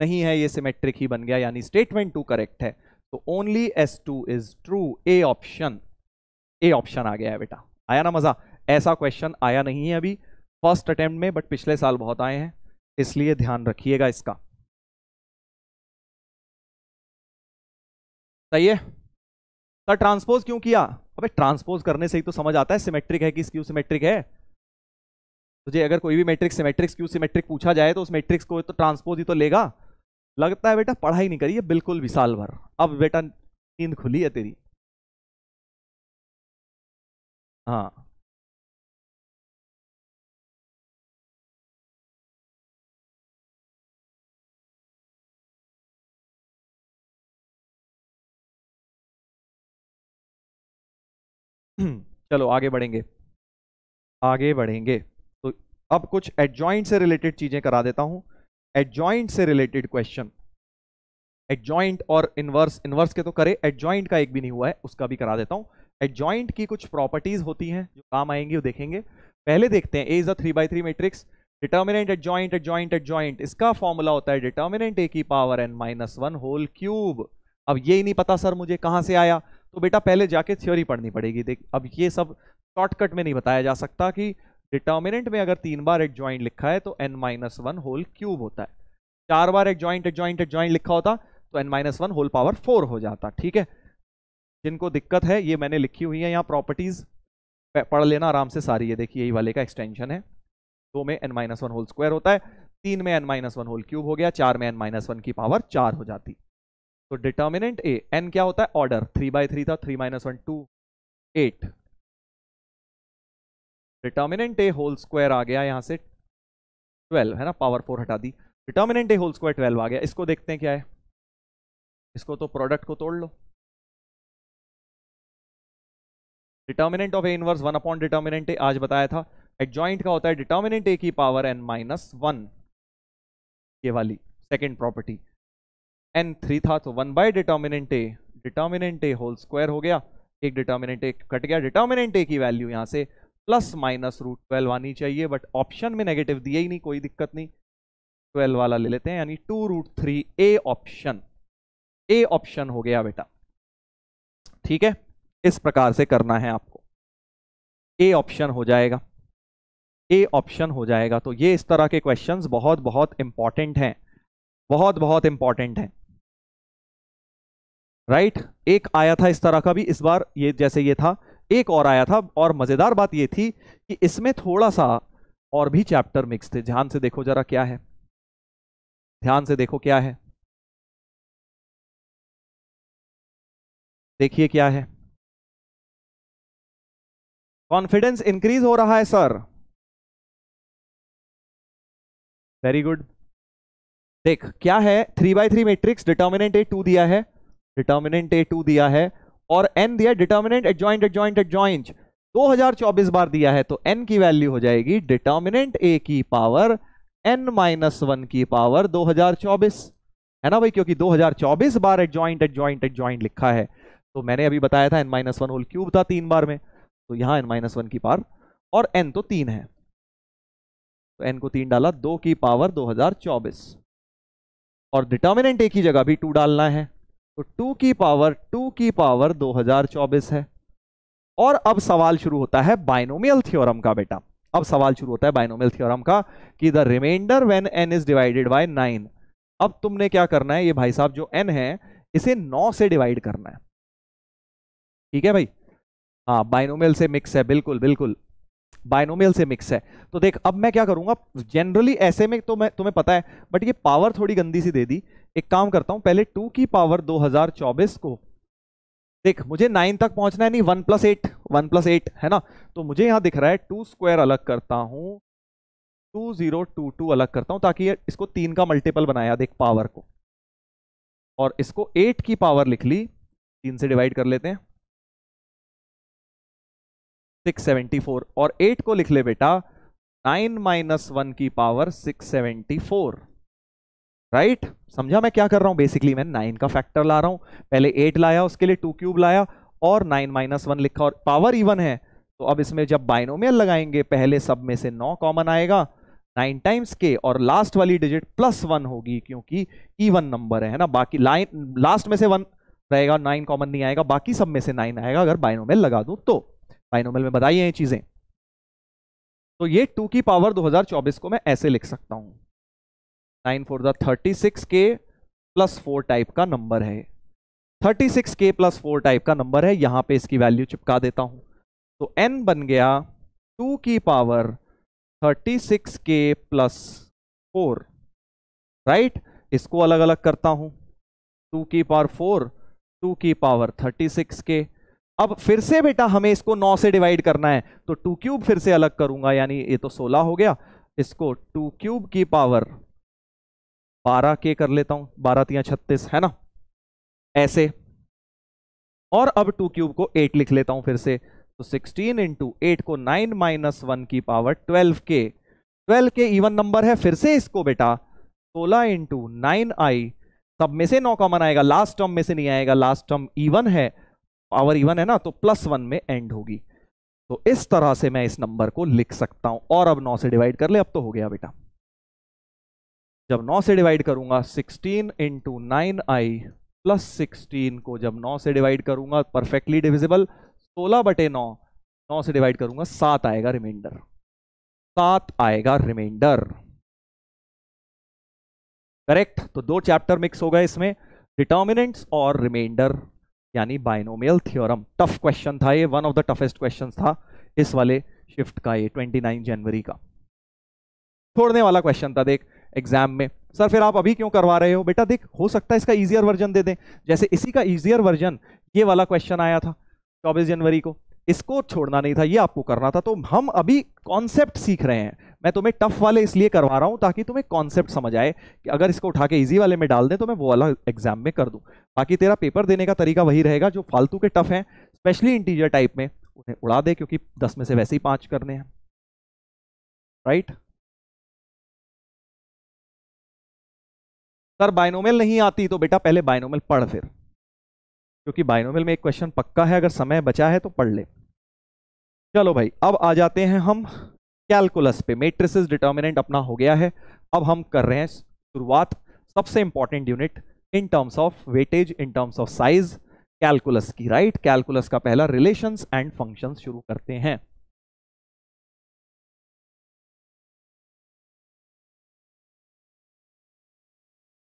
नहीं है ये सिमेट्रिक ही बन गया यानी स्टेटमेंट टू करेक्ट है तो only S two is true A option A option आ गया है बेटा आया ना मजा ऐसा क्वेश्चन आया नहीं है अभी फर्स्ट अटेम्प्ट में बट पिछले साल बहुत आए हैं इसलिए ध्यान रखिएगा इसका सही है सर ट्रांसपोज क्यों किया अबे ट्रांसपोज करने से ही तो समझ आता है सिमेट्रिक है कि स्क्यू सिमेट्रिक है तुझे अगर कोई भी मैट्रिक्स सिमेट्रिक्स क्यू सिमेट्रिक पूछा जाए तो उस मैट्रिक्स को तो ट्रांसपोज ही तो लेगा लगता है बेटा पढ़ाई नहीं करी है बिल्कुल विशाल भर अब बेटा नींद खुली है तेरी हाँ चलो आगे बढ़ेंगे आगे बढ़ेंगे तो अब कुछ एडजॉइंट से रिलेटेड चीजें करा देता हूं एडजॉइंट से रिलेटेड क्वेश्चन एडजॉइंट और इनवर्स इनवर्स के तो करे एडजॉइंट का एक भी नहीं हुआ है उसका भी करा देता हूं एडजॉइंट की कुछ प्रॉपर्टीज होती हैं जो काम आएंगी वो देखेंगे पहले देखते हैं A is a three by three matrix determinant adjoint adjoint adjoint इसका फॉर्मूला होता है डिटर्मिनेंट ए की power N minus one whole cube अब ये ही नहीं पता सर मुझे कहां से आया तो बेटा पहले जाके थ्योरी पढ़नी पड़ेगी देख अब ये सब शॉर्टकट में नहीं बताया जा सकता कि डिटर्मिनेंट में अगर तीन बार एक ज्वाइंट लिखा है तो N minus one whole cube होता है चार बार एक ज्वाइंट एक ज्वाइंट एक ज्वाइंट लिखा होता तो N minus one whole power four हो जाता ठीक है जिनको दिक्कत है ये मैंने लिखी हुई है यहाँ प्रॉपर्टीज पढ़ लेना आराम से सारी है देखिए यही वाले का एक्सटेंशन है दो में N minus one whole square होता है तीन में N minus one whole cube हो गया चार में एन माइनस वन की पावर चार हो जाती तो डिटर्मिनेंट ए एन क्या होता है ऑर्डर थ्री बाय थ्री था three minus one two eight determinant A whole square आ गया यहां से ट्वेल्व है ना पावर फोर हटा दी determinant A whole square twelve आ गया इसको देखते हैं क्या है इसको तो प्रोडक्ट को तोड़ लो determinant of A inverse one upon determinant A आज बताया था एडजॉइंट का होता है डिटर्मिनेंट ए की पावर एन माइनस वन ये वाली सेकेंड प्रॉपर्टी एन थ्री था तो one by determinant A determinant A whole square हो गया एक डिटर्मिनेंट ए कट गया डिटर्मिनेंट ए की वैल्यू यहाँ से प्लस माइनस रूट ट्वेल्व आनी चाहिए बट ऑप्शन में नेगेटिव दिए ही नहीं कोई दिक्कत नहीं ट्वेल्व वाला ले लेते हैं यानी two root three A option A option हो गया बेटा ठीक है इस प्रकार से करना है आपको ए ऑप्शन हो जाएगा ए ऑप्शन हो जाएगा तो ये इस तरह के क्वेश्चंस बहुत बहुत इंपॉर्टेंट हैं बहुत बहुत इंपॉर्टेंट हैं राइट एक आया था इस तरह का भी इस बार ये जैसे ये था एक और आया था और मज़ेदार बात ये थी कि इसमें थोड़ा सा और भी चैप्टर मिक्स थे ध्यान से देखो जरा क्या है ध्यान से देखो क्या है देखिए क्या है कॉन्फिडेंस इंक्रीज हो रहा है सर वेरी गुड देख क्या है three by three matrix determinant A two दिया है डिटर्मिनेंट ए टू दिया है और एन दिया डिटर्मिनेंट एडजॉइंट एडजॉइंट एडजॉइंट 2024 बार दिया है तो एन की वैल्यू हो जाएगी डिटर्मिनेंट ए की पावर एन माइनस वन की पावर 2024 है ना भाई क्योंकि 2024 बार एडजॉइंट एडजॉइंट एडजॉइंट लिखा है तो मैंने अभी बताया था N minus one whole cube था तीन बार में तो यहां एन माइनस वन की पावर और एन तो तीन है तो एन को तीन डाला दो की पावर चौबीस और डिटर्मिनेंट ए की जगह भी टू डालना है तो टू की पावर टू की पावर 2024 है और अब सवाल शुरू होता है बाइनोमियल थ्योरम का बेटा अब सवाल शुरू होता है बाइनोमियल थ्योरम का कि the remainder when N is divided by nine अब तुमने क्या करना है ये भाई साहब जो एन है इसे नौ से डिवाइड करना है ठीक है भाई हाँ बाइनोमियल से मिक्स है बिल्कुल बिल्कुल बाइनोमियल से मिक्स है तो देख अब मैं क्या करूंगा जनरली ऐसे में तो मैं तुम्हें पता है बट ये पावर थोड़ी गंदी सी दे दी एक काम करता हूं पहले टू की पावर 2024 को देख मुझे नाइन तक पहुंचना है नहीं one plus eight one plus eight है ना तो मुझे यहां दिख रहा है टू स्क्वायर अलग करता हूं टू जीरो टू टू अलग करता हूं ताकि इसको तीन का मल्टीपल बनाया देख पावर को और इसको एट की पावर लिख ली तीन से डिवाइड कर लेते हैं सिक्स सेवेंटी फोर और एट को लिख ले बेटा नाइन माइनस वन की power six seventy four right right? समझा मैं क्या कर रहा हूं बेसिकली मैं नाइन का फैक्टर ला रहा हूं पहले एट लाया उसके लिए टू क्यूब लाया और नाइन माइनस वन लिखा और पावर इवन है तो अब इसमें जब बाइनोमियल लगाएंगे पहले सब में से नौ कॉमन आएगा नाइन टाइम्स के और लास्ट वाली डिजिट प्लस वन होगी क्योंकि इवन नंबर है ना बाकी लाइन लास्ट में से वन रहेगा नाइन कॉमन नहीं आएगा बाकी सब में से नाइन आएगा अगर बाइनोमेल लगा दूं तो बाइनोमेल में बताइए ये चीजें तो ये टू की पावर 2024 को मैं ऐसे लिख सकता हूं नाइन फोर ज़ा थर्टी सिक्स के प्लस फोर टाइप का नंबर है थर्टी सिक्स के प्लस फोर टाइप का नंबर है यहाँ पे इसकी वैल्यू चिपका देता हूँ तो एन बन गया टू की पावर थर्टी सिक्स के प्लस फोर राइट इसको अलग अलग करता हूँ टू की पावर फोर टू की पावर थर्टी सिक्स के अब फिर से बेटा हमें इसको नौ से डिवाइड करना है तो टू क्यूब फिर से अलग करूंगा यानी ये तो सोलह हो गया इसको टू क्यूब की पावर बारह के कर लेता हूं बारह तिया छत्तीस है ना ऐसे और अब टू क्यूब को एट लिख लेता हूं फिर से तो सिक्सटीन इंटू एट को नाइन माइनस वन की पावर ट्वेल्व के ट्वेल्व के इवन नंबर है फिर से इसको बेटा सोलह इंटू नाइन आई सब में से नौ कॉमन आएगा लास्ट टर्म में से नहीं आएगा लास्ट टर्म इवन है पावर इवन है ना तो प्लस वन में एंड होगी तो इस तरह से मैं इस नंबर को लिख सकता हूं और अब नौ से डिवाइड कर ले अब तो हो गया बेटा जब 9 से डिवाइड करूंगा 16 into nine I plus sixteen को जब 9 से डिवाइड करूंगा परफेक्टली डिविजिबल 16 बटे नौ नौ से डिवाइड करूंगा सात आएगा रिमाइंडर सात आएगा रिमाइंडर करेक्ट तो दो चैप्टर मिक्स हो गए इसमें डिटर्मिनेंट्स और रिमाइंडर यानी बाइनोमियल थ्योरम टफ क्वेश्चन था ये one of the toughest question था इस वाले शिफ्ट का ये 29 जनवरी का छोड़ने वाला क्वेश्चन था देख एग्जाम में सर फिर आप अभी क्यों करवा रहे हो बेटा देख हो सकता है इसका ईजियर वर्जन दे दें जैसे इसी का ईजियर वर्जन ये वाला क्वेश्चन आया था चौबीस जनवरी को इसको छोड़ना नहीं था ये आपको करना था तो हम अभी कॉन्सेप्ट सीख रहे हैं मैं तुम्हें टफ वाले इसलिए करवा रहा हूं ताकि तुम्हें कॉन्सेप्ट समझ आए कि अगर इसको उठा के ईजी वाले में डाल दें तो मैं वो वाला एग्जाम में कर दूं बाकी तेरा पेपर देने का तरीका वही रहेगा जो फालतू के टफ हैं स्पेशली इंटीजर टाइप में उन्हें उड़ा दे क्योंकि दस में से वैसे ही पांच करने हैं राइट right? सर बायनोमल नहीं आती तो बेटा पहले बायनोमल पढ़ फिर क्योंकि बायनोमल में एक क्वेश्चन पक्का है अगर समय बचा है तो पढ़ ले चलो भाई अब आ जाते हैं हम कैलकुलस पे मेट्रिस डिटर्मिनेंट अपना हो गया है अब हम कर रहे हैं शुरुआत सबसे important unit in terms of weightage in terms of size calculus की राइट right? कैलकुलस का पहला रिलेशंस एंड फंक्शंस शुरू करते हैं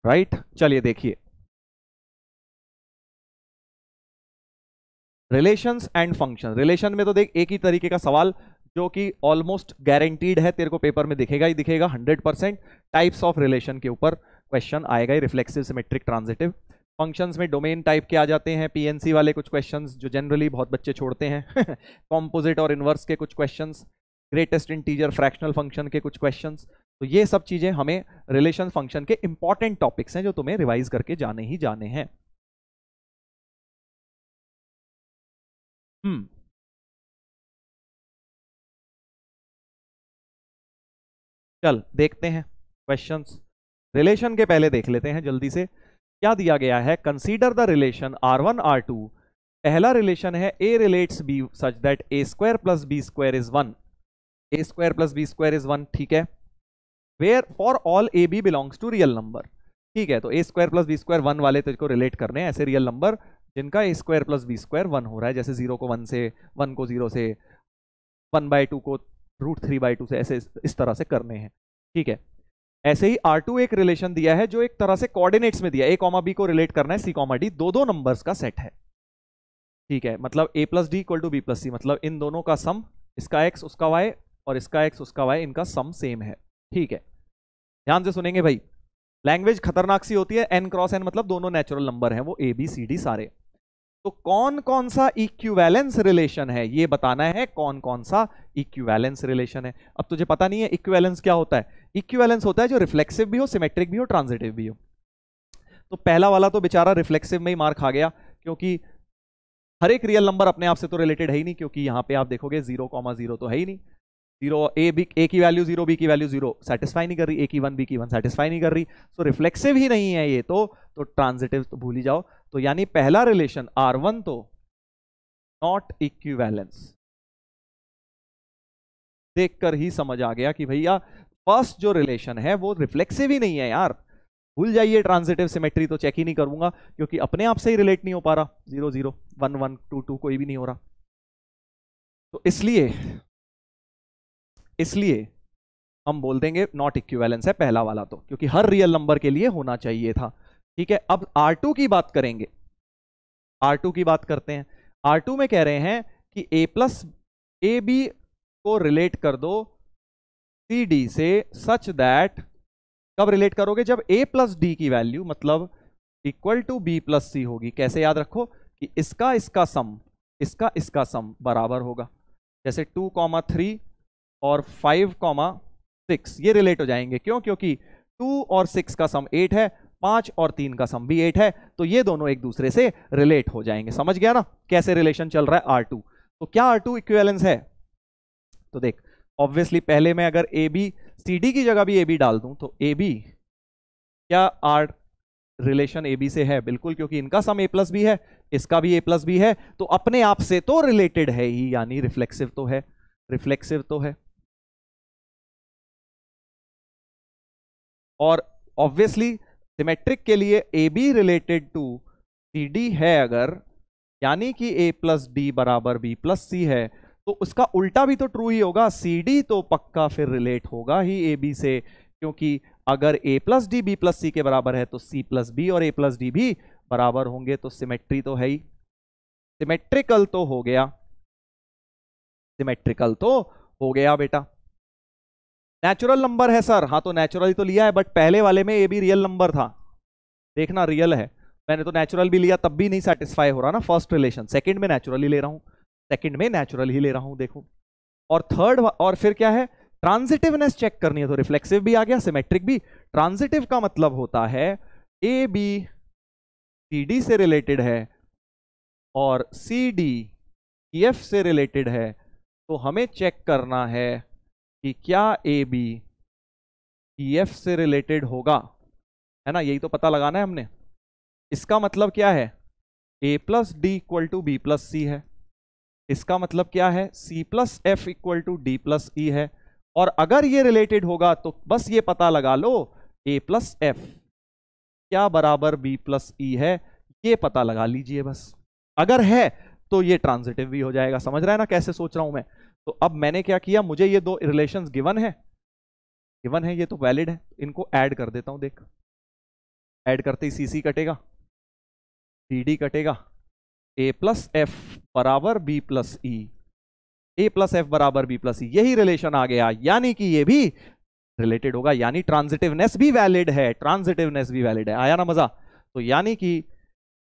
राइट चलिए देखिए रिलेशंस एंड फंक्शन रिलेशन में तो देख एक ही तरीके का सवाल जो कि ऑलमोस्ट गारंटीड है तेरे को पेपर में दिखेगा ही दिखेगा 100 परसेंट टाइप्स ऑफ रिलेशन के ऊपर क्वेश्चन आएगा ही रिफ्लेक्सिव सिमेट्रिक ट्रांजिटिव फंक्शंस में डोमेन टाइप के आ जाते हैं पीएनसी वाले कुछ क्वेश्चंस जो जनरली बहुत बच्चे छोड़ते हैं कॉम्पोजिट और इनवर्स के कुछ questions greatest integer fractional function के कुछ क्वेश्चंस तो ये सब चीज़ें हमें रिलेशन फंक्शन के इंपॉर्टेंट टॉपिक्स हैं जो तुम्हें रिवाइज करके जाने ही जाने हैं हम्म चल देखते हैं क्वेश्चंस रिलेशन के पहले देख लेते हैं जल्दी से क्या दिया गया है consider the relation R one R two पहला रिलेशन है A relates B such that A square plus B square is one A square plus B square is one ठीक है where for all A B belongs to real number ठीक है तो ए square plus B square one वाले तुझको relate करने हैं ऐसे रियल नंबर जिनका A square plus B square one हो रहा है जैसे जीरो को वन से वन को जीरो से वन बाई टू को रूट थ्री बाई टू से ऐसे इस तरह से करने हैं ठीक है ऐसे ही आर टू एक रिलेशन दिया है जो एक तरह से कोऑर्डिनेट्स में दिया ए कॉमा बी को रिलेट करना है सी कॉमा डी दो दो नंबर्स का सेट है ठीक है मतलब A plus D equal to B plus C मतलब इन दोनों का सम इसका एक्स उसका वाई और इसका एक्स उसका वाई इनका सम सेम है ठीक है ध्यान से सुनेंगे भाई लैंग्वेज खतरनाक सी होती है एन क्रॉस एन मतलब दोनों नेचुरल नंबर हैं वो ए बी सी डी सारे तो कौन कौन सा इक्विवेलेंस रिलेशन है ये बताना है कौन कौन सा इक्विवेलेंस रिलेशन है अब तुझे पता नहीं है इक्विवेलेंस क्या होता है इक्विवेलेंस होता है जो रिफ्लेक्सिव भी हो सिमेट्रिक भी हो ट्रांजिटिव भी हो तो पहला वाला तो बेचारा रिफ्लेक्सिव में ही मार खा गया क्योंकि हर एक रियल नंबर अपने आप से तो रिलेटेड है ही नहीं क्योंकि यहां पे आप देखोगे जीरो कॉमा जीरो तो है ही नहीं जीरो ए बी ए की वैल्यू जीरो बी की वैल्यू जीरो सेटिस्फाई नहीं कर रही ए की वन बी की वन सेटिस्फाई नहीं कर रही सो so, रिफ्लेक्सिव ही नहीं है ये तो तो ट्रांजिटिव तो भूल ही जाओ तो यानी पहला रिलेशन आर वन तो नॉट इक्विवेलेंस देखकर ही समझ आ गया कि भैया फर्स्ट जो रिलेशन है वो रिफ्लेक्सिव ही नहीं है यार भूल जाइए ट्रांजिटिव सिमेट्री तो चेक ही नहीं करूंगा क्योंकि अपने आप से ही रिलेट नहीं हो पा रहा zero zero one one two two कोई भी नहीं हो रहा तो इसलिए इसलिए हम बोल देंगे नॉट इक्विवेलेंस है पहला वाला तो क्योंकि हर रियल नंबर के लिए होना चाहिए था ठीक है अब R2 की बात करेंगे R2 की बात करते हैं R2 में कह रहे हैं कि A प्लस ए बी को रिलेट कर दो सी डी से सच दैट कब रिलेट करोगे जब ए प्लस डी की वैल्यू मतलब equal to B plus C होगी कैसे याद रखो कि इसका इसका सम इसका इसका सम बराबर होगा जैसे टू कॉमा थ्री और फाइव कॉमा सिक्स ये रिलेट हो जाएंगे क्यों क्योंकि टू और सिक्स का सम एट है पांच और तीन का सम भी एट है तो ये दोनों एक दूसरे से रिलेट हो जाएंगे समझ गया ना कैसे रिलेशन चल रहा है आर टू तो क्या आर टू इक्वेलेंस है तो देख ऑब्वियसली पहले मैं अगर ए बी सी डी की जगह भी ए बी डाल दूं तो ए बी क्या आर रिलेशन ए बी से है बिल्कुल क्योंकि इनका सम ए प्लस भी है इसका भी ए प्लस भी है तो अपने आप से तो रिलेटेड है ही यानी रिफ्लेक्सिव तो है रिफ्लेक्सिव तो है और ऑब्वियसली सिमेट्रिक के लिए A B related to C D है अगर यानी कि ए प्लस डी बराबर बी प्लस सी है तो उसका उल्टा भी तो ट्रू ही होगा सी डी तो पक्का फिर रिलेट होगा ही ए बी से क्योंकि अगर A plus D B plus C के बराबर है तो सी प्लस बी और ए प्लस डी भी बराबर होंगे तो सिमेट्री तो है ही सिमेट्रिकल तो हो गया सिमेट्रिकल तो हो गया बेटा नेचुरल नंबर है सर हाँ तो नेचुरल तो लिया है बट पहले वाले में ये भी रियल नंबर था देखना रियल है मैंने तो नेचुरल भी लिया तब भी नहीं सेटिस्फाई हो रहा ना फर्स्ट रिलेशन सेकंड में नेचुरल ही ले रहा हूँ सेकंड में नेचुरल ही ले रहा हूँ देखो और थर्ड और फिर क्या है ट्रांजिटिवनेस चेक करनी है तो रिफ्लेक्सिव भी आ गया सिमेट्रिक भी ट्रांजिटिव का मतलब होता है ए बी सी डी से रिलेटेड है और सी डी ई एफ से रिलेटेड है तो हमें चेक करना है कि क्या ए बी ई एफ से रिलेटेड होगा है ना यही तो पता लगाना है हमने इसका मतलब क्या है a plus D equal to B plus सी है इसका मतलब क्या है c plus f equal to d plus e है और अगर ये रिलेटेड होगा तो बस ये पता लगा लो ए प्लस एफ क्या बराबर बी प्लस ई है ये पता लगा लीजिए बस अगर है तो ये ट्रांजिटिव भी हो जाएगा समझ रहा है ना कैसे सोच रहा हूं मैं तो अब मैंने क्या किया मुझे ये दो रिलेशन गिवन है गिवन है ये तो वैलिड है इनको ऐड कर देता हूं देख ऐड करते ही सी कटेगा डी कटेगा ए प्लस एफ बराबर B plus e a plus f बराबर बी प्लस ई यही रिलेशन आ गया यानी कि ये भी रिलेटेड होगा यानी ट्रांजिटिवनेस भी वैलिड है ट्रांजिटिवनेस भी वैलिड है आया ना मजा तो यानी कि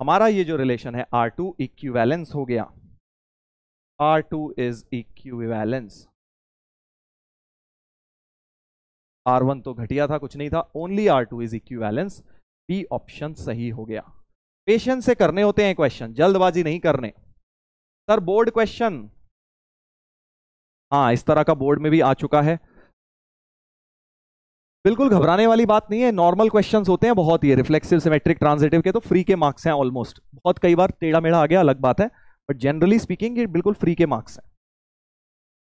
हमारा ये जो रिलेशन है आर टू इक्वैलेंस हो गया R2 is equivalence. R1 तो घटिया था कुछ नहीं था only R2 is equivalence b option सही हो गया पेशेंस से करने होते हैं क्वेश्चन जल्दबाजी नहीं करने सर बोर्ड क्वेश्चन हाँ इस तरह का बोर्ड में भी आ चुका है बिल्कुल घबराने वाली बात नहीं है नॉर्मल क्वेश्चंस होते हैं बहुत ही रिफ्लेक्सिव सिमेट्रिक ट्रांजिटिव के तो फ्री के मार्क्स हैं ऑलमोस्ट बहुत कई बार टेढ़ा मेढ़ा आ गया अलग बात है बट जनरली स्पीकिंग ये बिल्कुल फ्री के मार्क्स हैं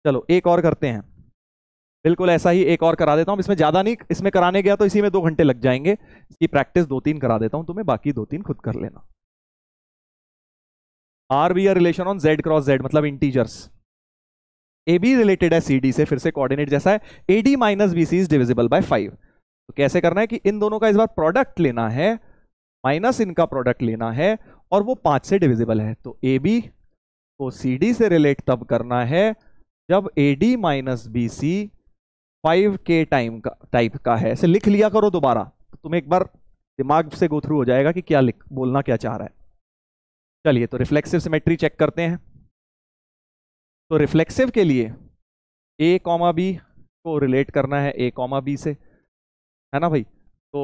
चलो एक और करते हैं बिल्कुल ऐसा ही एक और करा देता हूँ इसमें ज़्यादा नहीं इसमें कराने गया तो इसी में दो घंटे लग जाएंगे इसकी प्रैक्टिस दो तीन करा देता हूँ तुम्हें बाकी दो तीन खुद कर लेना R b R relation on Z cross Z मतलब इंटीजर्स ए बी रिलेटेड है सी डी से फिर से कोऑर्डिनेट जैसा है a d minus b C is divisible by five तो कैसे करना है कि इन दोनों का इस बार प्रोडक्ट लेना है माइनस इनका प्रोडक्ट लेना है और वो पांच से डिविजिबल है तो ए बी को सी डी से रिलेट तब करना है जब a d minus b c five के टाइम का टाइप का है ऐसे लिख लिया करो दोबारा तो तुम्हें एक बार दिमाग से गो थ्रू हो जाएगा कि क्या लिख बोलना क्या चाह रहा है चलिए तो रिफ्लेक्सिव सिमेट्री चेक करते हैं तो रिफ्लेक्सिव के लिए ए कॉमा बी को रिलेट करना है ए कॉमा बी से है ना भाई तो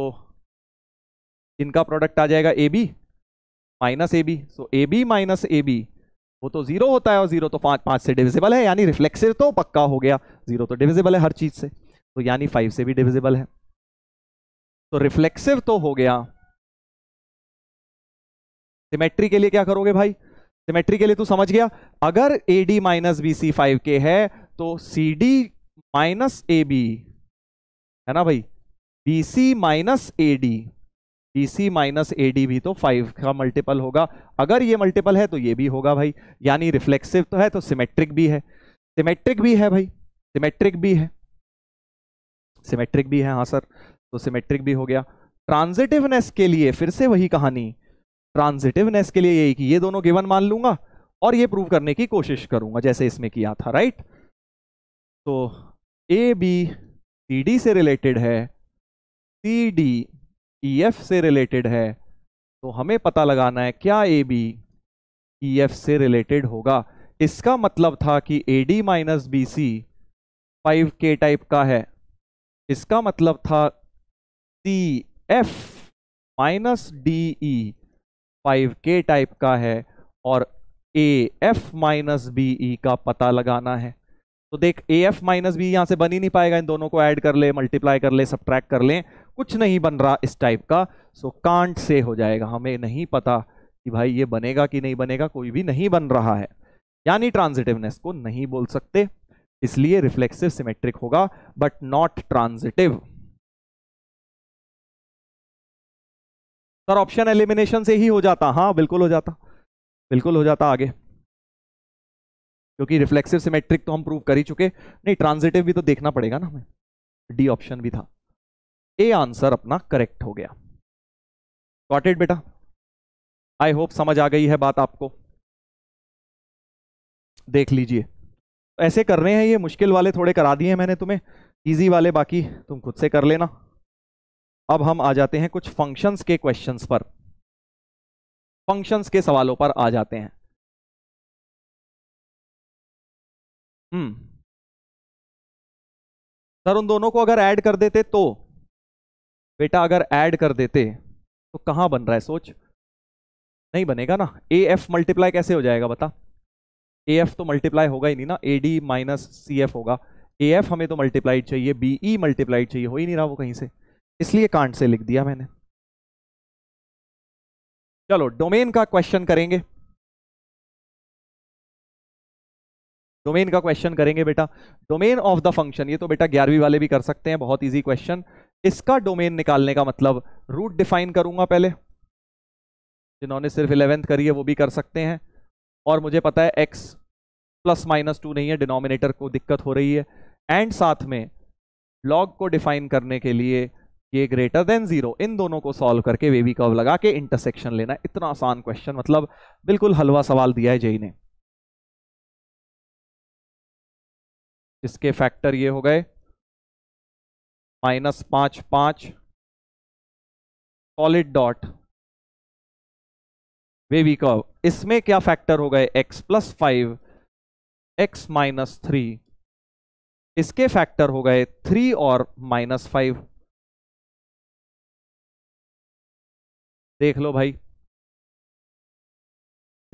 इनका प्रोडक्ट आ जाएगा a b minus a b so a b minus a b वो तो जीरो होता है और जीरो तो पांच पांच से डिविजिबल है यानी रिफ्लेक्सिव तो पक्का हो गया जीरो तो डिविजिबल है हर चीज से तो यानी फाइव से भी डिविजिबल है तो रिफ्लेक्सिव तो हो गया सिमेट्री के लिए क्या करोगे भाई सिमेट्री के लिए तू समझ गया अगर a d minus b c five के है तो c d minus a b है ना भाई b c minus a d b c minus a d भी तो फाइव का मल्टीपल होगा अगर ये मल्टीपल है तो ये भी होगा भाई यानी रिफ्लेक्सिव तो है तो सिमेट्रिक भी है सिमेट्रिक भी है भाई सिमेट्रिक भी है सिमेट्रिक भी है हाँ सर तो सिमेट्रिक भी हो गया ट्रांजिटिवनेस के लिए फिर से वही कहानी ट्रांजिटिवनेस के लिए यही कि ये दोनों गिवन मान लूंगा और ये प्रूव करने की कोशिश करूंगा जैसे इसमें किया था राइट तो ए बी सी डी से रिलेटेड है सी डी एफ e से रिलेटेड है तो हमें पता लगाना है क्या ए बी ई एफ से रिलेटेड होगा इसका मतलब था कि a d minus b c five के टाइप का है इसका मतलब था c f minus d e five के टाइप का है और a f minus b e का पता लगाना है तो देख ए एफ माइनस बी यहां से बन ही नहीं पाएगा इन दोनों को ऐड कर ले मल्टीप्लाई कर ले सब कर लें कुछ नहीं बन रहा इस टाइप का सो कांट से हो जाएगा हमें नहीं पता कि भाई ये बनेगा कि नहीं बनेगा कोई भी नहीं बन रहा है यानी ट्रांजिटिवनेस को नहीं बोल सकते इसलिए रिफ्लेक्सिव सिमेट्रिक होगा but not transitive sir option elimination से ही हो जाता हाँ बिल्कुल हो जाता बिल्कुल हो जाता आगे क्योंकि रिफ्लेक्सिव सिमेट्रिक तो हम प्रूव कर ही चुके नहीं ट्रांजिटिव भी तो देखना पड़ेगा ना हमें डी ऑप्शन भी था ए आंसर अपना करेक्ट हो गया गॉट बेटा आई होप समझ आ गई है बात आपको देख लीजिए ऐसे कर रहे हैं ये मुश्किल वाले थोड़े करा दिए मैंने तुम्हें इजी वाले बाकी तुम खुद से कर लेना अब हम आ जाते हैं कुछ फंक्शंस के क्वेश्चंस पर फंक्शंस के सवालों पर आ जाते हैं हम्म सर उन दोनों को अगर ऐड कर देते तो बेटा अगर ऐड कर देते तो कहाँ बन रहा है सोच नहीं बनेगा ना ए एफ मल्टीप्लाई कैसे हो जाएगा बता ए एफ तो मल्टीप्लाई होगा ही नहीं ना a d minus c f होगा ए एफ हमें तो मल्टीप्लाइड चाहिए बी ई मल्टीप्लाइड चाहिए हो ही नहीं रहा वो कहीं से इसलिए कांट से लिख दिया मैंने चलो डोमेन का क्वेश्चन करेंगे डोमेन का क्वेश्चन करेंगे बेटा डोमेन ऑफ द फंक्शन ये तो बेटा ग्यारहवीं वाले भी कर सकते हैं बहुत इजी क्वेश्चन इसका डोमेन निकालने का मतलब रूट डिफाइन करूंगा पहले जिन्होंने सिर्फ इलेवेंथ करी है वो भी कर सकते हैं और मुझे पता है एक्स प्लस माइनस टू नहीं है डिनोमिनेटर को दिक्कत हो रही है एंड साथ में लॉग को डिफाइन करने के लिए ये ग्रेटर देन जीरो इन दोनों को सॉल्व करके वेवी कर्व लगा के इंटरसेक्शन लेना इतना आसान क्वेश्चन मतलब बिल्कुल हलवा सवाल दिया है जय ने इसके फैक्टर ये हो गए माइनस पांच पांच सॉलिड डॉट बेबी कर्व इसमें क्या फैक्टर हो गए x plus five x minus three इसके फैक्टर हो गए थ्री और माइनस फाइव देख लो भाई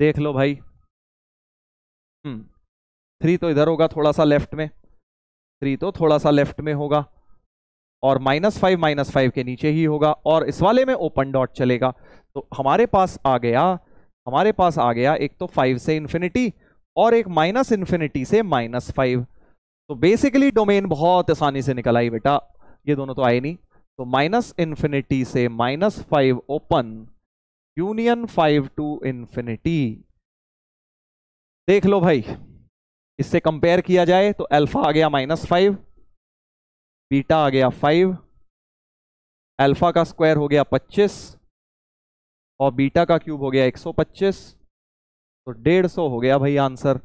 देख लो भाई हम्म थ्री तो इधर होगा थोड़ा सा लेफ्ट में थ्री तो थोड़ा सा लेफ्ट में होगा और माइनस फाइव माइनस फाइव के नीचे ही होगा और इस वाले में ओपन डॉट चलेगा तो हमारे पास आ गया हमारे पास आ गया एक तो फाइव से इन्फिनिटी और एक माइनस इन्फिनिटी से माइनस फाइव तो बेसिकली डोमेन बहुत आसानी से निकल आई बेटा ये दोनों तो आए नहीं तो माइनस इन्फिनिटी से minus five open union five to infinity देख लो भाई इससे कंपेयर किया जाए तो अल्फा आ गया माइनस फाइव बीटा आ गया फाइव अल्फा का स्क्वायर हो गया पच्चीस और बीटा का क्यूब हो गया एक सौ पच्चीस तो डेढ़ सौ हो गया भाई आंसर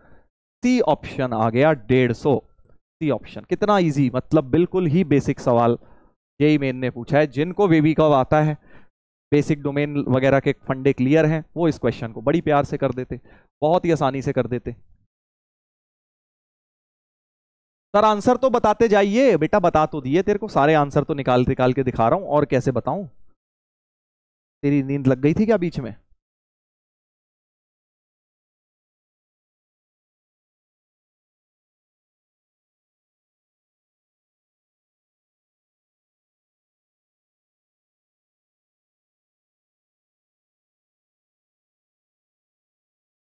सी ऑप्शन आ गया डेढ़ सौ सी ऑप्शन कितना इजी मतलब बिल्कुल ही बेसिक सवाल यही मेन ने पूछा है जिनको बेबी कब आता है बेसिक डोमेन वगैरह के फंडे क्लियर हैं वो इस क्वेश्चन को बड़ी प्यार से कर देते बहुत ही आसानी से कर देते सर आंसर तो बताते जाइए बेटा बता तो दिए तेरे को सारे आंसर तो निकाल निकाल के दिखा रहा हूं और कैसे बताऊं तेरी नींद लग गई थी क्या बीच में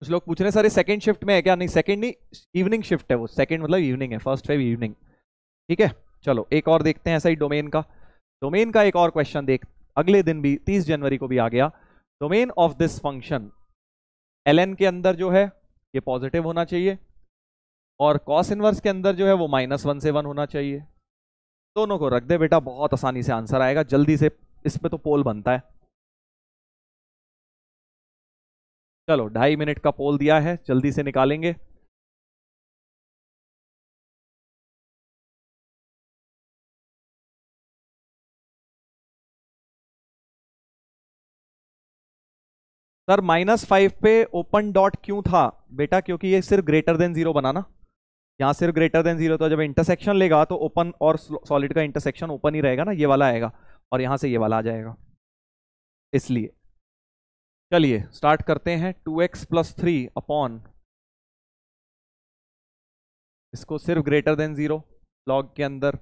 कुछ लोग पूछ रहे हैं सर सेकंड शिफ्ट में है क्या नहीं सेकंड नहीं इवनिंग शिफ्ट है वो सेकंड मतलब इवनिंग है फर्स्ट फाइव इवनिंग ठीक है चलो एक और देखते हैं ऐसा ही डोमेन का डोमेन का एक और क्वेश्चन देख अगले दिन भी तीस जनवरी को भी आ गया domain of this function l के अंदर जो है ये पॉजिटिव होना चाहिए और कॉस इनवर्स के अंदर जो है वो माइनस वन से वन होना चाहिए दोनों को रख दे बेटा बहुत आसानी से आंसर आएगा जल्दी से इस पर तो पोल बनता है चलो ढाई मिनट का पोल दिया है जल्दी से निकालेंगे सर माइनस फाइव पे ओपन डॉट क्यों था बेटा क्योंकि ये सिर्फ ग्रेटर देन जीरो बनाना यहाँ सिर्फ ग्रेटर देन जीरो तो जब इंटरसेक्शन लेगा तो ओपन और सॉलिड का इंटरसेक्शन ओपन ही रहेगा ना ये वाला आएगा और यहाँ से ये वाला आ जाएगा इसलिए चलिए स्टार्ट करते हैं two x plus three upon इसको सिर्फ ग्रेटर देन जीरो लॉग के अंदर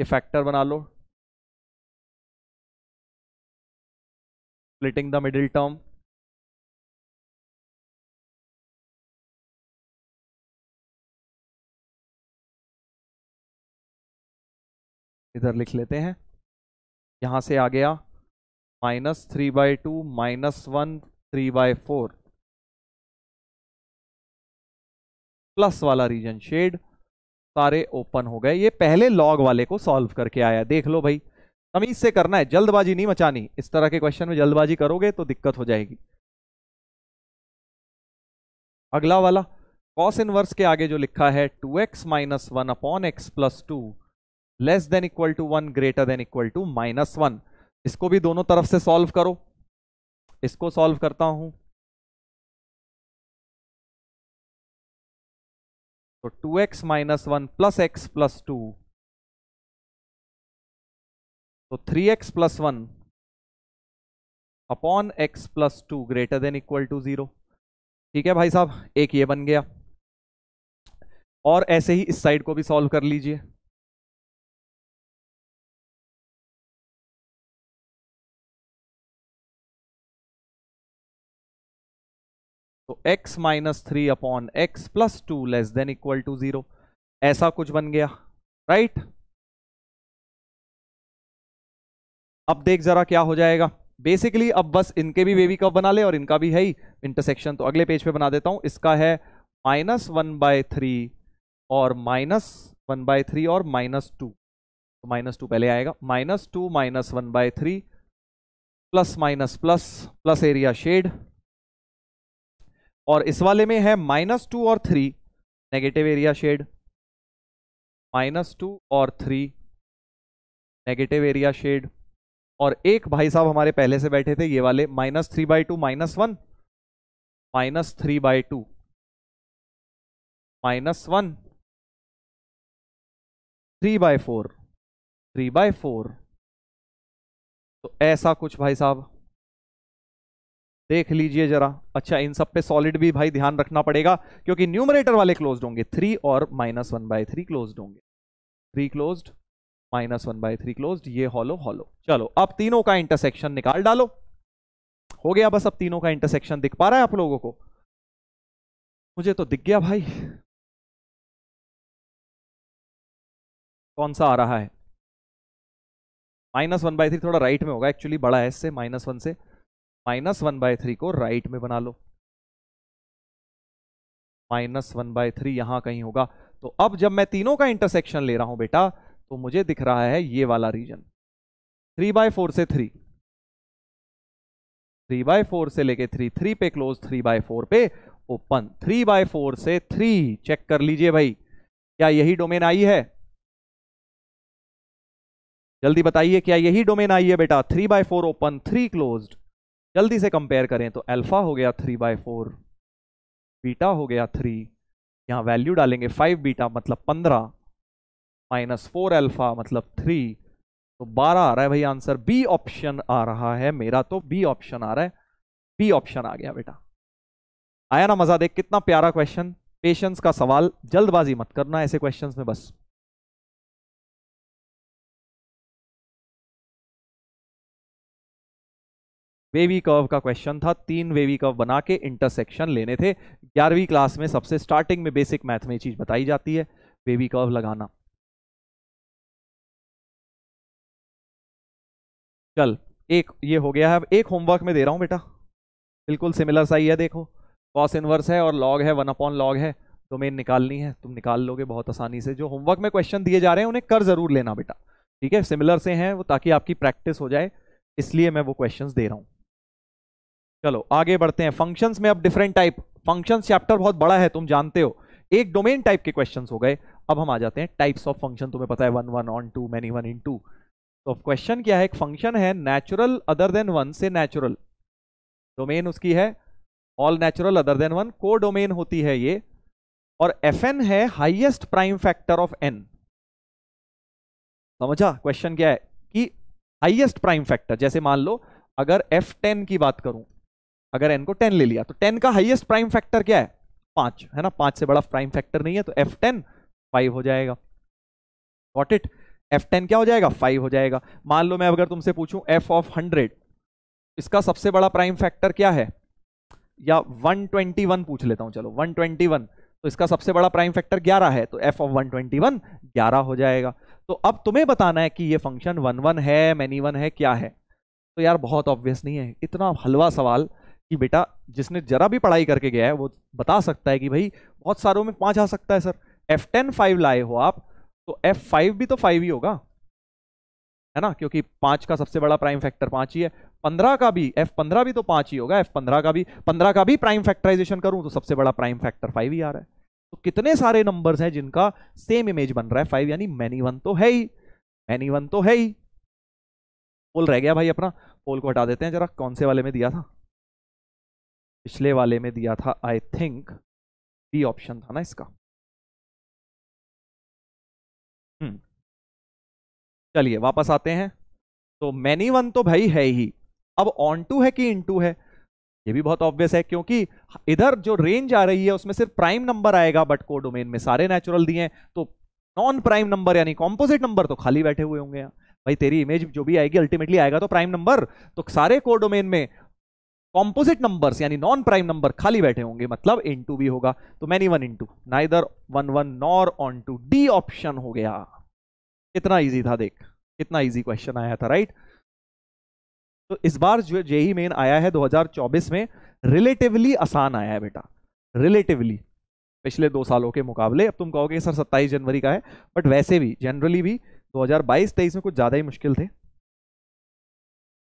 ये फैक्टर बना लो स्प्लिटिंग द मिडिल टर्म इधर लिख लेते हैं यहां से आ गया minus three by two minus one three by four plus वाला रीजन शेड सारे ओपन हो गए ये पहले लॉग वाले को सॉल्व करके आया देख लो भाई तमीज से करना है जल्दबाजी नहीं मचानी इस तरह के क्वेश्चन में जल्दबाजी करोगे तो दिक्कत हो जाएगी अगला वाला कॉस इनवर्स के आगे जो लिखा है two x minus one upon x plus two less than equal to one greater than equal to minus one इसको भी दोनों तरफ से सॉल्व करो इसको सॉल्व करता हूं तो two x minus one plus x plus two तो three x plus one upon x plus two greater than equal to zero ठीक है भाई साहब एक ये बन गया और ऐसे ही इस साइड को भी सॉल्व कर लीजिए तो x minus three upon x plus two less than equal to zero ऐसा कुछ बन गया राइट अब देख जरा क्या हो जाएगा बेसिकली अब बस इनके भी बेबी कब बना ले और इनका भी है ही इंटरसेक्शन तो अगले पेज पे बना देता हूं इसका है माइनस वन बाय थ्री और माइनस वन बाय थ्री और माइनस टू तो माइनस टू पहले आएगा minus two minus one by three plus minus plus plus area shade और इस वाले में है माइनस टू और three negative area shade minus two और थ्री नेगेटिव एरिया शेड और एक भाई साहब हमारे पहले से बैठे थे ये वाले minus three by two minus one minus three by two minus one three by four three by four तो ऐसा कुछ भाई साहब देख लीजिए जरा अच्छा इन सब पे सॉलिड भी भाई ध्यान रखना पड़ेगा क्योंकि न्यूमरेटर वाले क्लोज होंगे थ्री और minus one by three close होंगे three close minus one by three close ये हॉलो हॉलो चलो अब तीनों का इंटरसेक्शन निकाल डालो हो गया बस अब तीनों का इंटरसेक्शन दिख पा रहा है आप लोगों को मुझे तो दिख गया भाई कौन सा आ रहा है माइनस वन बाय थ्री थोड़ा राइट में होगा एक्चुअली बड़ा है इससे माइनस वन से माइनस वन बाय थ्री को राइट में बना लो माइनस वन बाय थ्री यहां कहीं होगा तो अब जब मैं तीनों का इंटरसेक्शन ले रहा हूं बेटा तो मुझे दिख रहा है ये वाला रीजन थ्री बाय फोर से थ्री थ्री बाय फोर से लेके थ्री थ्री पे क्लोज थ्री बाय फोर पे ओपन थ्री बाय फोर से थ्री चेक कर लीजिए भाई क्या यही डोमेन आई है जल्दी बताइए क्या यही डोमेन आई है बेटा three by four open three closed जल्दी से कंपेयर करें तो अल्फा हो गया थ्री बाय फोर बीटा हो गया थ्री यहाँ वैल्यू डालेंगे फाइव बीटा मतलब पंद्रह माइनस फोर अल्फा मतलब थ्री तो बारह आ रहा है भाई आंसर बी ऑप्शन आ रहा है मेरा तो बी ऑप्शन आ रहा है बी ऑप्शन आ गया बेटा आया ना मजा देख कितना प्यारा क्वेश्चन पेशेंस का सवाल जल्दबाजी मत करना ऐसे क्वेश्चंस में बस वेवी कर्व का क्वेश्चन था तीन वेवी कर्व बना के इंटरसेक्शन लेने थे ग्यारहवीं क्लास में सबसे स्टार्टिंग में बेसिक मैथ में ये चीज़ बताई जाती है वेवी कर्व लगाना चल एक ये हो गया है अब एक होमवर्क में दे रहा हूँ बेटा बिल्कुल सिमिलर सा ही है देखो कॉस इनवर्स है और लॉग है वन अपॉन लॉग है डोमेन निकालनी है तुम निकाल लोगे बहुत आसानी से जो होमवर्क में क्वेश्चन दिए जा रहे हैं उन्हें कर ज़रूर लेना बेटा ठीक है सिमिलर से हैं वो ताकि आपकी प्रैक्टिस हो जाए इसलिए मैं वो क्वेश्चंस दे रहा हूँ चलो आगे बढ़ते हैं फंक्शंस में अब डिफरेंट टाइप फंक्शंस चैप्टर बहुत बड़ा है तुम जानते हो एक डोमेन टाइप के क्वेश्चन हो गए अब हम आ जाते हैं टाइप्स ऑफ फंक्शन तुम्हें पता है one one onto many one इन टू तो क्वेश्चन क्या है एक फंक्शन है नेचुरल अदर देन वन से नेचुरल डोमेन उसकी है all natural other than one codomain होती है ये और एफ एन है highest prime factor of n समझा क्वेश्चन क्या है कि हाइएस्ट प्राइम फैक्टर जैसे मान लो अगर एफ टेन की बात करूं अगर एन को टेन ले लिया तो टेन का हाइएस्ट प्राइम फैक्टर क्या है पांच है ना पांच से बड़ा प्राइम फैक्टर नहीं है तो एफ टेन फाइव हो जाएगा वॉट इट एफ टेन क्या हो जाएगा फाइव हो जाएगा मान लो मैं अगर तुमसे पूछूं एफ ऑफ हंड्रेड इसका सबसे बड़ा प्राइम फैक्टर क्या है या वन ट्वेंटी वन पूछ लेता हूं चलो वन वन तो इसका सबसे बड़ा प्राइम फैक्टर ग्यारह है तो F of one twenty one ग्यारह हो जाएगा तो अब तुम्हें बताना है कि ये फंक्शन वन वन है मैनी वन है क्या है तो यार बहुत ऑब्वियस नहीं है इतना हलवा सवाल कि बेटा जिसने जरा भी पढ़ाई करके गया है वो बता सकता है कि भाई बहुत सारों में पांच आ सकता है सर एफ टेन फाइव लाए हो आप तो एफ फाइव भी तो फाइव ही होगा है ना क्योंकि पांच का सबसे बड़ा प्राइम फैक्टर पांच ही है पंद्रह का भी एफ पंद्रह भी तो पांच ही होगा एफ पंद्रह का भी पंद्रह का भी प्राइम फैक्टराइजेशन करूं तो सबसे बड़ा प्राइम फैक्टर फाइव ही आ रहा है तो कितने सारे नंबर्स हैं जिनका सेम इमेज बन रहा है फाइव यानी मैनी वन तो है ही मैनी वन तो है ही पोल रह गया भाई अपना पोल को हटा देते हैं जरा कौन से वाले में दिया था पिछले वाले में दिया था आई थिंक बी ऑप्शन था ना इसका हम्म। चलिए वापस आते हैं तो मैनी वन तो भाई है ही अब ऑन टू है कि इन टू है ये भी बहुत ऑब्वियस है क्योंकि इधर जो रेंज आ रही है उसमें सिर्फ प्राइम नंबर आएगा बट को डोमेन में सारे नेचुरल दिए हैं तो नॉन प्राइम नंबर यानी कॉम्पोजिट नंबर तो खाली बैठे हुए होंगे भाई तेरी इमेज जो भी आएगी अल्टीमेटली आएगा तो प्राइम नंबर तो सारे को डोमेन में कॉम्पोजिट नंबर यानी नॉन प्राइम नंबर खाली बैठे होंगे मतलब इन टू भी होगा तो many one in into neither one one nor onto d option हो गया कितना ईजी था देख कितना ईजी क्वेश्चन आया था राइट तो इस बार जो जेई मेन आया है 2024 में रिलेटिवली आसान आया है बेटा रिलेटिवली पिछले दो सालों के मुकाबले अब तुम कहोगे सर 27 जनवरी का है बट वैसे भी जनरली भी 2022-23 में कुछ ज़्यादा ही मुश्किल थे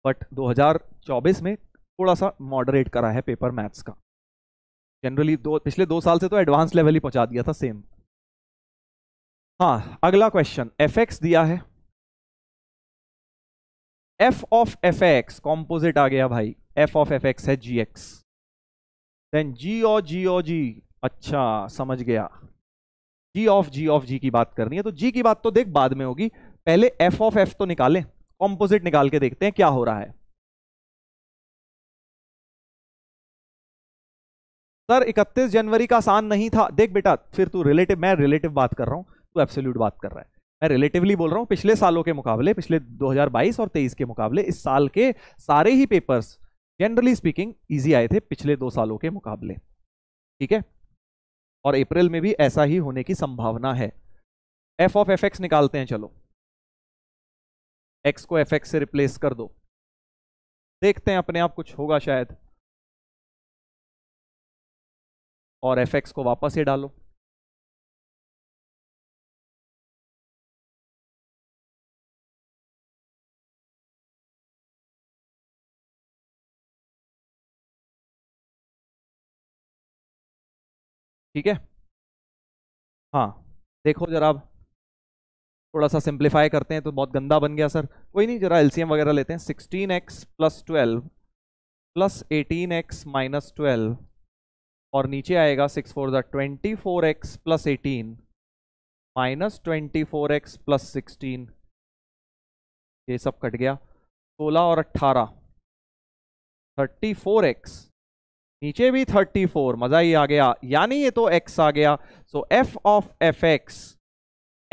बट 2024 में थोड़ा सा मॉडरेट करा है पेपर मैथ्स का जनरली दो पिछले दो साल से तो एडवांस लेवल ही पहुंचा दिया था सेम हाँ अगला क्वेश्चन एफ एक्स दिया है F of f x composite आ गया भाई एफ ऑफ एफ एक्स है जी एक्स देन जी ओ जी ओ जी अच्छा समझ गया जी ऑफ जी ऑफ जी की बात करनी है तो जी की बात तो देख बाद में होगी पहले एफ ऑफ एफ तो निकालें कॉम्पोजिट निकाल के देखते हैं क्या हो रहा है सर इकतीस जनवरी का आसान नहीं था देख बेटा फिर तू रिलेटिव मैं रिलेटिव बात कर रहा हूँ तू एब्सोल्यूट बात कर रहा है मैं रिलेटिवली बोल रहा हूँ पिछले सालों के मुकाबले पिछले 2022 और 23 के मुकाबले इस साल के सारे ही पेपर्स जनरली स्पीकिंग ईजी आए थे पिछले दो सालों के मुकाबले ठीक है और अप्रैल में भी ऐसा ही होने की संभावना है एफ ऑफ एफ एक्स निकालते हैं चलो एक्स को एफ एक्स से रिप्लेस कर दो देखते हैं अपने आप कुछ होगा शायद और एफ एक्स को वापस से डालो ठीक है हाँ देखो जरा अब थोड़ा सा सिंप्लीफाई करते हैं तो बहुत गंदा बन गया सर कोई नहीं जरा एलसीएम वगैरह लेते हैं sixteen x plus twelve plus eighteen x minus twelve और नीचे आएगा सिक्स फोर ज़ा twenty four x plus eighteen minus twenty four x plus sixteen ये सब कट गया सोलह और अट्ठारह थर्टी फोर एक्स नीचे भी थर्टी फोर मज़ा ही आ गया यानी ये तो एक्स आ गया so f of f x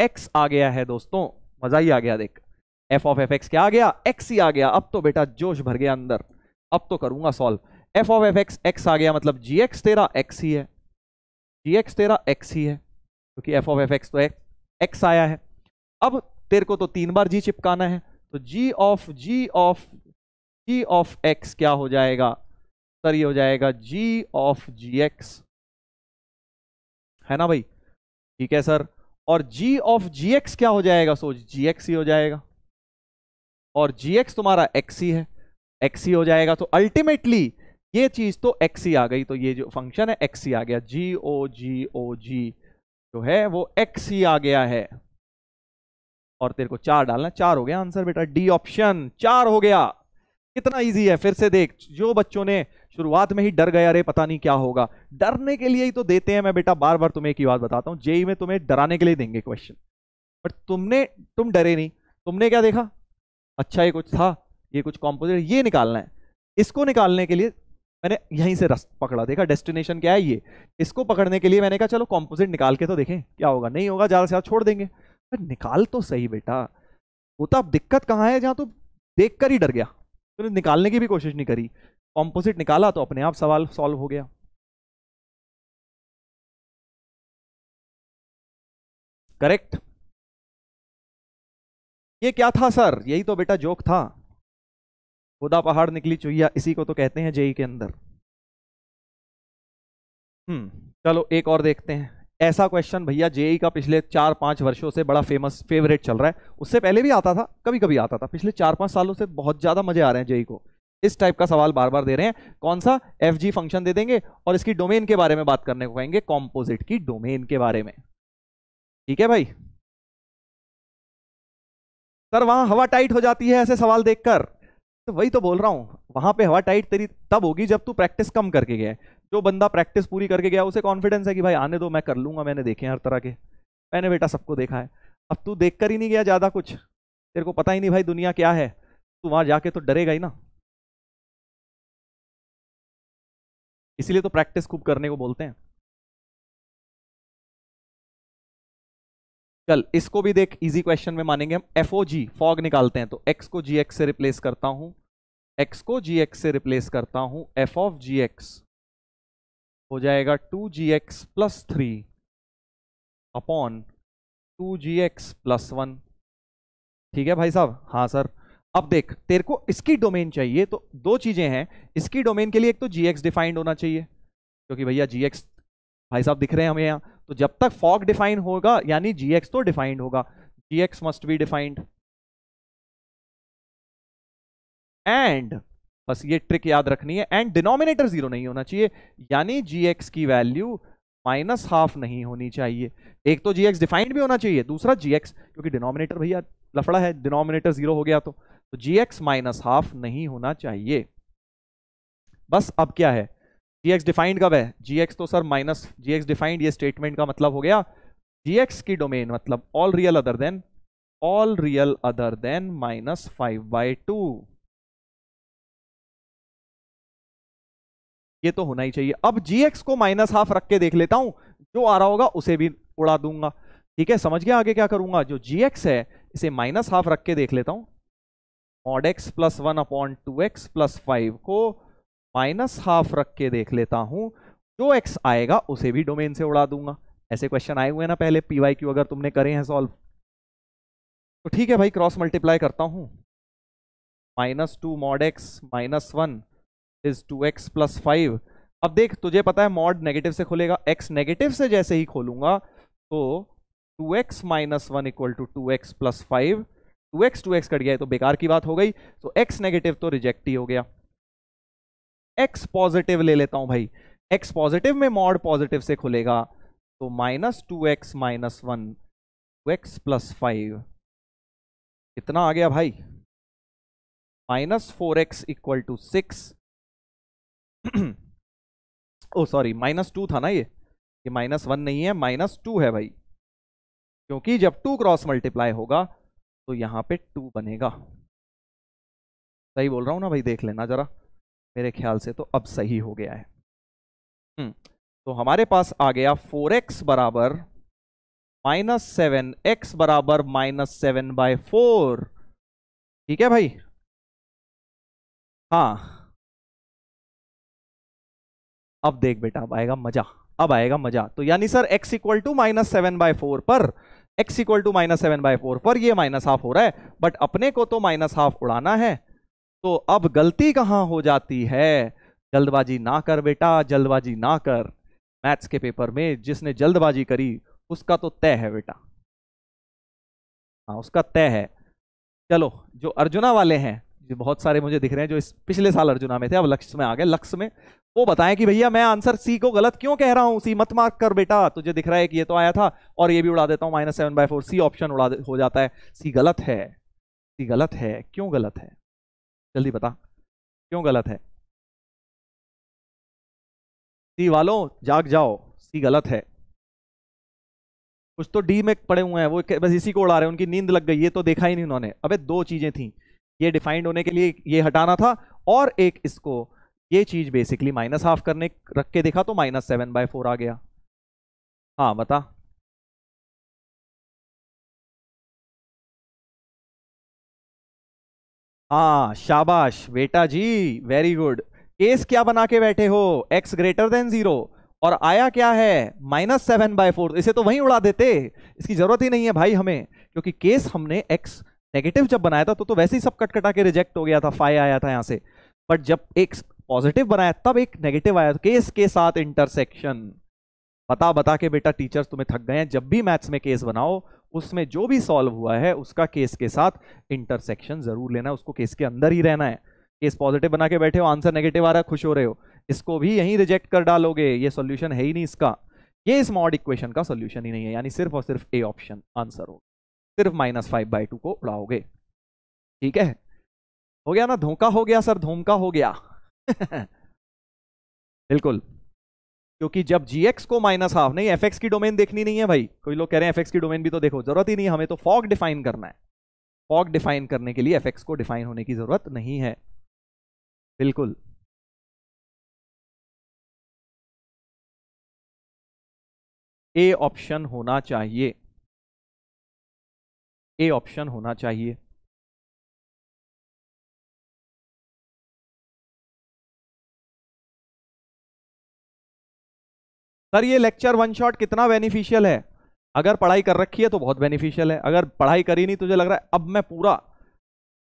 x आ गया है दोस्तों मज़ा ही आ गया देख एफ ऑफ एफ एक्स क्या आ गया एक्स ही आ गया अब तो बेटा जोश भर गया अंदर अब तो करूंगा solve f of f x x आ गया मतलब जी एक्स तेरा एक्स ही है जी एक्स तेरा एक्स ही है क्योंकि एफ ऑफ एफ एक्स तो एक्स आया है अब तेरे को तो तीन बार जी चिपकाना है तो g of g of g of x क्या हो जाएगा सर ये हो जाएगा जी ऑफ जी एक्स है ना भाई ठीक है सर और जी ऑफ जी एक्स क्या हो जाएगा सोच जी एक्स ही हो जाएगा और जी एक्स तुम्हारा एक्स ही है एक्स ही हो जाएगा तो अल्टीमेटली ये चीज तो एक्स ही आ गई तो ये जो फंक्शन है एक्स ही आ गया जी ओ जी ओ जी जो है वो एक्स ही आ गया है और तेरे को चार डालना चार हो गया आंसर बेटा डी ऑप्शन चार हो गया कितना इजी है फिर से देख जो बच्चों ने शुरुआत में ही डर गया अरे पता नहीं क्या होगा डरने के लिए ही तो देते हैं मैं बेटा बार बार तुम्हें एक ही बात बताता हूं जेई में तुम्हें डराने के लिए देंगे क्वेश्चन बट तुमने तुम डरे नहीं तुमने क्या देखा अच्छा ये कुछ था ये कुछ कॉम्पोजिट ये निकालना है इसको निकालने के लिए मैंने यहीं से रस पकड़ा देखा डेस्टिनेशन क्या है ये इसको पकड़ने के लिए मैंने कहा चलो कॉम्पोजिट निकाल के तो देखें क्या होगा नहीं होगा ज़्यादा से ज़्यादा छोड़ देंगे पर निकाल तो सही बेटा वो तो अब दिक्कत कहाँ है जहाँ तो देख कर ही डर गया तो निकालने की भी कोशिश नहीं करी कॉम्पोजिट निकाला तो अपने आप सवाल सॉल्व हो गया करेक्ट ये क्या था सर यही तो बेटा जोक था खुदा पहाड़ निकली चुहिया इसी को तो कहते हैं जेई के अंदर हम्म चलो एक और देखते हैं ऐसा क्वेश्चन भैया जेई का पिछले चार पांच वर्षों से बड़ा फेमस फेवरेट चल रहा है उससे पहले भी आता था कभी कभी आता था पिछले चार पांच सालों से बहुत ज्यादा मजे आ रहे हैं जेई को इस टाइप का सवाल बार बार दे रहे हैं कौन सा एफ जी फंक्शन दे देंगे और इसकी डोमेन के बारे में बात करने को कहेंगे कॉम्पोजिट की डोमेन के बारे में ठीक है भाई सर वहां हवा टाइट हो जाती है ऐसे सवाल देखकर तो वही तो बोल रहा हूँ वहां पे हवा टाइट तेरी तब होगी जब तू प्रैक्टिस कम करके गया जो बंदा प्रैक्टिस पूरी करके गया उसे कॉन्फिडेंस है कि भाई आने दो मैं कर लूंगा मैंने देखे हर तरह के मैंने बेटा सबको देखा है अब तू देख कर ही नहीं गया ज़्यादा कुछ तेरे को पता ही नहीं भाई दुनिया क्या है तू वहां जाके तो डरेगा ही ना इसीलिए तो प्रैक्टिस खूब करने को बोलते हैं चल इसको भी देख इजी क्वेश्चन में मानेंगे हम एफ ओ जी फॉग निकालते हैं तो एक्स को जी एक्स से रिप्लेस करता हूं एक्स को जी एक्स से रिप्लेस करता हूं एफ ऑफ जी एक्स हो जाएगा two g x plus three upon two g x plus one ठीक है भाई साहब हाँ सर अब देख तेरे को इसकी डोमेन चाहिए तो दो चीजें हैं इसकी डोमेन के लिए एक तो जी एक्स डिफाइंड होना चाहिए क्योंकि भैया जी एक्स भाई साहब दिख रहे हैं हमें यहाँ तो जब तक फॉग डिफाइन होगा यानी जी तो डिफाइंड होगा g must be defined and बस ये ट्रिक याद रखनी है एंड डिनोमिनेटर जीरो नहीं होना चाहिए यानी जी की वैल्यू माइनस हाफ नहीं होनी चाहिए एक तो जी एक्स डिफाइंड भी होना चाहिए दूसरा जी एक्स क्योंकि डिनोमिनेटर भैया लफड़ा है डिनोमिनेटर जीरो हो गया तो जी एक्स माइनस हाफ नहीं होना चाहिए बस अब क्या है जी एक्स डिफाइंड कब है जी एक्स तो सर माइनस जी एक्स डिफाइंड ये स्टेटमेंट का मतलब हो गया जी एक्स की डोमेन मतलब all real other than all real other than minus five by two ये तो होना ही चाहिए अब जी एक्स को माइनस हाफ रख के देख लेता हूं जो आ रहा होगा उसे भी उड़ा दूंगा ठीक है समझ गया आगे क्या करूंगा जो जी एक्स है इसे माइनस हाफ रख के देख लेता हूं mod x plus one upon two x plus five को माइनस हाफ रख के देख लेता हूं जो एक्स आएगा उसे भी डोमेन से उड़ा दूंगा ऐसे क्वेश्चन आए हुए ना पहले पी वाई क्यू अगर तुमने करे हैं सॉल्व तो ठीक है भाई क्रॉस मल्टीप्लाई करता हूं minus two mod x minus one is two x plus five अब देख तुझे पता है मॉड नेगेटिव से खुलेगा एक्स नेगेटिव से जैसे ही खोलूंगा तो two x minus one equal to two x plus five two x two x cut गया तो बेकार की बात हो गई तो एक्स नेगेटिव तो रिजेक्ट ही हो गया एक्स पॉजिटिव ले लेता हूं भाई एक्स पॉजिटिव में मॉड पॉजिटिव से खुलेगा तो minus two x minus one two x plus five कितना आ गया भाई minus four x equal to six oh sorry minus to था ना ये ये माइनस वन नहीं है माइनस टू है भाई क्योंकि जब टू क्रॉस मल्टीप्लाई होगा तो यहां पे टू बनेगा सही बोल रहा हूं ना भाई देख लेना जरा मेरे ख्याल से तो अब सही हो गया है हम्म। तो हमारे पास आ गया फोर एक्स बराबर माइनस सेवन एक्स बराबर माइनस सेवन बाय फोर ठीक है भाई हाँ अब देख बेटा अब आएगा मजा अब आएगा मजा तो यानी sir x equal to minus seven by four पर x equal to minus seven by four पर ये माइनस हाफ हो रहा है बट अपने को तो माइनस हाफ उड़ाना है तो अब गलती कहां हो जाती है जल्दबाजी ना कर बेटा जल्दबाजी ना कर मैथ्स के पेपर में जिसने जल्दबाजी करी उसका तो तय है बेटा हाँ उसका तय है चलो जो अर्जुना वाले हैं जो बहुत सारे मुझे दिख रहे हैं जो इस पिछले साल अर्जुना में थे अब लक्ष्य में आ गए लक्ष्य में वो बताएं कि भैया मैं आंसर सी को गलत क्यों कह रहा हूं सी मत मार्क कर बेटा तुझे दिख रहा है कि ये तो आया था और ये भी उड़ा देता हूं minus seven by four C option उड़ा हो जाता है सी गलत है सी गलत है क्यों गलत है जल्दी बता क्यों गलत है सी वालों जाग जाओ सी गलत है कुछ तो डी में पड़े हुए हैं वो बस इसी को उड़ा रहे हैं उनकी नींद लग गई ये तो देखा ही नहीं उन्होंने अबे दो चीजें थी ये डिफाइंड होने के लिए ये हटाना था और एक इसको ये चीज बेसिकली माइनस हाफ करने रख के देखा तो माइनस सेवन बाय फोर आ गया हाँ बता हाँ शाबाश बेटा जी वेरी गुड केस क्या बना के बैठे हो एक्स ग्रेटर देन जीरो और आया क्या है माइनस सेवन बाय फोर इसे तो वहीं उड़ा देते इसकी जरूरत ही नहीं है भाई हमें क्योंकि केस हमने एक्स नेगेटिव जब बनाया था तो तो वैसे ही सब कटकटा के रिजेक्ट हो गया था फाइव आया था यहाँ से बट जब एक पॉजिटिव बनाया तब एक नेगेटिव आया केस के साथ इंटरसेक्शन बता बता के बेटा टीचर्स तुम्हें थक गए हैं जब भी मैथ्स में केस बनाओ उसमें जो भी सॉल्व हुआ है उसका केस के साथ इंटरसेक्शन जरूर लेना है उसको केस के अंदर ही रहना है केस पॉजिटिव बना के बैठे हो आंसर नेगेटिव आ रहा है खुश हो रहे हो इसको भी यहीं रिजेक्ट कर डालोगे ये सोल्यूशन है ही नहीं इसका ये इस मॉड इक्वेशन का सोल्यूशन ही नहीं है यानी सिर्फ और सिर्फ ए ऑप्शन आंसर होगा सिर्फ माइनस फाइव बाई टू को उड़ाओगे ठीक है हो गया ना धोखा हो गया सर धोमका हो गया बिल्कुल क्योंकि जब जीएक्स को माइनस हाफ नहीं एफ की डोमेन देखनी नहीं है भाई कोई लोग कह रहे हैं एफ की डोमेन भी तो देखो जरूरत ही नहीं हमें तो फॉग डिफाइन करना है फॉग डिफाइन करने के लिए एफ को डिफाइन होने की जरूरत नहीं है बिल्कुल ए ऑप्शन होना चाहिए ए ऑप्शन होना चाहिए सर ये लेक्चर वन शॉट कितना बेनिफिशियल है अगर पढ़ाई कर रखी है तो बहुत बेनिफिशियल है अगर पढ़ाई करी नहीं तुझे लग रहा है अब मैं पूरा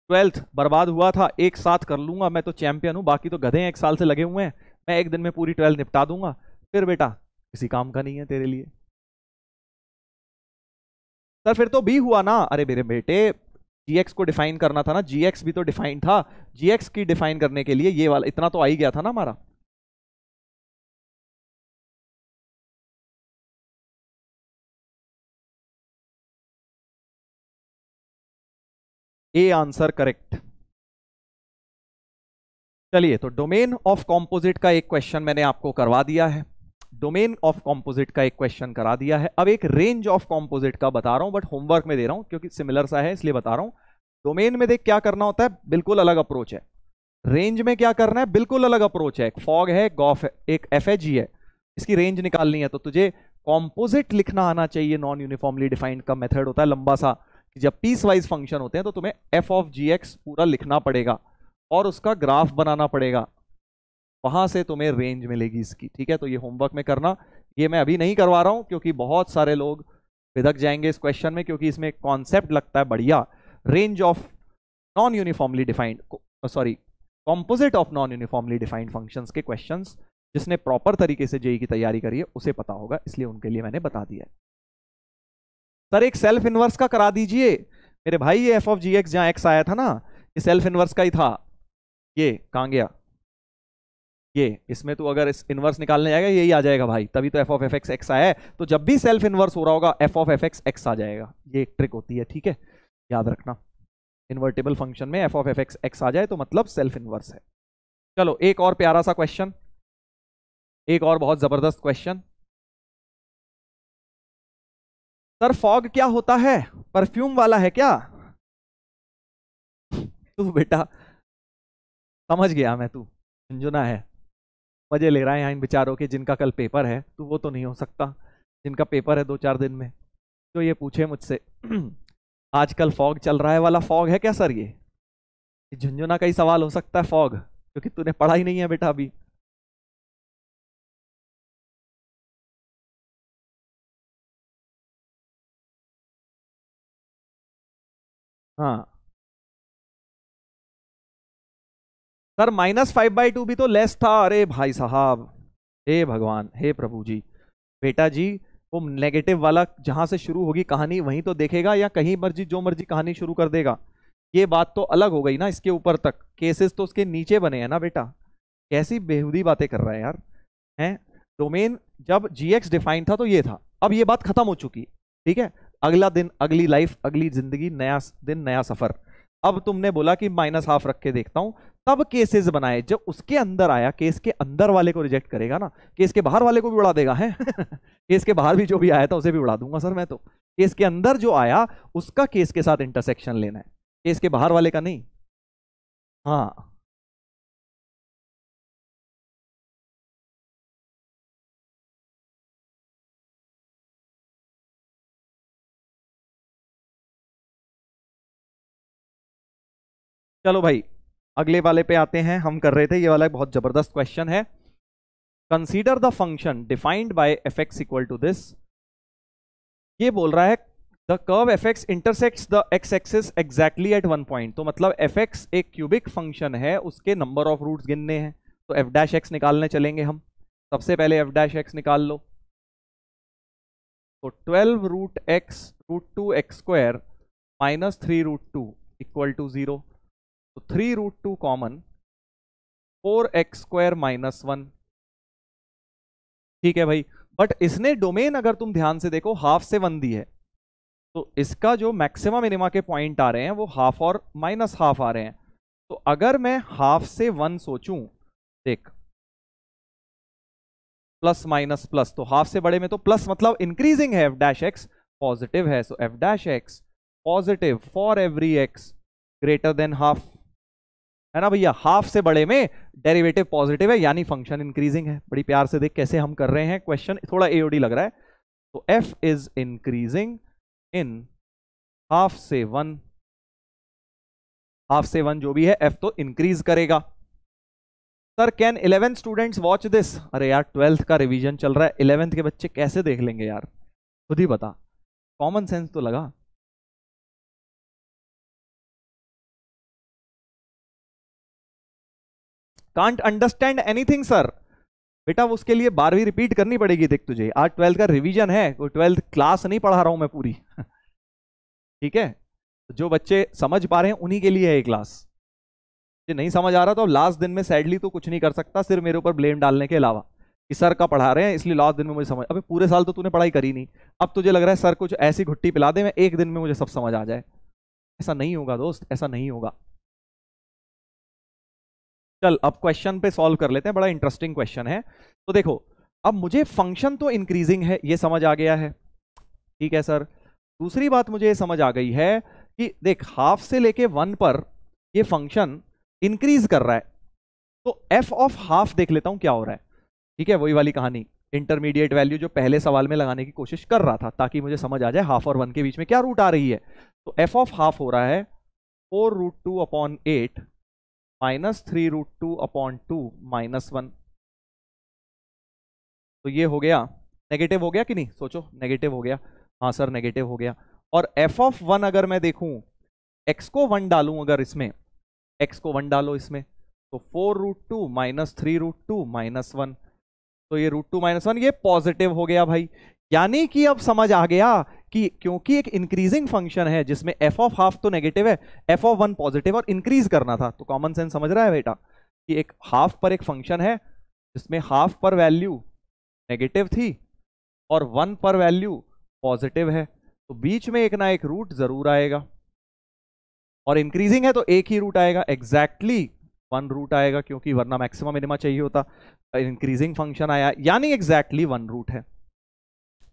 ट्वेल्थ बर्बाद हुआ था एक साथ कर लूंगा मैं तो चैंपियन हूँ बाकी तो गधे हैं एक साल से लगे हुए हैं मैं एक दिन में पूरी ट्वेल्थ निपटा दूंगा फिर बेटा किसी काम का नहीं है तेरे लिए सर फिर तो बी हुआ ना अरे मेरे बेटे जीएक्स को डिफाइन करना था ना जीएक्स भी तो डिफाइन था जीएक्स की डिफाइन करने के लिए ये वाला इतना तो आ ही गया था ना हमारा ए आंसर करेक्ट चलिए तो डोमेन ऑफ कॉम्पोजिट का एक क्वेश्चन मैंने आपको करवा दिया है डोमेन ऑफ कॉम्पोजिट का एक क्वेश्चन करा दिया है अब एक रेंज ऑफ कॉम्पोजिट का बता रहा हूं बट होमवर्क में दे रहा हूं क्योंकि सिमिलर सा है इसलिए बता रहा हूं डोमेन में देख क्या करना होता है बिल्कुल अलग अप्रोच है रेंज में क्या करना है बिल्कुल अलग अप्रोच है एक फॉग है गॉफ है एक एफ है इसकी रेंज निकालनी है तो तुझे कॉम्पोजिट लिखना आना चाहिए नॉन यूनिफॉर्मली डिफाइंड का मेथड होता है लंबा सा जब पीस वाइज फंक्शन होते हैं तो तुम्हें एफ ऑफ जी एक्स पूरा लिखना पड़ेगा और उसका ग्राफ बनाना पड़ेगा वहां से तुम्हें रेंज मिलेगी इसकी ठीक है तो ये होमवर्क में करना ये मैं अभी नहीं करवा रहा हूं क्योंकि बहुत सारे लोग भिदक जाएंगे इस क्वेश्चन में क्योंकि इसमें कॉन्सेप्ट लगता है बढ़िया range of non uniformly defined sorry composite of non uniformly defined function के क्वेश्चन जिसने प्रॉपर तरीके से जेई e की तैयारी करी है उसे पता होगा इसलिए उनके लिए मैंने बता दिया है सर एक सेल्फ इन्वर्स का करा दीजिए मेरे भाई ये एफ ऑफ जी एक्स जहाँ एक्स आया था ना ये सेल्फ इन्वर्स का ही था ये कहाँ गया ये इसमें तो अगर इस इन्वर्स निकालने जाएगा यही आ जाएगा भाई तभी तो F of f x x आया है तो जब भी सेल्फ इन्वर्स हो रहा होगा f of f x x आ जाएगा ये एक ट्रिक होती है ठीक है याद रखना इन्वर्टेबल फंक्शन में f of f x x आ जाए तो मतलब सेल्फ इन्वर्स है चलो एक और प्यारा सा क्वेश्चन एक और बहुत जबरदस्त क्वेश्चन सर फॉग क्या होता है परफ्यूम वाला है क्या तू बेटा समझ गया मैं तू झुंझुना है मजे ले रहा है यहाँ इन बेचारों के जिनका कल पेपर है तू वो तो नहीं हो सकता जिनका पेपर है दो चार दिन में तो ये पूछे मुझसे आजकल फॉग चल रहा है वाला फॉग है क्या सर ये झुंझुना का ही सवाल हो सकता है फॉग क्योंकि तूने पढ़ा ही नहीं है बेटा अभी हाँ sir minus five by two भी तो लेस था अरे भाई साहब हे भगवान हे प्रभु जी बेटा जी वो नेगेटिव वाला जहां से शुरू होगी कहानी वहीं तो देखेगा या कहीं मर्जी जो मर्जी कहानी शुरू कर देगा ये बात तो अलग हो गई ना इसके ऊपर तक केसेस तो उसके नीचे बने हैं ना बेटा कैसी बेहूदी बातें कर रहा है यार हैं डोमेन जब जी एक्स डिफाइन था तो ये था अब ये बात खत्म हो चुकी है ठीक है अगला दिन अगली लाइफ अगली जिंदगी नया दिन नया सफर अब तुमने बोला कि माइनस हाफ रख के देखता हूं तब केसेस बनाए जब उसके अंदर आया केस के अंदर वाले को रिजेक्ट करेगा ना केस के बाहर वाले को भी उड़ा देगा है केस के बाहर भी जो भी आया था उसे भी उड़ा दूंगा सर मैं तो केस के अंदर जो आया उसका केस के साथ इंटरसेक्शन लेना है केस के बाहर वाले का नहीं हाँ चलो भाई अगले वाले पे आते हैं हम कर रहे थे ये वाला बहुत जबरदस्त क्वेश्चन है consider the function defined by f x equal to this ये बोल रहा है the curve f x intersect the x axis exactly at one point तो मतलब एफ एक्स एक क्यूबिक फंक्शन है उसके नंबर ऑफ रूट गिनने हैं तो एफ डैश एक्स निकालने चलेंगे हम सबसे पहले एफ डैश एक्स निकाल लो तो twelve root x root two x square minus three root two equal to zero तो three root two common four x square minus one ठीक है भाई बट इसने डोमेन अगर तुम ध्यान से देखो हाफ से वन दी है तो इसका जो मैक्सिमम मिनिमा के पॉइंट आ रहे हैं वो हाफ और माइनस हाफ आ रहे हैं तो अगर मैं हाफ से वन सोचूं देख प्लस माइनस प्लस तो हाफ से बड़े में तो प्लस मतलब इंक्रीजिंग है एफ डैश एक्स पॉजिटिव है so f dash x positive for every x greater than half है ना भैया हाफ से बड़े में डेरिवेटिव पॉजिटिव है यानी फंक्शन इंक्रीजिंग है बड़ी प्यार से देख कैसे हम कर रहे हैं क्वेश्चन थोड़ा एओडी लग रहा है तो f is increasing in half से वन हाफ से वन जो भी है एफ तो इंक्रीज करेगा sir can eleventh students watch this अरे यार ट्वेल्थ का रिविजन चल रहा है इलेवेंथ के बच्चे कैसे देख लेंगे यार खुद ही बता कॉमन सेंस तो लगा कांट अंडरस्टैंड एनीथिंग सर बेटा उसके लिए बारहवीं रिपीट करनी पड़ेगी देख तुझे आज ट्वेल्थ का रिवीजन है वो ट्वेल्थ क्लास नहीं पढ़ा रहा हूं मैं पूरी ठीक है जो बच्चे समझ पा रहे हैं उन्हीं के लिए है ये क्लास ये नहीं समझ आ रहा तो लास्ट दिन में सैडली तो कुछ नहीं कर सकता सिर्फ मेरे ऊपर ब्लेम डालने के अलावा कि सर का पढ़ा रहे हैं इसलिए लास्ट दिन में मुझे समझ अभी पूरे साल तो तूने पढ़ाई करी नहीं अब तुझे लग रहा है सर कुछ ऐसी घुट्टी पिला दे मैं एक दिन में मुझे सब समझ आ जाए ऐसा नहीं होगा दोस्त ऐसा नहीं होगा चल अब क्वेश्चन पे सॉल्व कर लेते हैं बड़ा इंटरेस्टिंग क्वेश्चन है तो देखो अब मुझे फंक्शन तो इंक्रीजिंग है ये समझ आ गया है ठीक है सर दूसरी बात मुझे ये समझ आ गई है कि देख हाफ से लेके वन पर ये फंक्शन इंक्रीज कर रहा है तो एफ ऑफ हाफ देख लेता हूं क्या हो रहा है ठीक है वही वाली कहानी इंटरमीडिएट वैल्यू जो पहले सवाल में लगाने की कोशिश कर रहा था ताकि मुझे समझ आ जाए हाफ और वन के बीच में क्या रूट आ रही है तो एफ ऑफ हाफ हो रहा है four root two upon eight minus three root two upon two minus one तो ये हो गया नेगेटिव हो गया कि नहीं सोचो नेगेटिव हो गया हाँ सर नेगेटिव हो गया और एफ ऑफ वन अगर मैं देखूं एक्स को वन डालूं अगर इसमें एक्स को वन डालो इसमें तो four root two minus three root two minus one तो ये रूट टू माइनस वन ये पॉजिटिव हो गया भाई यानी कि अब समझ आ गया कि क्योंकि एक इंक्रीजिंग फंक्शन है जिसमें एफ ऑफ हाफ तो नेगेटिव है एफ ऑफ वन पॉजिटिव और इंक्रीज करना था तो कॉमन सेंस समझ रहा है बेटा कि एक हाफ पर एक फंक्शन है जिसमें हाफ पर वैल्यू नेगेटिव थी और वन पर वैल्यू पॉजिटिव है तो बीच में एक ना एक रूट जरूर आएगा और इंक्रीजिंग है तो एक ही रूट आएगा एग्जैक्टली वन रूट आएगा क्योंकि वरना मैक्सिमम मिनिमा चाहिए होता इंक्रीजिंग तो फंक्शन आया यानी एग्जैक्टली वन रूट है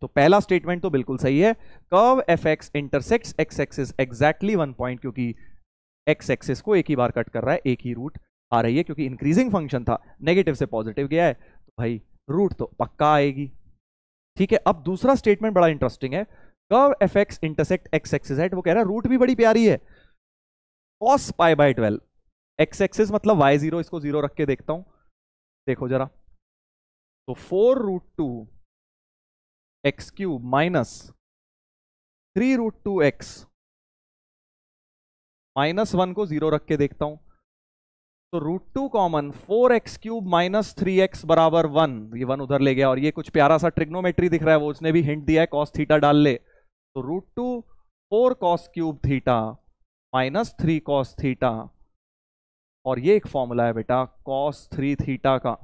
तो पहला स्टेटमेंट तो बिल्कुल सही है curve f x intersect x axis exactly one point क्योंकि एक्स एक्सिस को एक ही बार कट कर रहा है एक ही रूट आ रही है क्योंकि इंक्रीजिंग फंक्शन था नेगेटिव से पॉजिटिव गया है तो भाई रूट तो पक्का आएगी ठीक है अब दूसरा स्टेटमेंट बड़ा इंटरेस्टिंग है curve f x intersect x axis वो कह रहा है रूट भी बड़ी प्यारी है cos pi by twelve x axis मतलब वाई जीरो इसको जीरो रख के देखता हूं देखो जरा तो four root two x cube minus three root two x minus one को जीरो रख के देखता हूं तो root two common four x cube minus three x बराबर वन ये वन उधर ले गया और ये कुछ प्यारा सा ट्रिग्नोमेट्री दिख रहा है वो उसने भी हिंट दिया है कॉस थीटा डाल ले तो root two four cos cube theta minus three cos theta और ये एक फॉर्मूला है बेटा कॉस थ्री थीटा का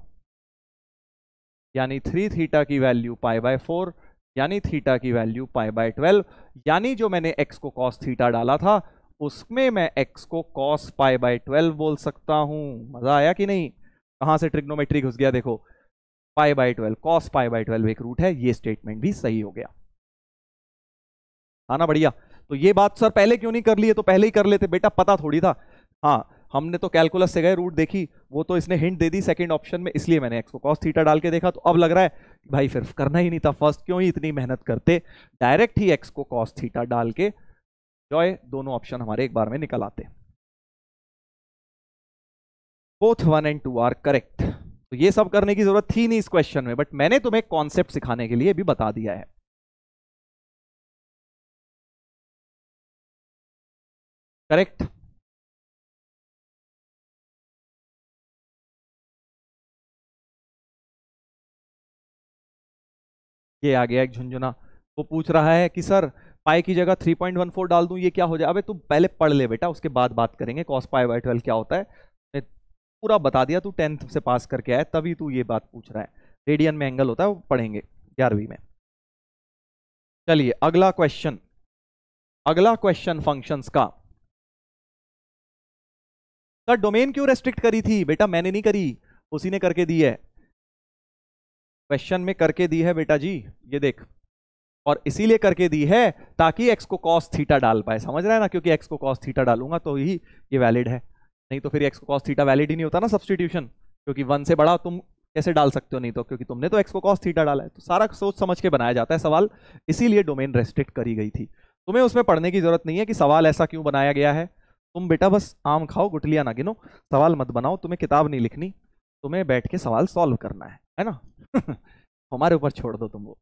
यानी थ्री थीटा की वैल्यू पाई बाय फोर यानी थीटा की वैल्यू पाई बाय ट्वेल्व यानी जो मैंने एक्स को कॉस थीटा डाला था उसमें मैं एक्स को कॉस पाई बाय ट्वेल्व बोल सकता हूँ मज़ा आया कि नहीं कहाँ से ट्रिग्नोमेट्री घुस गया देखो pi by twelve cos pi by twelve एक रूट है ये स्टेटमेंट भी सही हो गया हाँ ना बढ़िया तो ये बात सर पहले क्यों नहीं कर लिए तो पहले ही कर लेते बेटा पता थोड़ी था हाँ हमने तो कैलकुलस से गए रूट देखी वो तो इसने हिंट दे दी सेकंड ऑप्शन में इसलिए मैंने एक्स को कॉस थीटा डाल के देखा तो अब लग रहा है भाई फिर करना ही नहीं था फर्स्ट क्यों ही इतनी मेहनत करते डायरेक्ट ही एक्स को कॉस थीटा डाल के जॉय दोनों ऑप्शन हमारे एक बार में निकल आते both one and two are correct तो ये सब करने की जरूरत थी नहीं इस क्वेश्चन में बट मैंने तुम्हें कॉन्सेप्ट सिखाने के लिए भी बता दिया है करेक्ट ये आ गया एक झुंझुना वो पूछ रहा है कि सर पाई की जगह 3.14 डाल दूं ये क्या हो जाए अबे तू पहले पढ़ ले बेटा उसके बाद बात करेंगे कॉस पाई बाई ट्वेल्व क्या होता है पूरा बता दिया तू टेंथ से पास करके आया तभी तू ये बात पूछ रहा है रेडियन में एंगल होता है वो पढ़ेंगे ग्यारहवीं में चलिए अगला क्वेश्चन अगला क्वेश्चन फंक्शंस का सर डोमेन क्यों रेस्ट्रिक्ट करी थी बेटा मैंने नहीं करी उसी ने करके दी है क्वेश्चन में करके दी है बेटा जी ये देख और इसीलिए करके दी है ताकि एक्स को कॉस थीटा डाल पाए समझ रहा है ना क्योंकि एक्स को कॉस थीटा डालूंगा तो ही ये वैलिड है नहीं तो फिर एक्स को कॉस थीटा वैलिड ही नहीं होता ना सब्सटीट्यूशन क्योंकि वन से बड़ा तुम कैसे डाल सकते हो नहीं तो क्योंकि तुमने तो एक्स को कॉस थीटा डाला है तो सारा सोच समझ के बनाया जाता है सवाल इसीलिए डोमेन रेस्ट्रिक्ट करी गई थी तुम्हें उसमें पढ़ने की जरूरत नहीं है कि सवाल ऐसा क्यों बनाया गया है तुम बेटा बस आम खाओ गुटलियाँ ना गिनो सवाल मत बनाओ तुम्हें किताब नहीं लिखनी तुम्हें बैठ के सवाल सॉल्व करना है है ना हमारे ऊपर छोड़ दो तुम वो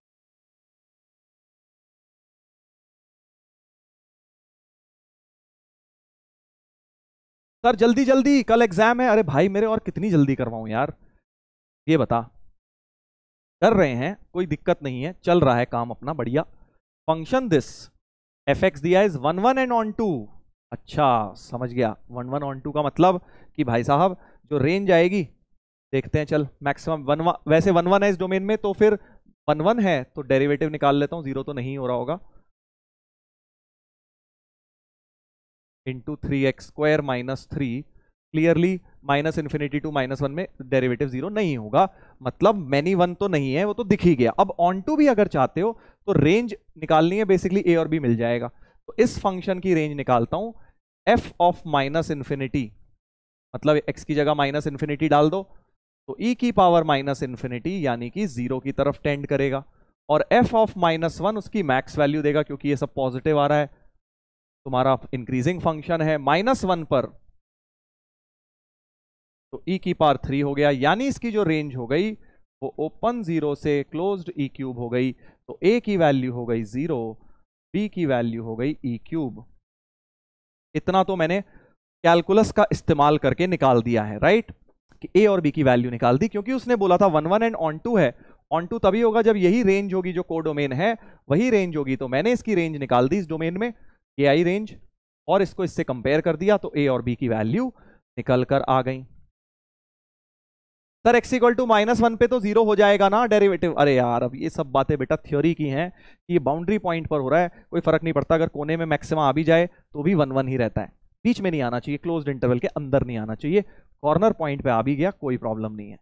सर जल्दी जल्दी कल एग्जाम है अरे भाई मेरे और कितनी जल्दी करवाऊं यार ये बता कर रहे हैं कोई दिक्कत नहीं है चल रहा है काम अपना बढ़िया फंक्शन दिस एफ एक्स दिया is one one and onto अच्छा समझ गया वन वन ऑन टू का मतलब कि भाई साहब जो रेंज आएगी देखते हैं चल मैक्सिमम वन वन वैसे वन वन है इस डोमेन में तो फिर वन वन है तो डेरिवेटिव निकाल लेता हूं जीरो तो नहीं हो रहा होगा into three x square minus three clearly minus infinity to minus one में डेरिवेटिव जीरो नहीं होगा मतलब मैनी वन तो नहीं है वो तो दिख ही गया अब ऑन टू भी अगर चाहते हो तो रेंज निकालनी है बेसिकली ए और बी मिल जाएगा तो इस फंक्शन की रेंज निकालता हूं एफ ऑफ माइनस इन्फिनिटी मतलब एक्स की जगह माइनस इन्फिनिटी डाल दो तो e की पावर माइनस इन्फिनिटी यानी कि जीरो की तरफ टेंड करेगा और f ऑफ माइनस वन उसकी मैक्स वैल्यू देगा क्योंकि ये सब पॉजिटिव आ रहा है तुम्हारा इंक्रीजिंग फंक्शन है माइनस वन पर तो e की पावर थ्री हो गया यानी इसकी जो रेंज हो गई वो ओपन जीरो से क्लोज्ड ई क्यूब हो गई तो a की वैल्यू हो गई जीरो b की वैल्यू हो गई ई e क्यूब इतना तो मैंने कैलकुलस का इस्तेमाल करके निकाल दिया है राइट कि ए और बी की वैल्यू निकाल दी क्योंकि उसने बोला था one one and onto है ऑन टू तभी होगा जब यही रेंज होगी जो को डोमेन है वही रेंज होगी तो मैंने इसकी रेंज निकाल दी इस डोमेन में ए आई रेंज और इसको इससे कंपेयर कर दिया तो ए और बी की वैल्यू निकल कर आ गई sir x to minus one पे तो जीरो हो जाएगा ना डेरिवेटिव अरे यार अब ये सब बातें बेटा थ्योरी की हैं कि ये बाउंड्री पॉइंट पर हो रहा है कोई फर्क नहीं पड़ता अगर कोने में मैक्सिमम आ भी जाए तो भी वन वन ही रहता है बीच में नहीं आना चाहिए क्लोज्ड इंटरवल के अंदर नहीं आना चाहिए कॉर्नर पॉइंट पे आ भी गया कोई प्रॉब्लम नहीं है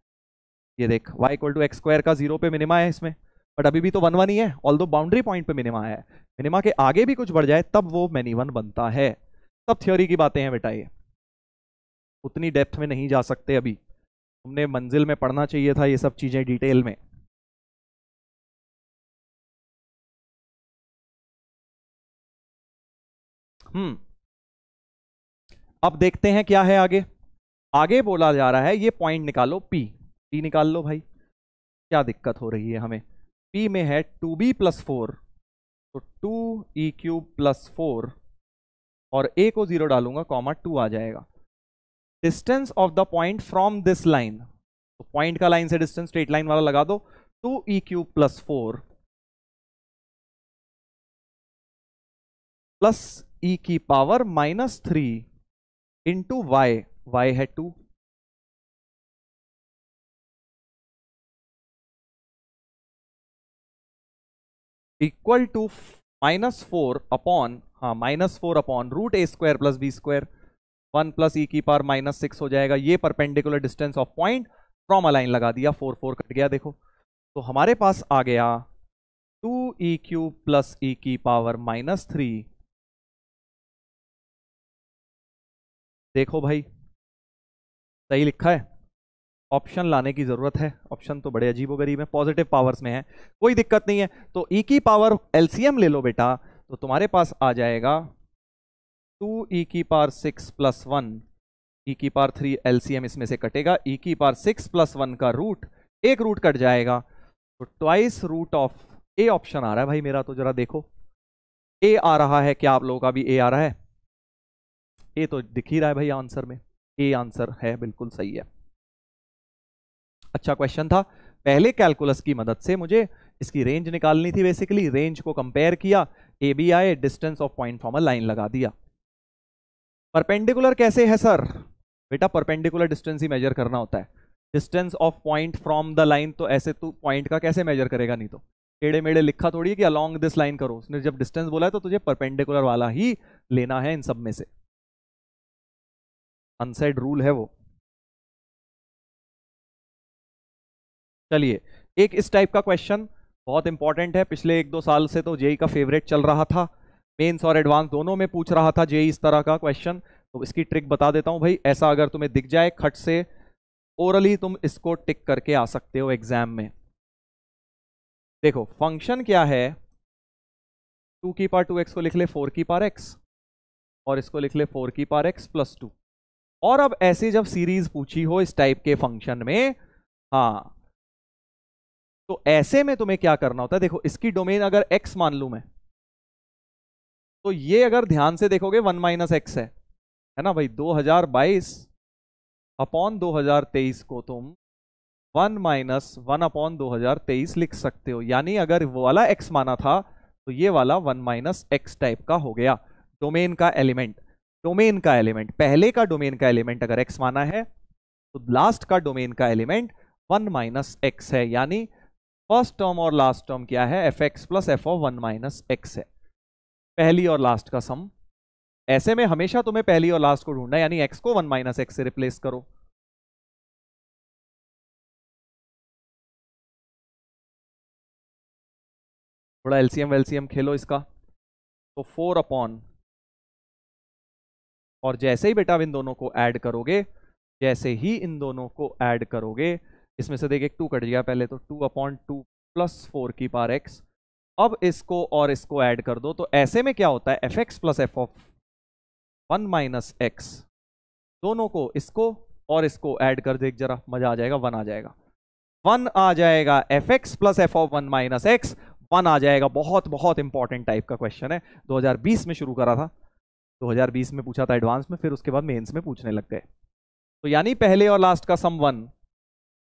ये देख y equal to x square का जीरो पे मिनिमा है इसमें बट अभी भी तो वन वन ही है ऑल दो बाउंड्री पॉइंट पे मिनिमा है मिनिमा के आगे भी कुछ बढ़ जाए तब वो मेनी वन बनता है तब थ्योरी की बातें हैं बेटा ये उतनी डेप्थ में नहीं जा सकते अभी हमने मंजिल में पढ़ना चाहिए था ये सब चीज़ें डिटेल में हम्म अब देखते हैं क्या है आगे आगे बोला जा रहा है ये पॉइंट निकालो पी पी निकाल लो भाई क्या दिक्कत हो रही है हमें पी में है टू बी प्लस फोर तो two e cube plus four और ए को जीरो डालूंगा कॉमा टू आ जाएगा distance of the point from this line तो पॉइंट का लाइन से डिस्टेंस स्ट्रेट लाइन वाला लगा दो two e cube plus four plus ई की power minus three into y y है two equal to minus four upon हाँ minus four upon root A square plus B square one plus ई की पार minus six हो जाएगा ये perpendicular distance of point from a line लगा दिया four four cut गया देखो तो हमारे पास आ गया टू ई क्यू प्लस ई की पावर माइनस थ्री देखो भाई सही लिखा है ऑप्शन लाने की ज़रूरत है ऑप्शन तो बड़े अजीब गरीब है पॉजिटिव पावर्स में है कोई दिक्कत नहीं है तो ई e की पावर एलसीएम ले लो बेटा तो तुम्हारे पास आ जाएगा टू ई e की power six plus one e की पावर थ्री एलसीएम इसमें से कटेगा ई e की पावर सिक्स प्लस वन का रूट एक रूट कट जाएगा तो twice root of A option आ रहा है भाई मेरा तो जरा देखो ए आ रहा है क्या आप लोगों का भी ए आ रहा है ए तो दिख ही रहा है भाई आंसर में ए आंसर है बिल्कुल सही है अच्छा क्वेश्चन था पहले कैलकुलस की मदद से मुझे इसकी रेंज निकालनी थी बेसिकली रेंज को कंपेयर किया ए बी आए डिस्टेंस ऑफ पॉइंट फॉर्मल लाइन लगा दिया परपेंडिकुलर कैसे है सर बेटा परपेंडिकुलर डिस्टेंस ही मेजर करना होता है distance of point from the line तो ऐसे तू तो पॉइंट का कैसे मेजर करेगा नहीं तो टेढ़े मेढ़े लिखा थोड़ी है कि अलॉन्ग दिस लाइन करो उसने जब डिस्टेंस बोला है तो तुझे परपेंडिकुलर वाला ही लेना है इन सब में से अनसेड रूल है वो चलिए एक इस टाइप का क्वेश्चन बहुत इंपॉर्टेंट है पिछले एक दो साल से तो जेई का फेवरेट चल रहा था मेंस और एडवांस दोनों में पूछ रहा था जेई इस तरह का क्वेश्चन तो इसकी ट्रिक बता देता हूं भाई ऐसा अगर तुम्हें दिख जाए खट से ओरली तुम इसको टिक करके आ सकते हो एग्जाम में देखो फंक्शन क्या है टू की पार टू एक्स को लिख ले फोर की पार एक्स और इसको लिख ले फोर की पार एक्स प्लस टू और अब ऐसे जब सीरीज पूछी हो इस टाइप के फंक्शन में हाँ तो ऐसे में तुम्हें क्या करना होता है देखो इसकी डोमेन अगर x मान लू मैं तो ये अगर ध्यान से देखोगे वन माइनस एक्स है है ना भाई 2022 अपॉन दो को तुम वन माइनस वन अपॉन दो लिख सकते हो यानी अगर वो वाला एक्स माना था तो ये वाला वन माइनस एक्स टाइप का हो गया डोमेन का एलिमेंट डोमेन का एलिमेंट पहले का डोमेन का एलिमेंट अगर एक्स माना है तो लास्ट का डोमेन का एलिमेंट वन माइनस एक्स है यानी फर्स्ट टर्म और लास्ट टर्म क्या है F x plus f of one minus x है पहली और लास्ट का सम ऐसे में हमेशा तुम्हें पहली और लास्ट को ढूंढना यानी एक्स को वन माइनस एक्स से रिप्लेस करो थोड़ा एलसीएम वेलसीएम खेलो इसका तो फोर अपॉन और जैसे ही बेटा इन दोनों को ऐड करोगे जैसे ही इन दोनों को ऐड करोगे इसमें से देखिए टू कट गया पहले तो two upon two plus four की पार एक्स अब इसको और इसको ऐड कर दो तो ऐसे में क्या होता है F x plus f of one minus x दोनों को इसको और इसको ऐड कर देख जरा मजा आ जाएगा वन आ जाएगा वन आ जाएगा F x plus f of one minus x one आ जाएगा बहुत बहुत इंपॉर्टेंट टाइप का क्वेश्चन है 2020 में शुरू करा था 2020 में पूछा था एडवांस में फिर उसके बाद मेंस में पूछने लग गए तो यानी पहले और लास्ट का sum one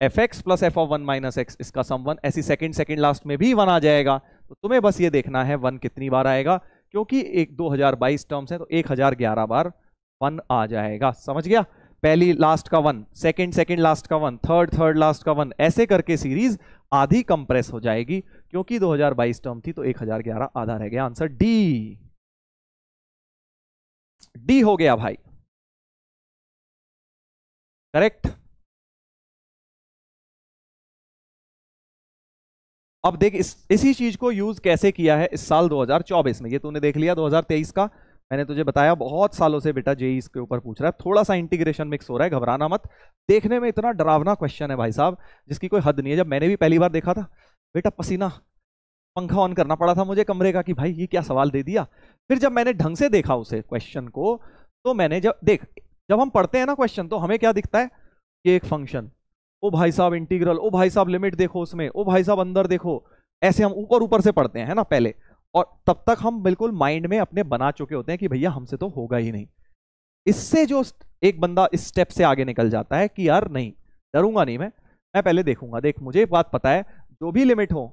f x plus f of one minus x इसका सम वन ऐसी सेकंड सेकंड लास्ट में भी वन आ जाएगा तो तुम्हें बस ये देखना है वन कितनी बार आएगा क्योंकि एक 2022 टर्म्स हैं तो 1011 बार वन आ जाएगा समझ गया पहली लास्ट का वन सेकेंड सेकेंड लास्ट का वन थर्ड थर्ड लास्ट का वन ऐसे करके सीरीज आधी कंप्रेस हो जाएगी क्योंकि 2022 टर्म थी तो 1011 आधा रह गया आंसर डी डी हो गया भाई करेक्ट अब देख इस इसी चीज को यूज कैसे किया है इस साल 2024 में ये तूने देख लिया 2023 का मैंने तुझे बताया बहुत सालों से बेटा जेई इसके ऊपर पूछ रहा है थोड़ा सा इंटीग्रेशन मिक्स हो रहा है घबराना मत देखने में इतना डरावना क्वेश्चन है भाई साहब जिसकी कोई हद नहीं है जब मैंने भी पहली बार देखा था बेटा पसीना पंखा ऑन करना पड़ा था मुझे कमरे का कि भाई ये क्या सवाल दे दिया फिर जब मैंने ढंग से देखा उसे क्वेश्चन को तो मैंने जब देख जब हम पढ़ते हैं ना क्वेश्चन तो हमें क्या दिखता है कि एक फंक्शन ओ भाई साहब इंटीग्रल ओ भाई साहब लिमिट देखो उसमें ओ भाई साहब अंदर देखो ऐसे हम ऊपर ऊपर से पढ़ते हैं है ना पहले और तब तक हम बिल्कुल माइंड में अपने बना चुके होते हैं कि भैया हमसे तो होगा ही नहीं इससे जो एक बंदा इस स्टेप से आगे निकल जाता है कि यार नहीं डरूंगा नहीं मैं मैं पहले देखूंगा देख मुझे बात पता है जो भी लिमिट हो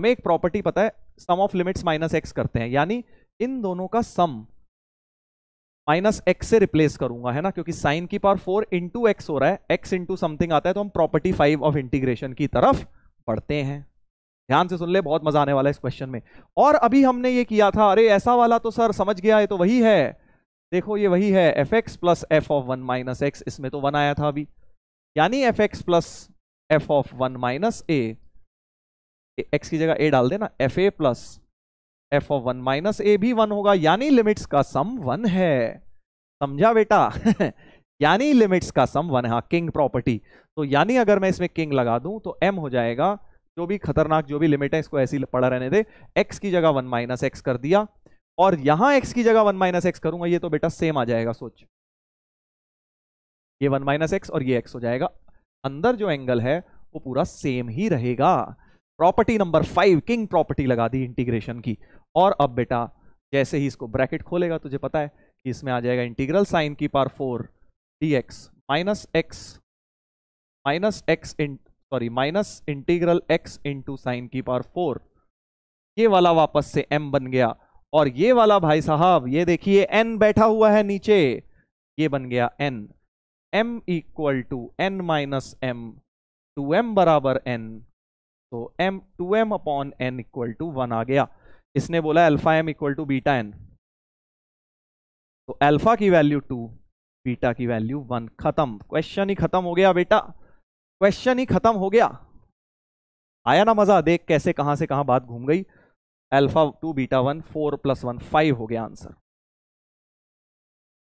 हमें एक प्रॉपर्टी पता है sum of limits minus x करते हैं यानी इन दोनों का सम माइनस एक्स से रिप्लेस करूंगा है ना क्योंकि साइन की पावर फोर इंटू एक्स हो रहा है एक्स इंटू समथिंग आता है तो हम प्रॉपर्टी फाइव ऑफ इंटीग्रेशन की तरफ बढ़ते हैं ध्यान से सुन ले बहुत मजा आने वाला है इस क्वेश्चन में और अभी हमने ये किया था अरे ऐसा वाला तो सर समझ गया है तो वही है देखो ये वही है F x plus f of one minus x इसमें तो वन आया था अभी यानी F x plus f of one minus A x की जगह ए डाल देना f A plus f of one minus A भी वन होगा यानी लिमिट्स का सम वन है समझा बेटा यानी लिमिट्स का सम वन है किंग हाँ, प्रॉपर्टी तो यानी अगर मैं इसमें किंग लगा दूं तो एम हो जाएगा जो भी खतरनाक जो भी लिमिट है इसको ऐसी पड़ा रहने दे एक्स की जगह वन माइनस एक्स कर दिया और यहां एक्स की जगह वन माइनस एक्स करूंगा ये तो बेटा सेम आ जाएगा सोच ये वन माइनस एक्स और ये एक्स हो जाएगा अंदर जो एंगल है वो पूरा सेम ही रहेगा property number five king property लगा दी इंटीग्रेशन की और अब बेटा जैसे ही इसको ब्रैकेट खोलेगा तुझे पता है कि इसमें आ जाएगा इंटीग्रल साइन की पार four d x minus x minus x sorry minus integral x into sine की पार फोर ये वाला वापस से एम बन गया और ये वाला भाई साहब ये देखिए एन बैठा हुआ है नीचे ये बन गया n m equal to n minus m two m बराबर एन तो m 2m upon n equal to one आ गया इसने बोला alpha m equal to beta n तो अल्फा की वैल्यू टू बीटा की वैल्यू वन खत्म क्वेश्चन ही खत्म हो गया बेटा क्वेश्चन ही खत्म हो गया आया ना मजा देख कैसे कहां से कहां बात घूम गई alpha two beta one four plus one five हो गया आंसर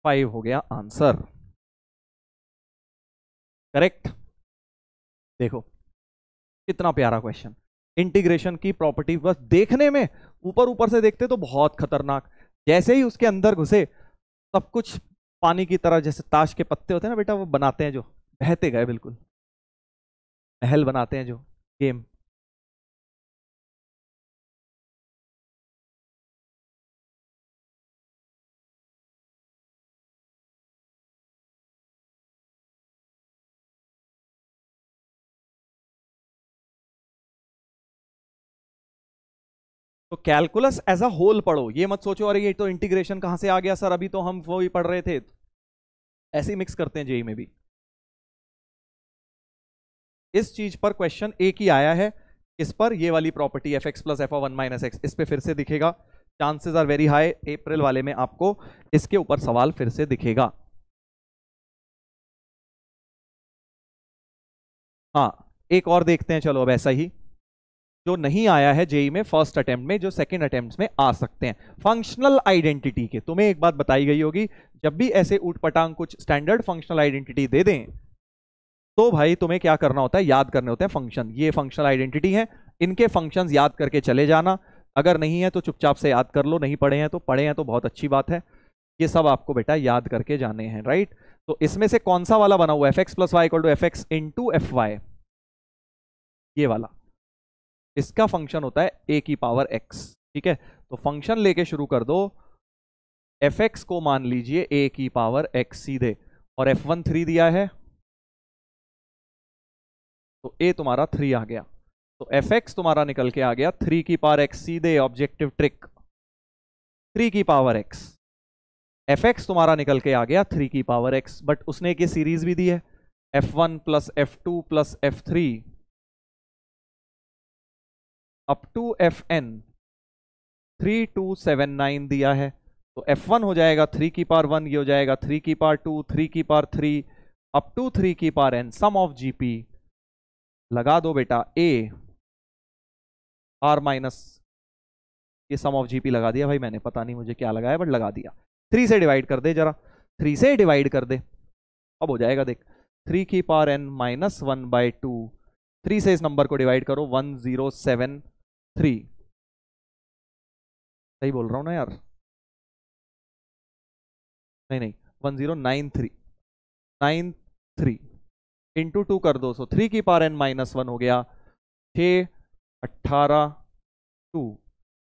फाइव हो गया आंसर करेक्ट देखो कितना प्यारा क्वेश्चन इंटीग्रेशन की प्रॉपर्टी बस देखने में ऊपर ऊपर से देखते तो बहुत खतरनाक जैसे ही उसके अंदर घुसे सब कुछ पानी की तरह जैसे ताश के पत्ते होते हैं ना बेटा वो बनाते हैं जो बहते गए बिल्कुल महल बनाते हैं जो गेम तो कैलकुलस एज अ होल पढ़ो ये मत सोचो अरे ये तो इंटीग्रेशन कहां से आ गया सर अभी तो हम वो ही पढ़ रहे थे ऐसे ही मिक्स करते हैं जेई में भी इस चीज पर क्वेश्चन एक ही आया है इस पर ये वाली property f x plus f one minus x इस पर फिर से दिखेगा chances are very high April वाले में आपको इसके ऊपर सवाल फिर से दिखेगा हाँ एक और देखते हैं चलो अब ऐसा ही जो नहीं आया है जेई में फर्स्ट अटेम्प्ट में जो सेकेंड अटेम्प्ट में आ सकते हैं फंक्शनल आइडेंटिटी के तुम्हें एक बात बताई गई होगी जब भी ऐसे ऊट पटांग कुछ स्टैंडर्ड फंक्शनल आइडेंटिटी दे दें तो भाई तुम्हें क्या करना होता है याद करने होते हैं फंक्शन ये फंक्शनल आइडेंटिटी है इनके फंक्शंस याद करके चले जाना अगर नहीं है तो चुपचाप से याद कर लो नहीं पढ़े हैं तो पढ़े हैं तो बहुत अच्छी बात है ये सब आपको बेटा याद करके जाने हैं राइट तो इसमें से कौन सा वाला बना हुआ f x plus y equal to f x into f y ये वाला इसका फंक्शन होता है ए की पावर एक्स ठीक है तो फंक्शन लेके शुरू कर दो एफ एक्स को मान लीजिए ए की पावर एक्स सीधे और एफ वन थ्री दिया है तो ए तुम्हारा थ्री आ गया तो एफ एक्स तुम्हारा निकल के आ गया थ्री की पावर एक्स सीधे ऑब्जेक्टिव ट्रिक थ्री की पावर एक्स एफ एक्स तुम्हारा निकल के आ गया थ्री की पावर एक्स बट उसने एक सीरीज भी दी है f one plus f two plus f three up to f n three two seven nine दिया है तो एफ वन हो जाएगा थ्री की पार वन ये हो जाएगा थ्री की पार टू थ्री की पार थ्री अप टू थ्री की power n sum of GP लगा दो बेटा ए आर माइनस ये सम ऑफ जीपी लगा दिया भाई मैंने पता नहीं मुझे क्या लगाया बट लगा दिया थ्री से डिवाइड कर दे जरा थ्री से डिवाइड कर दे अब हो जाएगा देख थ्री की power n minus one by two three से इस नंबर को डिवाइड करो वन जीरो सेवन थ्री सही बोल रहा हूं ना यार नहीं नहीं one zero nine three nine three into two कर दो सो थ्री की पार एन माइनस वन हो गया छ अट्ठारह टू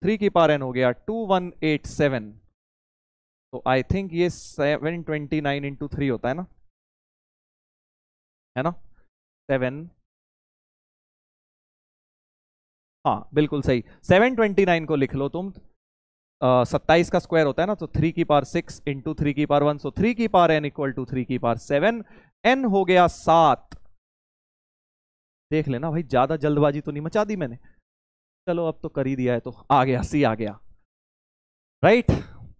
थ्री की पार एन हो गया टू वन एट सेवन तो आई थिंक ये seven twenty nine into three होता है ना है ना सेवन हाँ बिल्कुल सही 729 को लिख लो तुम सत्ताईस का स्क्वायर होता है ना तो थ्री की पार सिक्स इंटू थ्री की पार वन सो थ्री की power n equal to three की पार सेवन एन हो गया सात देख लेना भाई ज्यादा जल्दबाजी तो नहीं मचा दी मैंने चलो अब तो कर ही दिया है तो आ गया सी आ गया राइट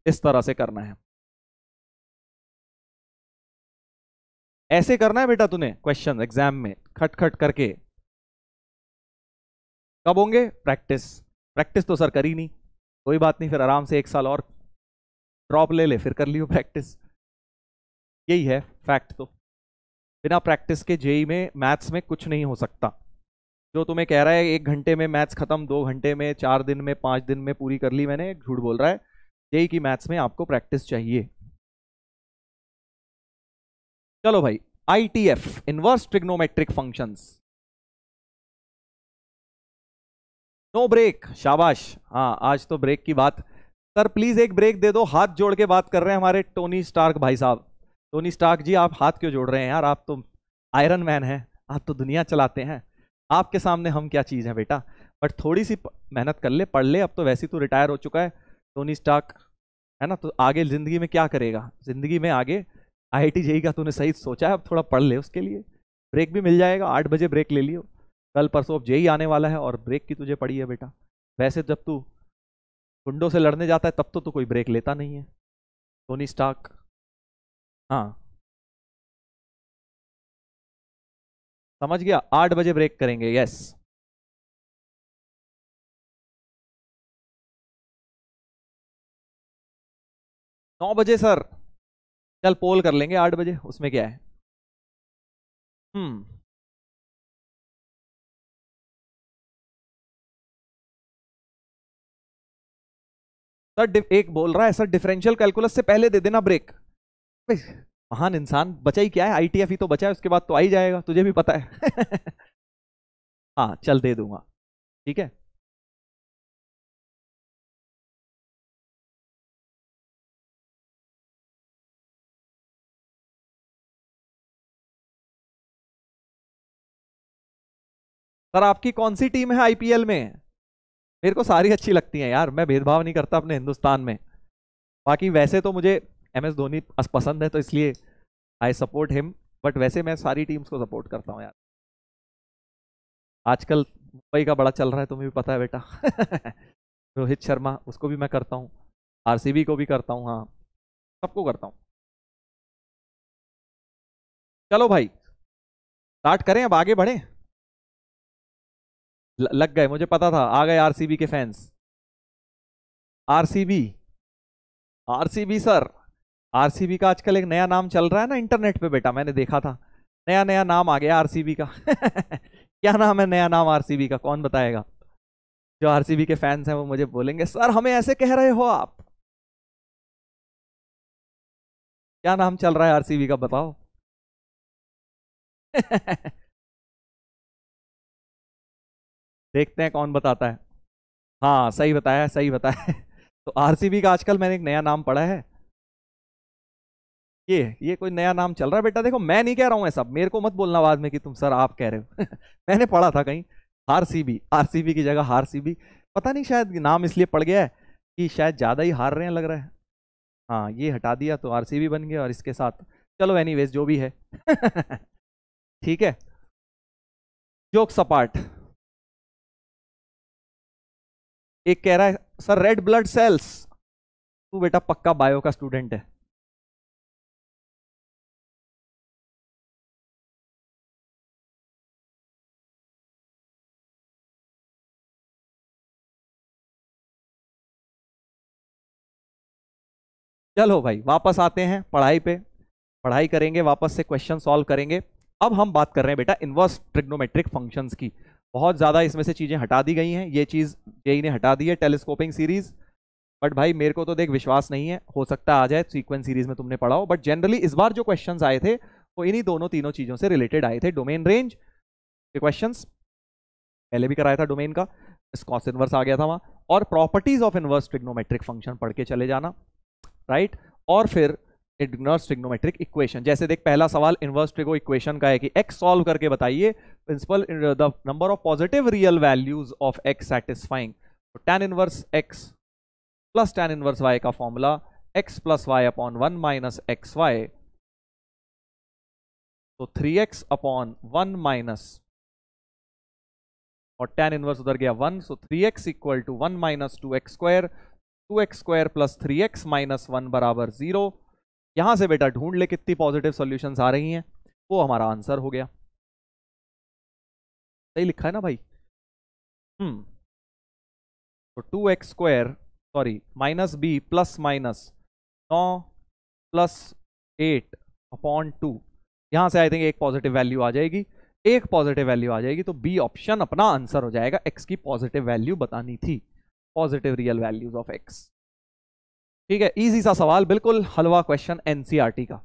इस तरह से करना है ऐसे करना है बेटा तूने क्वेश्चन एग्जाम में खटखट करके कब होंगे प्रैक्टिस प्रैक्टिस तो सर करी नहीं कोई बात नहीं फिर आराम से एक साल और ड्रॉप ले ले फिर कर लियो प्रैक्टिस यही है फैक्ट तो बिना प्रैक्टिस के जेई e में मैथ्स में कुछ नहीं हो सकता जो तुम्हें कह रहा है एक घंटे में मैथ्स खत्म दो घंटे में चार दिन में पाँच दिन में पूरी कर ली मैंने झूठ बोल रहा है जेई e की मैथ्स में आपको प्रैक्टिस चाहिए चलो भाई I T F inverse trigonometric functions no break शाबाश हाँ आज तो ब्रेक की बात सर प्लीज एक ब्रेक दे दो हाथ जोड़ के बात कर रहे हैं हमारे टोनी स्टार्क भाई साहब टोनी स्टार्क जी आप हाथ क्यों जोड़ रहे हैं यार आप तो आयरन मैन हैं आप तो दुनिया चलाते हैं आपके सामने हम क्या चीज़ हैं बेटा बट थोड़ी सी मेहनत कर ले पढ़ ले अब तो वैसे तो रिटायर हो चुका है टोनी स्टार्क है ना तो आगे ज़िंदगी में क्या करेगा ज़िंदगी में आगे आई आई का तूने सही सोचा है अब थोड़ा पढ़ ले उसके लिए ब्रेक भी मिल जाएगा आठ बजे ब्रेक ले लियो कल परसों अब जेई आने वाला है और ब्रेक की तुझे पड़ी है बेटा वैसे जब तू गुंडों से लड़ने जाता है तब तो तू कोई ब्रेक लेता नहीं है टोनी स्टाक हाँ समझ गया आठ बजे ब्रेक करेंगे यस नौ बजे सर चल पोल कर लेंगे आठ बजे उसमें क्या है हम्म सर एक बोल रहा है सर डिफरेंशियल कैलकुलस से पहले दे देना ब्रेक महान इंसान बचा ही क्या है आईटीएफ ही तो बचा है उसके बाद तो आ ही जाएगा तुझे भी पता है हाँ चल दे दूंगा ठीक है सर आपकी कौन सी टीम है आईपीएल में मेरे को सारी अच्छी लगती हैं यार मैं भेदभाव नहीं करता अपने हिंदुस्तान में बाकी वैसे तो मुझे एम एस धोनी पसंद है तो इसलिए आई सपोर्ट हिम बट वैसे मैं सारी टीम्स को सपोर्ट करता हूँ यार आजकल मुंबई का बड़ा चल रहा है तुम्हें भी पता है बेटा रोहित शर्मा उसको भी मैं करता हूँ आर को भी करता हूँ हाँ सबको करता हूँ चलो भाई स्टार्ट करें अब आगे बढ़ें लग गए मुझे पता था आ गए आरसीबी के fans RCB RCB sir RCB का आजकल एक नया नाम चल रहा है ना इंटरनेट पे बेटा मैंने देखा था नया नया नाम आ गया आरसीबी का क्या नाम है नया नाम आरसीबी का कौन बताएगा जो आरसीबी के फैंस हैं वो मुझे बोलेंगे सर हमें ऐसे कह रहे हो आप क्या नाम चल रहा है आरसीबी का बताओ देखते हैं कौन बताता है हाँ सही बताया सही बताया तो आरसीबी का आजकल मैंने एक नया नाम पढ़ा है ये ये कोई नया नाम चल रहा है बेटा देखो मैं नहीं कह रहा हूँ ऐसा मेरे को मत बोलना बाद में कि तुम सर आप कह रहे हो मैंने पढ़ा था कहीं हार बी आर सी की जगह हार बी पता नहीं शायद नाम इसलिए पड़ गया है कि शायद ज़्यादा ही हार रहे हैं लग रहा है हाँ ये हटा दिया तो आर बन गया और इसके साथ चलो एनी जो भी है ठीक है जोक सपाट एक कह रहा है सर रेड ब्लड सेल्स तू बेटा पक्का बायो का स्टूडेंट है चलो भाई वापस आते हैं पढ़ाई पे पढ़ाई करेंगे वापस से क्वेश्चन सॉल्व करेंगे अब हम बात कर रहे हैं बेटा इन्वर्स ट्रिग्नोमेट्रिक फंक्शंस की बहुत ज़्यादा इसमें से चीज़ें हटा दी गई हैं ये चीज़ जेई e ने हटा दी है टेलीस्कोपिंग सीरीज़ बट भाई मेरे को तो देख विश्वास नहीं है हो सकता आ जाए सीक्वेंस सीरीज में तुमने पढ़ा हो बट जनरली इस बार जो क्वेश्चन आए थे वो इन्हीं दोनों तीनों चीज़ों से रिलेटेड आए थे डोमेन रेंज के क्वेश्चन पहले भी कराया था डोमेन का स्कॉस इनवर्स आ गया था वहाँ और properties of inverse trigonometric function पढ़ के चले जाना राइट और फिर इनवर्स ट्रिग्नोमेट्रिक इक्वेशन जैसे देख पहला सवाल इनवर्स ट्रिगो इक्वेशन का है कि एक्स सॉल्व करके बताइए principal the number of positive real values of x satisfying tan inverse x plus tan inverse y का formula x plus y upon one minus x Y तो three x upon one minus और tan inverse उधर गया one so three x equal to one minus two x square two x square plus three x minus one बराबर zero यहां से बेटा ढूंढ ले कितनी पॉजिटिव सोल्यूशन आ रही हैं वो हमारा आंसर हो गया सही लिखा है ना भाई हम्म तो two x square sorry minus B plus minus नौ प्लस एट अपॉन टू यहां से आई थिंक एक पॉजिटिव वैल्यू आ जाएगी एक पॉजिटिव वैल्यू आ जाएगी तो बी ऑप्शन अपना आंसर हो जाएगा एक्स की पॉजिटिव वैल्यू बतानी थी positive real values of x ठीक है इजी सा सवाल बिल्कुल हलवा क्वेश्चन एनसीईआरटी e का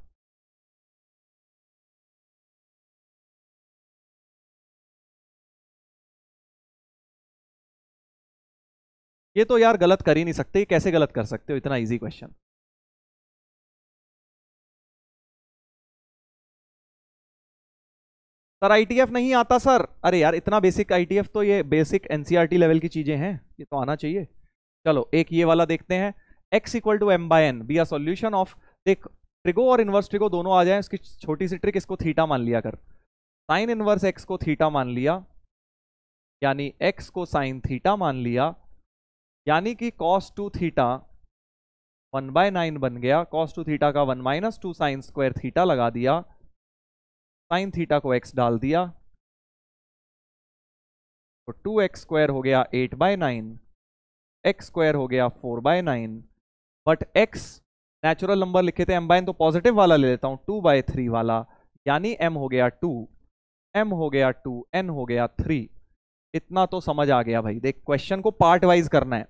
ये तो यार गलत कर ही नहीं सकते कैसे गलत कर सकते हो इतना इजी क्वेश्चन सर आईटीएफ नहीं आता सर अरे यार इतना बेसिक आईटीएफ तो ये बेसिक एनसीईआरटी लेवल की चीजें हैं ये तो आना चाहिए चलो एक ये वाला देखते हैं x equal to m by n be our solution of देख ट्रिगो और इन्वर्स ट्रिगो दोनों आ जाए इसकी छोटी सी ट्रिक इसको थीटा मान लिया कर साइन इनवर्स एक्स को थीटा मान लिया यानी एक्स को साइन थीटा मान लिया यानी कि cos two theta one by nine बन गया कॉस टू थीटा का one minus two sine square theta लगा दिया साइन थीटा को एक्स डाल दिया तो टू एक्स स्क्वायर हो गया eight by nine x square हो गया four by nine but x natural number लिखे थे एम बाइन तो पॉजिटिव वाला ले लेता हूँ टू बाय थ्री वाला यानी एम हो गया टू एम हो गया टू एन हो गया थ्री इतना तो समझ आ गया भाई देख क्वेश्चन को पार्ट वाइज करना है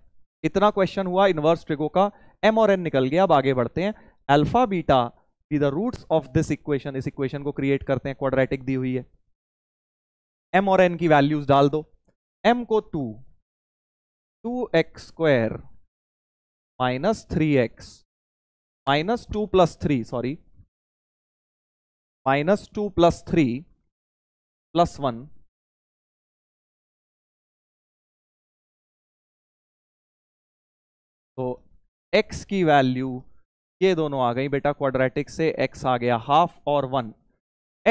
इतना क्वेश्चन हुआ इनवर्स ट्रिगो का एम और एन निकल गया अब आगे बढ़ते हैं alpha beta be the roots of this equation इस इक्वेशन को क्रिएट करते हैं क्वाड्रेटिक दी हुई है एम और एन की वैल्यूज डाल दो एम को two two x square minus three x minus two plus three sorry minus two plus three plus one तो x की वैल्यू ये दोनों आ गई बेटा क्वाड्रेटिक से x आ गया हाफ और वन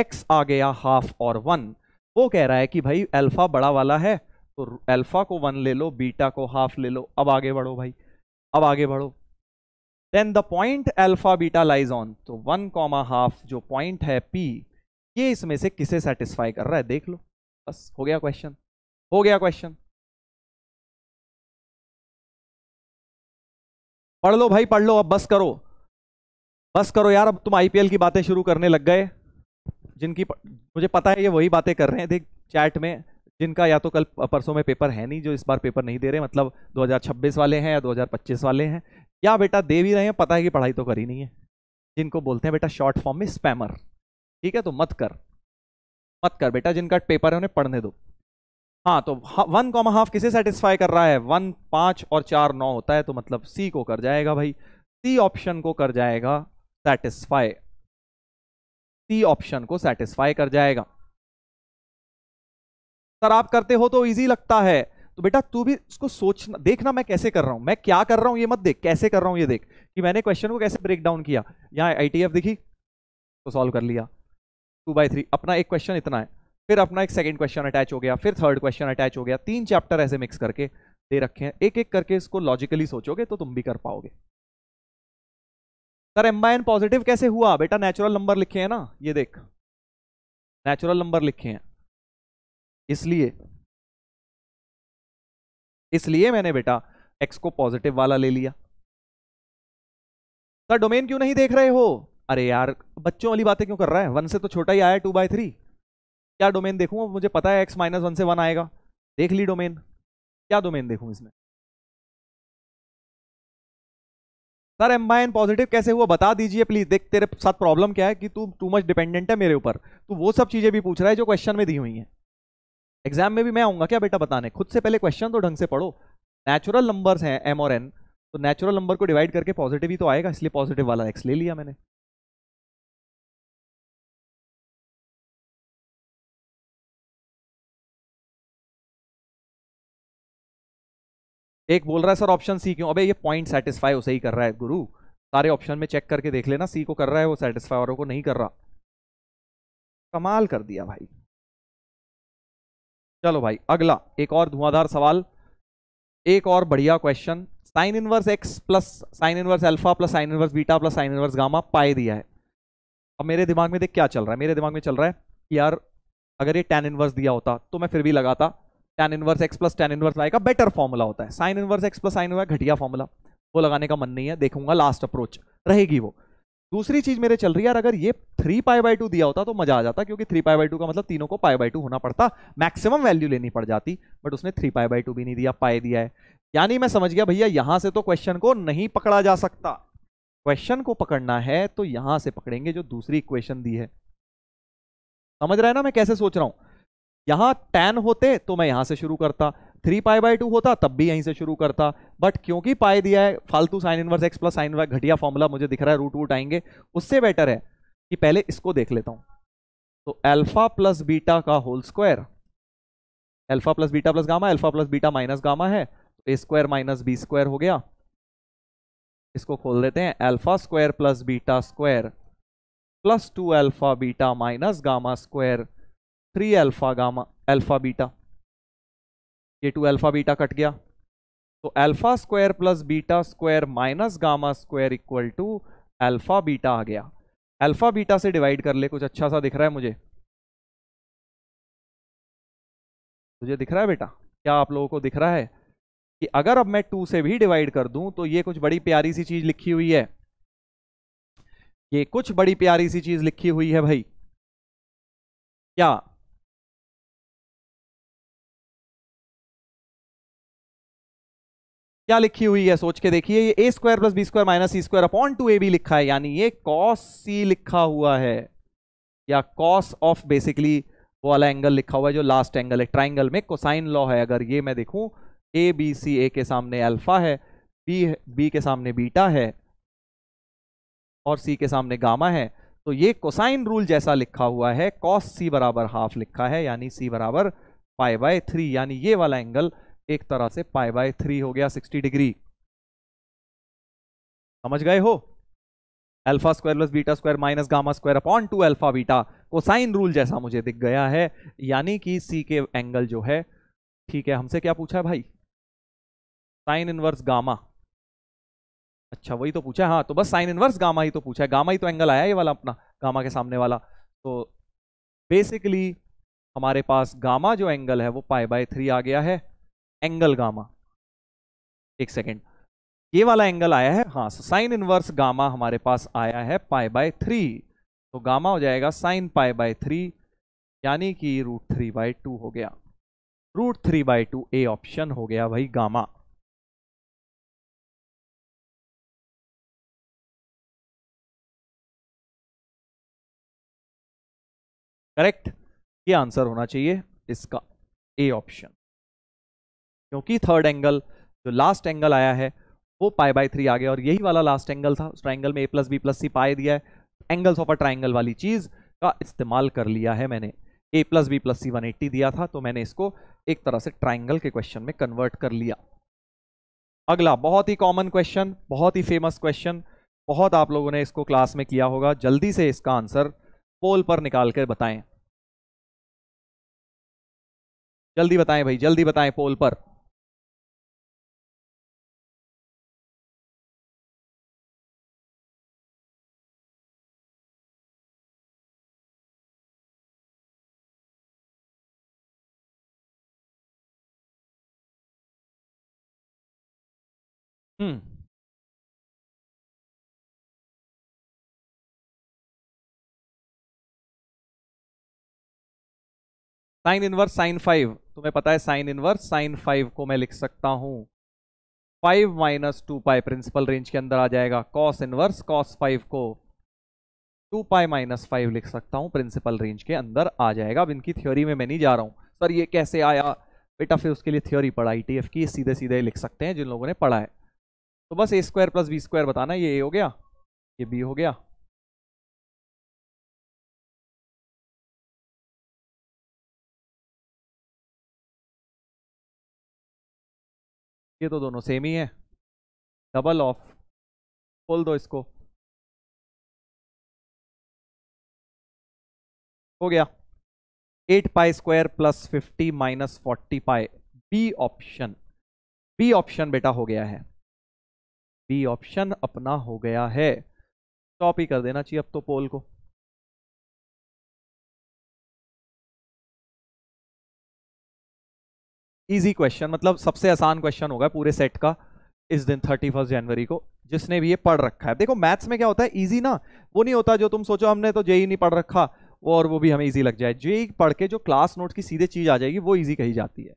x आ गया हाफ और वन वो कह रहा है कि भाई अल्फा बड़ा वाला है तो अल्फा को वन ले लो बीटा को हाफ ले लो अब आगे बढ़ो भाई अब आगे बढ़ो then the point alpha beta lies on तो वन कॉमा हाफ जो पॉइंट है पी ये इसमें से किसे सेटिस्फाई कर रहा है देख लो बस हो गया क्वेश्चन हो गया क्वेश्चन पढ़ लो भाई पढ़ लो अब बस करो बस करो यार अब तुम आईपीएल की बातें शुरू करने लग गए जिनकी मुझे पता है ये वही बातें कर रहे हैं देख चैट में जिनका या तो कल परसों में पेपर है नहीं जो इस बार पेपर नहीं दे रहे मतलब 2026 वाले हैं या 2025 वाले हैं या बेटा दे भी रहे हैं पता है कि पढ़ाई तो करी नहीं है जिनको बोलते हैं बेटा शॉर्ट फॉर्म में स्पैमर ठीक है तो मत कर मत कर बेटा जिनका पेपर है उन्हें पढ़ने दो हाँ तो वन कॉमा हाफ किसे सेटिस्फाई कर रहा है वन पाँच और चार नौ होता है तो मतलब सी को कर जाएगा भाई सी ऑप्शन को कर जाएगा सेटिस्फाई सी ऑप्शन को सेटिस्फाई कर जाएगा सर आप करते हो तो ईजी लगता है तो बेटा तू भी उसको सोचना देखना मैं कैसे कर रहा हूं मैं क्या कर रहा हूं ये मत देख कैसे कर रहा हूं ये देख कि मैंने क्वेश्चन को कैसे ब्रेक डाउन किया यहाँ आई दिखी तो सॉल्व कर लिया टू बाई थ्री अपना एक क्वेश्चन इतना है फिर अपना एक सेकंड क्वेश्चन अटैच हो गया फिर थर्ड क्वेश्चन अटैच हो गया तीन चैप्टर ऐसे मिक्स करके दे रखे हैं एक एक करके इसको लॉजिकली सोचोगे तो तुम भी कर पाओगे sir m by n positive कैसे हुआ बेटा नेचुरल नंबर लिखे हैं ना ये देख नेचुरल नंबर लिखे हैं इसलिए इसलिए मैंने बेटा एक्स को पॉजिटिव वाला ले लिया सर डोमेन क्यों नहीं देख रहे हो अरे यार बच्चों वाली बातें क्यों कर रहा है वन से तो छोटा ही आया टू बाय थ्री क्या डोमेन देखूंगा मुझे पता है एक्स माइनस वन से वन आएगा देख ली डोमेन क्या डोमेन देखूं इसमें सर एम एन पॉजिटिव कैसे हुआ बता दीजिए प्लीज देख तेरे साथ प्रॉब्लम क्या है कि तू टू मच डिपेंडेंट है मेरे ऊपर तू वो सब चीजें भी पूछ रहा है जो क्वेश्चन में दी हुई हैं एग्जाम में भी मैं आऊंगा क्या बेटा बताने खुद से पहले क्वेश्चन तो ढंग से पढ़ो नेचुरल नंबर्स हैं एम और एन तो नेचुरल नंबर को डिवाइड करके पॉजिटिव ही तो आएगा इसलिए पॉजिटिव वाला एक्स ले लिया मैंने एक बोल रहा है सर ऑप्शन सी क्यों अबे ये पॉइंट सेटिस्फाई उसे ही कर रहा है गुरु सारे ऑप्शन में चेक करके देख लेना सी को कर रहा है वो सेटिस्फाई और को नहीं कर रहा कमाल कर दिया भाई चलो भाई अगला एक और धुआंधार सवाल एक और बढ़िया question sine inverse x plus sine inverse alpha plus sine inverse beta plus sine inverse gamma pi दिया है अब मेरे दिमाग में देख क्या चल रहा है मेरे दिमाग में चल रहा है कि यार अगर ये टेन इनवर्स दिया होता तो मैं फिर भी लगाता tan inverse x plus tan inverse y का बेटर फॉर्मूला होता है sine inverse x plus sine y घटिया फॉर्मूला वो लगाने का मन नहीं है देखूंगा लास्ट अप्रोच रहेगी वो दूसरी चीज मेरे चल रही है अगर ये थ्री पाई बाई टू दिया होता तो मजा आ जाता क्योंकि थ्री पाई बाई टू का मतलब तीनों को पाई बाई टू होना पड़ता मैक्सिमम वैल्यू लेनी पड़ जाती बट उसने थ्री पाई बाई टू भी नहीं दिया पाई दिया है यानी मैं समझ गया भैया यहां से तो क्वेश्चन को नहीं पकड़ा जा सकता क्वेश्चन को पकड़ना है तो यहां से पकड़ेंगे जो दूसरी इक्वेशन दी है समझ रहे ना मैं कैसे सोच रहा हूं यहां टेन होते तो मैं यहां से शुरू करता थ्री पाई बाई टू होता तब भी यहीं से शुरू करता बट क्योंकि पाए दिया है फालतू sine inverse x plus sine y घटिया फॉर्मूला मुझे दिख रहा है रूट वूट आएंगे उससे बेटर है कि पहले इसको देख लेता हूं तो अल्फा प्लस बीटा का whole square alpha plus beta plus gamma alpha plus beta minus gamma है तो ए स्क्वायर माइनस बी स्क्वायर हो गया इसको खोल देते हैं alpha square plus beta square plus two alpha beta minus gamma square three alpha gamma alpha beta ये two alpha beta cut गया तो alpha square plus beta square minus gamma square equal to alpha beta आ गया alpha beta से divide कर ले कुछ अच्छा सा दिख रहा है मुझे मुझे दिख रहा है बेटा क्या आप लोगों को दिख रहा है कि अगर अब मैं टू से भी डिवाइड कर दूं तो ये कुछ बड़ी प्यारी सी चीज लिखी हुई है ये कुछ बड़ी प्यारी सी चीज लिखी हुई है भाई क्या क्या लिखी हुई है सोच के देखिए ये a square plus B square minus c square upon two a b लिखा है यानी ये कॉस सी लिखा हुआ है या कॉस ऑफ बेसिकली वो वाला एंगल लिखा हुआ है जो लास्ट एंगल है ट्राइंगल में कोसाइन लॉ है अगर ये मैं देखूं ए बी सी ए के सामने अल्फा है बी बी के सामने बीटा है और सी के सामने गामा है तो ये कोसाइन रूल जैसा लिखा हुआ है कॉस सी बराबर हाफ लिखा है यानी सी बराबर पाई बाय थ्री यानी ये वाला एंगल एक तरह से पाई बाय थ्री हो गया सिक्सटी डिग्री समझ गए हो alpha square plus beta square minus gamma square upon two alpha beta cosine rule जैसा मुझे दिख गया है यानी कि सी के एंगल जो है ठीक है हमसे क्या पूछा है भाई साइन इनवर्स गामा अच्छा वही तो पूछा है हाँ तो बस साइन इनवर्स गामा ही तो पूछा है गामा ही तो एंगल आया ये वाला अपना गामा के सामने वाला तो बेसिकली हमारे पास गामा जो एंगल है वो पाई बाय थ्री आ गया है एंगल गामा एक सेकेंड ये वाला एंगल आया है हाँ साइन इनवर्स गामा हमारे पास आया है पाई बाय थ्री तो गामा हो जाएगा साइन पाई बाय थ्री यानी कि रूट थ्री बाय टू हो गया root three by two A option हो गया भाई गामा करेक्ट ये आंसर होना चाहिए इसका ए ऑप्शन क्योंकि थर्ड एंगल जो लास्ट एंगल आया है वो पाई बाय थ्री आ गया और यही वाला लास्ट एंगल था उस ट्राइंगल में A plus B plus C pi दिया है एंगल्स ऑफ अ ट्राइंगल वाली चीज़ का इस्तेमाल कर लिया है मैंने A plus B plus C one eighty दिया था तो मैंने इसको एक तरह से ट्राइंगल के क्वेश्चन में कन्वर्ट कर लिया अगला बहुत ही कॉमन क्वेश्चन बहुत ही फेमस क्वेश्चन बहुत आप लोगों ने इसको क्लास में किया होगा जल्दी से इसका आंसर पोल पर निकाल कर बताएं जल्दी बताएं भाई जल्दी बताएं पोल पर Hmm. Sine inverse sine five तुम्हें पता है साइन इनवर्स साइन फाइव को मैं लिख सकता हूं five minus two pi principal range के अंदर आ जाएगा कॉस इनवर्स कॉस फाइव को टू पाई माइनस फाइव लिख सकता हूं प्रिंसिपल रेंज के अंदर आ जाएगा अब इनकी थ्योरी में मैं नहीं जा रहा हूं सर ये कैसे आया बेटा फिर उसके लिए थ्योरी पढ़ा आई e की सीधे सीधे लिख सकते हैं जिन लोगों ने पढ़ा है तो बस a square plus B square बताना ये ए हो गया ये बी हो गया ये तो दोनों सेम ही है डबल ऑफ खोल दो इसको हो गया eight pi square plus fifty minus forty pi B option B option बेटा हो गया है बी ऑप्शन अपना हो गया है टॉप ही कर देना चाहिए अब तो पोल को इजी क्वेश्चन मतलब सबसे आसान क्वेश्चन होगा पूरे सेट का इस दिन थर्टी फर्स्ट जनवरी को जिसने भी ये पढ़ रखा है देखो मैथ्स में क्या होता है इजी ना वो नहीं होता जो तुम सोचो हमने तो जेई e नहीं पढ़ रखा और वो भी हमें इजी लग जाए जेई e पढ़ के जो क्लास नोट की सीधे चीज आ जाएगी वो इजी कही जाती है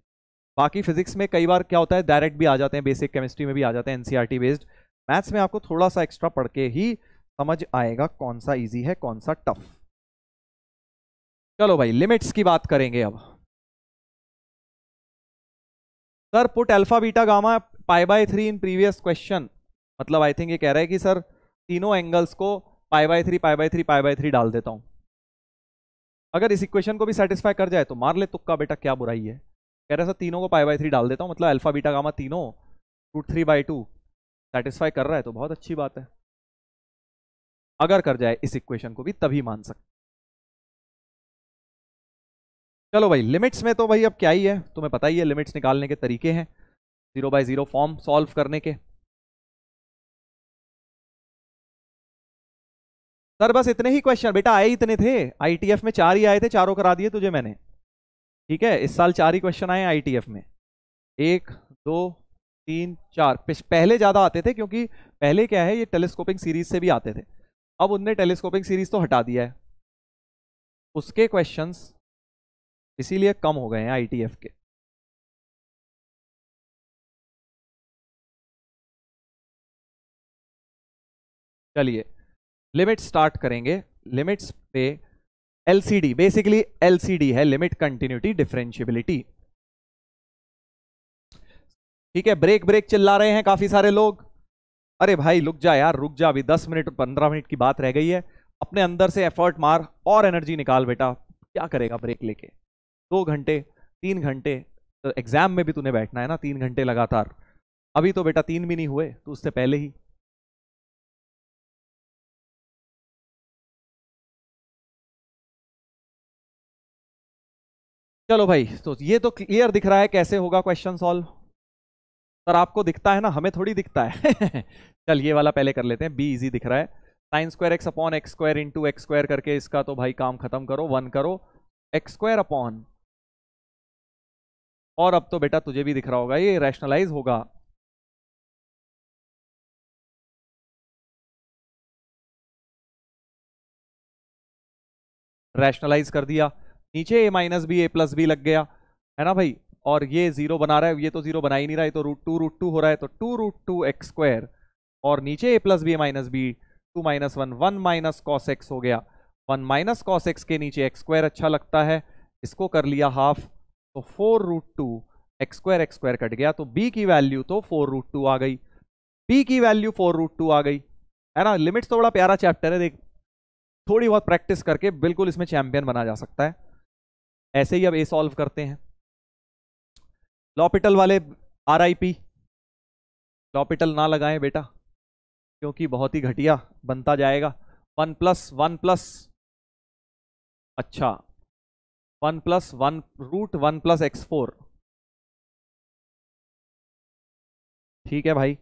बाकी फिजिक्स में कई बार क्या होता है डायरेक्ट भी आ जाते हैं बेसिक केमिस्ट्री में भी आ जाते हैं एनसीईआरटी बेस्ड मैथ्स में आपको थोड़ा सा एक्स्ट्रा पढ़ के ही समझ आएगा कौन सा ईजी है कौन सा टफ चलो भाई लिमिट्स की बात करेंगे अब sir put alpha beta gamma pi by three in previous question मतलब आई थिंक ये कह रहा है कि सर तीनों एंगल्स को pi by three pi by three pi by three डाल देता हूं अगर इस इक्वेशन को भी सेटिस्फाई कर जाए तो मार ले तुक्का बेटा क्या बुराई है कह रहा सर तीनों को पाई बाई थ्री डाल देता हूँ मतलब अल्फा बीटा गामा तीनों root three by two satisfy कर रहा है तो बहुत अच्छी बात है अगर कर जाए इस इक्वेशन को भी तभी मान सकते चलो भाई लिमिट्स में तो भाई अब क्या ही है तुम्हें पता ही है लिमिट्स निकालने के तरीके हैं zero by zero form solve करने के सर बस इतने ही क्वेश्चन बेटा आए इतने थे आईटीएफ में चार ही आए थे चारों करा दिए तुझे मैंने ठीक है इस साल चार ही क्वेश्चन आए एफ में एक दो तीन चार पहले ज़्यादा आते थे क्योंकि पहले क्या है ये टेलीस्कोपिंग सीरीज से भी आते थे अब उनने टेलीस्कोपिंग सीरीज तो हटा दिया है उसके क्वेश्चंस इसीलिए कम हो गए हैं आईटीएफ के चलिए लिमिट स्टार्ट करेंगे लिमिट्स पे एलसीडी बेसिकली एलसीडी है लिमिट कंटिन्यूटी डिफरेंशियबिलिटी ठीक है ब्रेक ब्रेक चिल्ला रहे हैं काफी सारे लोग अरे भाई रुक जा यार रुक जा अभी दस मिनट पंद्रह मिनट की बात रह गई है अपने अंदर से एफर्ट मार और एनर्जी निकाल बेटा क्या करेगा ब्रेक लेके दो घंटे तीन घंटे तो एग्जाम में भी तूने बैठना है ना तीन घंटे लगातार अभी तो बेटा तीन भी नहीं हुए तो उससे पहले ही चलो भाई तो ये तो क्लियर दिख रहा है कैसे होगा क्वेश्चन सॉल्व सर आपको दिखता है ना हमें थोड़ी दिखता है चल ये वाला पहले कर लेते हैं बी इजी दिख रहा है sine square x upon x square into x square करके इसका तो भाई काम खत्म करो वन करो एक्स स्क्वायर अपॉन और अब तो बेटा तुझे भी दिख रहा होगा ये रैशनलाइज होगा रैशनलाइज कर दिया नीचे a minus B A plus b लग गया है ना भाई और ये जीरो बना रहा है ये तो जीरो बना ही नहीं रहा है तो रूट टू रूट टू हो रहा है तो two root two x square और नीचे a plus B A minus b two minus one one minus cos x हो गया वन माइनस कॉस एक्स के नीचे एक्स स्क्वायर अच्छा लगता है इसको कर लिया हाफ तो four root two x square x square cut गया तो बी की वैल्यू तो फोर रूट टू आ गई बी की वैल्यू फोर रूट टू आ गई है ना लिमिट्स तो बड़ा प्यारा चैप्टर है देख थोड़ी बहुत प्रैक्टिस करके बिल्कुल इसमें चैंपियन बना जा सकता है ऐसे ही अब ए सॉल्व करते हैं लॉपिटल वाले आर आई पी लॉपिटल ना लगाएं बेटा क्योंकि बहुत ही घटिया बनता जाएगा वन प्लस वन प्लस अच्छा one plus one root one plus x four ठीक है भाई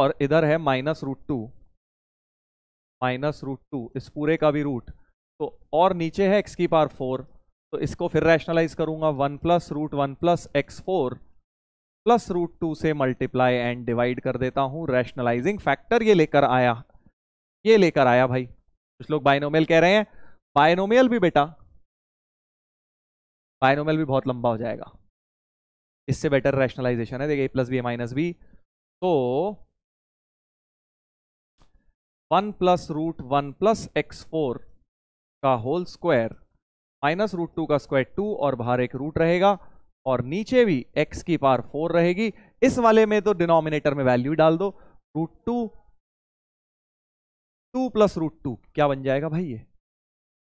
और इधर है minus root two minus root two इस पूरे का भी रूट तो और नीचे है एक्स की पार फोर तो इसको फिर रैशनलाइज करूंगा one plus root one plus x four plus root two से मल्टीप्लाई एंड डिवाइड कर देता हूं रैशनलाइजिंग फैक्टर ये लेकर आया ये लेकर आया भाई कुछ लोग बायनोमेल कह रहे हैं बायनोमेल भी बेटा बायनोमेल भी बहुत लंबा हो जाएगा इससे बेटर रैशनलाइजेशन है देखिए प्लस बी माइनस बी तो one plus root one plus x four का whole square minus root two का स्क्वायर टू और बाहर एक रूट रहेगा और नीचे भी x की पार फोर रहेगी इस वाले में तो डिनोमिनेटर में वैल्यू डाल दो root two two plus root two क्या बन जाएगा भाई ये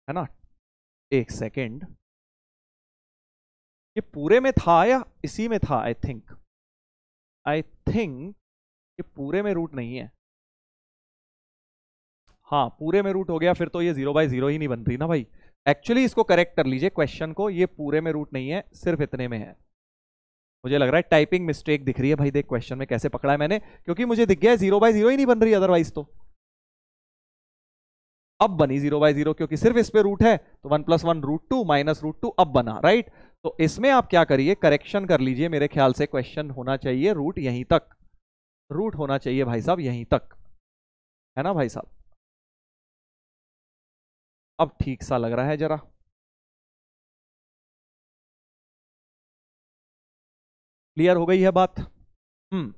है ना एक सेकेंड ये पूरे में था या इसी में था आई थिंक आई थिंक ये पूरे में रूट नहीं है हाँ पूरे में रूट हो गया फिर तो ये जीरो बाय जीरो ही नहीं बन रही ना भाई एक्चुअली इसको करेक्ट कर लीजिए क्वेश्चन को ये पूरे में रूट नहीं है सिर्फ इतने में है मुझे लग रहा है टाइपिंग मिस्टेक दिख रही है भाई देख क्वेश्चन में कैसे पकड़ा है मैंने क्योंकि मुझे दिख गया जीरो बाय जीरो ही नहीं बन रही अदरवाइज तो अब बनी जीरो बाय जीरो क्योंकि सिर्फ इस पे रूट है तो one plus one root two minus root two अब बना राइट तो इसमें आप क्या करिए करेक्शन कर लीजिए मेरे ख्याल से क्वेश्चन होना चाहिए रूट यहीं तक रूट होना चाहिए भाई साहब यहीं तक है ना भाई साहब अब ठीक सा लग रहा है जरा क्लियर हो गई है बात हम्म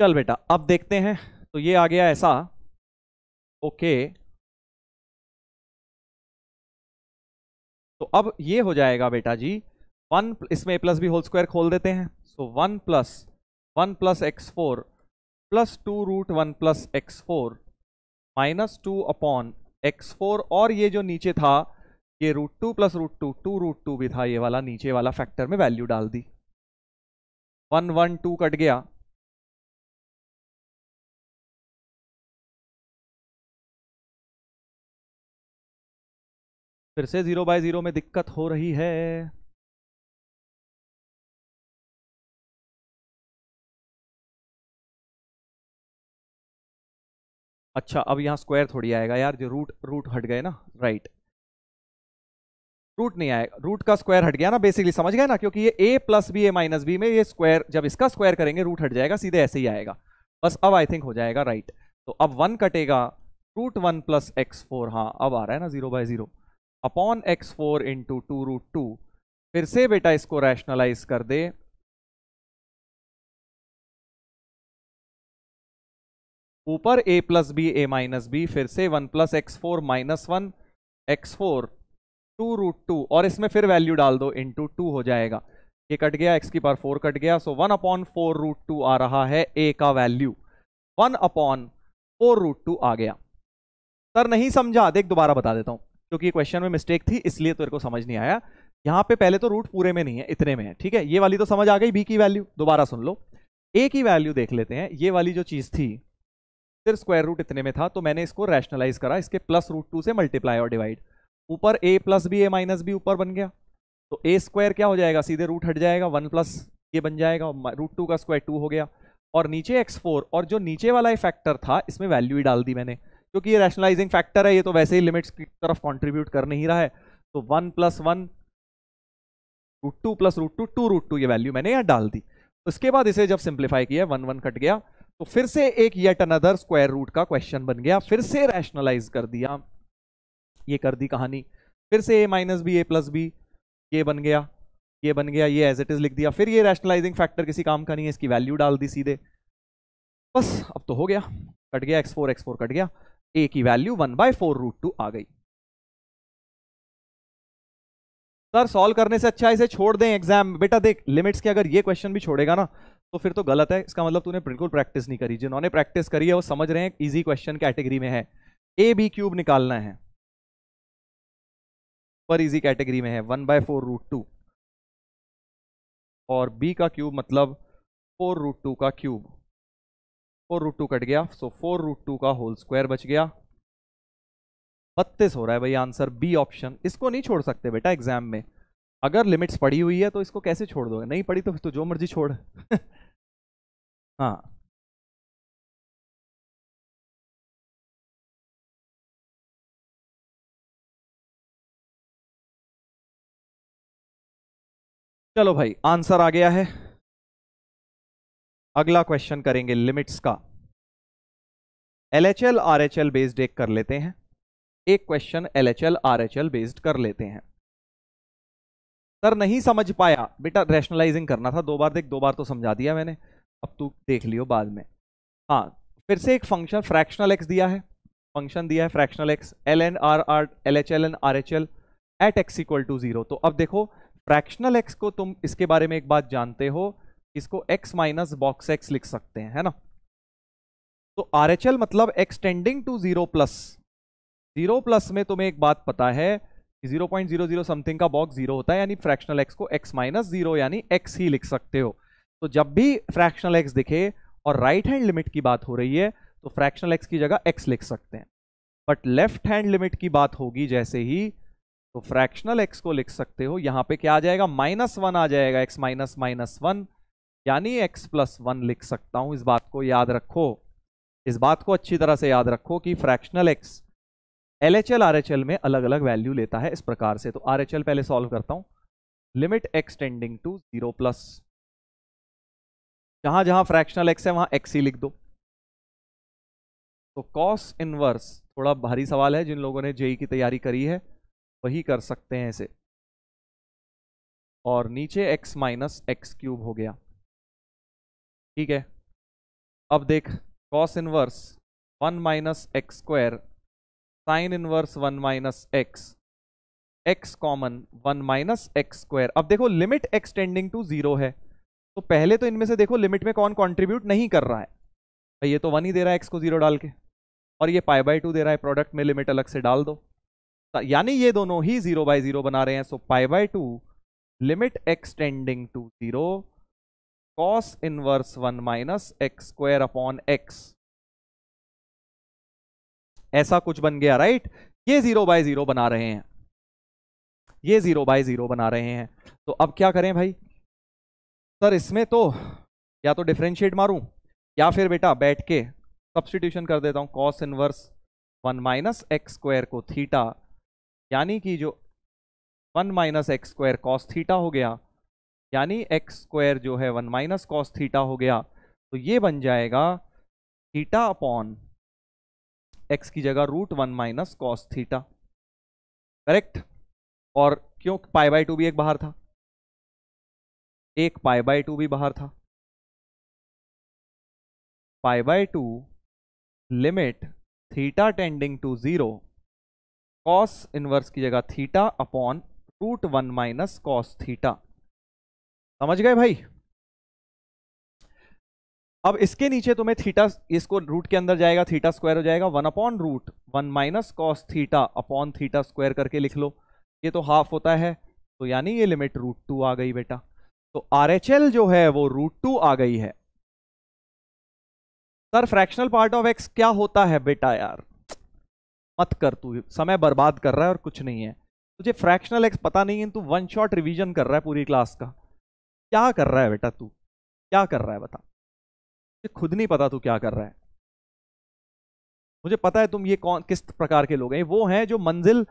चल बेटा अब देखते हैं तो ये आ गया ऐसा ओके तो अब ये हो जाएगा बेटा जी वन इसमें ए प्लस बी होल स्क्वायर खोल देते हैं so one plus one plus x four plus two root one plus x four minus two upon X four और ये जो नीचे था ये root two plus root two two root two भी था ये वाला नीचे वाला फैक्टर में वैल्यू डाल दी वन वन टू कट गया फिर से जीरो बाय जीरो में दिक्कत हो रही है अच्छा अब यहाँ स्क्वायर थोड़ी आएगा यार जो रूट रूट हट गए ना राइट रूट नहीं आएगा रूट का स्क्वायर हट गया ना बेसिकली समझ गए ना क्योंकि ये A plus B A minus B में ये स्क्वायर जब इसका स्क्वायर करेंगे रूट हट जाएगा सीधे ऐसे ही आएगा बस अब आई थिंक हो जाएगा राइट तो अब वन कटेगा root one plus x four हाँ अब आ रहा है ना zero by zero upon X four into two root two फिर से बेटा इसको रैशनलाइज कर दे ऊपर a plus B A minus B फिर से one plus x four minus one X four two root two और इसमें फिर वैल्यू डाल दो इंटू टू हो जाएगा ये कट गया एक्स की पार फोर कट गया so one upon four root two आ रहा है ए का value one upon four root two आ गया सर नहीं समझा देख दोबारा बता देता हूँ क्योंकि क्वेश्चन में मिस्टेक थी इसलिए तेरे को समझ नहीं आया यहाँ पे पहले तो रूट पूरे में नहीं है इतने में है ठीक है ये वाली तो समझ आ गई बी की वैल्यू दोबारा सुन लो ए की वैल्यू देख लेते हैं ये वाली जो चीज़ थी फिर स्क्वायर रूट इतने में था तो मैंने इसको रैशनलाइज करा इसके प्लस रूट टू से मल्टीप्लाई और डिवाइड ऊपर A plus B A minus B ऊपर बन गया तो ए स्क्वायर क्या हो जाएगा सीधे रूट हट जाएगा वन प्लस ये बन जाएगा रूट टू का स्क्वायर टू हो गया और नीचे एक्स फोर और जो नीचे वाला फैक्टर था इसमें वैल्यू ही डाल दी मैंने क्योंकि ये रैशनलाइजिंग फैक्टर है ये तो वैसे ही लिमिट्स की तरफ कॉन्ट्रीब्यूट कर नहीं रहा है तो one plus one root two plus root two two root two ये वैल्यू मैंने यहाँ डाल दी उसके बाद इसे जब सिंप्लीफाई किया वन वन कट गया तो फिर से एक येट अनदर स्क्वायर रूट का क्वेश्चन बन गया फिर से रैशनलाइज कर दिया ये कर दी कहानी फिर से A minus B A plus B ये बन गया ये बन गया ये एज इट इज लिख दिया फिर ये रैशनलाइजिंग फैक्टर किसी काम का नहीं है इसकी वैल्यू डाल दी सीधे बस अब तो हो गया कट गया X four X four cut गया ए की value one by four root two आ गई सर सॉल्व करने से अच्छा इसे छोड़ दें एग्जाम बेटा देख लिमिट्स के अगर ये क्वेश्चन भी छोड़ेगा ना तो फिर तो गलत है इसका मतलब तूने बिल्कुल प्रैक्टिस नहीं करी जिन्होंने प्रैक्टिस करी है वो समझ रहे हैं इजी क्वेश्चन कैटेगरी में है ए बी क्यूब निकालना है पर इजी कैटेगरी में है one by four root two और बी का क्यूब मतलब फोर रूट टू का cube four root two cut गया सो फोर रूट टू का होल स्क्वायर बच गया बत्तीस हो रहा है भाई आंसर बी ऑप्शन इसको नहीं छोड़ सकते बेटा एग्जाम में अगर लिमिट्स पड़ी हुई है तो इसको कैसे छोड़ दोगे नहीं पड़ी तो, तो जो मर्जी छोड़ हाँ चलो भाई आंसर आ गया है अगला क्वेश्चन करेंगे लिमिट्स का L H L R H L based एक कर लेते हैं एक question L H L R H L based कर लेते हैं सर नहीं समझ पाया बेटा रैशनलाइजिंग करना था दो बार देख दो बार तो समझा दिया मैंने अब तू देख लियो बाद में हाँ फिर से एक फंक्शन फ्रैक्शनल एक्स दिया है फंक्शन दिया है fractional X L N R R L H L N R H L at X equal to zero तो अब देखो फ्रैक्शनल एक्स को तुम इसके बारे में एक बात जानते हो इसको एक्स माइनस बॉक्स एक्स लिख सकते हैं है ना तो आर एच एल मतलब X tending to zero plus zero plus में तुम्हें एक बात पता है zero point zero zero something का बॉक्स जीरो होता है यानी फ्रैक्शनल एक्स को एक्स माइनस जीरो यानी एक्स ही लिख सकते हो तो जब भी फ्रैक्शनल एक्स दिखे और राइट हैंड लिमिट की बात हो रही है तो फ्रैक्शनल एक्स की जगह एक्स लिख सकते हैं बट लेफ्ट हैंड लिमिट की बात होगी जैसे ही तो फ्रैक्शनल एक्स को लिख सकते हो यहां पे क्या आ जाएगा माइनस वन आ जाएगा एक्स माइनस माइनस वन यानी एक्स प्लस वन लिख सकता हूं इस बात को याद रखो इस बात को अच्छी तरह से याद रखो कि fractional X L H L R H L में अलग अलग वैल्यू लेता है इस प्रकार से तो आर एच एल पहले सॉल्व करता हूं limit extending to zero plus जहां जहां फ्रैक्शनल एक्स है वहां एक्स ही लिख दो तो कॉस इनवर्स थोड़ा भारी सवाल है जिन लोगों ने जेई e की तैयारी करी है वही कर सकते हैं इसे और नीचे x माइनस एक्स क्यूब हो गया ठीक है अब देख cos inverse one minus x square sine inverse one minus X X common one minus x square अब देखो लिमिट एक्सटेंडिंग टू जीरो है तो पहले तो इनमें से देखो लिमिट में कौन कॉन्ट्रीब्यूट नहीं कर रहा है भाई ये तो वन ही दे रहा है एक्स को जीरो डाल के और ये पाई बाई टू दे रहा है प्रोडक्ट में लिमिट अलग से डाल दो यानी ये दोनों ही जीरो बाई जीरो बना रहे हैं so pi by two limit extending to zero cos inverse one minus x square upon X ऐसा कुछ बन गया राइट ये जीरो बाय जीरो बना रहे हैं ये जीरो बाय जीरो बना रहे हैं तो अब क्या करें भाई सर इसमें तो या तो डिफ्रेंशिएट मारूं या फिर बेटा बैठ के सब्सटीट्यूशन कर देता हूं cos inverse one minus x square को थीटा यानी कि जो one minus x square cos theta हो गया यानी एक्स स्क्वायर जो है वन माइनस कॉस थीटा हो गया तो ये बन जाएगा थीटा अपॉन एक्स की जगह root one minus cos theta correct और क्यों पाई बाई टू भी एक बाहर था एक पाई बाय टू भी बाहर था pi by two limit theta tending to zero cos inverse की जगह theta upon root one minus cos theta समझ गए भाई अब इसके नीचे तुम्हें थीटा इसको रूट के अंदर जाएगा थीटा स्क्वायर हो जाएगा one upon root one minus cos theta upon theta square करके लिख लो ये तो हाफ होता है तो यानी ये लिमिट रूट टू आ गई बेटा तो आरएचएल जो है वो रूट टू आ गई है sir fractional part of x क्या होता है बेटा यार मत कर तू समय बर्बाद कर रहा है और कुछ नहीं है तुझे फ्रैक्शनल एक्स पता नहीं है तू वन शॉट रिवीजन कर रहा है पूरी क्लास का क्या कर रहा है बेटा तू क्या कर रहा है बता मुझे खुद नहीं पता तू क्या कर रहा है मुझे पता है तुम ये कौन किस प्रकार के लोग हैं वो हैं जो मंजिल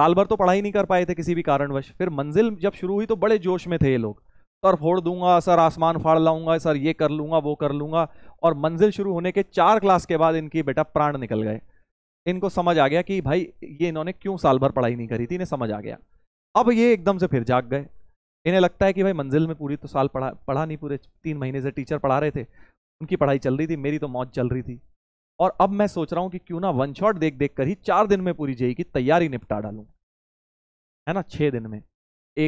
साल भर तो पढ़ाई नहीं कर पाए थे किसी भी कारणवश फिर मंजिल जब शुरू हुई तो बड़े जोश में थे ये लोग सर फोड़ दूंगा सर आसमान फाड़ लाऊंगा सर ये कर लूंगा वो कर लूंगा और मंजिल शुरू होने के चार क्लास के बाद इनकी बेटा प्राण निकल गए इनको समझ आ गया कि भाई ये इन्होंने क्यों साल भर पढ़ाई नहीं करी थी इन्हें समझ आ गया अब ये एकदम से फिर जाग गए इन्हें लगता है कि भाई मंजिल में पूरी तो साल पढ़ा पढ़ा नहीं पूरे तीन महीने से टीचर पढ़ा रहे थे उनकी पढ़ाई चल रही थी मेरी तो मौत चल रही थी और अब मैं सोच रहा हूँ कि क्यों ना वन शॉट देख देख कर ही चार दिन में पूरी जेई की तैयारी निपटा डालूँ है ना छः दिन में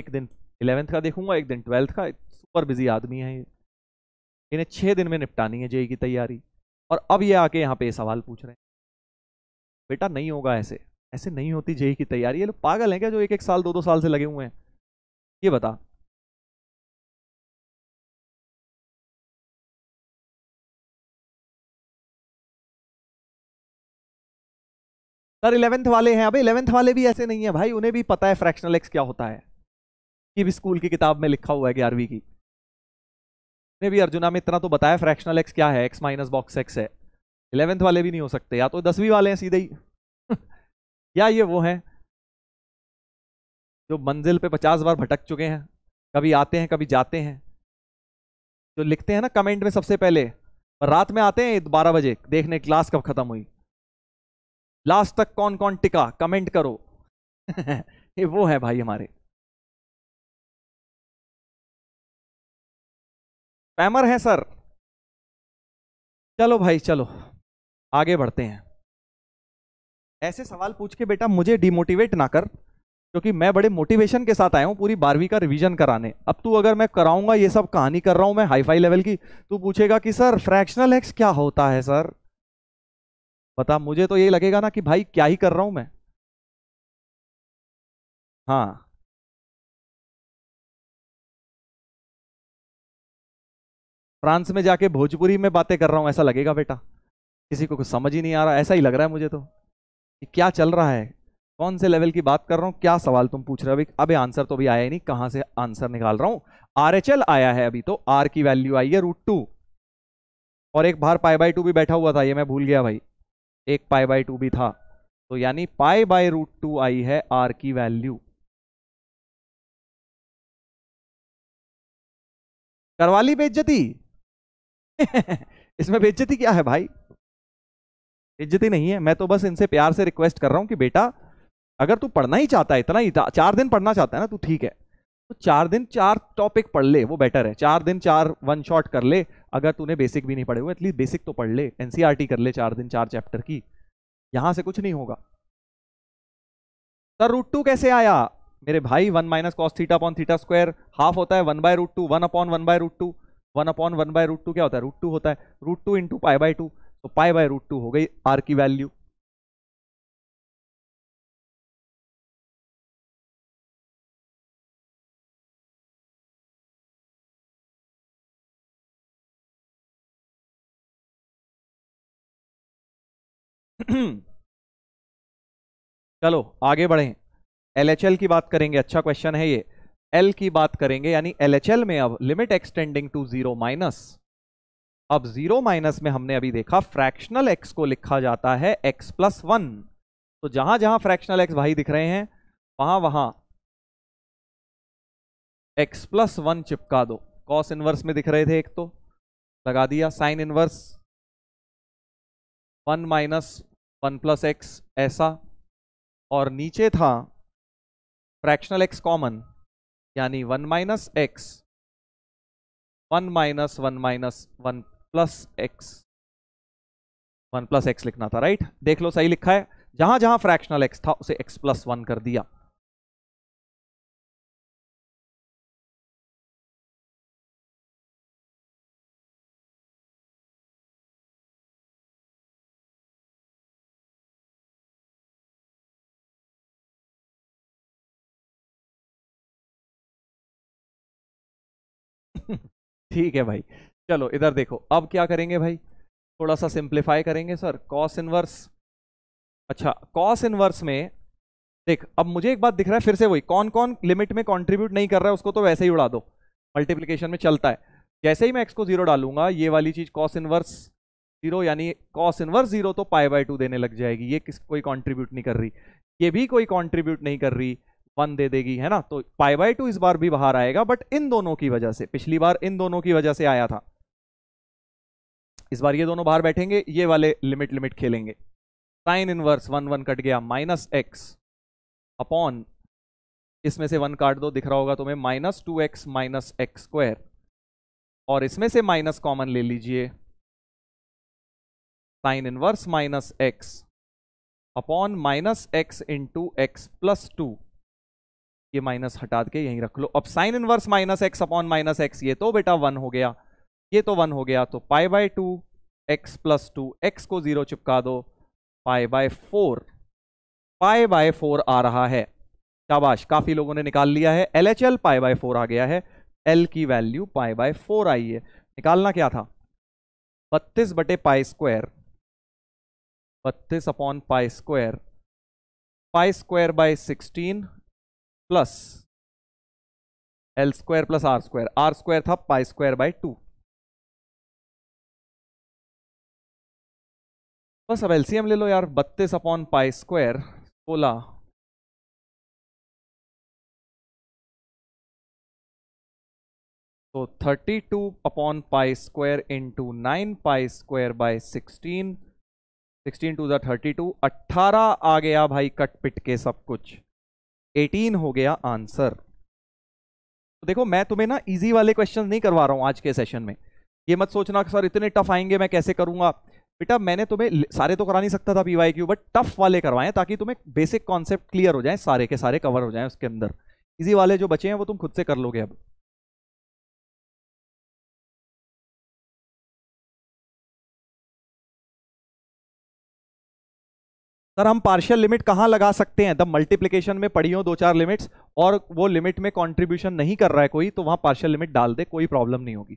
एक दिन इलेवंथ का देखूंगा एक दिन ट्वेल्थ का सुपर बिजी आदमी है ये इन्हें छः दिन में निपटानी है जेई की तैयारी और अब ये आके यहाँ पे ये सवाल पूछ रहे हैं बेटा नहीं होगा ऐसे ऐसे नहीं होती जेई की तैयारी ये लोग पागल हैं क्या जो एक एक साल दो दो साल से लगे हुए हैं ये बता सर इलेवेंथ वाले हैं अभी इलेवेंथ वाले भी ऐसे नहीं है भाई उन्हें भी पता है फ्रैक्शनल एक्स क्या होता है की भी स्कूल की किताब में लिखा हुआ है ग्यारहवीं की ने भी अर्जुना में इतना तो बताया फ्रैक्शनल एक्स क्या है एक्स माइनस बॉक्स एक्स है इलेवेंथ वाले भी नहीं हो सकते या तो दसवीं वाले हैं सीधे ही या ये वो हैं जो मंजिल पे पचास बार भटक चुके हैं कभी आते हैं कभी जाते हैं जो लिखते हैं ना कमेंट में सबसे पहले रात में आते हैं बारह बजे देखने क्लास कब खत्म हुई लास्ट तक कौन कौन टिका कमेंट करो ये वो है भाई हमारे स्पैमर हैं सर चलो भाई चलो आगे बढ़ते हैं ऐसे सवाल पूछ के बेटा मुझे डिमोटिवेट ना कर क्योंकि मैं बड़े मोटिवेशन के साथ आया हूँ पूरी बारहवीं का रिवीजन कराने अब तू अगर मैं कराऊंगा ये सब कहानी कर रहा हूँ मैं हाईफाई लेवल की तू पूछेगा कि सर फ्रैक्शनल एक्स क्या होता है सर बता मुझे तो ये लगेगा ना कि भाई क्या ही कर रहा हूँ मैं हाँ फ्रांस में जाके भोजपुरी में बातें कर रहा हूं ऐसा लगेगा बेटा किसी को कुछ समझ ही नहीं आ रहा ऐसा ही लग रहा है मुझे तो कि क्या चल रहा है कौन से लेवल की बात कर रहा हूं क्या सवाल तुम पूछ रहे हो अभी अभी आंसर तो अभी आया ही नहीं कहाँ से आंसर निकाल रहा हूं आर आया है अभी तो आर की वैल्यू आई है रूट टू और एक बार पाई बाई टू भी बैठा हुआ था ये मैं भूल गया भाई एक पाई बाई टू भी था तो यानी पाई बाय रूट टू आई है आर की वैल्यू करवा ली बेइज्जती इसमें बेज्जती क्या है भाई बेज्जती नहीं है मैं तो बस इनसे प्यार से रिक्वेस्ट कर रहा हूं कि बेटा अगर तू पढ़ना ही चाहता है इतना ही चार दिन पढ़ना चाहता है ना तू ठीक है तो चार दिन चार टॉपिक पढ़ ले वो बेटर है चार दिन चार वन शॉट कर ले अगर तूने बेसिक भी नहीं पढ़े हुए एटलीस्ट बेसिक तो पढ़ ले एनसीआर e कर ले चार दिन चार चैप्टर की यहां से कुछ नहीं होगा सर रूट टू कैसे आया मेरे भाई one minus cos theta upon theta square half होता है one by root two one upon one by root two one upon one by root two क्या होता है रूट टू होता है root two into pi by two तो pi by root two हो गई आर की वैल्यू चलो आगे बढ़े एल की बात करेंगे अच्छा क्वेश्चन है ये एल की बात करेंगे यानी एल में अब limit extending to zero minus अब जीरो माइनस में हमने अभी देखा फ्रैक्शनल एक्स को लिखा जाता है एक्स प्लस वन तो जहां जहां फ्रैक्शनल एक्स भाई दिख रहे हैं वहां वहां एक्स प्लस वन चिपका दो कॉस इनवर्स में दिख रहे थे एक तो लगा दिया sine inverse one minus one plus X ऐसा और नीचे था फ्रैक्शनल एक्स कॉमन यानी one minus x one minus one minus one plus x one plus X लिखना था राइट देख लो सही लिखा है जहां जहां फ्रैक्शनल एक्स था उसे एक्स प्लस वन कर दिया ठीक है भाई चलो इधर देखो अब क्या करेंगे भाई थोड़ा सा सिंप्लीफाई करेंगे सर कॉस इनवर्स अच्छा कॉस इनवर्स में देख अब मुझे एक बात दिख रहा है फिर से वही कौन कौन लिमिट में कंट्रीब्यूट नहीं कर रहा है उसको तो वैसे ही उड़ा दो मल्टीप्लीकेशन में चलता है जैसे ही मैं एक्स को जीरो डालूंगा ये वाली चीज कॉस इनवर्स जीरो यानी कॉस इनवर्स जीरो तो पाई बाय टू देने लग जाएगी ये किस कोई कॉन्ट्रीब्यूट नहीं कर रही ये भी कोई कॉन्ट्रीब्यूट नहीं कर रही वन दे देगी है ना तो पाई बाई टू इस बार भी बाहर आएगा बट इन दोनों की वजह से पिछली बार इन दोनों की वजह से आया था इस बार ये दोनों बाहर बैठेंगे ये वाले लिमिट लिमिट खेलेंगे sine inverse one one cut गया माइनस एक्स अपॉन इसमें से वन काट दो दिख रहा होगा तुम्हें minus two x minus x square और इसमें से माइनस कॉमन ले लीजिए sine inverse minus X upon minus x into X plus two ये माइनस हटा के यहीं रख लो अब sine inverse minus X upon minus X ये तो बेटा वन हो गया ये तो वन हो गया तो pi by two x plus two x को जीरो चिपका दो pi by four pi by four आ रहा है शाबाश काफी लोगों ने निकाल लिया है L H L pi by four आ गया है एल की वैल्यू पाई बाय फोर आई है निकालना क्या था बत्तीस बटे पाई स्क्वायर बत्तीस upon pi square pi square by sixteen plus L square plus are square R square था पाई स्क्वायर बाय टू बस अब एलसीएम ले लो यार बत्तीस अपॉन पाई स्क्वायर सोलह तो thirty two upon pi square into nine pi square by sixteen sixteen two thirty two अट्ठारह आ गया भाई कट पिट के सब कुछ एटीन हो गया आंसर तो देखो मैं तुम्हें ना इजी वाले क्वेश्चन नहीं करवा रहा हूं आज के सेशन में ये मत सोचना सर इतने टफ आएंगे मैं कैसे करूंगा बेटा मैंने तुम्हें सारे तो करा नहीं सकता था पीवाई क्यू बट टफ वाले करवाएं ताकि तुम्हें बेसिक कॉन्सेप्ट क्लियर हो जाए सारे के सारे कवर हो जाए उसके अंदर इजी वाले जो बचे हैं वो तुम खुद से कर लोगे अब सर हम पार्शियल लिमिट कहाँ लगा सकते हैं दब मल्टीप्लीकेशन में पढ़ी हो दो चार लिमिट्स और वो लिमिट में कॉन्ट्रीब्यूशन नहीं कर रहा है कोई तो वहाँ पार्शियल लिमिट डाल दे कोई प्रॉब्लम नहीं होगी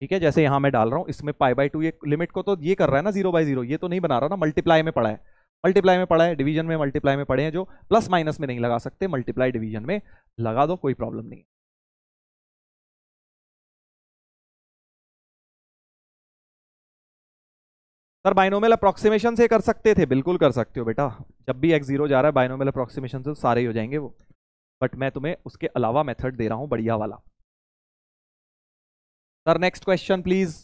ठीक है जैसे यहाँ मैं डाल रहा हूँ इसमें पाई बाई टू ये लिमिट को तो ये कर रहा है ना जीरो बाई जीरो ये तो नहीं बना रहा ना मल्टीप्लाई में पड़ा है मल्टीप्लाई में पड़ा है डिवीजन में मल्टीप्लाई में पड़े हैं जो प्लस माइनस में नहीं लगा सकते मल्टीप्लाई डिवीजन में लगा दो कोई प्रॉब्लम नहीं सर बाइनोमल अप्रोक्सीमेशन से कर सकते थे बिल्कुल कर सकते हो बेटा जब भी एक्स जीरो जा रहा है बाइनोमल अप्रोक्सीमेशन से तो सारे हो जाएंगे वो बट मैं तुम्हें उसके अलावा मेथड दे रहा हूँ बढ़िया वाला सर नेक्स्ट क्वेश्चन प्लीज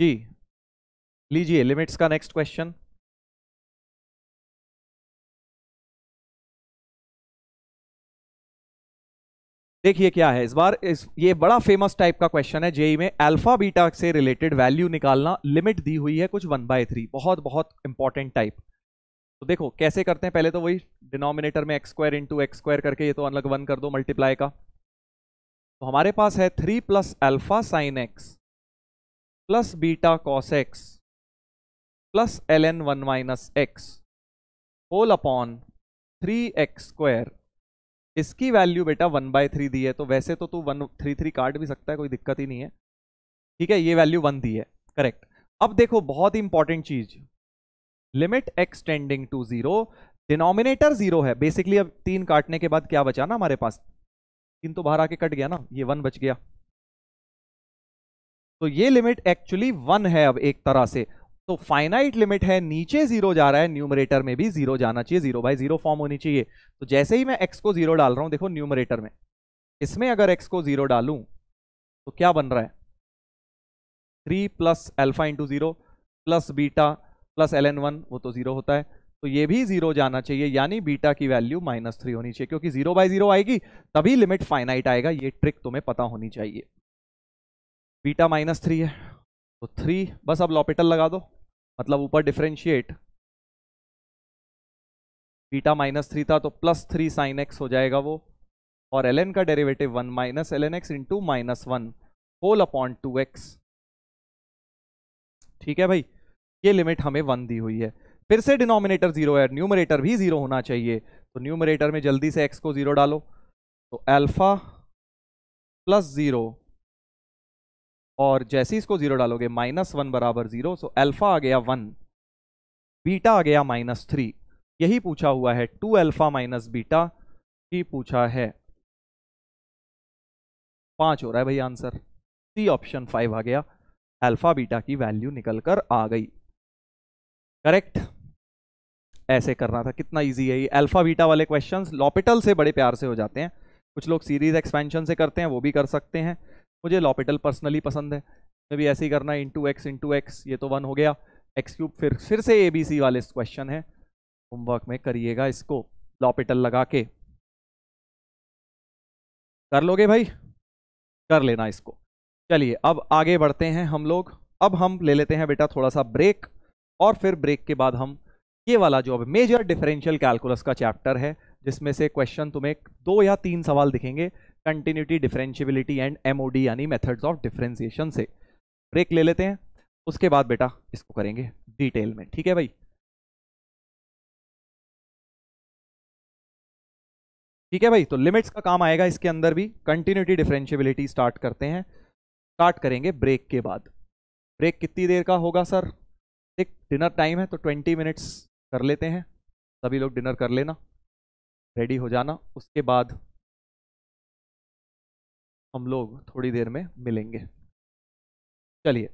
जी लीजिए लिमिट्स का नेक्स्ट क्वेश्चन देखिए क्या है इस बार इस ये बड़ा फेमस टाइप का क्वेश्चन है जेई में अल्फा बीटा से रिलेटेड वैल्यू निकालना लिमिट दी हुई है कुछ वन बाय थ्री बहुत बहुत इंपॉर्टेंट टाइप तो देखो कैसे करते हैं पहले तो वही डिनोमिनेटर में x square into x square करके ये तो अलग वन कर दो मल्टीप्लाई का तो हमारे पास है three plus alpha sine x plus beta cos X plus L N one minus X whole upon three x square इसकी वैल्यू बेटा वन बाय थ्री दी है तो वैसे तो तू वन थ्री थ्री काट भी सकता है कोई दिक्कत ही नहीं है ठीक है ये वैल्यू वन दी है करेक्ट अब देखो बहुत ही इंपॉर्टेंट चीज limit extending to zero denominator zero है बेसिकली अब तीन काटने के बाद क्या बचा ना हमारे पास तीन तो बाहर आके कट गया ना ये वन बच गया तो ये लिमिट एक्चुअली वन है अब एक तरह से तो फाइनाइट लिमिट है नीचे जीरो जा रहा है न्यूमरेटर में भी जीरो जाना चाहिए जीरो बाई जीरो फॉर्म होनी चाहिए तो जैसे ही मैं एक्स को जीरो डाल रहा हूं देखो न्यूमरेटर में इसमें अगर एक्स को जीरो डालूं तो क्या बन रहा है three plus alpha into zero plus beta plus L N one वो तो जीरो होता है तो ये भी जीरो जाना चाहिए यानी बीटा की वैल्यू माइनस थ्री होनी चाहिए क्योंकि जीरो बाय जीरो आएगी तभी लिमिट फाइनाइट आएगा ये ट्रिक तुम्हें पता होनी चाहिए बीटा माइनस थ्री है तो थ्री बस अब लॉपिटल लगा दो मतलब ऊपर डिफ्रेंशिएट बीटा माइनस थ्री था तो प्लस थ्री साइन एक्स हो जाएगा वो और एल एन का derivative one minus L N X into minus one whole upon two X ठीक है भाई ये लिमिट हमें वन दी हुई है फिर से डिनोमिनेटर जीरो है न्यूमरेटर भी जीरो होना चाहिए तो न्यूमरेटर में जल्दी से एक्स को जीरो डालो तो एल्फा प्लस जीरो और जैसे इसको जीरो डालोगे माइनस वन बराबर जीरो सो अल्फा आ गया वन बीटा आ गया माइनस थ्री यही पूछा हुआ है टू अल्फा माइनस बीटा ही पूछा है पांच हो रहा है भाई आंसर सी ऑप्शन फाइव आ गया अल्फा बीटा की वैल्यू निकल कर आ गई करेक्ट ऐसे करना था कितना इजी है ये अल्फा बीटा वाले क्वेश्चंस लॉपिटल से बड़े प्यार से हो जाते हैं कुछ लोग सीरीज एक्सपेंशन से करते हैं वो भी कर सकते हैं मुझे लॉपिटल पर्सनली पसंद है मैं भी ऐसे ही करना है इंटू एक्स इंटू एक्स ये तो वन हो गया एक्स क्यूब फिर फिर से ए बी सी वाले क्वेश्चन है होमवर्क में करिएगा इसको लॉपिटल लगा के कर लोगे भाई कर लेना इसको चलिए अब आगे बढ़ते हैं हम लोग अब हम ले लेते हैं बेटा थोड़ा सा ब्रेक और फिर ब्रेक के बाद हम ये वाला जो अब मेजर डिफरेंशियल कैलकुलस का चैप्टर है जिसमें से क्वेश्चन तुम्हें दो या तीन सवाल दिखेंगे कंटिन्यूटी डिफरेंशियबिलिटी एंड एमओडी यानी मेथड्स ऑफ डिफरेंशिएशन से ब्रेक ले लेते हैं उसके बाद बेटा इसको करेंगे डिटेल में ठीक है भाई ठीक है भाई तो लिमिट्स का काम आएगा इसके अंदर भी कंटिन्यूटी डिफरेंशियबिलिटी स्टार्ट करते हैं स्टार्ट करेंगे ब्रेक के बाद ब्रेक कितनी देर का होगा सर एक डिनर टाइम है तो ट्वेंटी मिनट्स कर लेते हैं सभी लोग डिनर कर लेना रेडी हो जाना उसके बाद हम लोग थोड़ी देर में मिलेंगे चलिए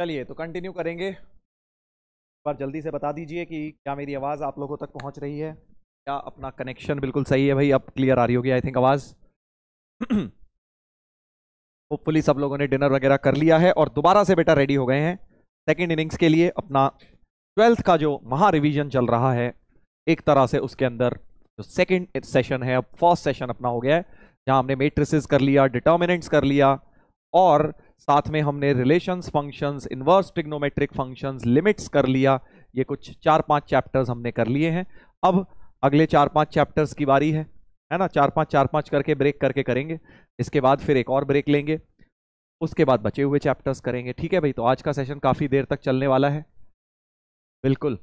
चलिए तो कंटिन्यू करेंगे पर जल्दी से बता दीजिए कि क्या मेरी आवाज़ आप लोगों तक पहुंच रही है क्या अपना कनेक्शन बिल्कुल सही है भाई अब क्लियर आ रही होगी आई थिंक आवाज़ होपफुली सब लोगों ने डिनर वगैरह कर लिया है और दोबारा से बेटा रेडी हो गए हैं सेकेंड इनिंग्स के लिए अपना ट्वेल्थ का जो महा रिविजन चल रहा है एक तरह से उसके अंदर जो सेकेंड सेशन है अब फर्स्ट सेशन अपना हो गया है जहाँ हमने मेट्रिस कर लिया डिटर्मिनेंट्स कर लिया और साथ में हमने relations functions inverse trigonometric functions limits कर लिया ये कुछ चार पांच चैप्टर्स हमने कर लिए हैं अब अगले चार पांच चैप्टर्स की बारी है है ना चार पांच चार पांच करके ब्रेक करके करेंगे इसके बाद फिर एक और ब्रेक लेंगे उसके बाद बचे हुए चैप्टर्स करेंगे ठीक है भाई तो आज का सेशन काफ़ी देर तक चलने वाला है बिल्कुल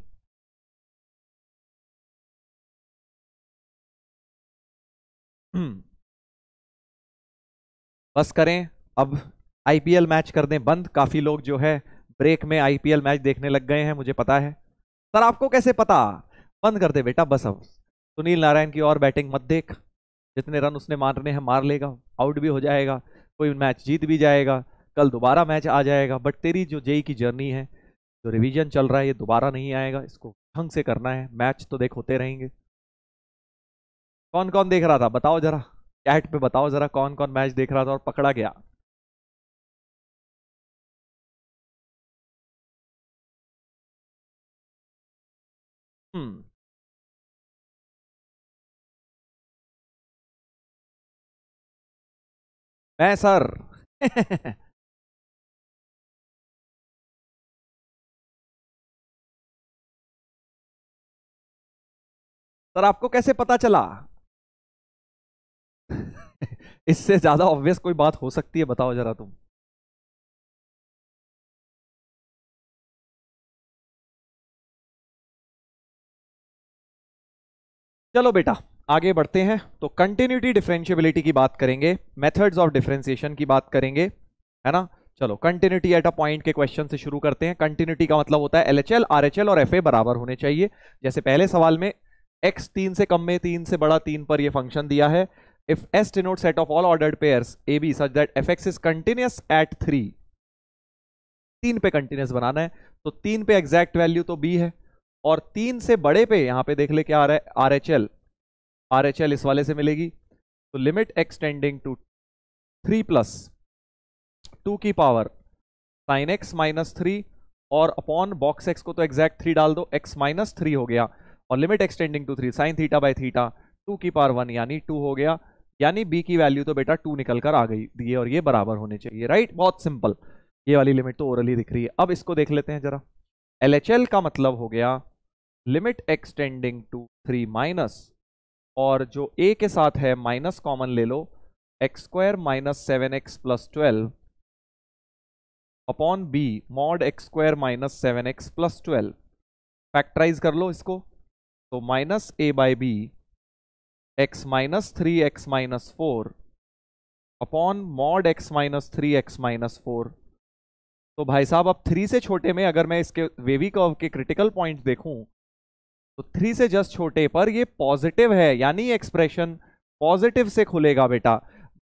बस करें अब आईपीएल मैच कर दें बंद काफ़ी लोग जो है ब्रेक में आईपीएल मैच देखने लग गए हैं मुझे पता है सर आपको कैसे पता बंद कर दे बेटा बस अब सुनील नारायण की और बैटिंग मत देख जितने रन उसने मारने हैं मार लेगा आउट भी हो जाएगा कोई मैच जीत भी जाएगा कल दोबारा मैच आ जाएगा बट तेरी जो जेई की जर्नी है जो रिवीजन चल रहा है ये दोबारा नहीं आएगा इसको ढंग से करना है मैच तो देख होते रहेंगे कौन कौन देख रहा था बताओ जरा चैट पे बताओ जरा कौन कौन मैच देख रहा था और पकड़ा गया Hmm. मैं सर सर आपको कैसे पता चला इससे ज्यादा ऑब्वियस कोई बात हो सकती है बताओ जरा तुम चलो बेटा आगे बढ़ते हैं तो कंटिन्यूटी डिफरेंशियबिलिटी की बात करेंगे मेथड्स ऑफ डिफरेंशिएशन की बात करेंगे है ना चलो कंटिन्यूटी एट अ पॉइंट के क्वेश्चन से शुरू करते हैं कंटिन्यूटी का मतलब होता है एलएचएल आरएचएल और एफए बराबर होने चाहिए जैसे पहले सवाल में एक्स तीन से कम में तीन से बड़ा तीन पर यह फंक्शन दिया है if S denote set of all order pairs a b such that f x is continuous at three तीन पे कंटिन्यूस बनाना है तो तीन पे एग्जैक्ट वैल्यू तो बी है और तीन से बड़े पे यहां पे देख ले क्या आ रहा है R H L R H L इस वाले से मिलेगी तो limit extending to three plus two की power sine x minus three और अपॉन बॉक्स एक्स को तो एग्जैक्ट थ्री डाल दो एक्स माइनस थ्री हो गया और limit extending to three sine theta by theta two की पावर वन यानी टू हो गया यानी बी की वैल्यू तो बेटा टू निकल कर आ गई दिए और ये बराबर होने चाहिए राइट बहुत सिंपल ये वाली लिमिट तो ओरली दिख रही है अब इसको देख लेते हैं जरा एल का मतलब हो गया limit extending to three minus और जो ए के साथ है माइनस कॉमन ले लो x square minus seven x plus twelve upon b mod x square minus seven x plus twelve factorise कर लो इसको तो minus a by b x minus three x minus four upon mod x minus three x minus four तो भाई साहब अब three से छोटे में अगर मैं इसके वेवी कर्व के क्रिटिकल पॉइंट देखूं तो थ्री से जस्ट छोटे पर ये पॉजिटिव है यानी एक्सप्रेशन पॉजिटिव से खुलेगा बेटा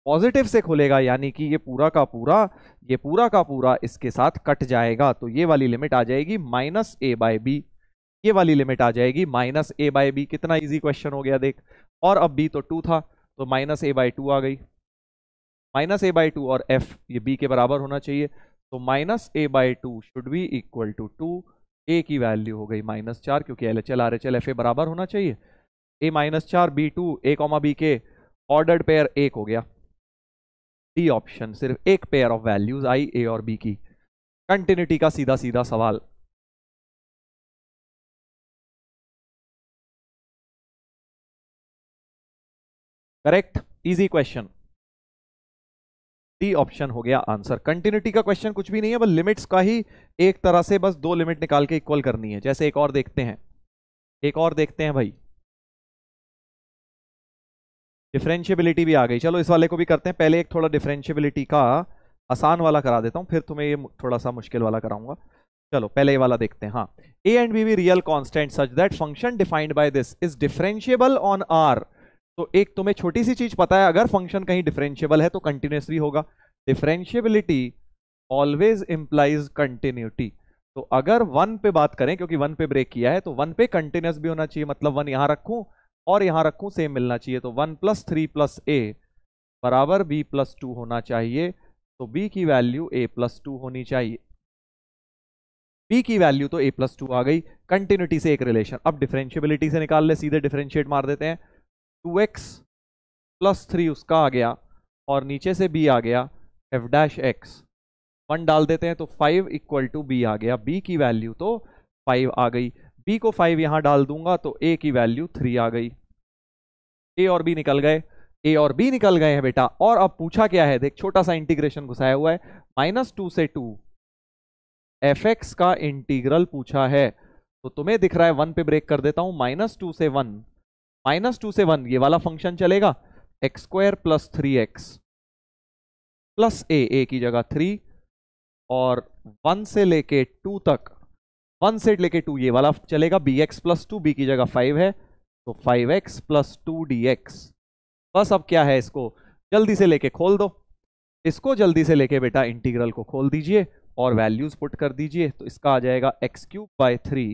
पॉजिटिव से खुलेगा यानी कि ये पूरा का पूरा ये पूरा का पूरा इसके साथ कट जाएगा तो ये वाली लिमिट आ जाएगी माइनस ए बाय बी ये वाली लिमिट आ जाएगी माइनस ए बाय बी कितना इजी क्वेश्चन हो गया देख और अब बी तो टू था तो माइनस ए बाई टू आ गई माइनस ए बाई टू और एफ ये बी के बराबर होना चाहिए तो minus a by two should be equal to two a की वैल्यू हो गई माइनस चार क्योंकि L H L R H L f a बराबर होना चाहिए ए माइनस चार b two a comma b के ऑर्डर्ड पेयर एक हो गया डी ऑप्शन सिर्फ एक पेयर ऑफ वैल्यूज आई ए और बी की कंटिन्यूटी का सीधा सीधा सवाल correct easy question D option हो गया आंसर कंटिन्यूटी का क्वेश्चन कुछ भी नहीं है बस लिमिट्स का ही एक तरह से बस दो लिमिट निकाल के इक्वल करनी है जैसे एक और देखते हैं एक और देखते हैं भाई डिफरेंशियबिलिटी भी आ गई चलो इस वाले को भी करते हैं पहले एक थोड़ा डिफरेंशियबिलिटी का आसान वाला करा देता हूं फिर तुम्हें ये थोड़ा सा मुश्किल वाला कराऊंगा चलो पहले ये वाला देखते हैं हाँ a and b we real constant such that function defined by this is differentiable on R तो एक तुम्हें छोटी सी चीज पता है अगर फंक्शन कहीं डिफरेंशियबल है तो कंटिन्यूसली होगा डिफरेंशियबिलिटी ऑलवेज इंप्लाइज कंटिन्यूटी तो अगर वन पे बात करें क्योंकि वन पे ब्रेक किया है तो वन पे कंटिन्यूस भी होना चाहिए मतलब वन यहां रखूं और यहां रखूं सेम मिलना चाहिए तो one plus three plus a बराबर बी प्लस टू होना चाहिए तो बी की वैल्यू ए प्लस टू होनी चाहिए बी की वैल्यू तो ए प्लस टू आ गई कंटिन्यूटी से एक रिलेशन अब डिफरेंशियबिलिटी से निकाल ले सीधे डिफरेंशिएट मार देते हैं टू एक्स प्लस थ्री उसका आ गया और नीचे से बी आ गया एफ डैश एक्स वन डाल देते हैं तो फाइव इक्वल टू बी आ गया बी की वैल्यू तो फाइव आ गई बी को फाइव यहाँ डाल दूंगा तो ए की वैल्यू थ्री आ गई ए और बी निकल गए ए और बी निकल गए हैं बेटा और अब पूछा क्या है देख छोटा सा इंटीग्रेशन घुसाया हुआ है माइनस टू से टू एफ एक्स का इंटीग्रल पूछा है तो तुम्हें दिख रहा है वन पे ब्रेक कर देता हूं माइनस टू से वन माइनस टू से वन ये वाला फंक्शन चलेगा x square plus three x plus a a की जगह थ्री और वन से लेके टू तक वन से लेके टू ये वाला चलेगा b x plus two b की जगह फाइव है तो five x plus two d x बस अब क्या है इसको जल्दी से लेके खोल दो इसको जल्दी से लेके बेटा इंटीग्रल को खोल दीजिए और वैल्यूज पुट कर दीजिए तो इसका आ जाएगा एक्स क्यूब बाई थ्री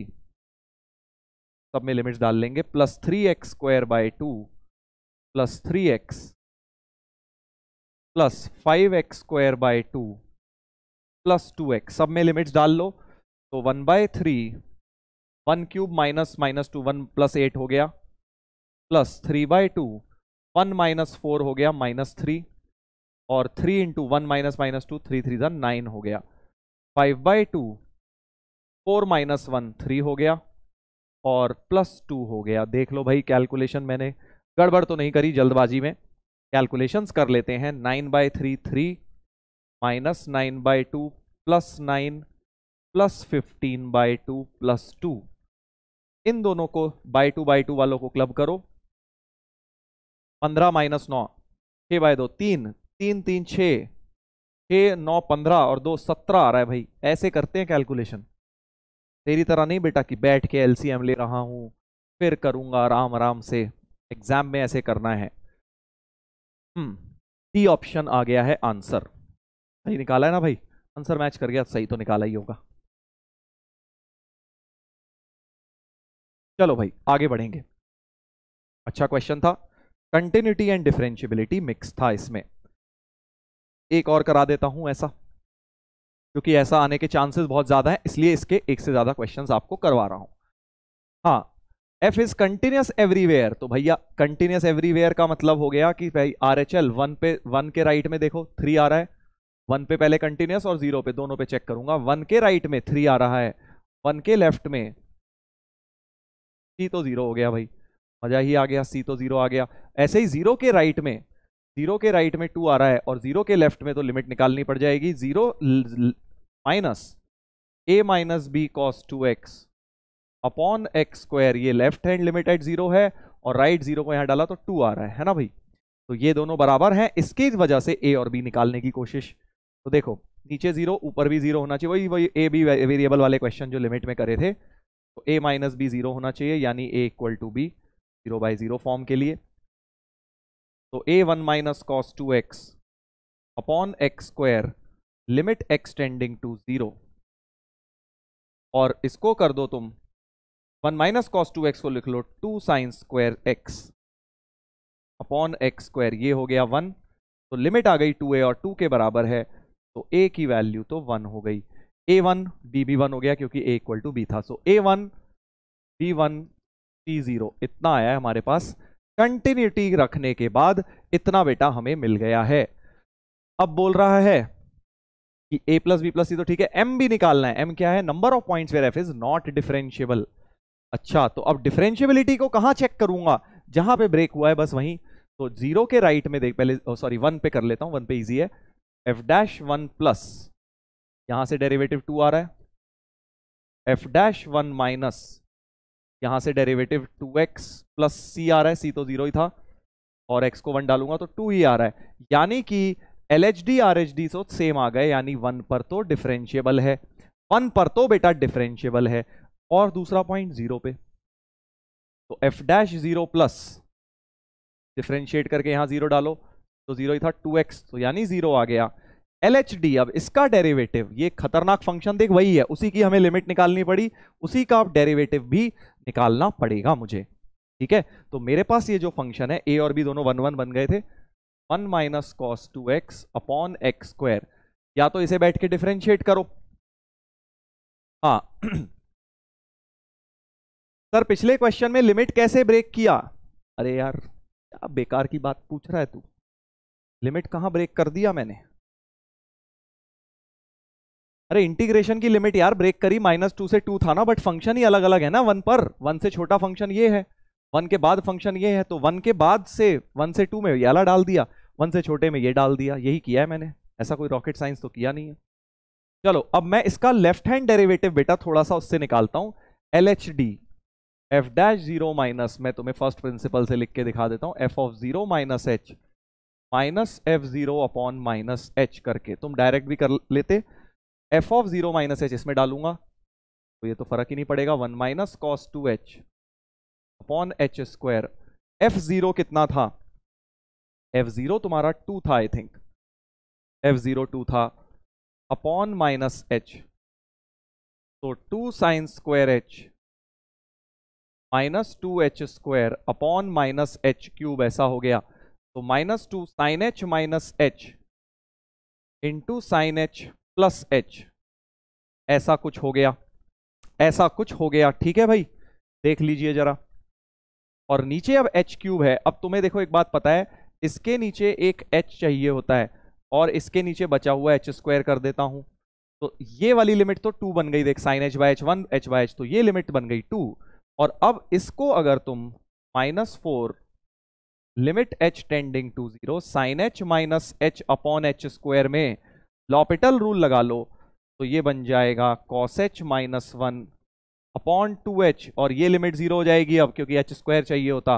सब में लिमिट्स डाल लेंगे plus three x square by two plus three x plus five x square by two plus two x सब में लिमिट्स डाल लो तो one by three one cube minus minus two one plus eight हो गया plus three by two one minus four हो गया minus three और three into one minus minus two three three ज़ा नाइन हो गया five by two four minus one three हो गया और प्लस टू हो गया देख लो भाई कैलकुलेशन मैंने गड़बड़ तो नहीं करी जल्दबाजी में कैलकुलेशंस कर लेते हैं nine by three three minus nine by two plus nine plus fifteen by two plus two इन दोनों को बाई टू बाई टू वालों को क्लब करो पंद्रह माइनस नौ छः बाय दो तीन तीन तीन छः छः नौ पंद्रह और दो सत्रह आ रहा है भाई ऐसे करते हैं कैलकुलेशन तेरी तरह नहीं बेटा कि बैठ के एल ले रहा हूँ फिर करूँगा आराम आराम से एग्ज़ाम में ऐसे करना है टी हम्म, ऑप्शन आ गया है आंसर सही निकाला है ना भाई आंसर मैच कर गया सही तो निकाला ही होगा चलो भाई आगे बढ़ेंगे अच्छा क्वेश्चन था कंटिन्यूटी एंड डिफरेंशियबिलिटी मिक्स था इसमें एक और करा देता हूं ऐसा क्योंकि ऐसा आने के चांसेस बहुत ज़्यादा है इसलिए इसके एक से ज़्यादा क्वेश्चन आपको करवा रहा हूं हाँ एफ इज कंटिन्यूस एवरीवेयर तो भैया कंटिन्यूस एवरीवेयर का मतलब हो गया कि भाई आर एच एल वन पे वन के राइट में देखो थ्री आ रहा है वन पे पहले कंटिन्यूस और जीरो पे दोनों पे चेक करूंगा वन के राइट में थ्री आ रहा है वन के लेफ्ट में सी तो जीरो हो गया भाई मजा ही आ गया सी तो जीरो आ गया ऐसे ही जीरो के राइट में जीरो के राइट में टू आ रहा है और जीरो के लेफ्ट में तो लिमिट निकालनी पड़ जाएगी zero minus a minus b cos two x upon x square ये left hand limit at zero है और राइट right जीरो को यहां डाला तो टू आ रहा है है ना भाई तो ये दोनों बराबर हैं इसकी वजह से ए और बी निकालने की कोशिश तो देखो नीचे जीरो ऊपर भी जीरो होना चाहिए वही वही ए बी वेरिएबल वाले क्वेश्चन जो लिमिट में करे थे तो ए माइनस बी जीरो होना चाहिए यानी a equal to b zero by zero form के लिए तो a one minus cos two x upon x square limit extending to zero और इसको कर दो तुम one minus cos two x को लिख लो two sine square x upon x square ये हो गया वन तो लिमिट आ गई टू ए और टू के बराबर है तो ए की वैल्यू तो वन हो गई a one b b one हो गया क्योंकि ए इक्वल टू बी था so a one B one c zero इतना आया है हमारे पास कंटिन्यूटी रखने के बाद इतना बेटा हमें मिल गया है अब बोल रहा है कि ए प्लस बी प्लस सी तो ठीक है एम भी निकालना है एम क्या है number of point where f is not differentiable अच्छा तो अब डिफरेंशियबिलिटी को कहां चेक करूंगा जहां पे ब्रेक हुआ है बस वहीं तो जीरो के राइट में देख पहले सॉरी oh, वन पे कर लेता हूं वन पे इजी है एफ डैश वन प्लस यहां से डेरिवेटिव टू आ रहा है एफ डैश वन माइनस यहां से derivative two x plus c आ रहा है सी तो जीरो ही था और एक्स को वन डालूंगा तो टू ही आ रहा है यानी कि L H D R H D so same आ गए यानी वन पर तो डिफरेंशियबल है वन पर तो बेटा डिफरेंशियबल है और दूसरा पॉइंट जीरो पे तो F dash zero plus differentiate करके यहां जीरो डालो तो जीरो ही था टू एक्स तो यानी जीरो आ गया एल अब इसका डेरिवेटिव ये खतरनाक फंक्शन देख वही है उसी की हमें लिमिट निकालनी पड़ी उसी का डेरिवेटिव भी निकालना पड़ेगा मुझे ठीक है तो मेरे पास ये जो फंक्शन है ए और बी दोनों वन वन बन गए थे one minus cos two x upon x square या तो इसे बैठ के डिफ्रेंशिएट करो हाँ सर पिछले क्वेश्चन में लिमिट कैसे ब्रेक किया अरे यार बेकार की बात पूछ रहा है तू लिमिट कहाँ ब्रेक कर दिया मैंने अरे इंटीग्रेशन की लिमिट यार ब्रेक करी माइनस टू से टू था ना बट फंक्शन ही अलग अलग है ना वन पर वन से छोटा फंक्शन ये है वन के बाद फंक्शन ये है तो वन के बाद से वन से टू में ये अला डाल दिया वन से छोटे में ये डाल दिया यही किया है मैंने ऐसा कोई रॉकेट साइंस तो किया नहीं है चलो अब मैं इसका लेफ्ट हैंड डेरेवेटिव बेटा थोड़ा सा उससे निकालता हूँ L H D f dash zero minus मैं तुम्हें फर्स्ट प्रिंसिपल से लिख के दिखा देता हूँ f of zero minus h minus f zero upon minus h करके तुम डायरेक्ट भी कर लेते f of zero minus h इसमें डालूंगा तो ये तो फर्क ही नहीं पड़ेगा one minus cos two h upon h square f zero कितना था एफ जीरो तुम्हारा टू था I think f zero two था अपॉन माइनस एच तो two sine square h minus two h square upon minus h cube ऐसा हो गया तो minus two sine h minus h into sine h plus h ऐसा कुछ हो गया ऐसा कुछ हो गया ठीक है भाई देख लीजिए जरा और नीचे अब एच क्यूब है अब तुम्हें देखो एक बात पता है इसके नीचे एक एच चाहिए होता है और इसके नीचे बचा हुआ एच स्क्वायर कर देता हूं तो ये वाली लिमिट तो टू बन गई देख sine h by h one h by h तो ये लिमिट बन गई टू और अब इसको अगर तुम minus four limit h tending to zero sine h minus h upon h square में लॉपिटल रूल लगा लो तो ये बन जाएगा cos h minus one upon two h और ये लिमिट जीरो हो जाएगी अब क्योंकि एच स्क्वायर चाहिए होता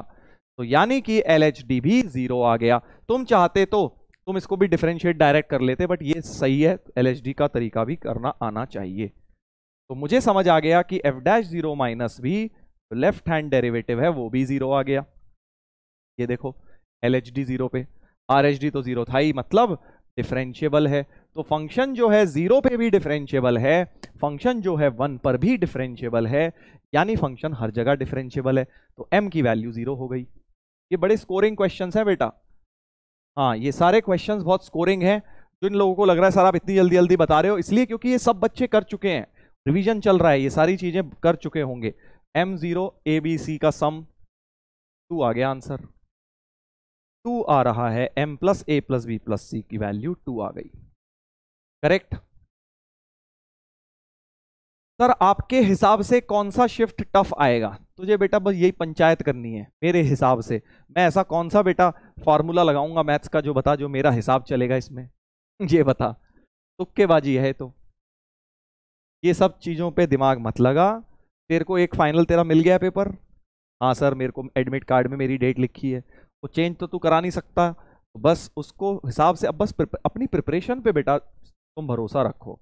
तो यानी कि एल एच डी भी जीरो आ गया तुम चाहते तो तुम इसको भी डिफ्रेंशिएट डायरेक्ट कर लेते बट ये सही है एल एच डी का तरीका भी करना आना चाहिए तो मुझे समझ आ गया कि एफ डैश जीरो माइनस भी तो लेफ्ट हैंड डेरिवेटिव है वो भी जीरो आ गया ये देखो एल एच डी जीरो पे आर एच डी तो जीरो था ही मतलब डिफरेंशियबल है तो फंक्शन जो है जीरो पे भी डिफरेंशियबल है फंक्शन जो है वन पर भी डिफरेंशियबल है यानी फंक्शन हर जगह डिफरेंशियबल है तो एम की वैल्यू जीरो हो गई ये बड़े स्कोरिंग क्वेश्चन हैं बेटा हाँ ये सारे क्वेश्चन बहुत स्कोरिंग हैं जिन लोगों को लग रहा है सर आप इतनी जल्दी जल्दी बता रहे हो इसलिए क्योंकि ये सब बच्चे कर चुके हैं रिवीजन चल रहा है ये सारी चीजें कर चुके होंगे m zero a B c का सम टू आ गया आंसर टू आ रहा है m plus a plus B plus c की वैल्यू टू आ गई करेक्ट सर आपके हिसाब से कौन सा शिफ्ट टफ आएगा तुझे बेटा बस यही पंचायत करनी है मेरे हिसाब से मैं ऐसा कौन सा बेटा फार्मूला लगाऊंगा मैथ्स का जो बता जो मेरा हिसाब चलेगा इसमें ये बता तुक्केबाजी है तो ये सब चीज़ों पे दिमाग मत लगा तेरे को एक फाइनल तेरा मिल गया पेपर हाँ सर मेरे को एडमिट कार्ड में मेरी डेट लिखी है वो चेंज तो तू करा नहीं सकता तो बस उसको हिसाब से अब बस अपनी प्रिपरेशन पे बेटा तुम भरोसा रखो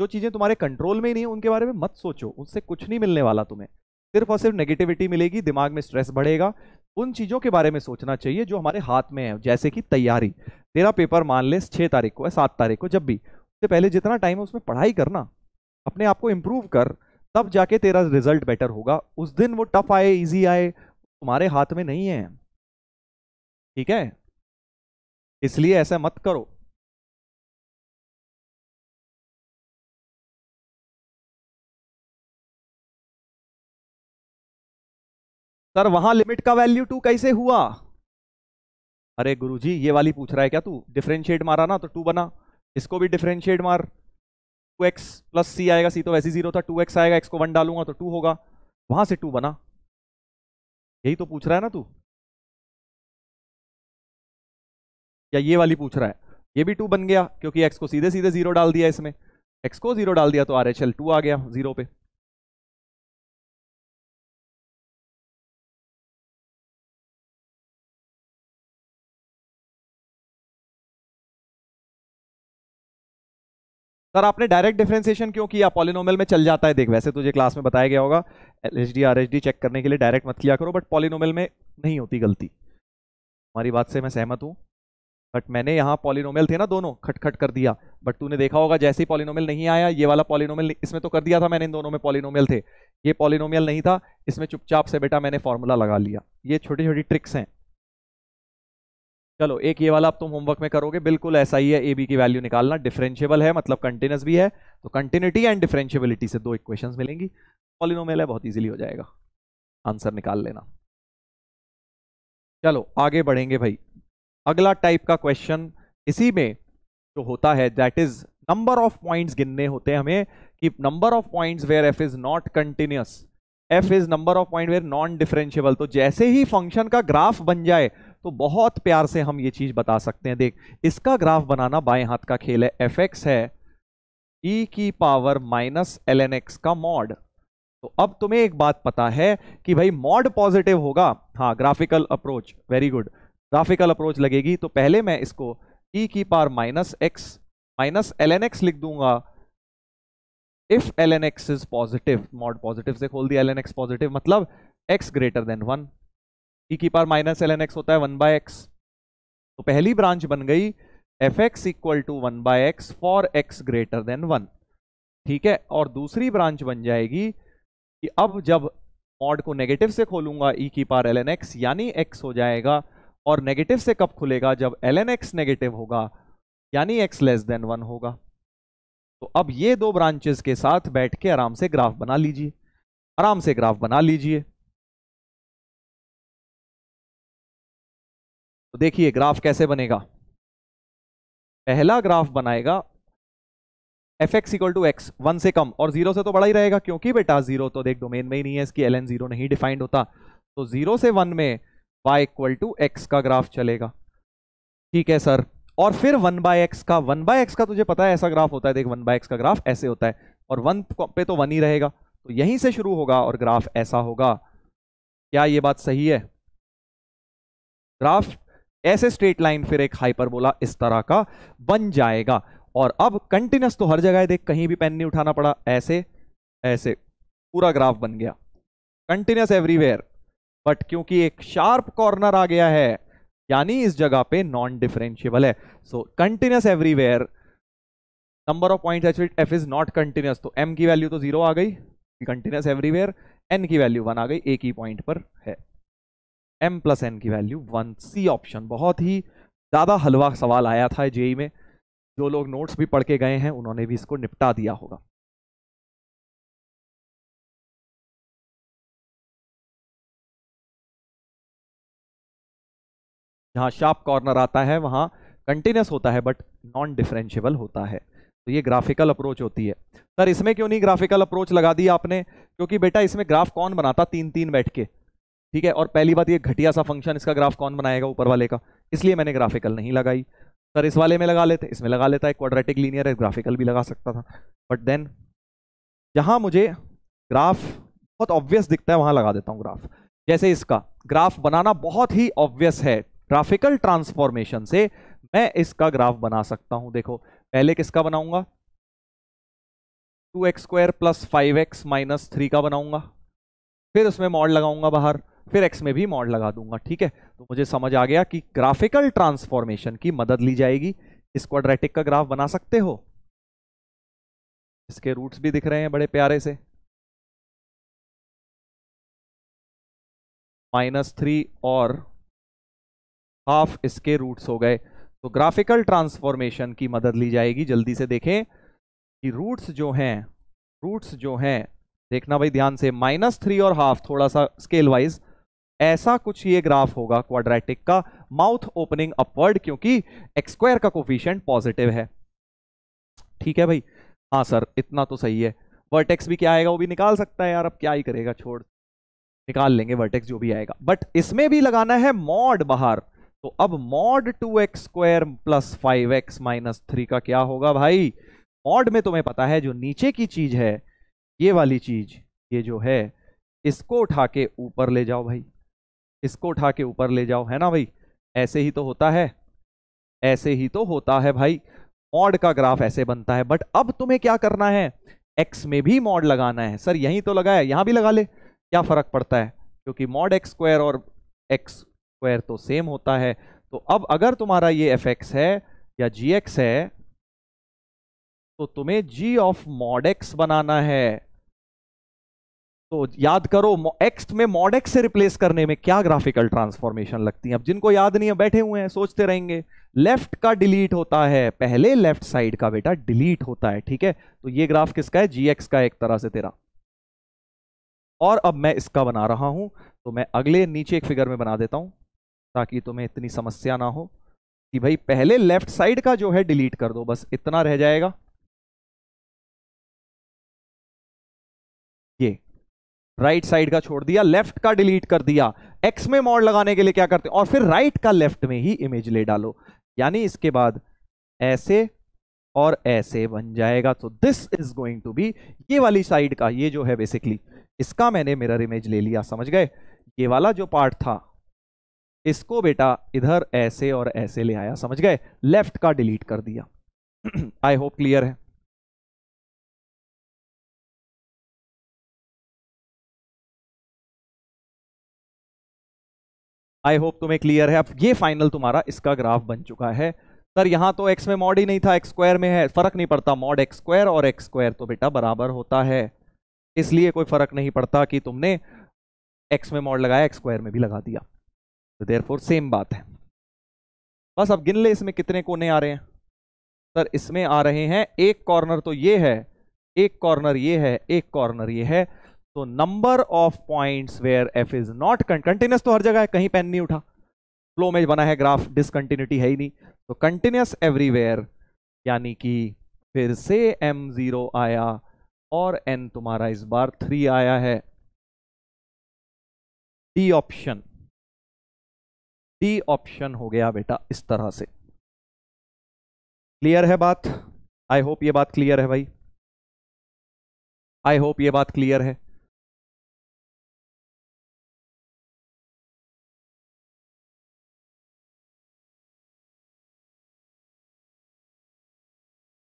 जो चीज़ें तुम्हारे कंट्रोल में ही नहीं उनके बारे में मत सोचो उनसे कुछ नहीं मिलने वाला तुम्हें सिर्फ और सिर्फ नेगेटिविटी मिलेगी दिमाग में स्ट्रेस बढ़ेगा उन चीज़ों के बारे में सोचना चाहिए जो हमारे हाथ में है जैसे कि तैयारी तेरा पेपर मान ले छः तारीख को है सात तारीख को जब भी उससे पहले जितना टाइम है उसमें पढ़ाई करना अपने आप को इम्प्रूव कर तब जाके तेरा रिजल्ट बेटर होगा उस दिन वो टफ आए ईजी आए तुम्हारे हाथ में नहीं है ठीक है इसलिए ऐसा मत करो सर वहां लिमिट का वैल्यू टू कैसे हुआ अरे गुरुजी ये वाली पूछ रहा है क्या तू डिफ्रेंशिएट मारा ना तो टू बना इसको भी डिफ्रेंशिएट मार टू एक्स प्लस सी आएगा सी तो वैसे जीरो था टू एक्स आएगा एक्स को वन डालूंगा तो टू होगा वहां से टू बना यही तो पूछ रहा है ना तू या ये वाली पूछ रहा है ये भी टू बन गया क्योंकि एक्स को सीधे सीधे जीरो डाल दिया इसमें एक्स को जीरो डाल दिया तो आर एच एल टू आ गया जीरो पे सर आपने डायरेक्ट डिफ्रेंसिएशन क्यों किया पॉलिनोमल में चल जाता है देख वैसे तुझे क्लास में बताया गया होगा L H D R H D check करने के लिए डायरेक्ट मत किया करो बट पॉलिनोमल में नहीं होती गलती हमारी बात से मैं सहमत हूं बट मैंने यहाँ पॉलिनोमल थे ना दोनों खटखट कर दिया बट तूने देखा होगा जैसे ही पॉलिनोमल नहीं आया ये वाला पॉलिनोमल इसमें तो कर दिया था मैंने इन दोनों में पॉलिनोमल थे ये पॉलिनोमल नहीं था इसमें चुपचाप से बेटा मैंने फॉर्मूला लगा लिया ये छोटी छोटी ट्रिक्स हैं चलो एक ये वाला आप तुम होमवर्क में करोगे बिल्कुल ऐसा ही है ए बी की वैल्यू निकालना डिफरेंशियबल है मतलब कंटिन्यूस भी है तो कंटिन्यूटी एंड डिफरेंशियबिलिटी से दो इक्वेशन मिलेंगी पॉलिनोमल है बहुत ईजिली हो जाएगा आंसर निकाल लेना चलो आगे बढ़ेंगे भाई अगला टाइप का क्वेश्चन इसी में जो होता है that is number of points गिनने होते हैं हमें कि number of points where f is not continuous f is number of point where non differentiable तो जैसे ही फंक्शन का ग्राफ बन जाए तो बहुत प्यार से हम ये चीज बता सकते हैं देख इसका ग्राफ बनाना बाएं हाथ का खेल है एफ एक्स है ई e की power minus L N x का मॉड तो अब तुम्हें एक बात पता है कि भाई मॉड पॉजिटिव होगा हाँ graphical approach very good graphical approach लगेगी तो पहले मैं इसको ई e की पार minus x minus L N x लिख दूंगा if l N x is positive mod positive से खोल दिया एल एन एक्स पॉजिटिव मतलब x greater than one e की पार माइनस एल एन एक्स होता है वन बाय एक्स तो पहली ब्रांच बन गई f x equal to one by x for x greater than one ठीक है और दूसरी ब्रांच बन जाएगी कि अब जब मॉड को नेगेटिव से खोलूंगा ई e की पार एल एन एक्स यानी एक्स हो जाएगा और नेगेटिव से कब खुलेगा जब एल एन एक्स नेगेटिव होगा यानी एक्स लेस देन वन होगा तो अब ये दो ब्रांचेस के साथ बैठ के आराम से ग्राफ बना लीजिए आराम से ग्राफ बना लीजिए तो देखिए ग्राफ कैसे बनेगा पहला ग्राफ बनाएगा f x equal to x one से कम और जीरो से तो बड़ा ही रहेगा क्योंकि बेटा जीरो तो देख डोमेन में ही नहीं है इसकी एल एन जीरो नहीं डिफाइंड होता तो जीरो से वन में y इक्वल टू एक्स का ग्राफ चलेगा ठीक है सर और फिर वन बाय एक्स का वन बाय एक्स का तुझे पता है ऐसा ग्राफ होता है देख वन बाय एक्स का ग्राफ ऐसे होता है और वन पे तो वन ही रहेगा तो यहीं से शुरू होगा और ग्राफ ऐसा होगा क्या ये बात सही है ग्राफ ऐसे स्ट्रेट लाइन फिर एक हाइपरबोला इस तरह का बन जाएगा और अब कंटिन्यूस तो हर जगह देख कहीं भी पेन नहीं उठाना पड़ा ऐसे ऐसे पूरा ग्राफ बन गया कंटिन्यूस एवरीवेयर बट क्योंकि एक शार्प कॉर्नर आ गया है यानी इस जगह पे नॉन डिफरेंशियबल है so continuous everywhere number of point h f is not continuous तो एम की वैल्यू तो जीरो आ गई कंटिन्यूस एवरीवेयर एन की वैल्यू वन आ गई एक ही पॉइंट पर है एम प्लस एन की वैल्यू वन सी ऑप्शन बहुत ही ज़्यादा हलवा सवाल आया था जेई e में जो लोग नोट्स भी पढ़ के गए हैं उन्होंने भी इसको निपटा दिया होगा जहाँ शार्प कॉर्नर आता है वहाँ कंटिन्यूस होता है बट नॉन डिफरेंशियबल होता है तो ये ग्राफिकल अप्रोच होती है सर इसमें क्यों नहीं ग्राफिकल अप्रोच लगा दी आपने क्योंकि बेटा इसमें ग्राफ कौन बनाता तीन तीन बैठ के ठीक है और पहली बात ये घटिया सा फंक्शन इसका ग्राफ कौन बनाएगा ऊपर वाले का इसलिए मैंने ग्राफिकल नहीं लगाई सर इस वाले में लगा लेते इसमें लगा लेता है क्वाड्रेटिक लीनियर है ग्राफिकल भी लगा सकता था बट देन जहाँ मुझे ग्राफ बहुत ऑब्वियस दिखता है वहाँ लगा देता हूँ ग्राफ जैसे इसका ग्राफ बनाना बहुत ही ऑब्वियस है ग्राफिकल ट्रांसफॉर्मेशन से मैं इसका ग्राफ बना सकता हूं देखो पहले किसका बनाऊंगा two x square plus five x minus three का बनाऊंगा फिर उसमें मॉड लगाऊंगा बाहर फिर एक्स में भी मॉड लगा दूंगा ठीक है तो मुझे समझ आ गया कि ग्राफिकल ट्रांसफॉर्मेशन की मदद ली जाएगी इस क्वाड्रेटिक का ग्राफ बना सकते हो इसके रूट्स भी दिख रहे हैं बड़े प्यारे से माइनस थ्री और हाफ इसके रूट्स हो गए तो ग्राफिकल ट्रांसफॉर्मेशन की मदद ली जाएगी जल्दी से देखें कि रूट्स जो हैं रूट्स जो हैं देखना भाई ध्यान से माइनस थ्री और हाफ थोड़ा सा स्केल वाइज ऐसा कुछ ये ग्राफ होगा क्वाड्रेटिक का माउथ ओपनिंग अपवर्ड क्योंकि एक्सक्वायर का कोफिशियंट पॉजिटिव है ठीक है भाई हाँ सर इतना तो सही है वर्टेक्स भी क्या आएगा वो भी निकाल सकता है यार अब क्या ही करेगा छोड़ निकाल लेंगे वर्टेक्स जो भी आएगा बट इसमें भी लगाना है मॉड बाहर तो अब mod two x square plus five x minus three का क्या होगा भाई मॉड में तुम्हें पता है जो नीचे की चीज है ये वाली चीज ये जो है इसको उठा के ऊपर ले जाओ भाई इसको उठा के ऊपर ले जाओ है ना भाई ऐसे ही तो होता है ऐसे ही तो होता है भाई मॉड का ग्राफ ऐसे बनता है बट अब तुम्हें क्या करना है एक्स में भी मॉड लगाना है सर यहीं तो लगाया यहां भी लगा ले क्या फर्क पड़ता है क्योंकि मॉड एक्स स्क्वायर और एक्स स्क्वायर तो सेम होता है तो अब अगर तुम्हारा ये एफ एक्स है या जी एक्स है तो तुम्हें जी ऑफ मॉड एक्स बनाना है तो याद करो एक्स में मॉड एक्स से रिप्लेस करने में क्या ग्राफिकल ट्रांसफॉर्मेशन लगती है अब जिनको याद नहीं है बैठे हुए हैं सोचते रहेंगे लेफ्ट का डिलीट होता है पहले लेफ्ट साइड का बेटा डिलीट होता है ठीक है तो ये ग्राफ किसका है जी एक्स का एक तरह से तेरा और अब मैं इसका बना रहा हूं तो मैं अगले नीचे एक फिगर में बना देता हूं ताकि तुम्हें इतनी समस्या ना हो कि भाई पहले लेफ्ट साइड का जो है डिलीट कर दो बस इतना रह जाएगा ये राइट right साइड का छोड़ दिया लेफ्ट का डिलीट कर दिया एक्स में मॉड लगाने के लिए क्या करते हैं और फिर राइट right का लेफ्ट में ही इमेज ले डालो यानी इसके बाद ऐसे और ऐसे बन जाएगा तो this is going to be ये वाली साइड का ये जो है बेसिकली इसका मैंने मिरर इमेज ले लिया समझ गए ये वाला जो पार्ट था इसको बेटा इधर ऐसे और ऐसे ले आया समझ गए लेफ्ट का डिलीट कर दिया आई होप क्लियर है आई होप तुम्हें क्लियर है अब ये फाइनल तुम्हारा इसका ग्राफ बन चुका है सर यहां तो एक्स में मॉड ही नहीं था एक्स स्क्वायर में है फर्क नहीं पड़ता मॉड एक्स स्क्वायर और एक्स स्क्वायर तो बेटा बराबर होता है इसलिए कोई फर्क नहीं पड़ता कि तुमने एक्स में मॉड लगाया एक्स स्क्वायर में भी लगा दिया तो फोर सेम बात है बस अब गिन ले इसमें कितने कोने आ रहे हैं सर इसमें आ रहे हैं एक कॉर्नर तो ये है एक कॉर्नर ये है एक कॉर्नर ये है तो number of points where f is not continuous तो हर जगह है कहीं पेन नहीं उठा फ्लो में बना है ग्राफ डिसकंटिन्यूटी है ही नहीं तो कंटिन्यूस एवरीवेयर यानी कि फिर से एम जीरो आया और एन तुम्हारा इस बार थ्री आया है डी ऑप्शन डी ऑप्शन हो गया बेटा इस तरह से क्लियर है बात आई होप ये बात क्लियर है भाई आई होप ये बात क्लियर है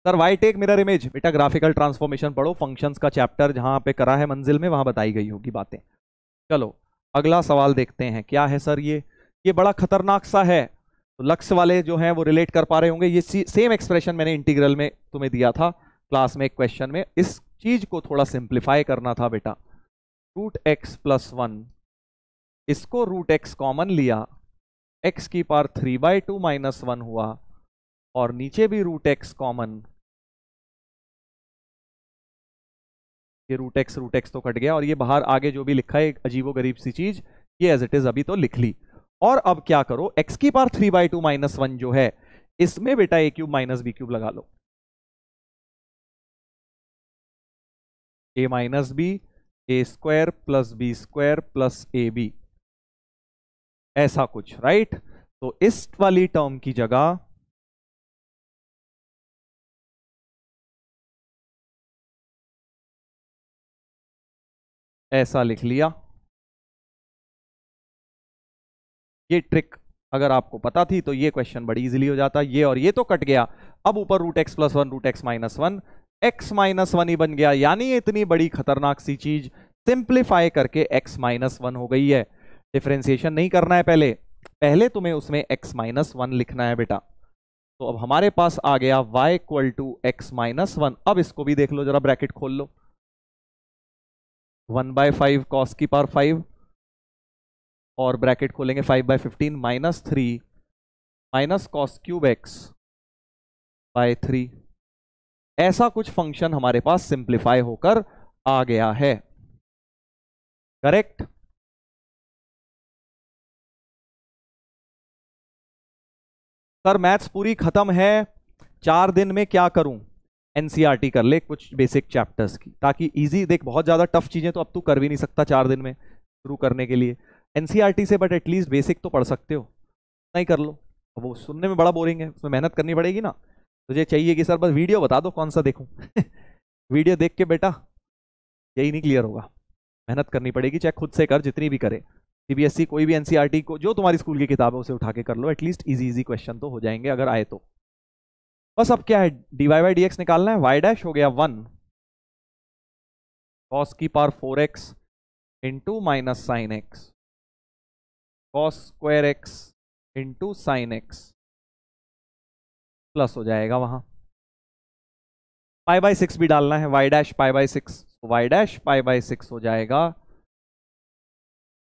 sir why take mirror image बेटा ग्राफिकल ट्रांसफॉर्मेशन पढ़ो फंक्शंस का चैप्टर जहां पे करा है मंजिल में वहां बताई गई होगी बातें चलो अगला सवाल देखते हैं क्या है सर ये ये बड़ा खतरनाक सा है तो लक्ष्य वाले जो हैं वो रिलेट कर पा रहे होंगे ये सेम एक्सप्रेशन मैंने इंटीग्रल में तुम्हें दिया था क्लास में एक क्वेश्चन में इस चीज को थोड़ा सिंप्लीफाई करना था बेटा रूट एक्स प्लस वन इसको रूट एक्स कॉमन लिया एक्स की पार three by two minus one हुआ और नीचे भी रूट एक्स कॉमन ये रूट एक्स रूट एक्स तो कट गया और ये बाहर आगे जो भी लिखा है अजीबो गरीब सी चीज ये एज इट इज अभी तो लिख ली और अब क्या करो एक्स की पार three by two minus one जो है इसमें बेटा a cube minus b cube लगा लो a minus B a square plus B square plus A b ऐसा कुछ राइट तो इस वाली टर्म की जगह ऐसा लिख लिया ये ट्रिक अगर आपको पता थी तो ये क्वेश्चन बड़ी इजीली हो जाता ये और ये तो कट गया अब ऊपर root x plus one root x minus one x minus one ही बन गया यानी इतनी बड़ी खतरनाक सी चीज सिंप्लीफाई करके एक्स माइनस वन हो गई है डिफ्रेंसिएशन नहीं करना है पहले पहले तुम्हें उसमें एक्स माइनस वन लिखना है बेटा तो अब हमारे पास आ गया y equal to x minus one अब इसको भी देख लो जरा ब्रैकेट खोल लो वन बाय फाइव कॉस की पार फाइव और ब्रैकेट खोलेंगे five by fifteen minus three minus cos cube x by three ऐसा कुछ फंक्शन हमारे पास सिंप्लीफाई होकर आ गया है करेक्ट सर मैथ्स पूरी खत्म है चार दिन में क्या करूं एनसीईआरटी e कर ले कुछ बेसिक चैप्टर्स की ताकि इजी देख बहुत ज़्यादा टफ चीज़ें तो अब तू कर भी नहीं सकता चार दिन में शुरू करने के लिए एनसीईआरटी से बट एटलीस्ट बेसिक तो पढ़ सकते हो नहीं कर लो वो सुनने में बड़ा बोरिंग है उसमें मेहनत करनी पड़ेगी ना तुझे चाहिए कि सर बस वीडियो बता दो कौन सा देखूँ वीडियो देख के बेटा यही नहीं क्लियर होगा मेहनत करनी पड़ेगी चाहे खुद से कर जितनी भी करे सी e कोई भी एनसीईआरटी e को जो तुम्हारी स्कूल की किताब है उसे उठा के कर लो एटलीस्ट इजी इजी क्वेश्चन तो हो जाएंगे अगर आए तो बस अब क्या है d y y d x निकालना है वाई डैश हो गया वन कॉस की पार four x into minus sine x cos square x into sine x plus हो जाएगा वहां पाई बाई सिक्स भी डालना है y dash pi by six y तो डैश पाई बाई सिक्स हो जाएगा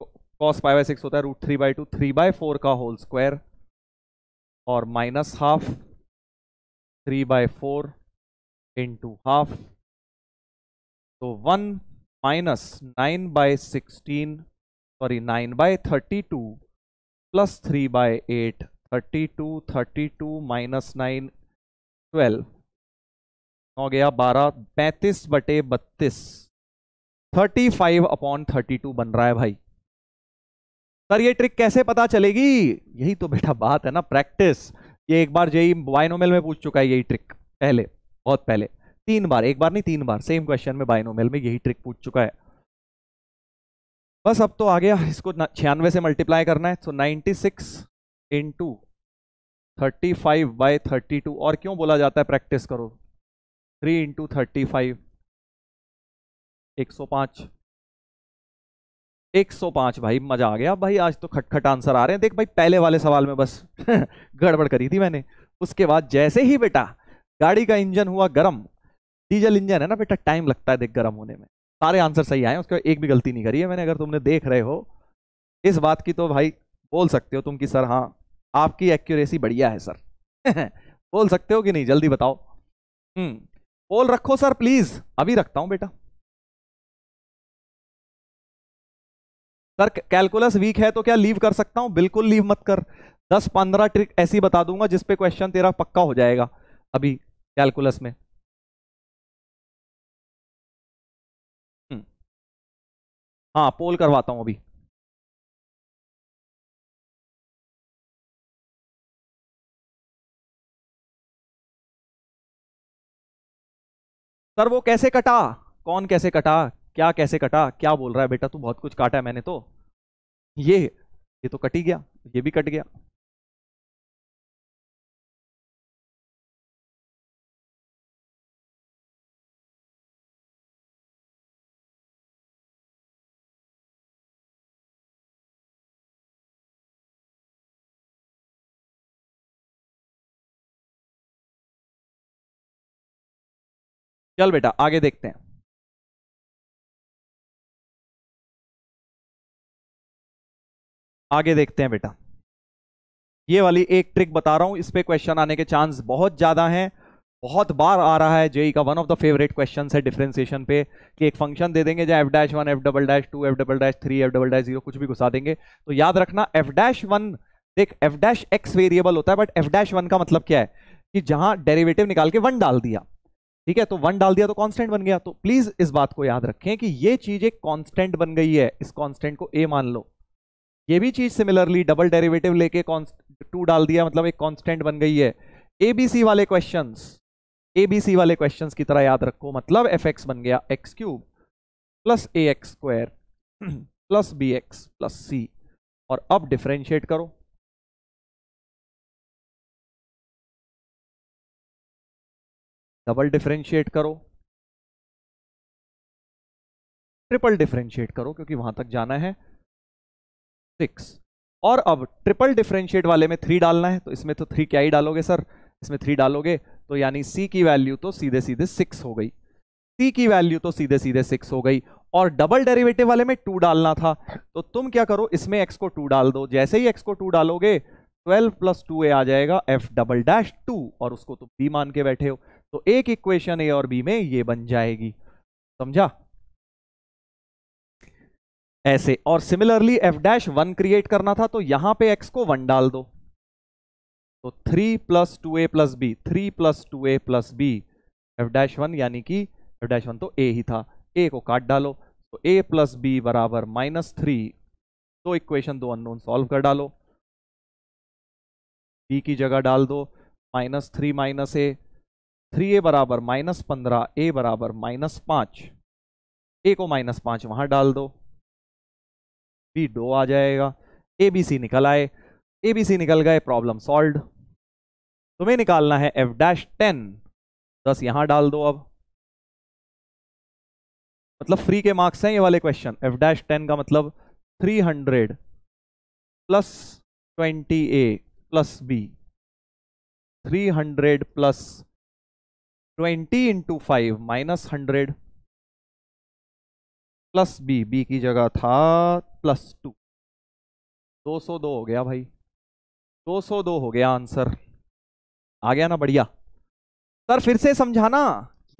कॉस पाई बाई सिक्स होता है root three by two three by four का होल स्क्वायर और minus half three by four into half तो one minus nine by sixteen sorry nine by thirty two plus three by eight thirty two thirty two minus nine twelve हो गया बारह पैंतीस बटे बत्तीस thirty five upon thirty two बन रहा है भाई सर ये ट्रिक कैसे पता चलेगी यही तो बेटा बात है ना प्रैक्टिस ये एक बार जेई बायनोमेल में पूछ चुका है यही ट्रिक पहले बहुत पहले तीन बार एक बार नहीं तीन बार सेम क्वेश्चन में बायनोमेल में यही ट्रिक पूछ चुका है बस अब तो आ गया इसको छियानवे से मल्टीप्लाई करना है तो ninety six into thirty five by thirty two और क्यों बोला जाता है प्रैक्टिस करो थ्री इंटू थर्टी फाइव एक सौ पाँच एक सौ पाँच भाई मजा आ गया भाई आज तो खटखट आंसर आ रहे हैं देख भाई पहले वाले सवाल में बस गड़बड़ करी थी मैंने उसके बाद जैसे ही बेटा गाड़ी का इंजन हुआ गर्म डीजल इंजन है ना बेटा टाइम लगता है देख गर्म होने में सारे आंसर सही आए उसके एक भी गलती नहीं करी है मैंने अगर तुमने देख रहे हो इस बात की तो भाई बोल सकते हो तुम कि सर हाँ आपकी एक्यूरेसी बढ़िया है सर बोल सकते हो कि नहीं जल्दी बताओ हम्म बोल रखो सर प्लीज अभी रखता हूं बेटा सर कैलकुलस वीक है तो क्या लीव कर सकता हूं बिल्कुल लीव मत कर दस पंद्रह ट्रिक ऐसी बता दूंगा जिसपे क्वेश्चन तेरा पक्का हो जाएगा अभी कैलकुलस में हाँ पोल करवाता हूँ अभी सर वो कैसे कटा कौन कैसे कटा क्या कैसे कटा क्या बोल रहा है बेटा तू बहुत कुछ काटा है मैंने तो ये ये तो कट ही गया ये भी कट गया चल बेटा आगे देखते हैं आगे देखते हैं बेटा ये वाली एक ट्रिक बता रहा हूं इस पर क्वेश्चन आने के चांस बहुत ज्यादा हैं बहुत बार आ रहा है जेई e e का one of the favourite question है डिफ्रेंसिएशन पे कि एक फंक्शन दे देंगे जहां f dash one f double dash two f double dash three f double dash zero कुछ भी घुसा देंगे तो याद रखना एफ डैश वन देख एफ डैश एक्स वेरिएबल होता है बट एफ डैश वन का मतलब क्या है कि जहां डेरिवेटिव निकाल के वन डाल दिया ठीक है तो वन डाल दिया तो कांस्टेंट बन गया तो प्लीज इस बात को याद रखें कि ये चीज एक कांस्टेंट बन गई है इस कांस्टेंट को ए मान लो ये भी चीज सिमिलरली डबल डेरिवेटिव लेके टू डाल दिया मतलब एक कांस्टेंट बन गई है एबीसी वाले क्वेश्चन एबीसी वाले क्वेश्चन की तरह याद रखो मतलब एफ एक्स बन गया x cube plus a x square plus b x plus c और अब डिफ्रेंशिएट करो डबल डिफ्रेंशिएट करो ट्रिपल डिफ्रेंशिएट करो क्योंकि वहां तक जाना है सिक्स और अब ट्रिपल डिफ्रेंशिएट वाले में थ्री डालना है तो इसमें तो थ्री क्या ही डालोगे सर इसमें थ्री डालोगे तो यानी सी की वैल्यू तो सीधे सीधे सिक्स हो गई सी की वैल्यू तो सीधे सीधे सिक्स हो गई और डबल डेरिवेटिव वाले में टू डालना था तो तुम क्या करो इसमें एक्स को टू डाल दो जैसे ही एक्स को टू डालोगे ट्वेल्व प्लस टू ए आ जाएगा एफ डबल डैश टू और उसको तुम बी मान के बैठे हो तो एक इक्वेशन ए और बी में ये बन जाएगी समझा ऐसे और similarly f dash one create करना था तो यहां पे एक्स को वन डाल दो तो three plus two a plus b three plus two a plus b f dash one यानी कि एफ डैश वन तो ए ही था ए को काट डालो तो ए प्लस बी बराबर माइनस थ्री तो इक्वेशन दो अननोन सॉल्व कर डालो बी की जगह डाल दो minus three minus a three a बराबर माइनस पंद्रह ए बराबर माइनस पांच ए को माइनस पांच वहां डाल दो बी दो आ जाएगा ए बी सी निकल आए ए बी सी निकल गए प्रॉब्लम सॉल्व तुम्हें निकालना है एफ डैश टेन दस यहां डाल दो अब मतलब फ्री के मार्क्स हैं ये वाले क्वेश्चन एफ डैश टेन का मतलब three hundred plus twenty a plus b three hundred plus twenty into five minus hundred plus b b की जगह था प्लस टू दो सौ दो हो गया भाई दो सौ दो हो गया आंसर आ गया ना बढ़िया सर फिर से समझाना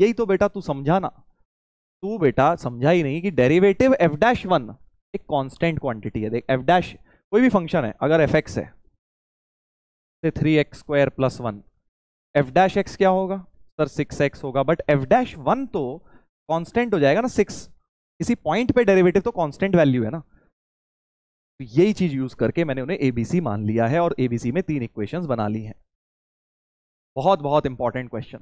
यही तो बेटा तू समझाना तू बेटा समझा ही नहीं कि डेरिवेटिव एफ डैश वन एक कांस्टेंट क्वांटिटी है देख एफ डैश कोई भी फंक्शन है अगर एफ एक्स है three x square plus one f dash x क्या होगा आंसर सिक्स एक्स होगा बट एफ डैश वन तो कांस्टेंट हो जाएगा ना सिक्स किसी पॉइंट पे डेरिवेटिव तो कांस्टेंट वैल्यू है ना तो यही चीज यूज करके मैंने उन्हें एबीसी मान लिया है और एबीसी में तीन इक्वेशंस बना ली हैं बहुत बहुत इंपॉर्टेंट क्वेश्चन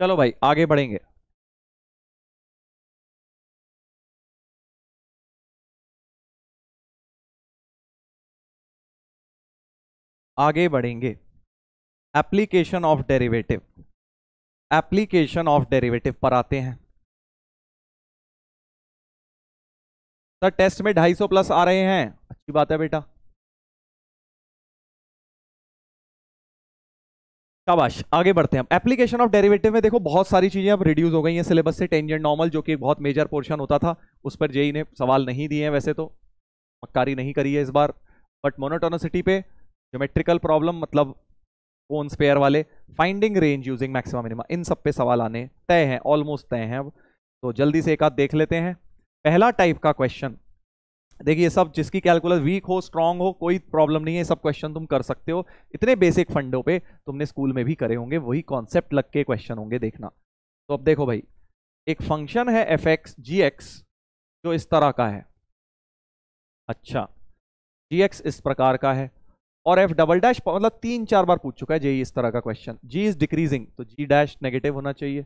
चलो भाई आगे बढ़ेंगे आगे बढ़ेंगे application of derivative application of derivative पर आते हैं सर टेस्ट में 250 प्लस आ रहे हैं अच्छी बात है बेटा शाबाश आगे बढ़ते हैं एप्लीकेशन ऑफ डेरिवेटिव में देखो बहुत सारी चीजें अब रिड्यूस हो गई हैं सिलेबस से टेंजेंट नॉर्मल जो कि बहुत मेजर पोर्शन होता था उस पर जेई e ने सवाल नहीं दिए हैं वैसे तो मक्कारी नहीं करी है इस बार बट मोनोटोनोसिटी पे जोमेट्रिकल प्रॉब्लम मतलब कोन्स स्पेयर वाले finding range using maximum minimum इन सब पे सवाल आने तय हैं ऑलमोस्ट तय हैं अब तो जल्दी से एक आध देख लेते हैं पहला टाइप का क्वेश्चन देखिए सब जिसकी कैलकुलस वीक हो स्ट्रांग हो कोई प्रॉब्लम नहीं है सब क्वेश्चन तुम कर सकते हो इतने बेसिक फंडों पे तुमने स्कूल में भी करे होंगे वही कॉन्सेप्ट लग के क्वेश्चन होंगे देखना तो अब देखो भाई एक फंक्शन है एफ एक्स जी एक्स जो इस तरह का है अच्छा जी एक्स इस प्रकार का है और एफ डबल डैश मतलब तीन चार बार पूछ चुका है जे e इस तरह का क्वेश्चन जी इज डिक्रीजिंग तो जी डैश नेगेटिव होना चाहिए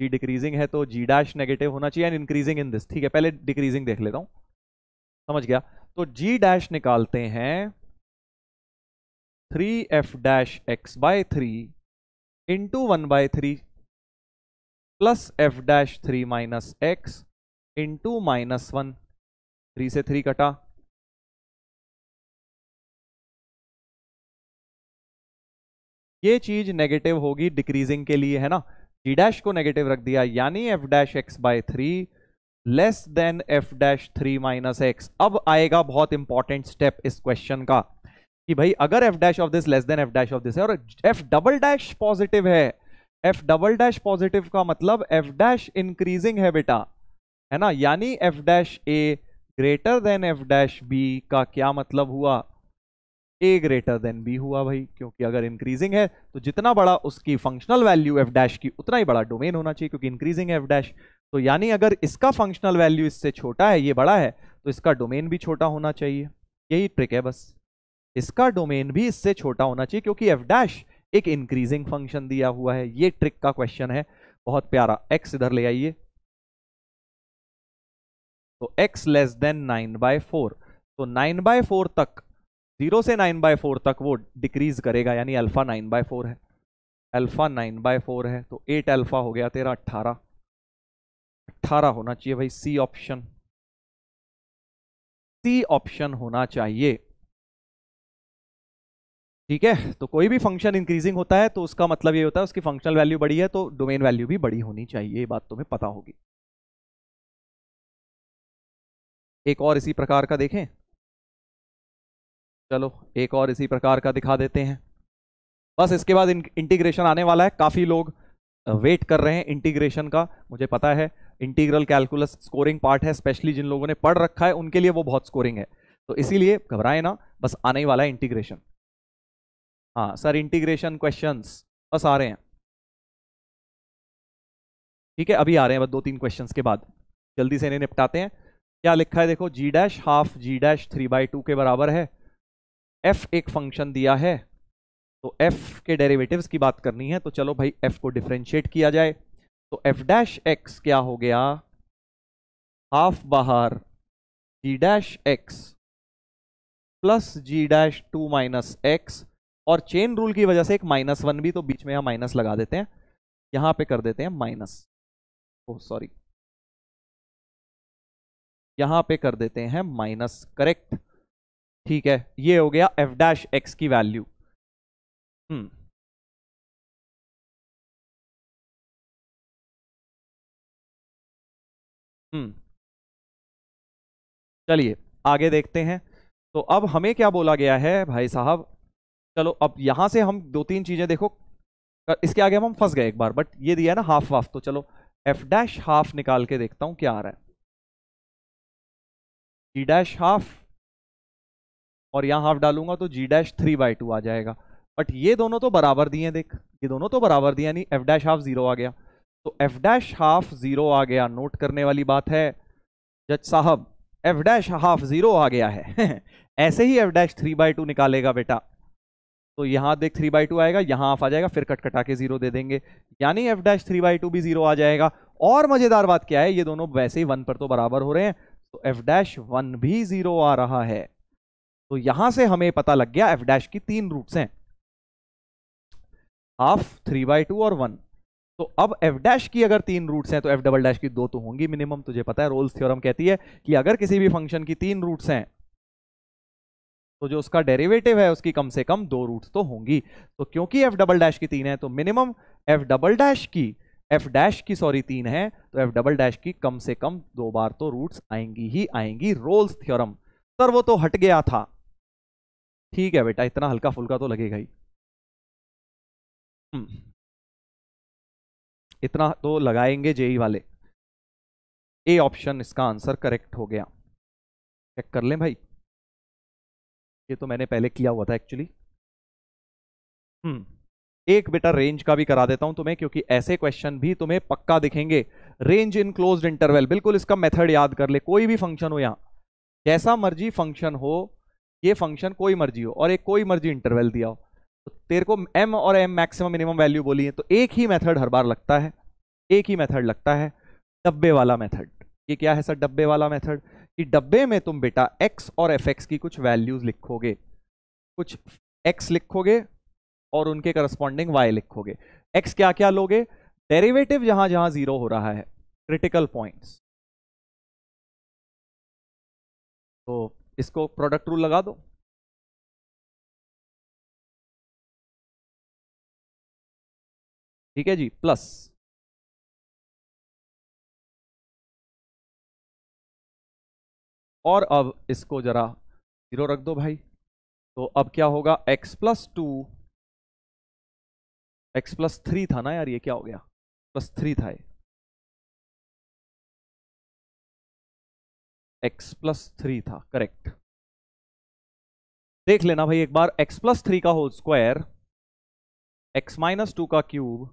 जी डिक्रीजिंग है तो जी डैश नेगेटिव होना चाहिए एंड इंक्रीजिंग इन दिस ठीक है पहले डिक्रीजिंग देख लेता हूँ समझ गया तो जी डैश निकालते हैं three f dash x by three into one by three plus F dash three minus x into minus one three से थ्री कटा ये चीज नेगेटिव होगी डिक्रीजिंग के लिए है ना जी डैश को नेगेटिव रख दिया यानी f dash x by three less than f dash three minus x अब आएगा बहुत इंपॉर्टेंट स्टेप इस क्वेश्चन का कि भाई अगर f dash of this less than f dash of this है और एफ डबल डैश पॉजिटिव है एफ डबल डैश पॉजिटिव का मतलब एफ डैश इंक्रीजिंग है बेटा है ना यानी f dash a greater than f dash b का क्या मतलब हुआ ए ग्रेटर देन बी हुआ भाई क्योंकि अगर इंक्रीजिंग है तो जितना बड़ा उसकी फंक्शनल वैल्यू एफ डैश की उतना ही बड़ा डोमेन होना चाहिए क्योंकि इंक्रीजिंग है एफ डैश तो यानी अगर इसका फंक्शनल वैल्यू इससे छोटा है ये बड़ा है तो इसका डोमेन भी छोटा होना चाहिए यही ट्रिक है बस इसका डोमेन भी इससे छोटा होना चाहिए क्योंकि एफ डैश एक इंक्रीजिंग फंक्शन दिया हुआ है ये ट्रिक का क्वेश्चन है बहुत प्यारा एक्स इधर ले आइए तो x less than nine by four तो नाइन बाय फोर तक जीरो से नाइन बाय फोर तक वो डिक्रीज करेगा यानी अल्फा नाइन बाय फोर है अल्फा नाइन बाय फोर है तो एट अल्फा हो गया तेरा अट्ठारह अट्ठारह होना चाहिए भाई सी ऑप्शन सी ऑप्शन होना चाहिए ठीक है तो कोई भी फंक्शन इंक्रीजिंग होता है तो उसका मतलब ये होता है उसकी फंक्शनल वैल्यू बड़ी है तो डोमेन वैल्यू भी बड़ी होनी चाहिए ये बात तुम्हें पता होगी एक और इसी प्रकार का देखें चलो एक और इसी प्रकार का दिखा देते हैं बस इसके बाद इंटीग्रेशन आने वाला है काफ़ी लोग वेट कर रहे हैं इंटीग्रेशन का मुझे पता है इंटीग्रल कैलकुलस स्कोरिंग पार्ट है स्पेशली जिन लोगों ने पढ़ रखा है उनके लिए वो बहुत स्कोरिंग है तो इसीलिए घबराए ना बस आने ही वाला है इंटीग्रेशन हाँ सर इंटीग्रेशन क्वेश्चन बस आ रहे हैं ठीक है अभी आ रहे हैं बस दो तीन क्वेश्चन के बाद जल्दी से इन्हें निपटाते हैं क्या लिखा है देखो g dash half g dash three by two के बराबर है एफ एक फंक्शन दिया है तो एफ के डेरिवेटिव्स की बात करनी है तो चलो भाई एफ को डिफ्रेंशिएट किया जाए तो एफ डैश एक्स क्या हो गया हाफ बाहर g dash x plus g dash two minus x और चेन रूल की वजह से एक माइनस वन भी तो बीच में हम माइनस लगा देते हैं यहां पे कर देते हैं माइनस ओ सॉरी यहां पे कर देते हैं माइनस करेक्ट ठीक है ये हो गया एफ डैश एक्स की वैल्यू हम्म hmm. हम्म। चलिए आगे देखते हैं तो अब हमें क्या बोला गया है भाई साहब चलो अब यहां से हम दो तीन चीजें देखो इसके आगे हम फंस गए एक बार बट ये दिया ना हाफ वाफ तो चलो एफ डैश हाफ निकाल के देखता हूं क्या आ रहा है जी डैश हाफ और यहां हाफ डालूंगा तो g dash three by two आ जाएगा बट ये दोनों तो बराबर दिए देख ये दोनों तो बराबर दिए यानी एफ डैश हाफ जीरो आ गया तो एफ डैश हाफ जीरो आ गया नोट करने वाली बात है जज साहब एफ डैश हाफ जीरो आ गया है ऐसे ही f dash three by two निकालेगा बेटा तो यहां देख थ्री बाई टू आएगा यहां हाफ आ जाएगा फिर कट कटा के जीरो दे देंगे यानी f dash three by two भी जीरो आ जाएगा और मजेदार बात क्या है ये दोनों वैसे ही वन पर तो बराबर हो रहे हैं तो एफ डैश वन भी जीरो आ रहा है तो यहां से हमें पता लग गया एफ डैश की तीन रूट्स हैं हाफ थ्री बाई टू और वन तो अब एफ डैश की अगर तीन रूट्स हैं तो एफ डबल डैश की दो तो होंगी मिनिमम तुझे पता है रोल्स थ्योरम कहती है कि अगर किसी भी फंक्शन की तीन रूट्स हैं तो जो उसका डेरिवेटिव है उसकी कम से कम दो रूट्स तो होंगी तो क्योंकि एफ डबल डैश की तीन है तो मिनिमम एफ डबल डैश की एफ डैश की सॉरी तीन है तो एफ डबल डैश की कम से कम दो बार तो रूट्स आएंगी ही आएंगी रोल्स थ्योरम सर वो तो हट गया था ठीक है बेटा इतना हल्का फुल्का तो लगेगा ही हम्म। इतना तो लगाएंगे जेई वाले ए ऑप्शन इसका आंसर करेक्ट हो गया चेक कर लें भाई ये तो मैंने पहले किया हुआ था एक्चुअली हम्म एक बेटा रेंज का भी करा देता हूं तुम्हें क्योंकि ऐसे क्वेश्चन भी तुम्हें पक्का दिखेंगे रेंज इन क्लोज इंटरवल बिल्कुल इसका मेथड याद कर ले कोई भी फंक्शन हो यहां जैसा मर्जी फंक्शन हो ये फंक्शन कोई मर्जी हो और एक कोई मर्जी इंटरवल दिया हो तेरे को एम और एम मैक्सिमम मिनिमम वैल्यू बोली है तो एक ही मेथड हर बार लगता है एक ही मेथड लगता है डब्बे वाला मेथड ये क्या है सर डब्बे वाला मेथड कि डब्बे में तुम बेटा एक्स और एफ एक्स की कुछ वैल्यूज लिखोगे कुछ एक्स लिखोगे और उनके करस्पॉन्डिंग वाई लिखोगे एक्स क्या क्या लोगे डेरिवेटिव जहां जहां जीरो हो रहा है क्रिटिकल पॉइंट्स तो इसको प्रोडक्ट रूल लगा दो ठीक है जी प्लस और अब इसको जरा जीरो रख दो भाई तो अब क्या होगा x plus two x plus three था ना यार ये क्या हो गया प्लस थ्री था एक्स प्लस थ्री था करेक्ट देख लेना भाई एक बार एक्स प्लस थ्री का whole square x minus two का cube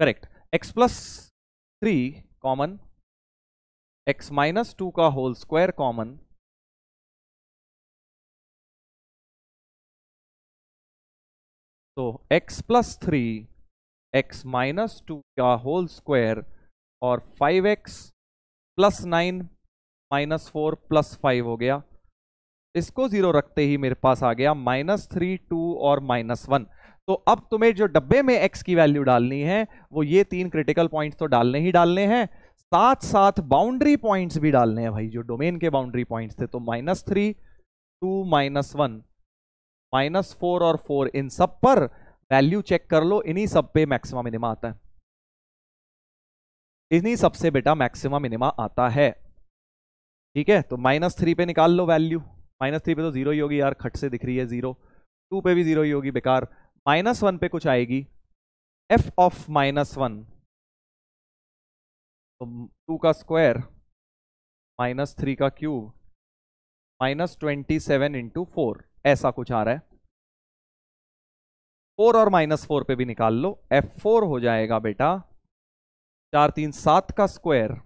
correct x plus three common x minus two का होल स्क्वायर कॉमन तो x plus three x minus two का होल स्क्वायर और 5x plus nine minus four plus five हो गया इसको zero रखते ही मेरे पास आ गया माइनस थ्री टू और माइनस वन तो अब तुम्हें जो डब्बे में एक्स की वैल्यू डालनी है वो ये तीन क्रिटिकल पॉइंट्स तो डालने ही डालने हैं साथ साथ बाउंड्री पॉइंट्स भी डालने हैं भाई जो डोमेन के बाउंड्री पॉइंट्स थे तो minus three two minus one minus four और फोर इन सब पर वैल्यू चेक कर लो इन्हीं सब पे मैक्सिमा मिनिमा आता है इन्हीं सबसे बेटा मैक्सिमा मिनिमा आता है ठीक है तो माइनस थ्री पे निकाल लो वैल्यू माइनस थ्री पे तो जीरो ही होगी यार खट से दिख रही है जीरो टू पे भी जीरो ही होगी बेकार माइनस वन पे कुछ आएगी एफ ऑफ माइनस वन तो टू का स्क्वायर माइनस थ्री का cube minus twenty seven into four ऐसा कुछ आ रहा है फोर और माइनस फोर पे भी निकाल लो एफ फोर हो जाएगा बेटा चार तीन सात का स्क्वायर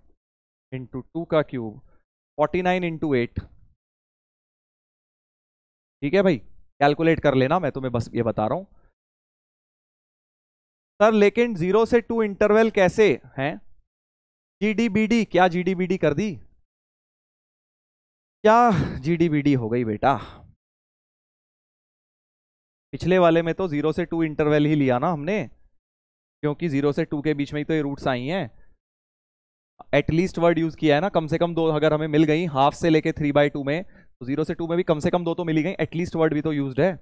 इंटू टू का cube forty nine into eight ठीक है भाई कैलकुलेट कर लेना मैं तुम्हें बस ये बता रहा हूं सर लेकिन जीरो से टू इंटरवल कैसे हैं जीडीबीडी क्या जीडीबीडी कर दी क्या जीडीबीडी हो गई बेटा पिछले वाले में तो जीरो से टू इंटरवल ही लिया ना हमने क्योंकि जीरो से टू के बीच में ही तो ये रूट्स आई हैं एटलीस्ट वर्ड यूज किया है ना कम से कम दो अगर हमें मिल गई हाफ से लेके थ्री बाई टू में तो जीरो से टू में भी कम से कम दो तो मिली गई एटलीस्ट वर्ड भी तो यूज है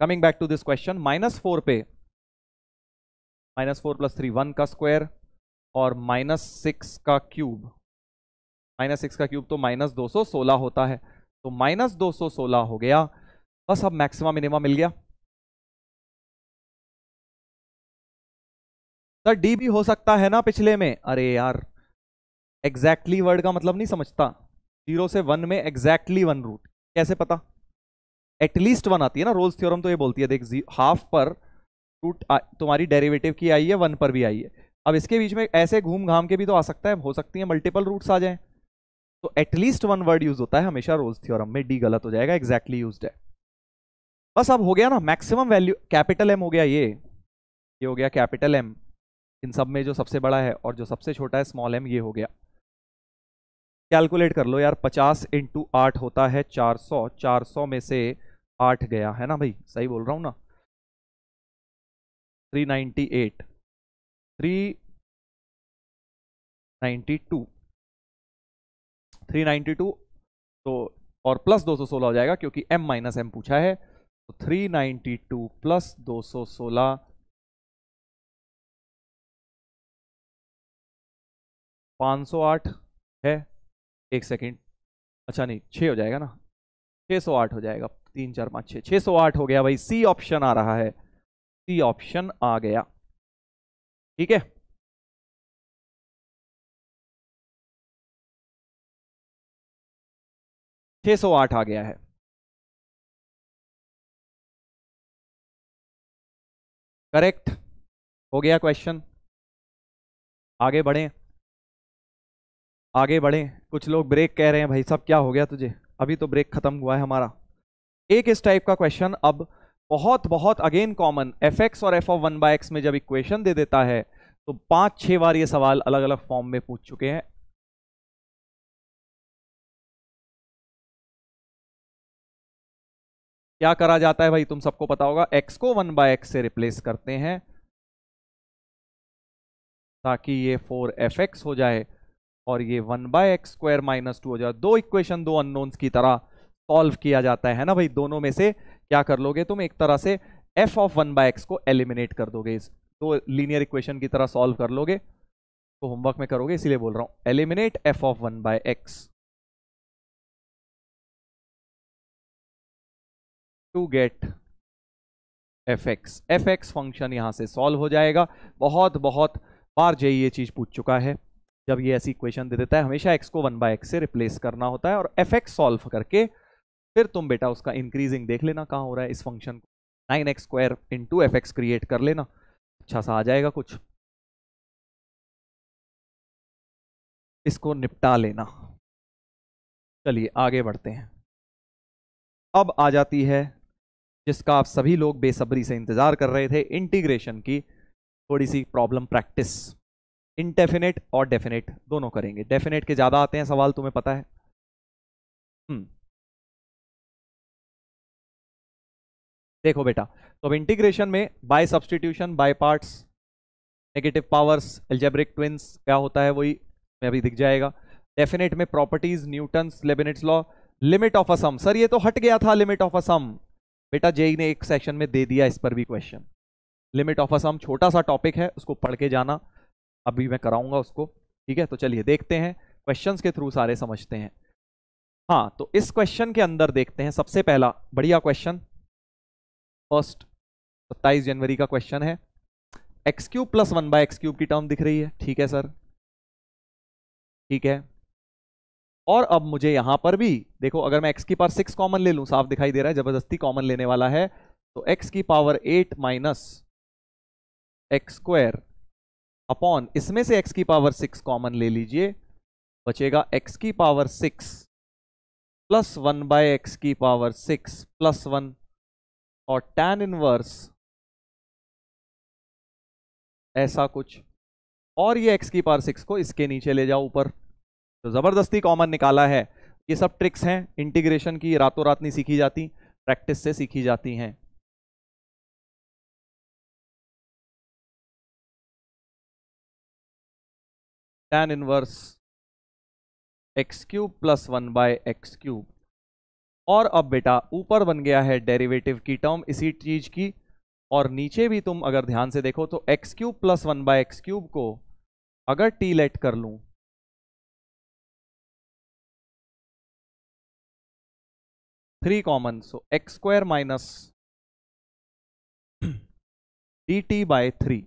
coming back to this question minus four पे minus four plus three one का स्क्वायर और माइनस सिक्स का क्यूब माइनस सिक्स का क्यूब तो माइनस दो सौ सोलह होता है तो माइनस दो सौ सोलह हो गया बस अब मैक्सिमा मिनिमा मिल गया सर तो डी भी हो सकता है ना पिछले में अरे यार एग्जैक्टली exactly वर्ड का मतलब नहीं समझता जीरो से वन में एग्जैक्टली वन रूट कैसे पता एटलीस्ट वन आती है ना रोल्स थ्योरम तो ये बोलती है देख हाफ पर रूट तुम्हारी डेरिवेटिव की आई है वन पर भी आई है अब इसके बीच में ऐसे घूम घाम के भी तो आ सकता है हो सकती है मल्टीपल रूट्स आ जाए तो एटलीस्ट वन वर्ड यूज होता है हमेशा रोल्स थ्योरम में डी गलत हो जाएगा एग्जैक्टली यूज है बस अब हो गया ना मैक्सिमम वैल्यू कैपिटल एम हो गया ये ये हो गया कैपिटल एम इन सब में जो सबसे बड़ा है और जो सबसे छोटा है स्मॉल एम ये हो गया कैलकुलेट कर लो यार पचास इंटू आठ होता है चार सौ चार सौ में से आठ गया है ना भाई सही बोल रहा हूँ ना three ninety eight three ninety two three ninety two तो और प्लस दो सौ सोलह हो जाएगा क्योंकि एम माइनस एम पूछा है तो थ्री नाइन्टी टू प्लस दो सौ सोलह पाँच सौ आठ है एक सेकेंड अच्छा नहीं छः हो जाएगा ना छः सौ आठ हो जाएगा तीन चार पाँच छः छः सौ आठ हो गया भाई सी ऑप्शन आ रहा है सी ऑप्शन आ गया ठीक है छह सौ आठ आ गया है करेक्ट हो गया क्वेश्चन आगे बढ़े आगे बढ़े कुछ लोग ब्रेक कह रहे हैं भाई साहब क्या हो गया तुझे अभी तो ब्रेक खत्म हुआ है हमारा एक इस टाइप का क्वेश्चन अब बहुत बहुत अगेन कॉमन एफ एक्स और f of one by x में जब इक्वेशन दे देता है तो पांच छह बार ये सवाल अलग अलग फॉर्म में पूछ चुके हैं क्या करा जाता है भाई तुम सबको पता होगा एक्स को वन बाय एक्स से रिप्लेस करते हैं ताकि ये फोर एफ एक्स हो जाए और ये one by x square minus two हो जाए दो इक्वेशन दो अननोन्स की तरह सॉल्व किया जाता है ना भाई दोनों में से क्या कर लोगे तुम एक तरह से f of one by x को एलिमिनेट कर दोगे इस दो लीनियर इक्वेशन की तरह सॉल्व कर लोगे तो होमवर्क में करोगे इसीलिए बोल रहा हूं eliminate f of one by x to get f x f x function यहां से सॉल्व हो जाएगा बहुत बहुत बार जे ये चीज़ पूछ चुका है जब ये ऐसी इक्वेशन दे देता है हमेशा एक्स को वन बाय एक्स से रिप्लेस करना होता है और एफ एक्स सॉल्व करके फिर तुम बेटा उसका इंक्रीजिंग देख लेना कहाँ हो रहा है इस फंक्शन को nine x square into f x create कर लेना अच्छा सा आ जाएगा कुछ इसको निपटा लेना चलिए आगे बढ़ते हैं अब आ जाती है जिसका आप सभी लोग बेसब्री से इंतज़ार कर रहे थे इंटीग्रेशन की थोड़ी सी प्रॉब्लम प्रैक्टिस इनडेफिनेट और डेफिनेट दोनों करेंगे डेफिनेट के ज़्यादा आते हैं सवाल तुम्हें पता है हम्म। देखो बेटा तो अब इंटीग्रेशन में by substitution by parts negative powers algebraic twins क्या होता है वही मैं अभी दिख जाएगा डेफिनेट में properties Newton Leibniz law limit of a sum sir ये तो हट गया था लिमिट ऑफ अ सम बेटा जेई e e ने एक सेशन में दे दिया इस पर भी question limit of a sum छोटा सा टॉपिक है उसको पढ़ के जाना अभी मैं कराऊंगा उसको ठीक है तो चलिए देखते हैं क्वेश्चन के थ्रू सारे समझते हैं हाँ तो इस क्वेश्चन के अंदर देखते हैं सबसे पहला बढ़िया क्वेश्चन फर्स्ट सत्ताईस जनवरी का क्वेश्चन है x cube plus one by x cube की टर्म दिख रही है ठीक है सर ठीक है और अब मुझे यहां पर भी देखो अगर मैं एक्स की पावर सिक्स कॉमन ले लू साफ दिखाई दे रहा है जबरदस्ती कॉमन लेने वाला है तो एक्स की power eight minus x square upon इसमें से एक्स की पावर सिक्स कॉमन ले लीजिए बचेगा एक्स की power six plus one by x की पावर सिक्स प्लस वन और टैन इनवर्स ऐसा कुछ और ये एक्स की पार सिक्स को इसके नीचे ले जाओ ऊपर तो ज़बरदस्ती कॉमन निकाला है ये सब ट्रिक्स हैं इंटीग्रेशन की रातों रात नहीं सीखी जाती प्रैक्टिस से सीखी जाती हैं tan inverse x cube plus one by x cube और अब बेटा ऊपर बन गया है डेरिवेटिव की टर्म इसी चीज की और नीचे भी तुम अगर ध्यान से देखो तो x cube plus one by x cube को अगर टी लेट कर लूं three common so x square minus d t by three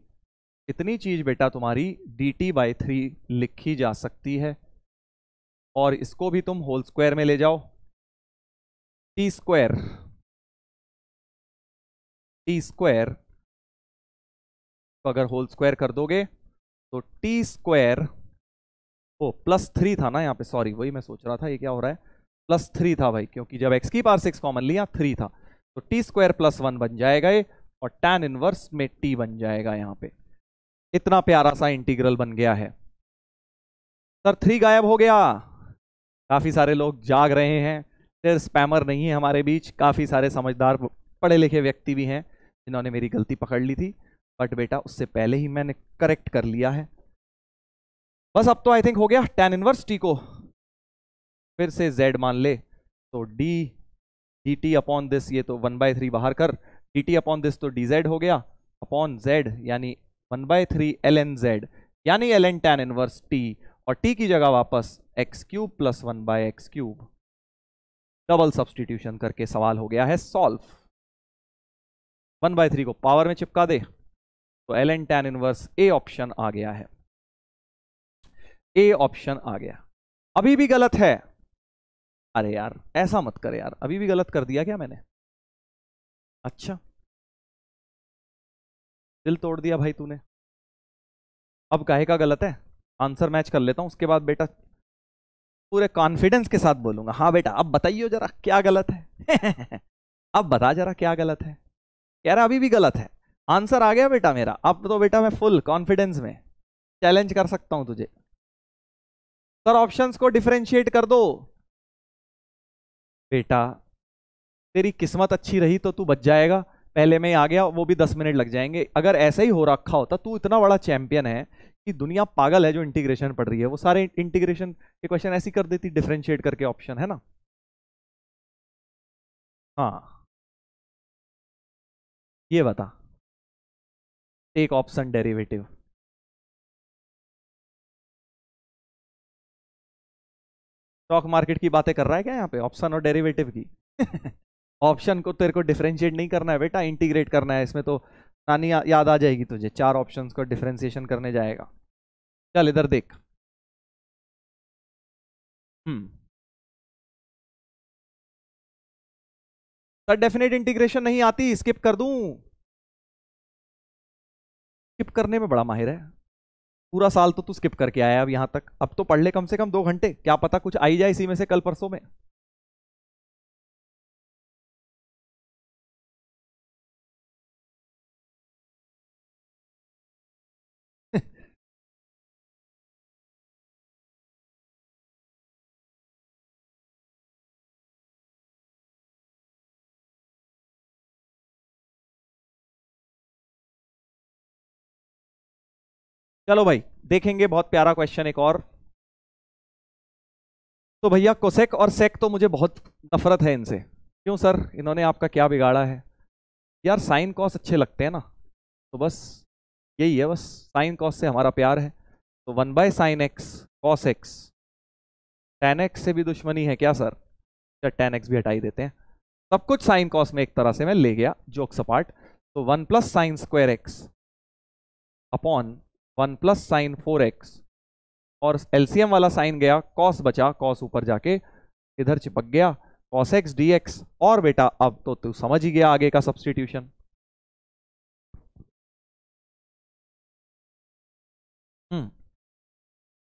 इतनी चीज बेटा तुम्हारी डी टी बाय थ्री लिखी जा सकती है और इसको भी तुम होल स्क्वायर में ले जाओ t square t स्क्वायर तो अगर होल स्क्वायर कर दोगे तो t स्क्वायर ओ प्लस थ्री था ना यहाँ पे सॉरी वही मैं सोच रहा था ये क्या हो रहा है प्लस थ्री था भाई क्योंकि जब x की पार सिक्स कॉमन लिया थ्री था तो t स्क्वायर प्लस वन बन जाएगा ये और tan इनवर्स में t बन जाएगा यहाँ पे इतना प्यारा सा इंटीग्रल बन गया है सर थ्री गायब हो गया काफी सारे लोग जाग रहे हैं स्पैमर नहीं है हमारे बीच काफ़ी सारे समझदार पढ़े लिखे व्यक्ति भी हैं जिन्होंने मेरी गलती पकड़ ली थी बट बेटा उससे पहले ही मैंने करेक्ट कर लिया है बस अब तो आई थिंक हो गया टेन इनवर्स टी को फिर से जेड मान ले तो D d T upon this ये तो वन बाय थ्री बाहर कर डी टी अपॉन दिस तो डी जेड हो गया अपॉन जेड यानी one by three l n z यानी l n tan inverse t और टी की जगह वापस x cube plus one by x cube double substitution करके सवाल हो गया है सॉल्व वन बाय थ्री को पावर में चिपका दे तो l n tan inverse A option आ गया है ए ऑप्शन आ गया अभी भी गलत है अरे यार ऐसा मत कर यार अभी भी गलत कर दिया क्या मैंने अच्छा दिल तोड़ दिया भाई तूने अब काहे का गलत है आंसर मैच कर लेता हूं उसके बाद बेटा पूरे कॉन्फिडेंस के साथ बोलूंगा हाँ बेटा अब बताइए जरा क्या गलत है अब बता जरा क्या गलत है कह रहा अभी भी गलत है आंसर आ गया बेटा मेरा अब तो बेटा मैं फुल कॉन्फिडेंस में चैलेंज कर सकता हूं तुझे सर ऑप्शंस को डिफ्रेंशिएट कर दो बेटा तेरी किस्मत अच्छी रही तो तू बच जाएगा पहले में ही आ गया वो भी दस मिनट लग जाएंगे अगर ऐसा ही हो रखा होता तू इतना बड़ा चैंपियन है कि दुनिया पागल है जो इंटीग्रेशन पढ़ रही है वो सारे इंटीग्रेशन के क्वेश्चन ऐसी कर देती डिफ्रेंशिएट करके ऑप्शन है ना हाँ ये बता take option derivative stock market की बातें कर रहा है क्या यहाँ पे ऑप्शन और डेरिवेटिव की ऑप्शन को तेरे को डिफ्रेंशिएट नहीं करना है बेटा इंटीग्रेट करना है इसमें तो नानी याद आ जाएगी तुझे चार ऑप्शन को डिफ्रेंशिएशन करने जाएगा चल इधर देख हम्म। सर डेफिनेट इंटीग्रेशन नहीं आती स्किप कर दू स्किप करने में बड़ा माहिर है पूरा साल तो तू स्किप करके आया अब यहां तक अब तो पढ़ ले कम से कम दो घंटे क्या पता कुछ आई जाए इसी में से कल परसों में चलो भाई देखेंगे बहुत प्यारा क्वेश्चन एक और तो भैया कोसेक और सेक तो मुझे बहुत नफरत है इनसे क्यों सर इन्होंने आपका क्या बिगाड़ा है यार साइन कॉस अच्छे लगते हैं ना तो बस यही है बस साइन कॉस से हमारा प्यार है तो one by sin x cos x tan x से भी दुश्मनी है क्या सर या टेन एक्स भी हटाई देते हैं सब कुछ साइन कॉस में एक तरह से मैं ले गया जोक्स अपार्ट तो one plus sign square x upon one plus sin four x और एलसीएम वाला साइन गया कॉस बचा कॉस ऊपर जाके इधर चिपक गया कॉस एक्स डी एक्स और बेटा अब तो तू समझ ही गया आगे का सब्सटीट्यूशन हम्म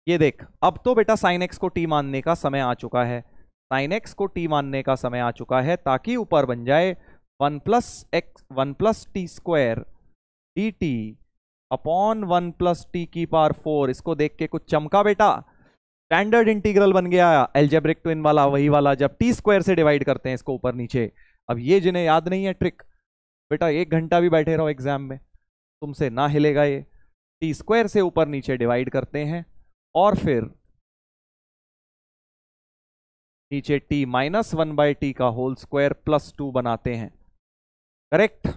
ये देख अब तो बेटा साइन एक्स को टी मानने का समय आ चुका है साइन एक्स को टी मानने का समय आ चुका है ताकि ऊपर बन जाए one plus x one plus T square d T upon one plus T की पार फोर इसको देख के कुछ चमका बेटा स्टैंडर्ड इंटीग्रल बन गया एल्जेब्रिक ट्विन वाला वही वाला जब टी स्क्वायर से डिवाइड करते हैं इसको ऊपर नीचे अब ये जिन्हें याद नहीं है ट्रिक बेटा एक घंटा भी बैठे रहो एग्जाम में तुमसे ना हिलेगा ये टी स्क्वायर से ऊपर नीचे डिवाइड करते हैं और फिर नीचे t minus one by t का होल स्क्वायर प्लस टू बनाते हैं करेक्ट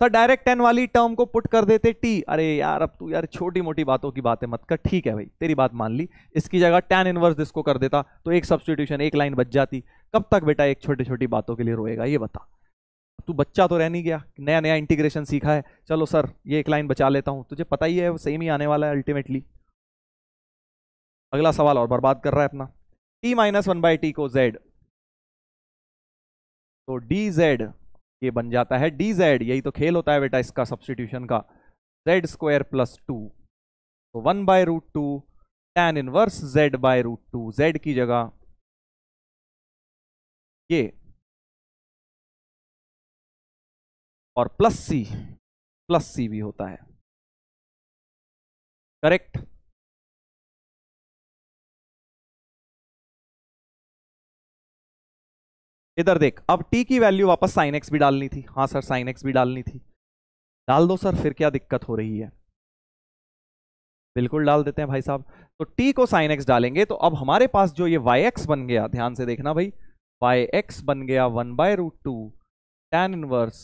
तो डायरेक्ट टेन वाली टर्म को पुट कर देते टी अरे यार अब तू यार छोटी मोटी बातों की बातें मत कर ठीक है भाई तेरी बात मान ली इसकी जगह टेन इनवर्स इसको कर देता तो एक सब्सटीट्यूशन एक लाइन बच जाती कब तक बेटा एक छोटी छोटी बातों के लिए रोएगा ये बता तू बच्चा तो रह नहीं गया नया नया इंटीग्रेशन सीखा है चलो सर ये एक लाइन बचा लेता हूँ तुझे पता ही है सेम ही आने वाला है अल्टीमेटली अगला सवाल और बर्बाद कर रहा है अपना t minus one by t को जेड तो डी जेड ये बन जाता है डी जेड यही तो खेल होता है बेटा इसका सब्सटीट्यूशन का जेड स्क्वायर प्लस टू तो one by root two tan inverse z by root two z की जगह ये और प्लस सी प्लस सी भी होता है करेक्ट इधर देख अब टी की वैल्यू वापस साइन एक्स भी डालनी थी हाँ सर साइन एक्स भी डालनी थी डाल दो सर फिर क्या दिक्कत हो रही है बिल्कुल डाल देते हैं भाई साहब तो टी को साइन एक्स डालेंगे तो अब हमारे पास जो ये वाई एक्स बन गया ध्यान से देखना भाई वाई एक्स बन गया one by root two tan inverse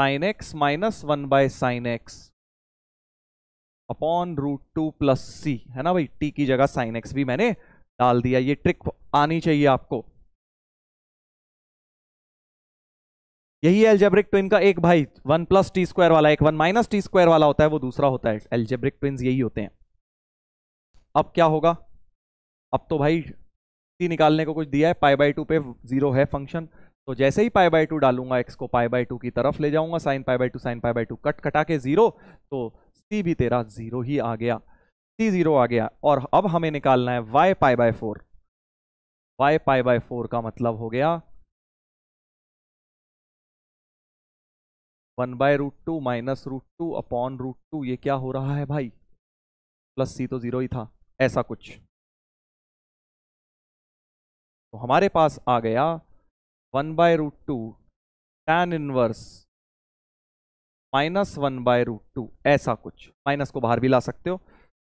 sin x minus one by sin x upon root two plus सी है ना भाई टी की जगह साइन एक्स भी मैंने डाल दिया ये ट्रिक आनी चाहिए आपको यही एल्जेब्रिक ट्विन का एक भाई वन प्लस टी स्क्वायर वाला एक वन माइनस टी स्क्वायर वाला होता है वो दूसरा होता है एल्जेब्रिक ट्विन यही होते हैं अब क्या होगा अब तो भाई टी निकालने को कुछ दिया है पाई बाई टू पे जीरो है फंक्शन तो जैसे ही पाई बाई टू डालूंगा एक्स को पाई बाई टू की तरफ ले जाऊंगा sin pi by two sin pi by two cut कटा के जीरो तो सी भी तेरा जीरो ही आ गया सी जीरो आ गया और अब हमें निकालना है y pi by four y pi by four का मतलब हो गया one by root two minus root two upon root two ये क्या हो रहा है भाई प्लस सी तो ज़ीरो ही था ऐसा कुछ तो हमारे पास आ गया one by root two tan inverse minus one by root two ऐसा कुछ माइनस को बाहर भी ला सकते हो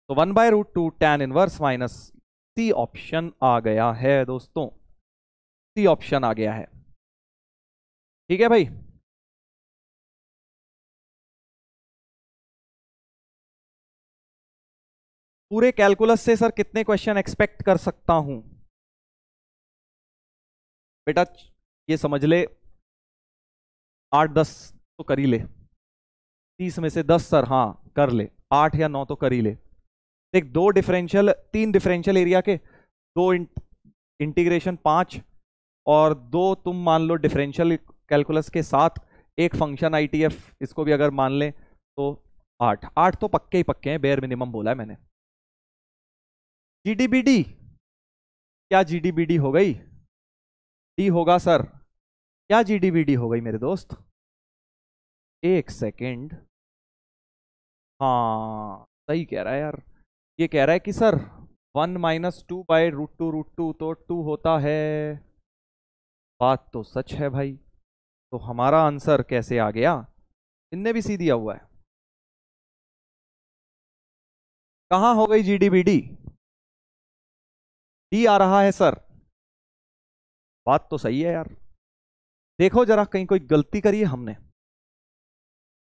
तो one by root two tan inverse minus c option आ गया है दोस्तों सी ऑप्शन आ गया है ठीक है भाई पूरे कैलकुलस से सर कितने क्वेश्चन एक्सपेक्ट कर सकता हूं बेटा ये समझ ले आठ दस तो कर ही ले तीस में से दस सर हाँ कर ले आठ या नौ तो कर ही ले देख दो डिफरेंशियल तीन डिफरेंशियल एरिया के दो इंटीग्रेशन पांच और दो तुम मान लो डिफरेंशियल कैलकुलस के साथ एक फंक्शन आईटीएफ इसको भी अगर मान लें तो आठ आठ तो पक्के ही पक्के हैं बेयर मिनिमम बोला है मैंने जीडीबीडी क्या जीडीबीडी हो गई डी होगा सर क्या जीडीबीडी हो गई मेरे दोस्त एक सेकेंड हाँ सही कह रहा है यार ये कह रहा है कि sir one minus two by root two root two तो टू होता है बात तो सच है भाई तो हमारा आंसर कैसे आ गया इनने भी सी दिया हुआ है कहाँ हो गई जीडीबीडी डी आ रहा है सर बात तो सही है यार देखो जरा कहीं कोई गलती करी है हमने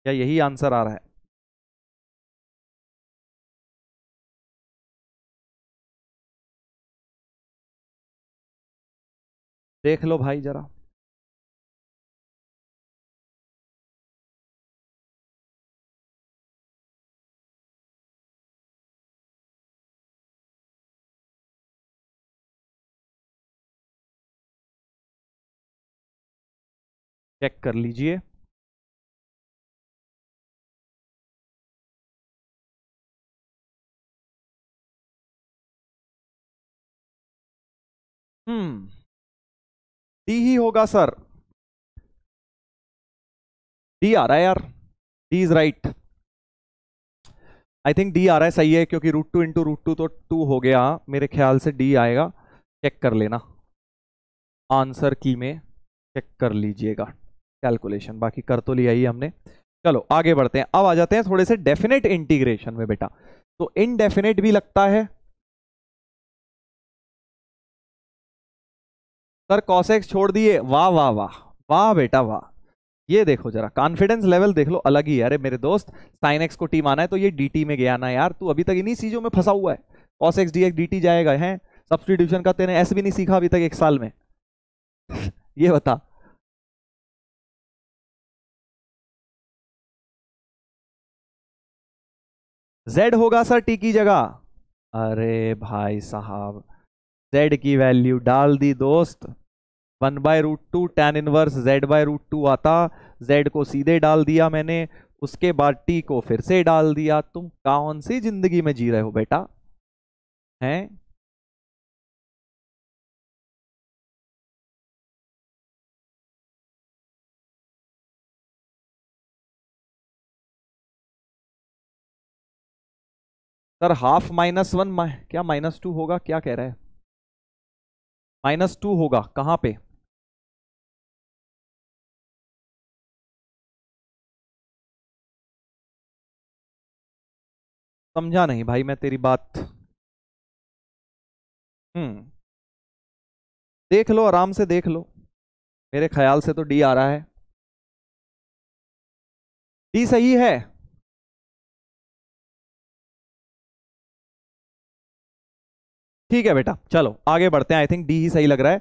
क्या यही आंसर आ रहा है देख लो भाई जरा चेक कर लीजिए हम्म डी ही होगा सर डी आ रहा है यार D is right I think D आ रहा है सही है क्योंकि root two into root two तो टू हो गया मेरे ख्याल से डी आएगा चेक कर लेना आंसर की में चेक कर लीजिएगा कैलकुलेशन बाकी कर तो लिया ही हमने चलो आगे बढ़ते हैं अब आ जाते हैं थोड़े से डेफिनेट इंटीग्रेशन में बेटा तो इनडेफिनेट भी लगता है सर कॉसेक्स छोड़ दिए वाह वाह वाह वाह बेटा वाह ये देखो जरा कॉन्फिडेंस लेवल देख लो अलग ही अरे मेरे दोस्त साइन एक्स को टीम आना है तो ये डीटी में गया ना यार तू अभी तक इन्हीं चीजों में फंसा हुआ है cos x d x d t जाएगा है सब्सटीट्यूशन का तेने एस भी नहीं सीखा अभी तक एक साल में ये बता जेड होगा सर टी की जगह अरे भाई साहब जेड की वैल्यू डाल दी दोस्त one by root two tan inverse z by root two आता जेड को सीधे डाल दिया मैंने उसके बाद टी को फिर से डाल दिया तुम कौन सी जिंदगी में जी रहे हो बेटा हैं सर हाफ माइनस वन क्या माइनस टू होगा क्या कह रहा है माइनस टू होगा कहां पे समझा नहीं भाई मैं तेरी बात हम्म देख लो आराम से देख लो मेरे ख्याल से तो डी आ रहा है डी सही है ठीक है बेटा चलो आगे बढ़ते हैं आई थिंक डी ही सही लग रहा है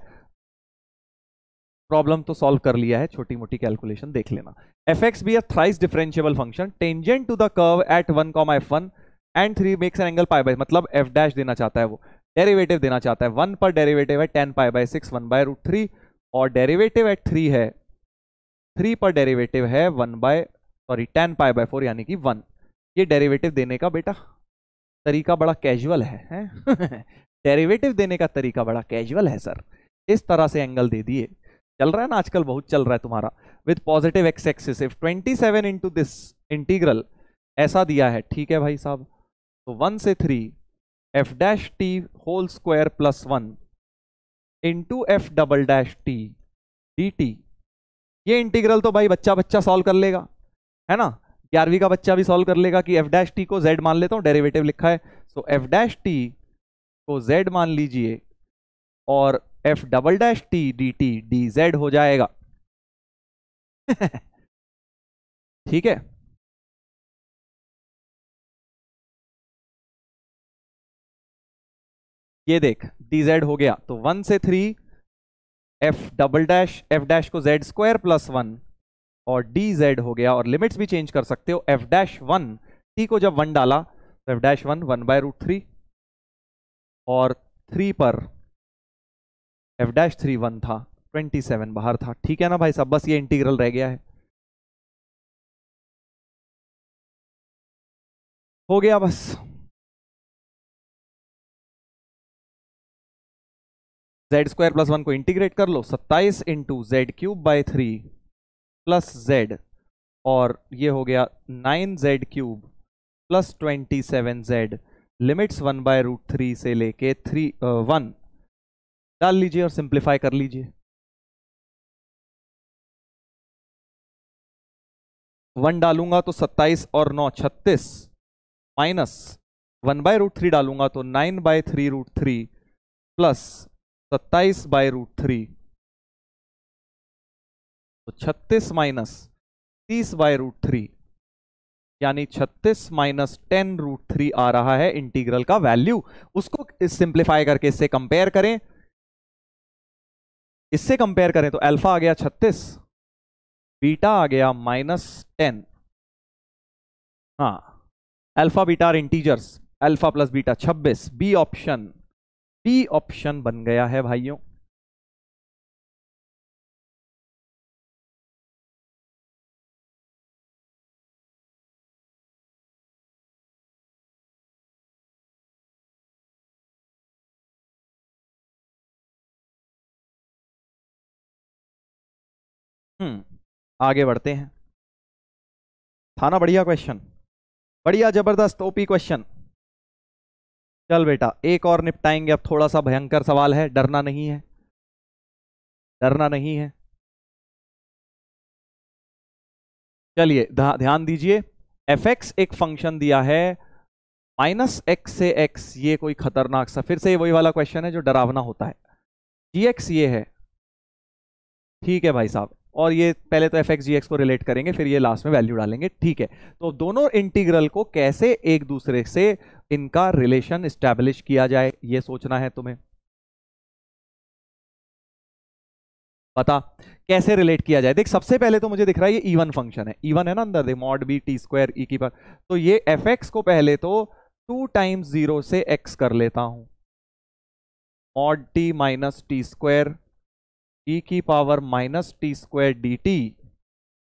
प्रॉब्लम तो सॉल्व कर लिया है छोटी मोटी कैलकुलेशन देख लेना f x be thrice differentiable function tangent to the curve at one comma f one and three makes an angle pi by मतलब एफ डैश देना चाहता है वो डेरिवेटिव देना चाहता है वन पर डेरिवेटिव है tan pi by six one by root three और डेरिवेटिव एट थ्री है थ्री पर डेरिवेटिव है one by sorry tan pi by four यानी कि वन ये डेरिवेटिव देने का बेटा तरीका बड़ा कैजुअल है, है? डेरिवेटिव देने का तरीका बड़ा कैजुअल है सर इस तरह से एंगल दे दिए चल रहा है ना आजकल बहुत चल रहा है तुम्हारा with positive x axis if 27 seven into this integral ऐसा दिया है ठीक है भाई साहब तो वन से three f dash t whole square plus one into f double dash t d t ये इंटीग्रल तो भाई बच्चा बच्चा सॉल्व कर लेगा है ना ग्यारहवीं का बच्चा भी सॉल्व कर लेगा कि एफ डैश टी को जेड मान लेता हूँ डेरिवेटिव लिखा है सो एफ डैश टी को z मान लीजिए और f double dash t d t d z हो जाएगा ठीक है ये देख डी जेड हो गया तो वन से three f double dash f dash को जेड स्क्वायर प्लस वन और डी जेड हो गया और लिमिट्स भी चेंज कर सकते हो एफ डैश वन टी को जब वन डाला तो F dash one one by root three और थ्री पर एफ डैश थ्री वन था ट्वेंटी सेवन बाहर था ठीक है ना भाई साहब बस ये इंटीग्रल रह गया है हो गया बस जेड स्क्वायर प्लस वन को इंटीग्रेट कर लो सत्ताईस into z cube by three plus z और ये हो गया nine z cube plus twenty seven z limits one by root three से लेके थ्री वन डाल लीजिए और सिंप्लीफाई कर लीजिए वन डालूंगा तो सत्ताईस और नौ छत्तीस minus one by root three डालूंगा तो nine by three root three plus सत्ताईस बाय रूट थ्री तो छत्तीस माइनस तीस बाय रूट थ्री यानी 36 माइनस टेन रूट थ्री आ रहा है इंटीग्रल का वैल्यू उसको सिंप्लीफाई करके इससे कंपेयर करें इससे कंपेयर करें तो अल्फा आ गया 36 बीटा आ गया माइनस टेन हाँ alpha beta are integers alpha plus beta 26 B option B option बन गया है भाइयों हम्म, आगे बढ़ते हैं था ना बढ़िया क्वेश्चन बढ़िया जबरदस्त ओपी क्वेश्चन चल बेटा एक और निपटाएंगे अब थोड़ा सा भयंकर सवाल है डरना नहीं है डरना नहीं है चलिए ध्यान दीजिए एफ एक्स एक फंक्शन दिया है माइनस एक्स से एक्स ये कोई खतरनाक सा फिर से वही वाला क्वेश्चन है जो डरावना होता है जी एक्स ये है ठीक है भाई साहब और ये पहले तो एफ एक्स जी एक्स को रिलेट करेंगे फिर ये लास्ट में वैल्यू डालेंगे ठीक है तो दोनों इंटीग्रल को कैसे एक दूसरे से इनका रिलेशन इस्टेब्लिश किया जाए ये सोचना है तुम्हें पता कैसे रिलेट किया जाए देख सबसे पहले तो मुझे दिख रहा है ये इवन फंक्शन है इवन है ना अंदर देख मॉड बी टी स्क्वायर ई की पर तो ये एफ एक्स को पहले तो टू टाइम्स जीरो से एक्स कर लेता हूं mod t minus T square e e की power minus T square d t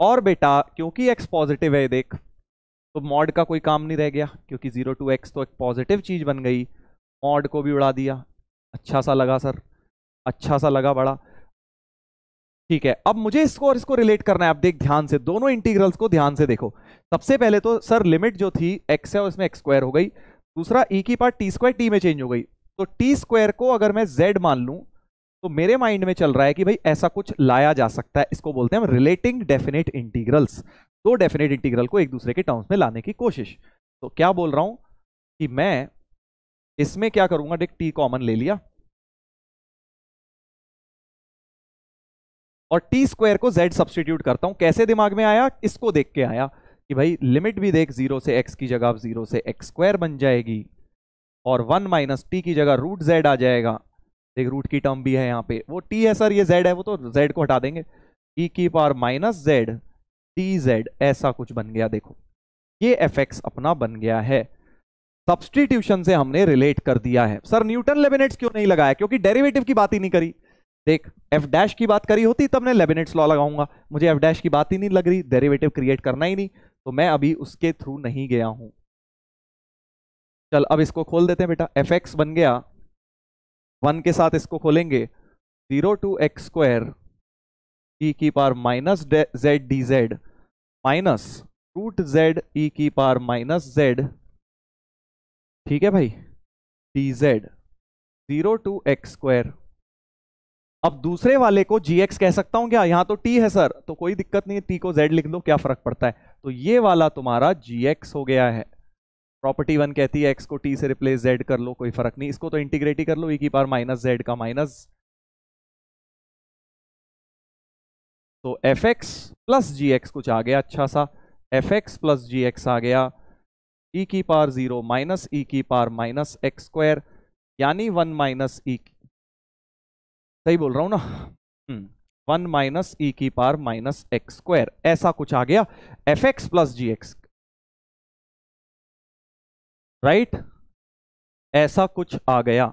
और बेटा क्योंकि एक्स पॉजिटिव है देख तो मॉड का कोई काम नहीं रह गया क्योंकि जीरो टू एक्स तो एक पॉजिटिव चीज़ बन गई मॉड को भी उड़ा दिया अच्छा सा लगा सर अच्छा सा लगा बड़ा ठीक है अब मुझे इसको और इसको रिलेट करना है आप देख ध्यान से दोनों इंटीग्रल्स को ध्यान से देखो सबसे पहले तो सर लिमिट जो थी एक्स है और इसमें एक्स स्क्वायर हो गई दूसरा ई e की पार्ट टी स्क्वायर टी में चेंज हो गई तो टी स्क्वायर को अगर मैं जेड मान लूँ तो मेरे माइंड में चल रहा है कि भाई ऐसा कुछ लाया जा सकता है इसको बोलते हैं हम रिलेटिंग डेफिनेट इंटीग्रल्स दो डेफिनेट इंटीग्रल को एक दूसरे के टर्म्स में लाने की कोशिश तो क्या बोल रहा हूं कि मैं इसमें क्या करूंगा देख टी कॉमन ले लिया और टी स्क्वायर को जेड सब्सटीट्यूट करता हूं कैसे दिमाग में आया इसको देख के आया कि भाई लिमिट भी देख जीरो से एक्स की जगह जीरो से एक्स स्क्वायर बन जाएगी और वन माइनस टी की जगह रूट जेड आ जाएगा एक रूट की टर्म भी है यहाँ पे वो टी है सर ये जेड है वो तो जेड को हटा देंगे ई e की power minus Z T Z ऐसा कुछ बन गया देखो ये एफ एक्स अपना बन गया है सब्सटीट्यूशन से हमने रिलेट कर दिया है सर न्यूटन लेबिनेट्स क्यों नहीं लगाया क्योंकि डेरिवेटिव की बात ही नहीं करी देख एफ डैश की बात करी होती तब मैं लेबिनेट्स लॉ लगाऊंगा मुझे एफ डैश की बात ही नहीं लग रही डेरिवेटिव क्रिएट करना ही नहीं तो मैं अभी उसके थ्रू नहीं गया हूं चल अब इसको खोल देते हैं बेटा एफ एक्स बन गया वन के साथ इसको खोलेंगे जीरो टू एक्स स्क्वायर ई की पार minus Z D Z minus root Z E की पार माइनस जेड ठीक है भाई D Z zero to x square अब दूसरे वाले को जी एक्स कह सकता हूं क्या यहां तो टी है सर तो कोई दिक्कत नहीं टी को जेड लिख लो क्या फर्क पड़ता है तो ये वाला तुम्हारा जी एक्स हो गया है प्रॉपर्टी वन कहती है एक्स को टी से रिप्लेस जेड कर लो कोई फर्क नहीं इसको तो इंटीग्रेट ही कर लो ई की पार माइनस जेड का माइनस तो F x plus G X कुछ आ गया अच्छा सा F x plus G X आ गया ई e की पार जीरो माइनस ई की पार माइनस एक्स स्क्वायर यानी वन माइनस ई सही बोल रहा हूं ना वन माइनस ई की पार माइनस एक्स स्क्वायर ऐसा कुछ आ गया F x plus G X right ऐसा कुछ आ गया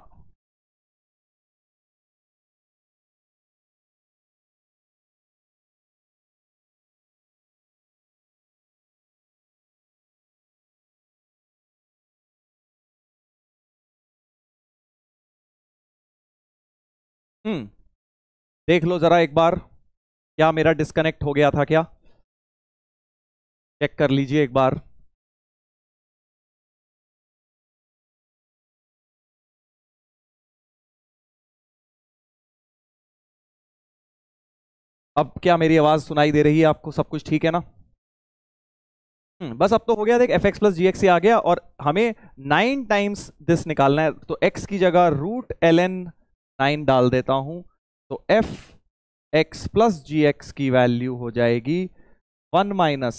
हम्म देख लो जरा एक बार क्या मेरा डिस्कनेक्ट हो गया था क्या चेक कर लीजिए एक बार अब क्या मेरी आवाज़ सुनाई दे रही है आपको सब कुछ ठीक है ना हम्म, बस अब तो हो गया देख F x plus G X आ गया और हमें नाइन टाइम्स दिस निकालना है तो एक्स की जगह रूट एल एन नाइन डाल देता हूं तो F x plus G x की वैल्यू हो जाएगी वन माइनस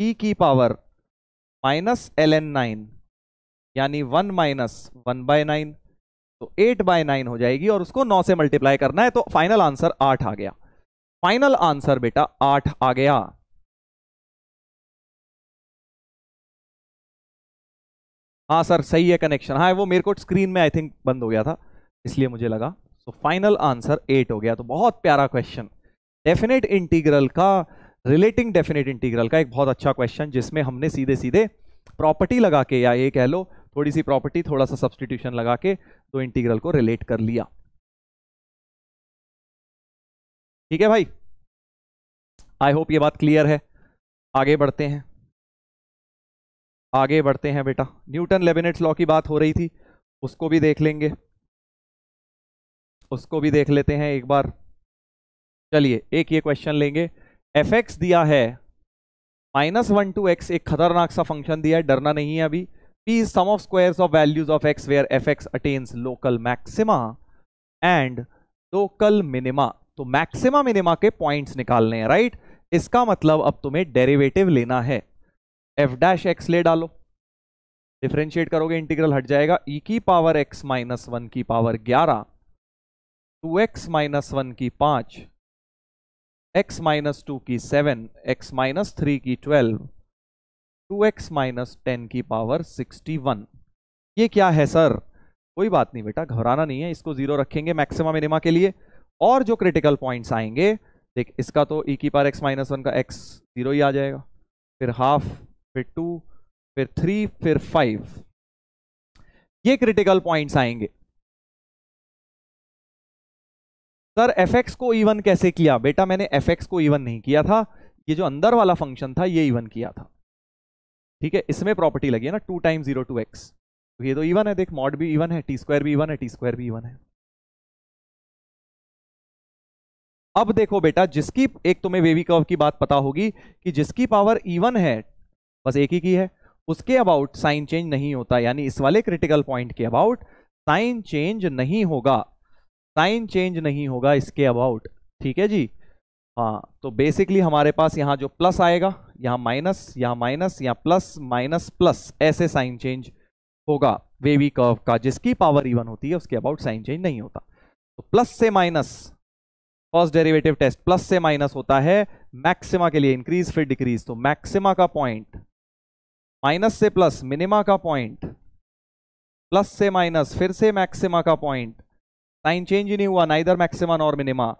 ई की power minus L N nine यानी one minus one by nine तो एट बाय नाइन हो जाएगी और उसको नौ से मल्टीप्लाई करना है तो फाइनल आंसर आठ आ गया फाइनल आंसर बेटा आठ आ गया हाँ सर सही है कनेक्शन हाँ वो मेरे को स्क्रीन में आई थिंक बंद हो गया था इसलिए मुझे लगा तो फाइनल आंसर एट हो गया तो बहुत प्यारा क्वेश्चन डेफिनेट इंटीग्रल का रिलेटिंग डेफिनेट इंटीग्रल का एक बहुत अच्छा क्वेश्चन जिसमें हमने सीधे सीधे प्रॉपर्टी लगा के या ये कह लो थोड़ी सी प्रॉपर्टी थोड़ा सा सब्सटीट्यूशन लगा के दो इंटीग्रल को रिलेट कर लिया ठीक है भाई आई होप ये बात क्लियर है आगे बढ़ते हैं आगे बढ़ते हैं बेटा न्यूटन लेबिनेट्स लॉ की बात हो रही थी उसको भी देख लेंगे उसको भी देख लेते हैं एक बार चलिए एक ये क्वेश्चन लेंगे एफ एक्स दिया है माइनस वन टू एक्स एक खतरनाक सा फंक्शन दिया है डरना नहीं है अभी P is sum of squares of values of X where F X attains local maxima and local minima तो मैक्सिमा मिनिमा के पॉइंट्स निकालने हैं राइट इसका मतलब अब तुम्हें डेरिवेटिव लेना है एफ डैश एक्स ले डालो डिफ्रेंशिएट करोगे इंटीग्रल हट जाएगा e की पावर x माइनस वन की power 11 two x minus one की 5 x माइनस टू की 7 x माइनस थ्री की 12 टू एक्स माइनस टेन की पावर 61 ये क्या है सर कोई बात नहीं बेटा घबराना नहीं है इसको जीरो रखेंगे मैक्सिमम मिनिमा के लिए और जो क्रिटिकल पॉइंट्स आएंगे देख इसका तो ई e की पार एक्स माइनस वन का एक्स जीरो ही आ जाएगा फिर हाफ फिर टू फिर थ्री फिर फाइव ये क्रिटिकल पॉइंट्स आएंगे सर एफ एक्स को इवन कैसे किया बेटा मैंने एफ एक्स को इवन नहीं किया था ये जो अंदर वाला फंक्शन था ये इवन किया था ठीक है इसमें प्रॉपर्टी लगी है ना two time zero to X ये तो इवन है देख मॉड भी इवन है टी स्क्वायर भी इवन है टी स्क्वायर भी इवन है अब देखो बेटा जिसकी एक तुम्हें वेवी कर्व की बात पता होगी कि जिसकी पावर इवन है बस एक ही की है उसके अबाउट साइन चेंज नहीं होता यानी इस वाले क्रिटिकल पॉइंट के अबाउट साइन चेंज नहीं होगा साइन चेंज नहीं होगा इसके अबाउट ठीक है जी हाँ तो बेसिकली हमारे पास यहाँ जो प्लस आएगा यहाँ माइनस यहाँ माइनस यहाँ प्लस माइनस प्लस ऐसे साइन चेंज होगा वेवी कर्व का जिसकी पावर इवन होती है उसके अबाउट साइन चेंज नहीं होता तो प्लस से minus first derivative test plus से माइनस होता है मैक्सिमा के लिए इंक्रीज फिर डिक्रीज तो मैक्सिमा का पॉइंट माइनस से प्लस मिनिमा का पॉइंट प्लस से माइनस फिर से मैक्सिमा का पॉइंट साइन चेंज ही नहीं हुआ ना इधर मैक्सिमा नॉर मिनिमा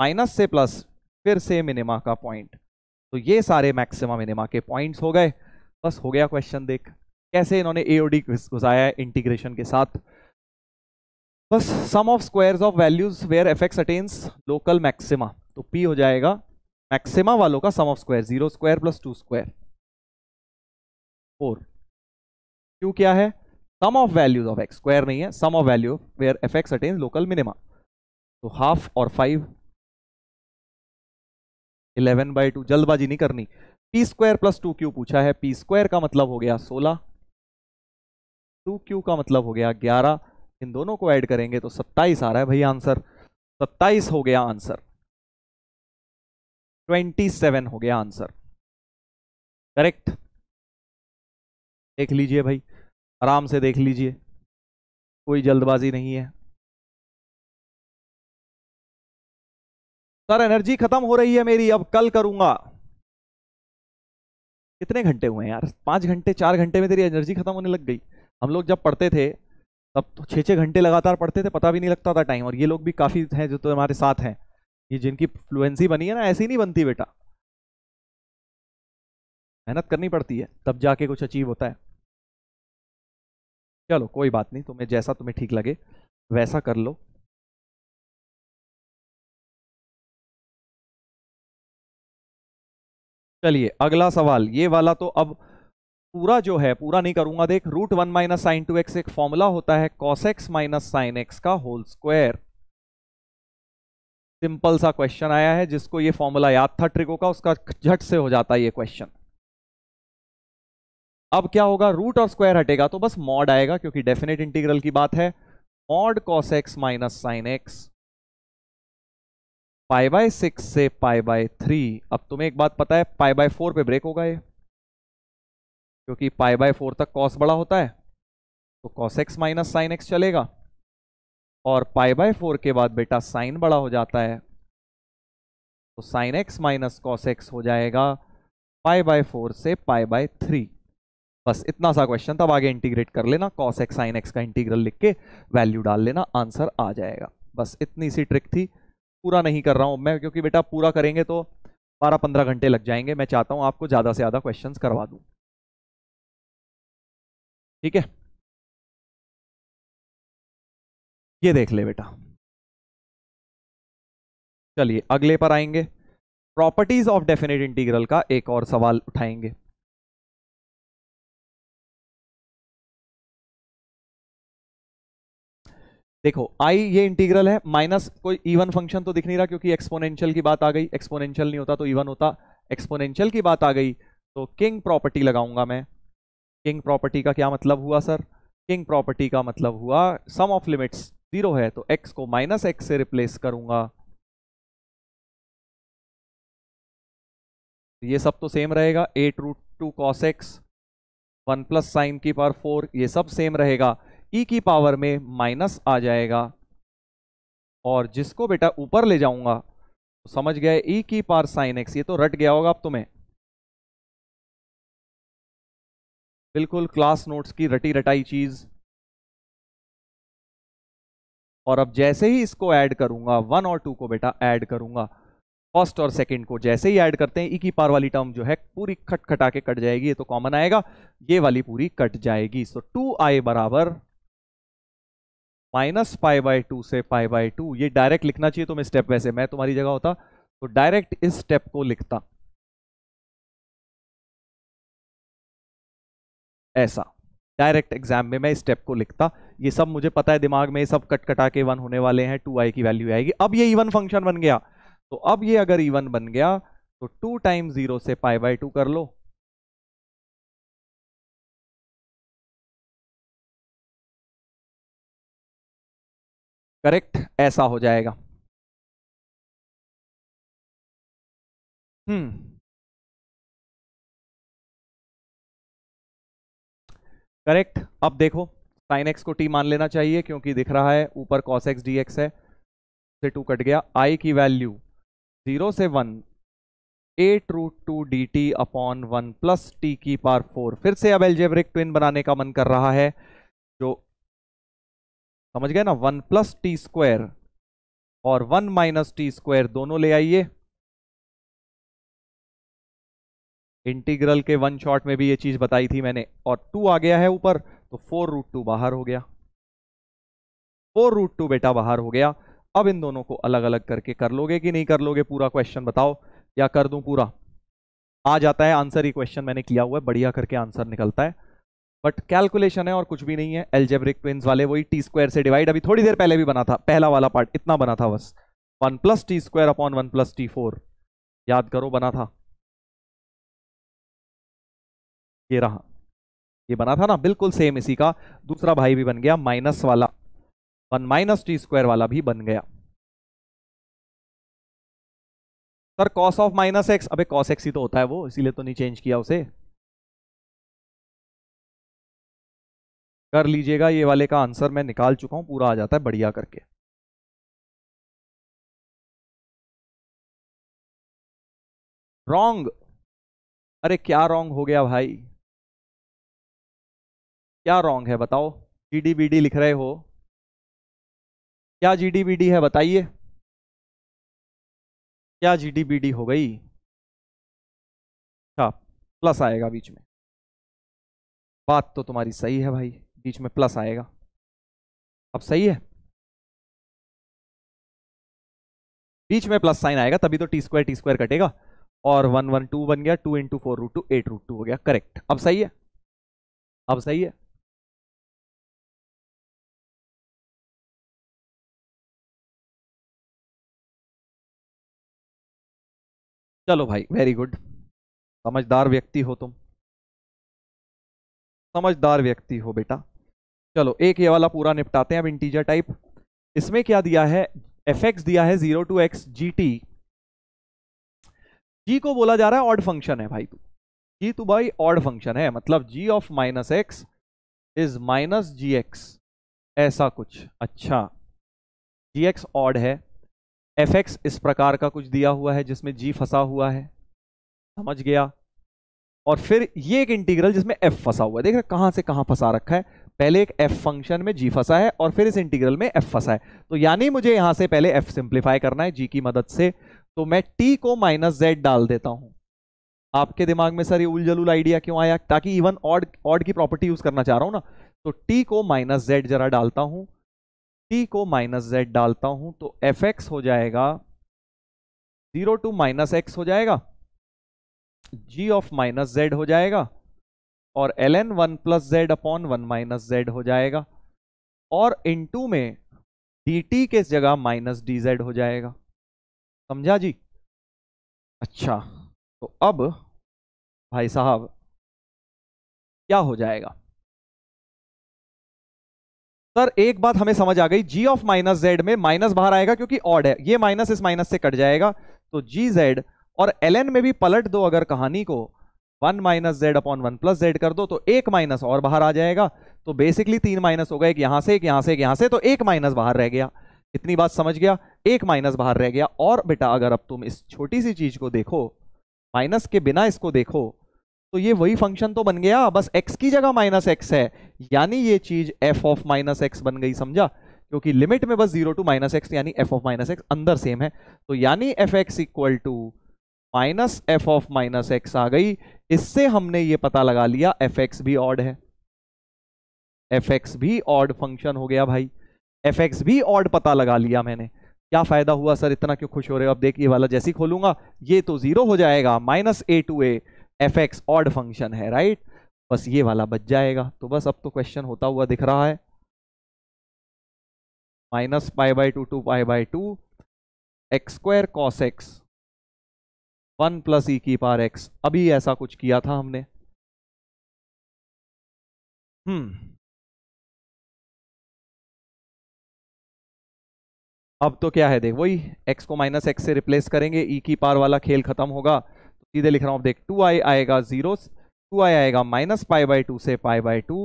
माइनस से प्लस फिर से मिनिमा का पॉइंट तो ये सारे मैक्सिमा मिनिमा के पॉइंट्स हो गए बस हो गया क्वेश्चन देख कैसे इन्होंने एओडी घुसाया है इंटीग्रेशन के साथ बस sum of squares of values where F X attains local maxima तो पी हो जाएगा मैक्सिमा वालों का sum of square zero square plus two square four Q क्या है sum of values of x square नहीं है sum of value where F X attains local minima तो हाफ और फाइव इलेवन बाई टू जल्दबाजी नहीं करनी P square plus two Q पूछा है पी स्क्वायर का मतलब हो गया सोलह टू क्यू का मतलब हो गया ग्यारह इन दोनों को ऐड करेंगे तो सत्ताईस आ रहा है भाई आंसर सत्ताईस हो गया आंसर ट्वेंटी सेवन हो गया आंसर करेक्ट देख लीजिए भाई आराम से देख लीजिए कोई जल्दबाजी नहीं है सर एनर्जी खत्म हो रही है मेरी अब कल करूंगा कितने घंटे हुए हैं यार पांच घंटे चार घंटे में तेरी एनर्जी खत्म होने लग गई हम लोग जब पढ़ते थे तब तो छः छः घंटे लगातार पढ़ते थे पता भी नहीं लगता था टाइम और ये लोग भी काफ़ी हैं जो तो हमारे साथ हैं ये जिनकी फ्लुएंसी बनी है ना ऐसी नहीं बनती बेटा मेहनत करनी पड़ती है तब जाके कुछ अचीव होता है चलो कोई बात नहीं तुम्हें जैसा तुम्हें ठीक लगे वैसा कर लो चलिए अगला सवाल ये वाला तो अब पूरा जो है पूरा नहीं करूंगा देख root one minus sine two X एक फॉर्मूला होता है cos x minus sine X का होल स्क्वायर सिंपल सा क्वेश्चन आया है जिसको ये फॉर्मूला याद था ट्रिको का उसका झट से हो जाता है ये क्वेश्चन अब क्या होगा रूट और स्क्वायर हटेगा तो बस मॉड आएगा क्योंकि डेफिनेट इंटीग्रल की बात है mod cos x minus sine X pi by six से पाई बाय थ्री अब तुम्हें एक बात पता है पाई बाय फोर पे ब्रेक होगा ये क्योंकि पाई बाय फोर तक कॉस बड़ा होता है तो cos x minus sine X चलेगा और पाई बाय फोर के बाद बेटा साइन बड़ा हो जाता है तो sine x minus cos x हो जाएगा पाई बाय फोर से पाई बाय थ्री बस इतना सा क्वेश्चन तब आगे इंटीग्रेट कर लेना कॉस एक्स साइन एक्स का इंटीग्रल लिख के वैल्यू डाल लेना आंसर आ जाएगा बस इतनी सी ट्रिक थी पूरा नहीं कर रहा हूँ मैं क्योंकि बेटा पूरा करेंगे तो बारह पंद्रह घंटे लग जाएंगे मैं चाहता हूँ आपको ज़्यादा से ज़्यादा क्वेश्चन करवा दूँ ठीक है ये देख ले बेटा चलिए अगले पर आएंगे प्रॉपर्टीज ऑफ डेफिनेट इंटीग्रल का एक और सवाल उठाएंगे देखो आई ये इंटीग्रल है माइनस कोई इवन फंक्शन तो दिख नहीं रहा क्योंकि एक्सपोनेंशियल की बात आ गई एक्सपोनेंशियल नहीं होता तो इवन होता एक्सपोनेंशियल की बात आ गई तो किंग प्रॉपर्टी लगाऊंगा मैं किंग प्रॉपर्टी का क्या मतलब हुआ सर किंग प्रॉपर्टी का मतलब हुआ सम ऑफ लिमिट्स जीरो है तो एक्स को माइनस एक्स से रिप्लेस करूंगा ये सब तो सेम रहेगा eight root two cos X one plus sine की पावर फोर ये सब सेम रहेगा ई e की पावर में माइनस आ जाएगा और जिसको बेटा ऊपर ले जाऊंगा तो समझ गया ई e की पावर साइन एक्स ये तो रट गया होगा अब तुम्हें बिल्कुल क्लास नोट्स की रटी रटाई चीज और अब जैसे ही इसको ऐड करूंगा वन और टू को बेटा ऐड करूंगा फर्स्ट और सेकंड को जैसे ही ऐड करते हैं इकी पार वाली टर्म जो है पूरी खटखटा के कट जाएगी ये तो कॉमन आएगा ये वाली पूरी कट जाएगी सो टू आई बराबर माइनस फाइव बाय टू से फाइव बाय टू ये डायरेक्ट लिखना चाहिए तो मैं स्टेप वैसे मैं तुम्हारी जगह होता तो डायरेक्ट इस स्टेप को लिखता ऐसा डायरेक्ट एग्जाम में मैं स्टेप को लिखता ये सब मुझे पता है दिमाग में ये सब कट कटा के वन होने वाले हैं टू आई की वैल्यू आएगी अब ये इवन फंक्शन बन गया तो अब ये अगर इवन बन गया तो टू टाइम जीरो से पाई बाई टू कर लो करेक्ट ऐसा हो जाएगा हम्म करेक्ट अब देखो साइन एक्स को टी मान लेना चाहिए क्योंकि दिख रहा है ऊपर कॉस एक्स डी एक्स है से टू कट गया आई की वैल्यू जीरो से one eight root two D T upon one plus T की पार फोर फिर से अब एल्जेब्रिक ट्विन बनाने का मन कर रहा है जो समझ गए ना वन प्लस टी स्क्वायर और वन माइनस टी स्क्वायर दोनों ले आइए इंटीग्रल के वन शॉट में भी ये चीज बताई थी मैंने और टू आ गया है ऊपर तो फोर रूट टू बाहर हो गया फोर रूट टू बेटा बाहर हो गया अब इन दोनों को अलग अलग करके कर लोगे कि नहीं कर लोगे पूरा क्वेश्चन बताओ या कर दूं पूरा आ जाता है आंसर ही क्वेश्चन मैंने किया हुआ है बढ़िया करके आंसर निकलता है बट कैलकुलेशन है और कुछ भी नहीं है एल्जेब्रिक ट्विंस वाले वही टी स्क्वायर से डिवाइड अभी थोड़ी देर पहले भी बना था पहला वाला पार्ट इतना बना था बस one plus T square upon one plus T four याद करो बना था ये रहा ये बना था ना बिल्कुल सेम इसी का दूसरा भाई भी बन गया माइनस वाला वन माइनस टी स्क्वायर वाला भी बन गया sir cos of minus X अबे कॉस एक्स ही तो होता है वो इसीलिए तो नहीं चेंज किया उसे कर लीजिएगा ये वाले का आंसर मैं निकाल चुका हूं पूरा आ जाता है बढ़िया करके रॉन्ग अरे क्या रॉन्ग हो गया भाई क्या रॉन्ग है बताओ जीडीबीडी लिख रहे हो क्या जीडीबीडी है बताइए क्या जीडीबीडी हो गई अच्छा प्लस आएगा बीच में बात तो तुम्हारी सही है भाई बीच में प्लस आएगा अब सही है बीच में प्लस साइन आएगा तभी तो टी स्क्वायर टी स्क्वायर कटेगा और वन वन टू बन गया two into four root two eight root two हो गया करेक्ट अब सही है अब सही है चलो भाई वेरी गुड समझदार व्यक्ति हो तुम समझदार व्यक्ति हो बेटा चलो एक ये वाला पूरा निपटाते हैं अब इंटीजर टाइप इसमें क्या दिया है एफ एक्स दिया है zero to X G T G को बोला जा रहा है ऑड फंक्शन है भाई तू जी तू भाई ऑड फंक्शन है मतलब G of minus x is minus ji X ऐसा कुछ अच्छा जी एक्स ऑड है एफ एक्स इस प्रकार का कुछ दिया हुआ है जिसमें जी फंसा हुआ है समझ गया और फिर ये एक इंटीग्रल जिसमें एफ फंसा हुआ है देख रहे कहां से कहां फंसा रखा है पहले एक एफ फंक्शन में जी फंसा है और फिर इस इंटीग्रल में एफ फंसा है तो यानी मुझे यहां से पहले एफ सिंप्लीफाई करना है जी की मदद से तो मैं टी को माइनस जेड डाल देता हूं आपके दिमाग में सर ये उल आइडिया क्यों आया ताकि इवन ऑड ऑड की प्रॉपर्टी यूज करना चाह रहा हूं ना तो टी को माइनस जेड जरा डालता हूं टी को माइनस जेड डालता हूं तो एफ एक्स हो जाएगा जीरो टू माइनस एक्स हो जाएगा जी ऑफ माइनस जेड हो जाएगा और L N one plus Z upon one minus Z हो जाएगा और टू में डी टी के जगह माइनस डी जेड हो जाएगा समझा जी अच्छा तो अब भाई साहब क्या हो जाएगा सर एक बात हमें समझ आ गई जी ऑफ माइनस जेड में माइनस बाहर आएगा क्योंकि ऑड है ये माइनस इस माइनस से कट जाएगा तो जी जेड और एल एन में भी पलट दो अगर कहानी को one minus Z upon one plus Z कर दो तो एक माइनस और बाहर आ जाएगा तो बेसिकली तीन माइनस गए एक यहां से एक यहां से एक यहां से तो एक माइनस बाहर रह गया इतनी बात समझ गया एक माइनस बाहर रह गया और बेटा अगर अब तुम इस छोटी सी चीज को देखो माइनस के बिना इसको देखो तो ये वही फंक्शन तो बन गया बस एक्स की जगह माइनस एक्स है यानी ये चीज एफ ऑफ माइनस एक्स बन गई समझा क्योंकि लिमिट में बस जीरो टू माइनस एक्स यानी एफ ऑफ माइनस एक्स अंदर सेम है तो यानी F x equal to minus F of minus X आ गई इससे हमने ये पता लगा लिया एफ एक्स भी ऑड है एफ एक्स भी ऑड फंक्शन हो गया भाई एफ एक्स भी ऑड पता लगा लिया मैंने क्या फायदा हुआ सर इतना क्यों खुश हो रहे हो अब देखिए वाला जैसी खोलूंगा ये तो जीरो हो जाएगा minus A to A F X odd function है राइट बस ये वाला बच जाएगा तो बस अब तो क्वेश्चन होता हुआ दिख रहा है minus pi by two to pi by two x square cos X one plus ई की पार एक्स अभी ऐसा कुछ किया था हमने हम्म अब तो क्या है देख वही एक्स को माइनस एक्स से रिप्लेस करेंगे ई e की पार वाला खेल खत्म होगा सीधे लिख रहा हूं देख टू आई आएगा जीरो टू आई आएगा माइनस पाई बाई टू से पाई बाई टू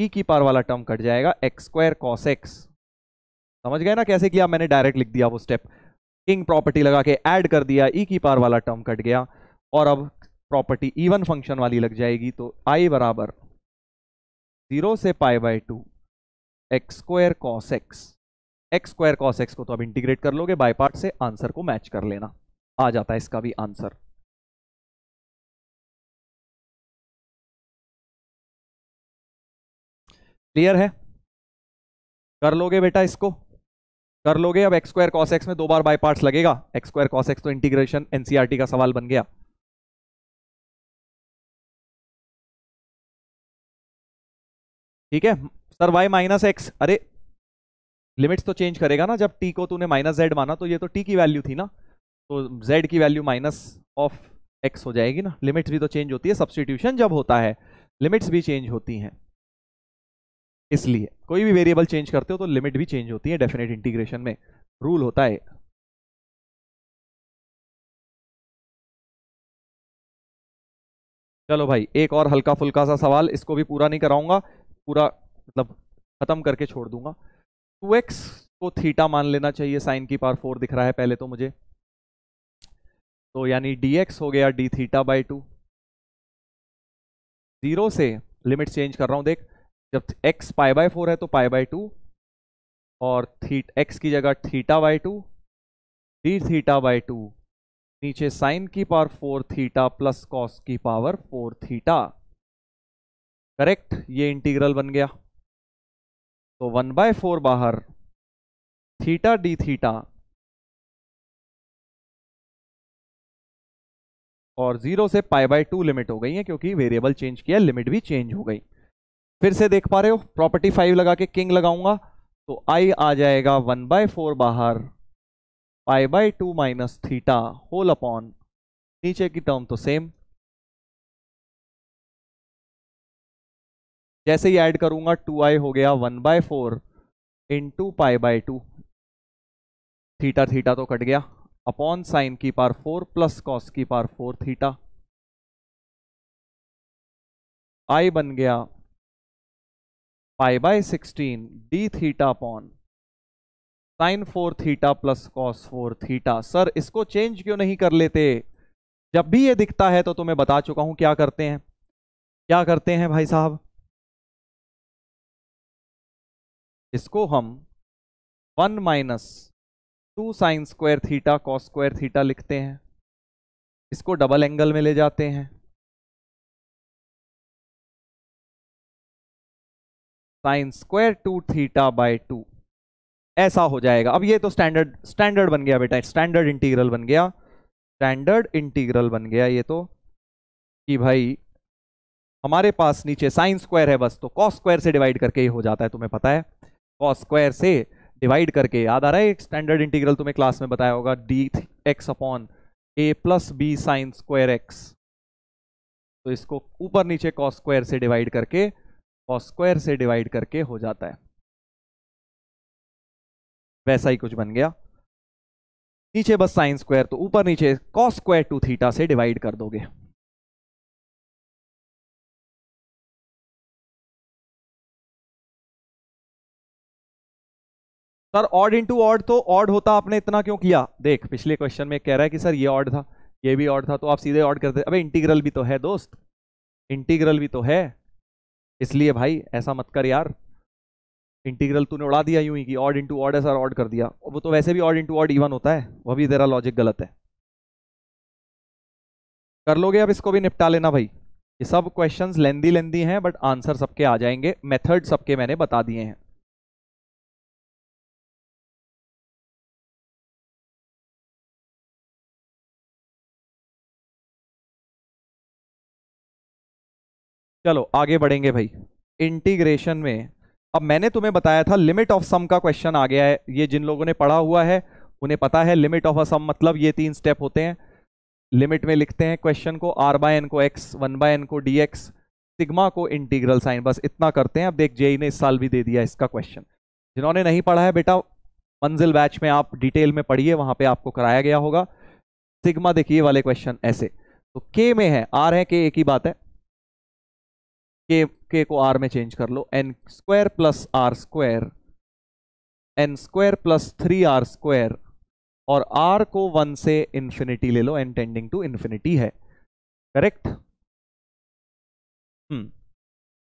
ई की पार वाला टर्म कट जाएगा एक्स स्क्वायर कॉस एक्स समझ गए ना कैसे किया मैंने डायरेक्ट लिख दिया वो स्टेप किंग प्रॉपर्टी लगा के ऐड कर दिया ई e की पार वाला टर्म कट गया और अब प्रॉपर्टी इवन फंक्शन वाली लग जाएगी तो आई बराबर जीरो से pi by two x square cos X X square cos x को तो अब इंटीग्रेट कर लोगे बाय पार्ट से आंसर को मैच कर लेना आ जाता है इसका भी आंसर क्लियर है कर लोगे बेटा इसको कर लोगे अब एक्स स्क्वायर कॉस एक्स में दो बार बाय पार्ट्स लगेगा एक्स स्क्वायर कॉस एक्स तो इंटीग्रेशन एनसीईआरटी e का सवाल बन गया ठीक है सर वाई माइनस एक्स अरे लिमिट्स तो चेंज करेगा ना जब टी को तूने माइनस जेड माना तो ये तो टी की वैल्यू थी ना तो जेड की वैल्यू माइनस ऑफ एक्स हो जाएगी ना लिमिट्स भी तो चेंज होती है सब्सटीट्यूशन जब होता है लिमिट्स भी चेंज होती हैं इसलिए कोई भी वेरिएबल चेंज करते हो तो लिमिट भी चेंज होती है डेफिनेट इंटीग्रेशन में रूल होता है चलो भाई एक और हल्का फुल्का सा सवाल इसको भी पूरा नहीं कराऊंगा पूरा मतलब खत्म करके छोड़ दूंगा टू एक्स को थीटा मान लेना चाहिए साइन की पार फोर दिख रहा है पहले तो मुझे तो यानी डी एक्स हो गया D theta by two zero से लिमिट चेंज कर रहा हूं देख जब x पाई बाय फोर है तो पाई बाय टू और थी एक्स की जगह theta by two D theta by two नीचे साइन की power four theta plus cos की पावर फोर थीटा करेक्ट ये इंटीग्रल बन गया तो वन बाय फोर बाहर थीटा डी थीटा और जीरो से पाई बाय टू लिमिट हो गई है क्योंकि वेरिएबल चेंज किया लिमिट भी चेंज हो गई फिर से देख पा रहे हो प्रॉपर्टी फाइव लगा के किंग लगाऊंगा तो आई आ जाएगा वन बाय फोर बाहर pi by two minus theta whole upon नीचे की टर्म तो सेम जैसे ही ऐड करूंगा टू आई हो गया one by four into pi by two theta theta तो कट गया अपॉन साइन की पार फोर प्लस कॉस की पार फोर थीटा आई बन गया pi by sixteen D theta upon sine four theta plus cos four theta sir इसको change क्यों नहीं कर लेते जब भी ये दिखता है तो तुम्हें बता चुका हूं क्या करते हैं क्या करते हैं भाई साहब इसको हम one minus two sine square theta cos square theta लिखते हैं इसको डबल एंगल में ले जाते हैं sine square two theta by two ऐसा हो जाएगा अब ये तो स्टैंडर्ड स्टैंडर्ड बन गया बेटा स्टैंडर्ड इंटीग्रल बन गया स्टैंडर्ड इंटीग्रल बन गया ये तो कि भाई हमारे पास नीचे साइन स्क्वायर है बस तो कॉस स्क्वायर से डिवाइड करके ही हो जाता है तुम्हें पता है कॉस स्क्वायर से डिवाइड करके याद आ रहा है एक स्टैंडर्ड इंटीग्रल तुम्हें क्लास में बताया होगा D x upon A plus B sine square X तो इसको ऊपर नीचे कॉस स्क्वायर से डिवाइड करके और स्क्वायर से डिवाइड करके हो जाता है वैसा ही कुछ बन गया नीचे बस साइन स्क्वायर तो ऊपर नीचे कॉस स्क्वायर टू थीटा से डिवाइड कर दोगे सर ऑड इंटू ऑड तो ऑड होता आपने इतना क्यों किया देख पिछले क्वेश्चन में कह रहा है कि सर ये ऑड था ये भी ऑड था तो आप सीधे ऑड करते अबे इंटीग्रल भी तो है दोस्त इंटीग्रल भी तो है इसलिए भाई ऐसा मत कर यार इंटीग्रल तूने उड़ा दिया यूं ही कि ऑड इंटू ऑड ऐसा ऑड कर दिया वो तो वैसे भी ऑड इंटू ऑड इवन होता है वह भी तेरा लॉजिक गलत है कर लोगे अब इसको भी निपटा लेना भाई ये सब क्वेश्चंस लेंदी लेंदी हैं बट आंसर सबके आ जाएंगे मेथड सबके मैंने बता दिए हैं चलो आगे बढ़ेंगे भाई इंटीग्रेशन में अब मैंने तुम्हें बताया था लिमिट ऑफ सम का क्वेश्चन आ गया है ये जिन लोगों ने पढ़ा हुआ है उन्हें पता है लिमिट ऑफ अ सम मतलब ये तीन स्टेप होते हैं लिमिट में लिखते हैं क्वेश्चन को आर बाय एन को एक्स वन बाय एन को डी एक्स सिग्मा को इंटीग्रल साइन बस इतना करते हैं अब देख जेई e ने इस साल भी दे दिया इसका क्वेश्चन जिन्होंने नहीं पढ़ा है बेटा मंजिल बैच में आप डिटेल में पढ़िए वहां पर आपको कराया गया होगा सिग्मा देखिए वाले क्वेश्चन ऐसे तो के में है आर है के एक ही बात है के के को आर में चेंज कर लो n square plus are square n square plus three r square और आर को वन से इन्फिनिटी ले लो एन टेंडिंग टू इन्फिनिटी है करेक्ट हम्म hmm.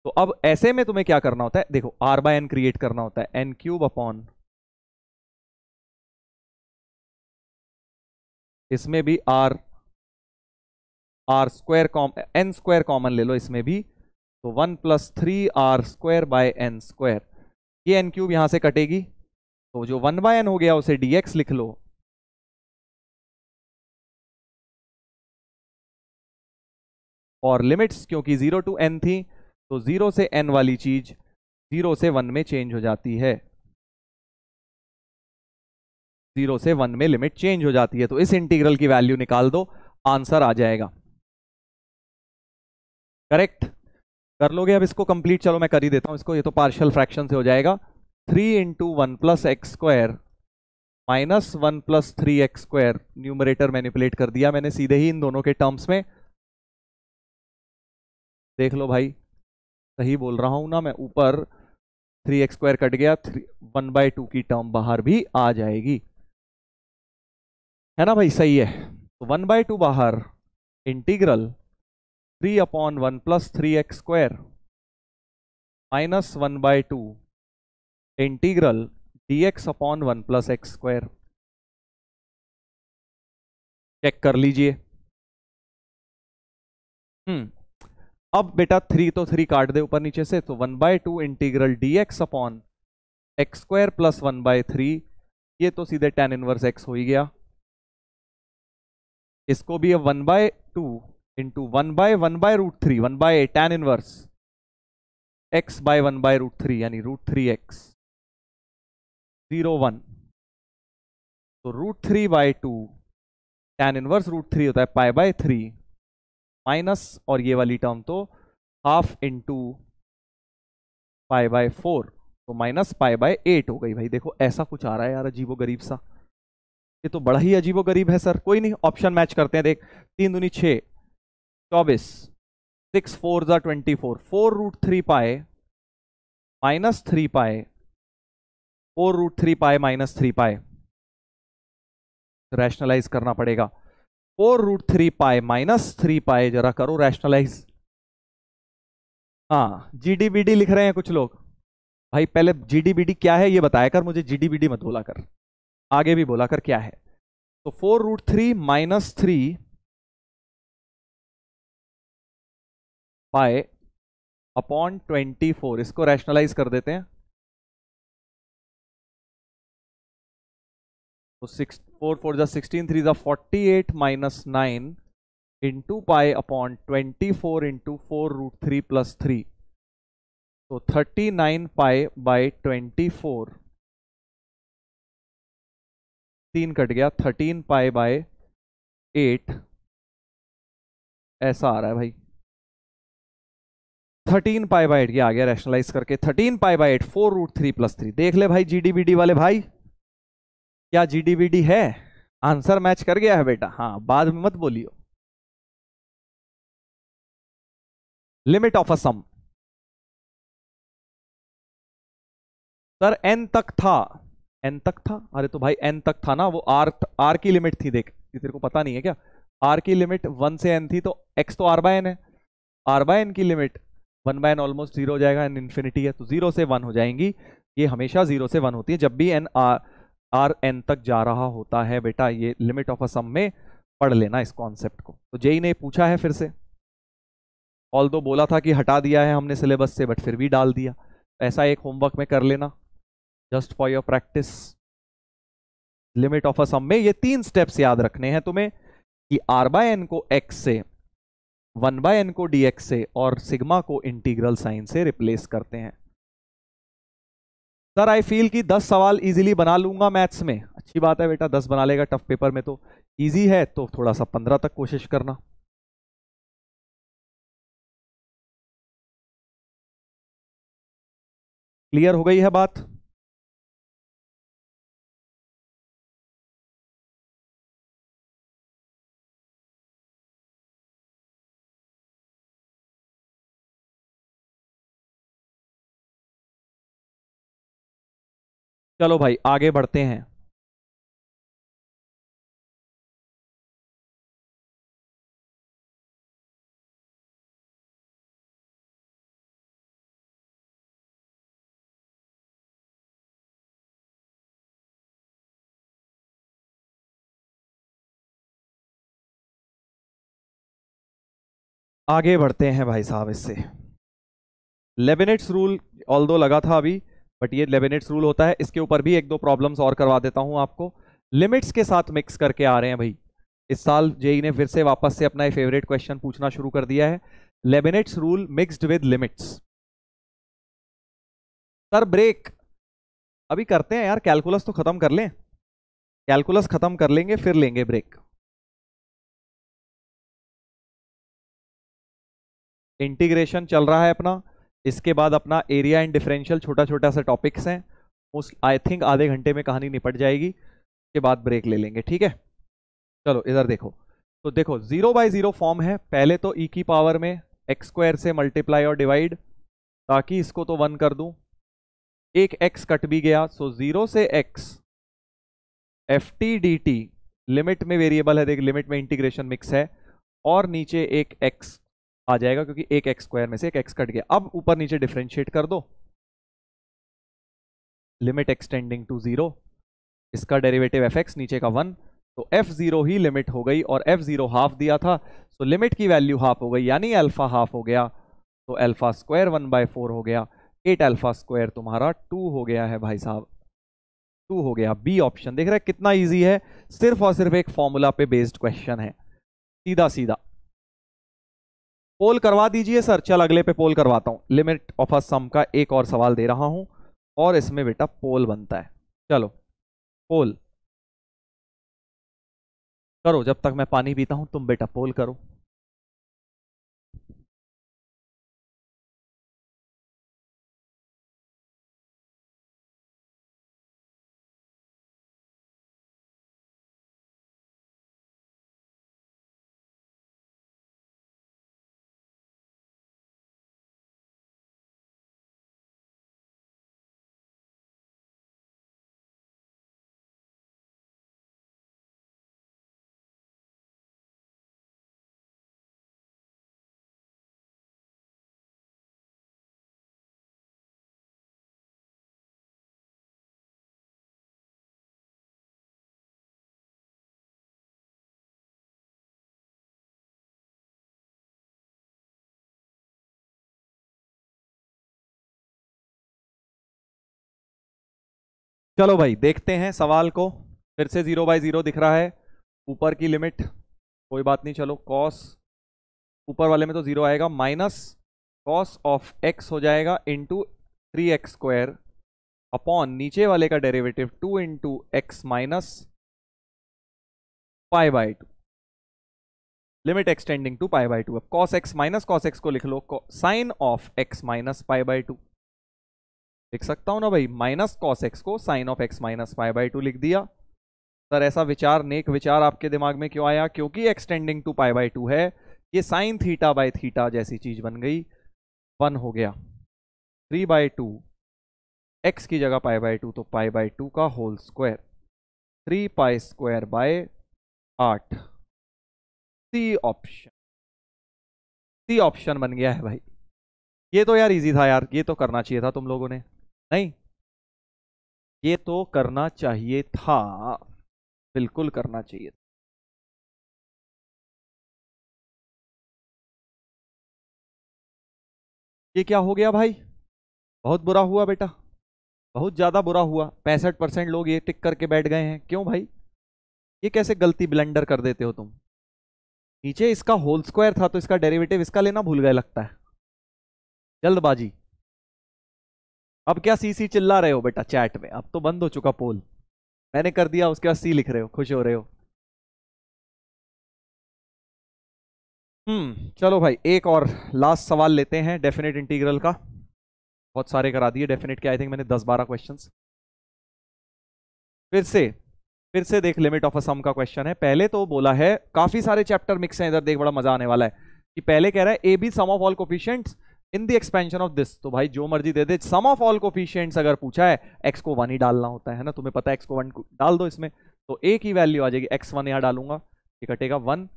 तो अब ऐसे में तुम्हें क्या करना होता है देखो आर बाय एन क्रिएट करना होता है एन क्यूब अपॉन इसमें भी r r square com n square common ले लो इसमें भी तो one plus three r square by n square ये एन क्यूब यहां से कटेगी तो जो वन बाय एन हो गया उसे डीएक्स लिख लो और लिमिट्स क्योंकि जीरो टू एन थी तो जीरो से एन वाली चीज जीरो से वन में चेंज हो जाती है जीरो से वन में लिमिट चेंज हो जाती है तो इस इंटीग्रल की वैल्यू निकाल दो आंसर आ जाएगा करेक्ट कर लोगे अब इसको कंप्लीट चलो मैं कर ही देता हूँ इसको ये तो पार्शियल फ्रैक्शन से हो जाएगा three into one plus x square minus one plus three x square numerator manipulate कर दिया मैंने सीधे ही इन दोनों के टर्म्स में देख लो भाई सही बोल रहा हूँ ना मैं ऊपर थ्री एक्स स्क्वायर कट गया थ्री वन बाय टू की टर्म बाहर भी आ जाएगी है ना भाई सही है वन बाय टू बाहर integral three upon one plus three x square minus one by two integral d x upon one plus x square check कर लीजिए हम्म अब बेटा थ्री तो थ्री काट दे ऊपर नीचे से तो one by two integral d x upon x square plus one by three ये तो सीधे टेन इनवर्स एक्स हो ही गया इसको भी अब one by two into one by one by root three one by tan inverse x by one by root three यानी root three x zero one तो root three by two tan inverse root three होता है pi by three minus और ये वाली term तो half into pi by four तो minus pi by eight हो गई भाई देखो ऐसा कुछ आ रहा है यार अजीबो गरीब सा ये तो बड़ा ही अजीबो गरीब है सर कोई नहीं ऑप्शन मैच करते हैं देख तीन दुनी छः चौबीस सिक्स फोर ज़ा twenty four four root three pi minus three pi four root three pi minus three pi rationalise करना पड़ेगा four root three pi minus three pi जरा करो रैशनलाइज हाँ डी लिख रहे हैं कुछ लोग भाई पहले जीडीबीडी क्या है ये बताया कर मुझे डी मत बोला कर आगे भी बोला कर क्या है तो four root three minus three pi upon twenty four इसको रैशनलाइज कर देते हैं तो सिक्स फोर फोर जा सिक्सटीन थ्री जा forty eight minus nine into pi upon twenty four into four root three plus three तो thirty nine pi by twenty four तीन cut गया थर्टीन पाए बाय एट ऐसा आ रहा है भाई थर्टीन पाई बाई एट ये आ गया रैशनलाइज करके thirteen pi by eight four root three plus three देख ले भाई जीडीबीडी वाले भाई क्या जीडीबीडी है आंसर मैच कर गया है बेटा हाँ बाद में मत बोलियो limit of a sum sir n तक था एन तक था अरे तो भाई एन तक था ना वो आर आर की लिमिट थी देख ये तेरे को पता नहीं है क्या आर की लिमिट वन से एन थी तो एक्स तो आर बाय एन है आर बाय एन की limit one by n almost zero हो जाएगा एन इन्फिनिटी है तो जीरो से वन हो जाएंगी ये हमेशा जीरो से वन होती है जब भी एन आर आर एन तक जा रहा होता है बेटा ये लिमिट ऑफ अ सम में पढ़ लेना इस कॉन्सेप्ट को तो जेई e ने पूछा है फिर से ऑल दो बोला था कि हटा दिया है हमने सिलेबस से बट फिर भी डाल दिया ऐसा एक होमवर्क में कर लेना just for your practice limit of a sum में ये तीन स्टेप्स याद रखने हैं तुम्हें कि आर बाय एन को एक्स से वन बाय एन को डीएक्स से और सिग्मा को इंटीग्रल साइन से रिप्लेस करते हैं सर आई फील कि दस सवाल इजीली बना लूंगा मैथ्स में अच्छी बात है बेटा दस बना लेगा टफ पेपर में तो इजी है तो थोड़ा सा पंद्रह तक कोशिश करना क्लियर हो गई है बात चलो भाई आगे बढ़ते हैं आगे बढ़ते हैं भाई साहब इससे लेबिनेट्स रूल ऑल दो लगा था अभी बट ये लेबेनेट्स रूल होता है इसके ऊपर भी एक दो प्रॉब्लम्स और करवा देता हूँ आपको लिमिट्स के साथ मिक्स करके आ रहे हैं भाई इस साल जेई e ने फिर से वापस से अपना फेवरेट क्वेश्चन पूछना शुरू कर दिया है Leibniz rule mixed with limits sir break अभी करते हैं यार कैलकुलस तो खत्म कर लें कैलकुलस खत्म कर लेंगे फिर लेंगे ब्रेक इंटीग्रेशन चल रहा है अपना इसके बाद अपना एरिया एंड डिफरेंशियल छोटा छोटा सा टॉपिक्स हैं उस आई थिंक आधे घंटे में कहानी निपट जाएगी उसके बाद ब्रेक ले लेंगे ठीक है चलो इधर देखो तो देखो जीरो बाय जीरो फॉर्म है पहले तो ई e की पावर में एक्स स्क्वायर से मल्टीप्लाई और डिवाइड ताकि इसको तो वन कर दूं एक एक्स कट भी गया सो जीरो से x f t d t limit में वेरिएबल है देख लिमिट में इंटीग्रेशन मिक्स है और नीचे एक एक्स आ जाएगा क्योंकि एक एक्स स्क्वायर में से एक एक्स कट गया अब ऊपर नीचे डिफ्रेंशिएट कर दो लिमिट एक्सटेंडिंग टू जीरो इसका डेरिवेटिव एफ एक्स नीचे का वन तो एफ जीरो ही लिमिट हो गई और एफ जीरो हाफ दिया था तो लिमिट की वैल्यू हाफ हो गई यानी अल्फा हाफ हो गया तो alpha square one by four हो गया एट अल्फा स्क्वायर तुम्हारा टू हो गया है भाई साहब टू हो गया बी ऑप्शन देख रहे कितना ईजी है सिर्फ और सिर्फ एक फॉर्मूला पे बेस्ड क्वेश्चन है सीधा सीधा पोल करवा दीजिए सर चल अगले पे पोल करवाता हूँ लिमिट ऑफ अ सम का एक और सवाल दे रहा हूँ और इसमें बेटा पोल बनता है चलो पोल करो जब तक मैं पानी पीता हूँ तुम बेटा पोल करो चलो भाई देखते हैं सवाल को फिर से जीरो बाय जीरो दिख रहा है ऊपर की लिमिट कोई बात नहीं चलो कॉस ऊपर वाले में तो जीरो आएगा माइनस कॉस ऑफ एक्स हो जाएगा into three x square upon नीचे वाले का derivative two into x minus pi by two limit extending to pi by two अब cos x minus cos x को लिख लो sine of x minus pi by two लिख सकता हूँ ना भाई माइनस कॉस एक्स को sine of x minus five by two लिख दिया सर ऐसा विचार नेक विचार आपके दिमाग में क्यों आया क्योंकि x tending to pi by two है ये साइन थीटा बाई थीटा जैसी चीज बन गई वन हो गया थ्री बाई टू एक्स की जगह पाई बाई टू तो पाई बाई टू का whole square three pi square by आठ सी ऑप्शन सी ऑप्शन बन गया है भाई ये तो यार इजी था यार ये तो करना चाहिए था तुम लोगों ने नहीं ये तो करना चाहिए था बिल्कुल करना चाहिए था ये क्या हो गया भाई बहुत बुरा हुआ बेटा बहुत ज़्यादा बुरा हुआ पैंसठ परसेंट लोग ये टिक करके बैठ गए हैं क्यों भाई ये कैसे गलती ब्लेंडर कर देते हो तुम नीचे इसका होल स्क्वायर था तो इसका डेरिवेटिव इसका लेना भूल गए लगता है जल्दबाजी अब क्या सीसी चिल्ला रहे हो बेटा चैट में अब तो बंद हो चुका पोल मैंने कर दिया उसके बाद सी लिख रहे हो खुश हो रहे हो हम्म चलो भाई एक और लास्ट सवाल लेते हैं डेफिनेट इंटीग्रल का बहुत सारे करा दिए डेफिनेट के आई थिंक मैंने दस बारह क्वेश्चन फिर से फिर से देख लिमिट ऑफ अ सम का क्वेश्चन है पहले तो बोला है काफी सारे चैप्टर मिक्स हैं इधर देख बड़ा मजा आने वाला है कि पहले कह रहा है ए b sum of all coefficients in the expansion of this तो भाई जो मर्जी दे दे सम ऑफ ऑल कोफिशियंट्स अगर पूछा है एक्स को वन ही डालना होता है ना तुम्हें पता है एक्स को वन डाल दो इसमें तो ए की वैल्यू आ जाएगी एक्स वन यहाँ डालूंगा ये कटेगा वन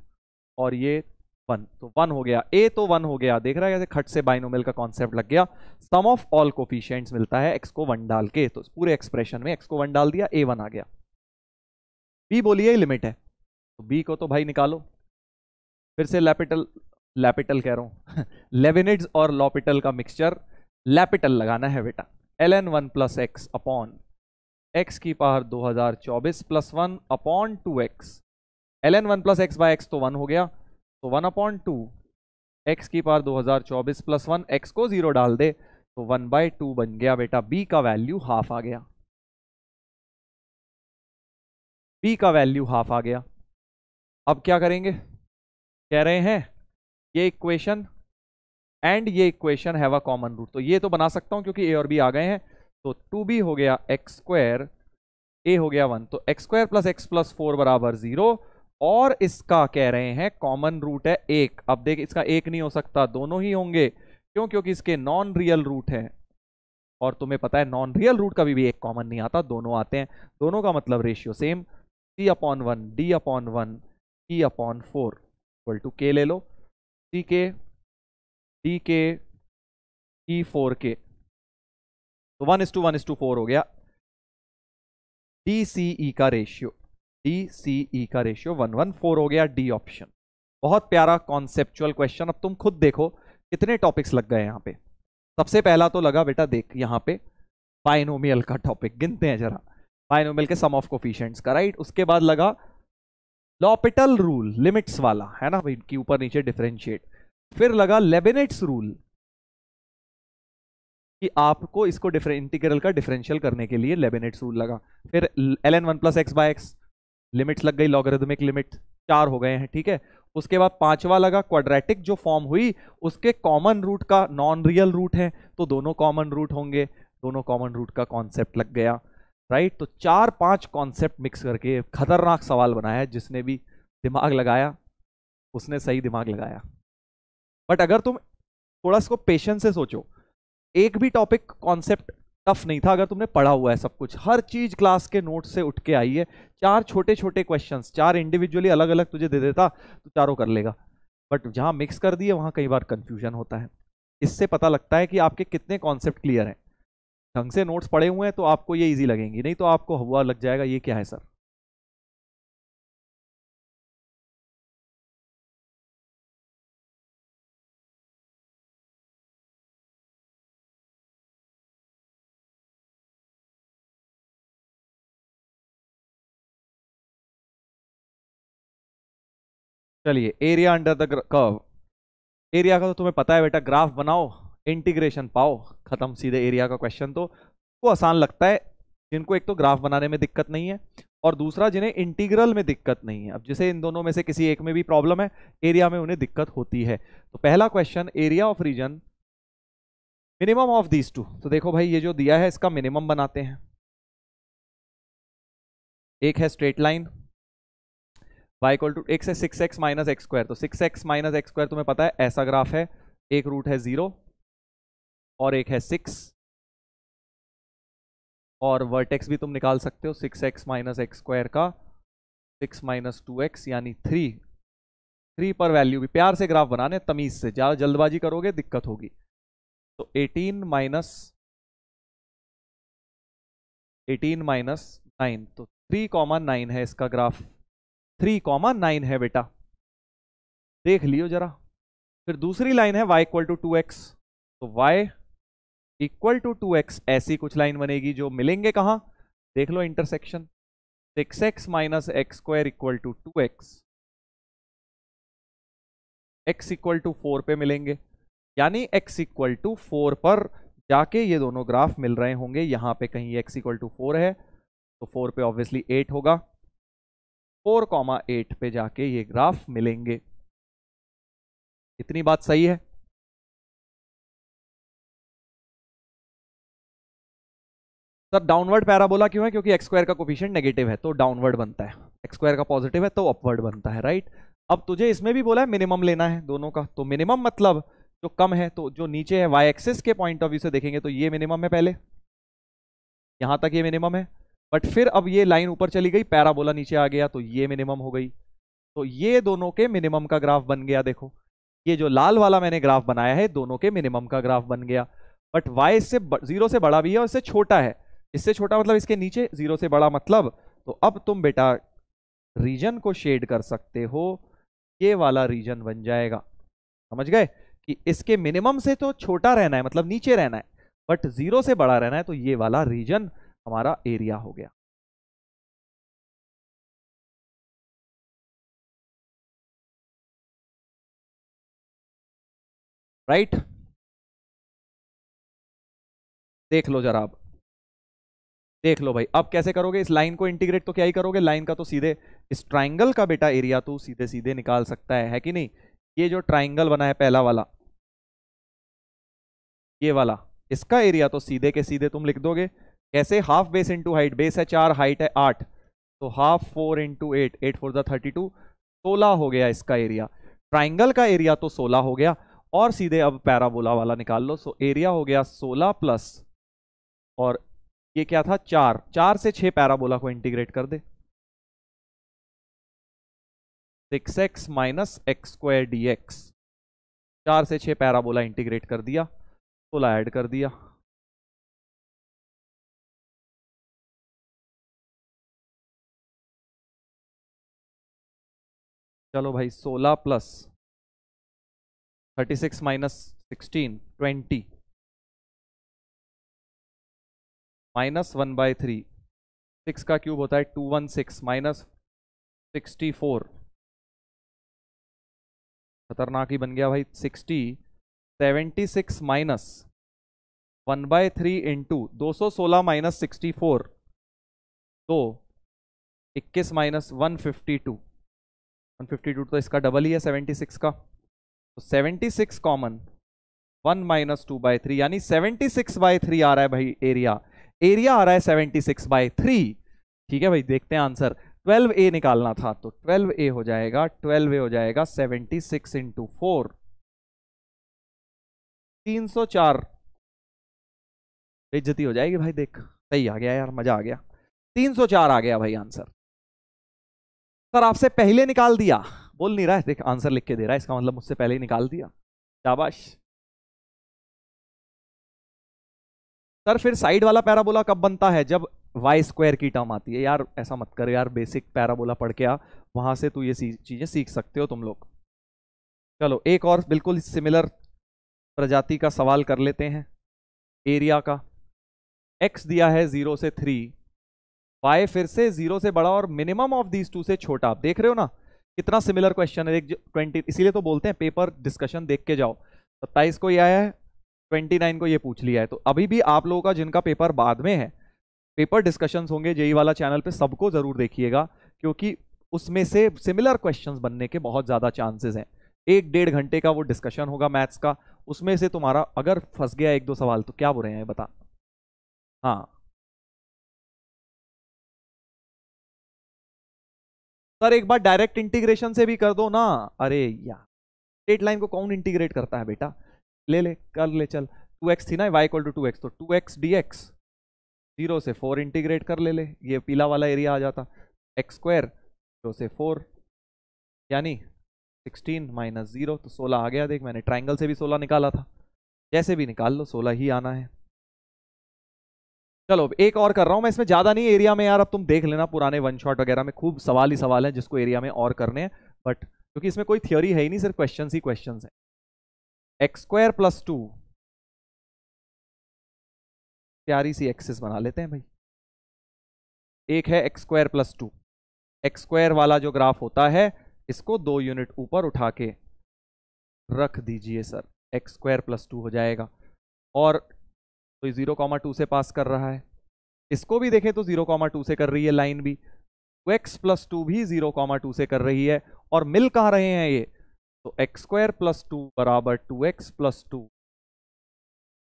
और ये वन तो वन हो गया ए तो वन हो गया देख रहा है कैसे खट से बाइनोमियल का कॉन्सेप्ट लग गया सम ऑफ ऑल कोफिशियंट्स मिलता है एक्स को वन डाल के तो पूरे एक्सप्रेशन में एक्स को वन डाल दिया ए वन आ गया बी बोलिए लिमिट है तो बी को तो भाई निकालो फिर से लैपिटल लैपिटल कह रहा हूँ लेविनिड्स और लॉपिटल का मिक्सचर लैपिटल लगाना है बेटा l N one plus x upon x की power 2024 plus one upon two x L N one plus x by x तो वन हो गया तो वन अपॉन टू एक्स की पावर 2024 प्लस वन एक्स को जीरो डाल दे तो वन बाय टू बन गया बेटा बी का वैल्यू हाफ आ गया बी का वैल्यू हाफ आ गया अब क्या करेंगे कह रहे हैं ये इक्वेशन एंड ये equation have a common root तो ये तो बना सकता हूं क्योंकि ए और बी आ गए हैं तो टू बी हो गया एक्स स्क्वायर ए हो गया वन तो x square plus x plus four बराबर जीरो और इसका कह रहे हैं कॉमन रूट है एक अब देख इसका एक नहीं हो सकता दोनों ही होंगे क्यों क्योंकि इसके नॉन रियल रूट है और तुम्हें पता है नॉन रियल रूट कभी भी, भी एक कॉमन नहीं आता दोनों आते हैं दोनों का मतलब ratio same c upon one d upon one e upon four equal to k ले लो सी के डी के ई फोर के तो one is two one is two four हो गया डी सी ई का रेशियो डी सी ई का रेशियो वन वन फोर हो गया डी ऑप्शन बहुत प्यारा कॉन्सेप्चुअल क्वेश्चन अब तुम खुद देखो कितने टॉपिक्स लग गए यहां पे सबसे पहला तो लगा बेटा देख यहां पे बाइनोमियल का टॉपिक गिनते हैं जरा बाइनोमियल के सम ऑफ कोफिशियंट्स का राइट उसके बाद लगा लॉपिटल रूल लिमिट्स वाला है ना इनके ऊपर नीचे डिफ्रेंशिएट फिर लगा लेबिनेट्स रूल कि आपको इसको इंटीग्रल का डिफरेंशियल करने के लिए लेबिनेट्स रूल लगा फिर l N one plus x by x limits लग गई लॉगरिदमिक लिमिट चार हो गए हैं ठीक है उसके बाद पांचवा लगा क्वाड्रेटिक जो फॉर्म हुई उसके कॉमन रूट का नॉन रियल रूट है तो दोनों कॉमन रूट होंगे दोनों कॉमन रूट का कॉन्सेप्ट लग गया राइट तो चार पांच कॉन्सेप्ट मिक्स करके खतरनाक सवाल बनाया जिसने भी दिमाग लगाया उसने सही दिमाग लगाया बट अगर तुम थोड़ा इसको पेशेंस से सोचो एक भी टॉपिक कॉन्सेप्ट टफ नहीं था अगर तुमने पढ़ा हुआ है सब कुछ हर चीज क्लास के नोट से उठ के आई है चार छोटे छोटे क्वेश्चंस चार इंडिविजुअली अलग अलग तुझे दे देता तो चारों कर लेगा बट जहाँ मिक्स कर दिए वहाँ कई बार कन्फ्यूजन होता है इससे पता लगता है कि आपके कितने कॉन्सेप्ट क्लियर हैं ढंग से नोट्स पढ़े हुए हैं तो आपको ये इजी लगेंगी नहीं तो आपको हवा लग जाएगा ये क्या है सर चलिए area under the curve area का तो तुम्हें पता है बेटा ग्राफ बनाओ इंटीग्रेशन पाओ खत्म सीधे एरिया का क्वेश्चन तो वो आसान लगता है जिनको एक तो ग्राफ बनाने में दिक्कत नहीं है और दूसरा जिन्हें इंटीग्रल में दिक्कत नहीं है अब जिसे इन दोनों में से किसी एक में भी प्रॉब्लम है एरिया में उन्हें दिक्कत होती है तो पहला question area of region minimum of these two तो देखो भाई ये जो दिया है इसका मिनिमम बनाते हैं एक है straight line y equal to एक से six x minus x square तो six x minus x square तुम्हें पता है ऐसा ग्राफ है एक रूट है जीरो और एक है सिक्स और वर्टेक्स भी तुम निकाल सकते हो six x minus x square का सिक्स माइनस टू एक्स यानी थ्री थ्री पर वैल्यू भी प्यार से ग्राफ बनाने तमीज से ज़्यादा जल्दबाजी करोगे दिक्कत होगी तो eighteen minus eighteen minus nine तो थ्री कॉमा नाइन है इसका ग्राफ थ्री कॉमा नाइन है बेटा देख लियो जरा फिर दूसरी लाइन है y equal to two x तो y equal to two x ऐसी कुछ लाइन बनेगी जो मिलेंगे कहाँ देख लो intersection six x minus x square equal to two x x equal to four पे मिलेंगे यानी एक्स इक्वल टू फोर पर जाके ये दोनों ग्राफ मिल रहे होंगे यहाँ पे कहीं एक्स इक्वल टू फोर है तो फोर पे ऑब्वियसली एट होगा फोर कॉमा एट पे जाके ये ग्राफ मिलेंगे इतनी बात सही है सर डाउनवर्ड पैराबोला क्यों है क्योंकि एक्स स्क्वायर का कोफिशियंट नेगेटिव है तो डाउनवर्ड बनता है एक्स स्क्वायर का पॉजिटिव है तो अपवर्ड बनता है राइट अब तुझे इसमें भी बोला है मिनिमम लेना है दोनों का तो मिनिमम मतलब जो कम है तो जो नीचे है वाई एक्सेस के पॉइंट ऑफ व्यू से देखेंगे तो ये मिनिमम है पहले यहां तक ये मिनिमम है बट फिर अब ये लाइन ऊपर चली गई पैराबोला नीचे आ गया तो ये मिनिमम हो गई तो ये दोनों के मिनिमम का ग्राफ बन गया देखो ये जो लाल वाला मैंने ग्राफ बनाया है दोनों के मिनिमम का ग्राफ बन गया बट वाई इससे जीरो से बड़ा भी है और इससे छोटा है इससे छोटा मतलब इसके नीचे जीरो से बड़ा मतलब तो अब तुम बेटा रीजन को शेड कर सकते हो ये वाला रीजन बन जाएगा समझ गए कि इसके मिनिमम से तो छोटा रहना है मतलब नीचे रहना है बट जीरो से बड़ा रहना है तो ये वाला रीजन हमारा एरिया हो गया राइट right? देख लो जरा देख लो भाई अब कैसे करोगे इस लाइन को इंटीग्रेट तो क्या ही करोगे लाइन का तो सीधे इस ट्राइंगल का बेटा एरिया तो सीधे सीधे निकाल सकता है, है कि नहीं ये जो ट्राइंगल बना है पहला वाला ये वाला इसका एरिया तो सीधे के सीधे तुम लिख दोगे कैसे half base into height base है चार हाइट है आठ तो half four into eight eight four thirty thirty two सोलह हो गया इसका एरिया ट्राइंगल का एरिया तो सोलह हो गया और सीधे अब पैराबोला वाला निकाल लो सो एरिया हो गया सोलह प्लस और ये क्या था चार चार से छह पैराबोला को इंटीग्रेट कर दे six x minus x square d x चार से छह पैराबोला इंटीग्रेट कर दिया सोलह ऐड कर दिया चलो भाई सोलह plus thirty six minus sixteen twenty minus one by three six का क्यूब होता है two one six minus sixty four खतरनाक ही बन गया भाई sixty seventy six minus one by three into दो सौ सोलह माइनस सिक्सटी फोर तो इक्कीस minus one fifty two one fifty two तो इसका डबल ही है सेवेंटी सिक्स का तो seventy six common one minus two by three यानी सेवेंटी सिक्स बाय थ्री आ रहा है भाई एरिया एरिया आ रहा है सेवेंटी सिक्स बाई थ्री ठीक है भाई देखते हैं आंसर ट्वेल्व ए निकालना था तो ट्वेल्व ए हो जाएगा ट्वेल्व ए हो जाएगा सेवेंटी सिक्स इंटू फोर तीन सौ चार बेइज्जती हो जाएगी भाई देख सही आ गया यार मजा आ गया तीन सौ चार आ गया भाई आंसर सर आपसे पहले निकाल दिया बोल नहीं रहा है देख आंसर लिख के दे रहा है इसका मतलब मुझसे पहले ही निकाल दिया शाबाश सर फिर साइड वाला पैराबोला कब बनता है जब वाई स्क्वायर की टर्म आती है यार ऐसा मत कर यार बेसिक पैराबोला पढ़ के आ वहां से तू तो ये चीज़ें सीख सकते हो तुम लोग चलो एक और बिल्कुल सिमिलर प्रजाति का सवाल कर लेते हैं एरिया का एक्स दिया है ज़ीरो से थ्री वाई फिर से ज़ीरो से बड़ा और मिनिमम ऑफ दीज टू से छोटा आप देख रहे हो ना कितना सिमिलर क्वेश्चन है एक ट्वेंटी इसीलिए तो बोलते हैं पेपर डिस्कशन देख के जाओ सत्ताईस को ये आया है 29 को ये पूछ लिया है तो अभी भी आप लोगों का जिनका पेपर बाद में है पेपर डिस्कशंस होंगे जेई वाला चैनल पे सबको ज़रूर देखिएगा क्योंकि उसमें से सिमिलर क्वेश्चंस बनने के बहुत ज़्यादा चांसेस हैं एक डेढ़ घंटे का वो डिस्कशन होगा मैथ्स का उसमें से तुम्हारा अगर फंस गया एक दो सवाल तो क्या बोल रहे हैं बता हाँ सर एक बार डायरेक्ट इंटीग्रेशन से भी कर दो ना अरे यार स्टेट लाइन को कौन इंटीग्रेट करता है बेटा ले ले कर ले चल टू एक्स थी ना y equal to two x तो two x d x zero से फोर इंटीग्रेट कर ले ले ये पीला वाला एरिया आ जाता एक्स स्क्वायर जीरो से फोर यानी सिक्सटीन माइनस जीरो तो सोलह आ गया देख मैंने ट्राइंगल से भी सोलह निकाला था जैसे भी निकाल लो सोलह ही आना है चलो एक और कर रहा हूँ मैं इसमें ज़्यादा नहीं एरिया में यार अब तुम देख लेना पुराने वन शॉट वगैरह में खूब सवाल ही सवाल है जिसको एरिया में और करने हैं बट क्योंकि इसमें कोई थ्योरी है ही नहीं सिर्फ क्वेश्चन ही क्वेश्चन हैं एक्स स्क्वायर प्लस टू प्यारी सी एक्सेस बना लेते हैं भाई एक है x square plus two x square वाला जो ग्राफ होता है इसको दो यूनिट ऊपर उठा के रख दीजिए sir x square plus two हो जाएगा और तो जीरो कॉमा टू से पास कर रहा है इसको भी देखें तो जीरो कॉमा टू से कर रही है लाइन भी एक्स प्लस टू भी जीरो कॉमा टू से कर रही है और मिल कहाँ रहे हैं ये तो एक्स स्क्वायर प्लस टू बराबर two x plus two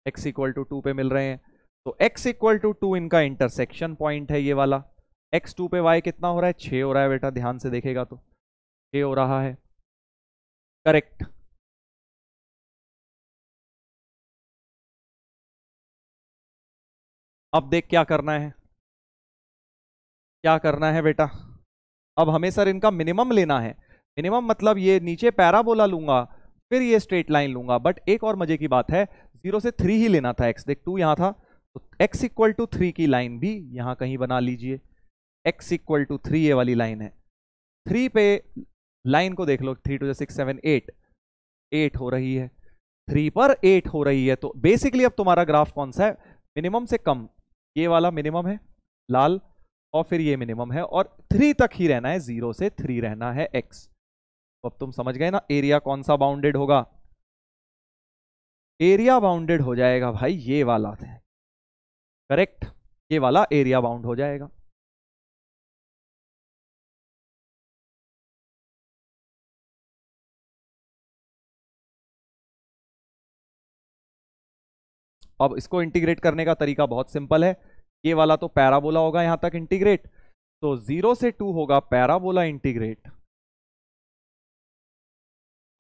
x equal to two पे मिल रहे हैं तो एक्स इक्वल टू टू इनका इंटरसेक्शन पॉइंट है ये वाला एक्स टू पे वाई कितना हो रहा है छ हो रहा है बेटा ध्यान से देखेगा तो छ हो रहा है करेक्ट अब देख क्या करना है क्या करना है बेटा अब हमें सर इनका मिनिमम लेना है मिनिमम मतलब ये नीचे पैराबोला लूंगा फिर ये स्ट्रेट लाइन लूंगा बट एक और मजे की बात है जीरो से थ्री ही लेना था एक्स देख टू यहाँ था तो एक्स इक्वल टू थ्री की लाइन भी यहाँ कहीं बना लीजिए एक्स इक्वल टू थ्री ये वाली लाइन है थ्री पे लाइन को देख लो three two six seven eight eight हो रही है थ्री पर एट हो रही है तो बेसिकली अब तुम्हारा ग्राफ कौन सा है मिनिमम से कम ये वाला मिनिमम है लाल और फिर ये मिनिमम है और थ्री तक ही रहना है जीरो से थ्री रहना है एक्स तो अब तुम समझ गए ना एरिया कौन सा बाउंडेड होगा एरिया बाउंडेड हो जाएगा भाई ये वाला है करेक्ट ये वाला एरिया बाउंड हो जाएगा अब इसको इंटीग्रेट करने का तरीका बहुत सिंपल है ये वाला तो पैराबोला होगा यहां तक इंटीग्रेट तो जीरो से टू होगा पैराबोला इंटीग्रेट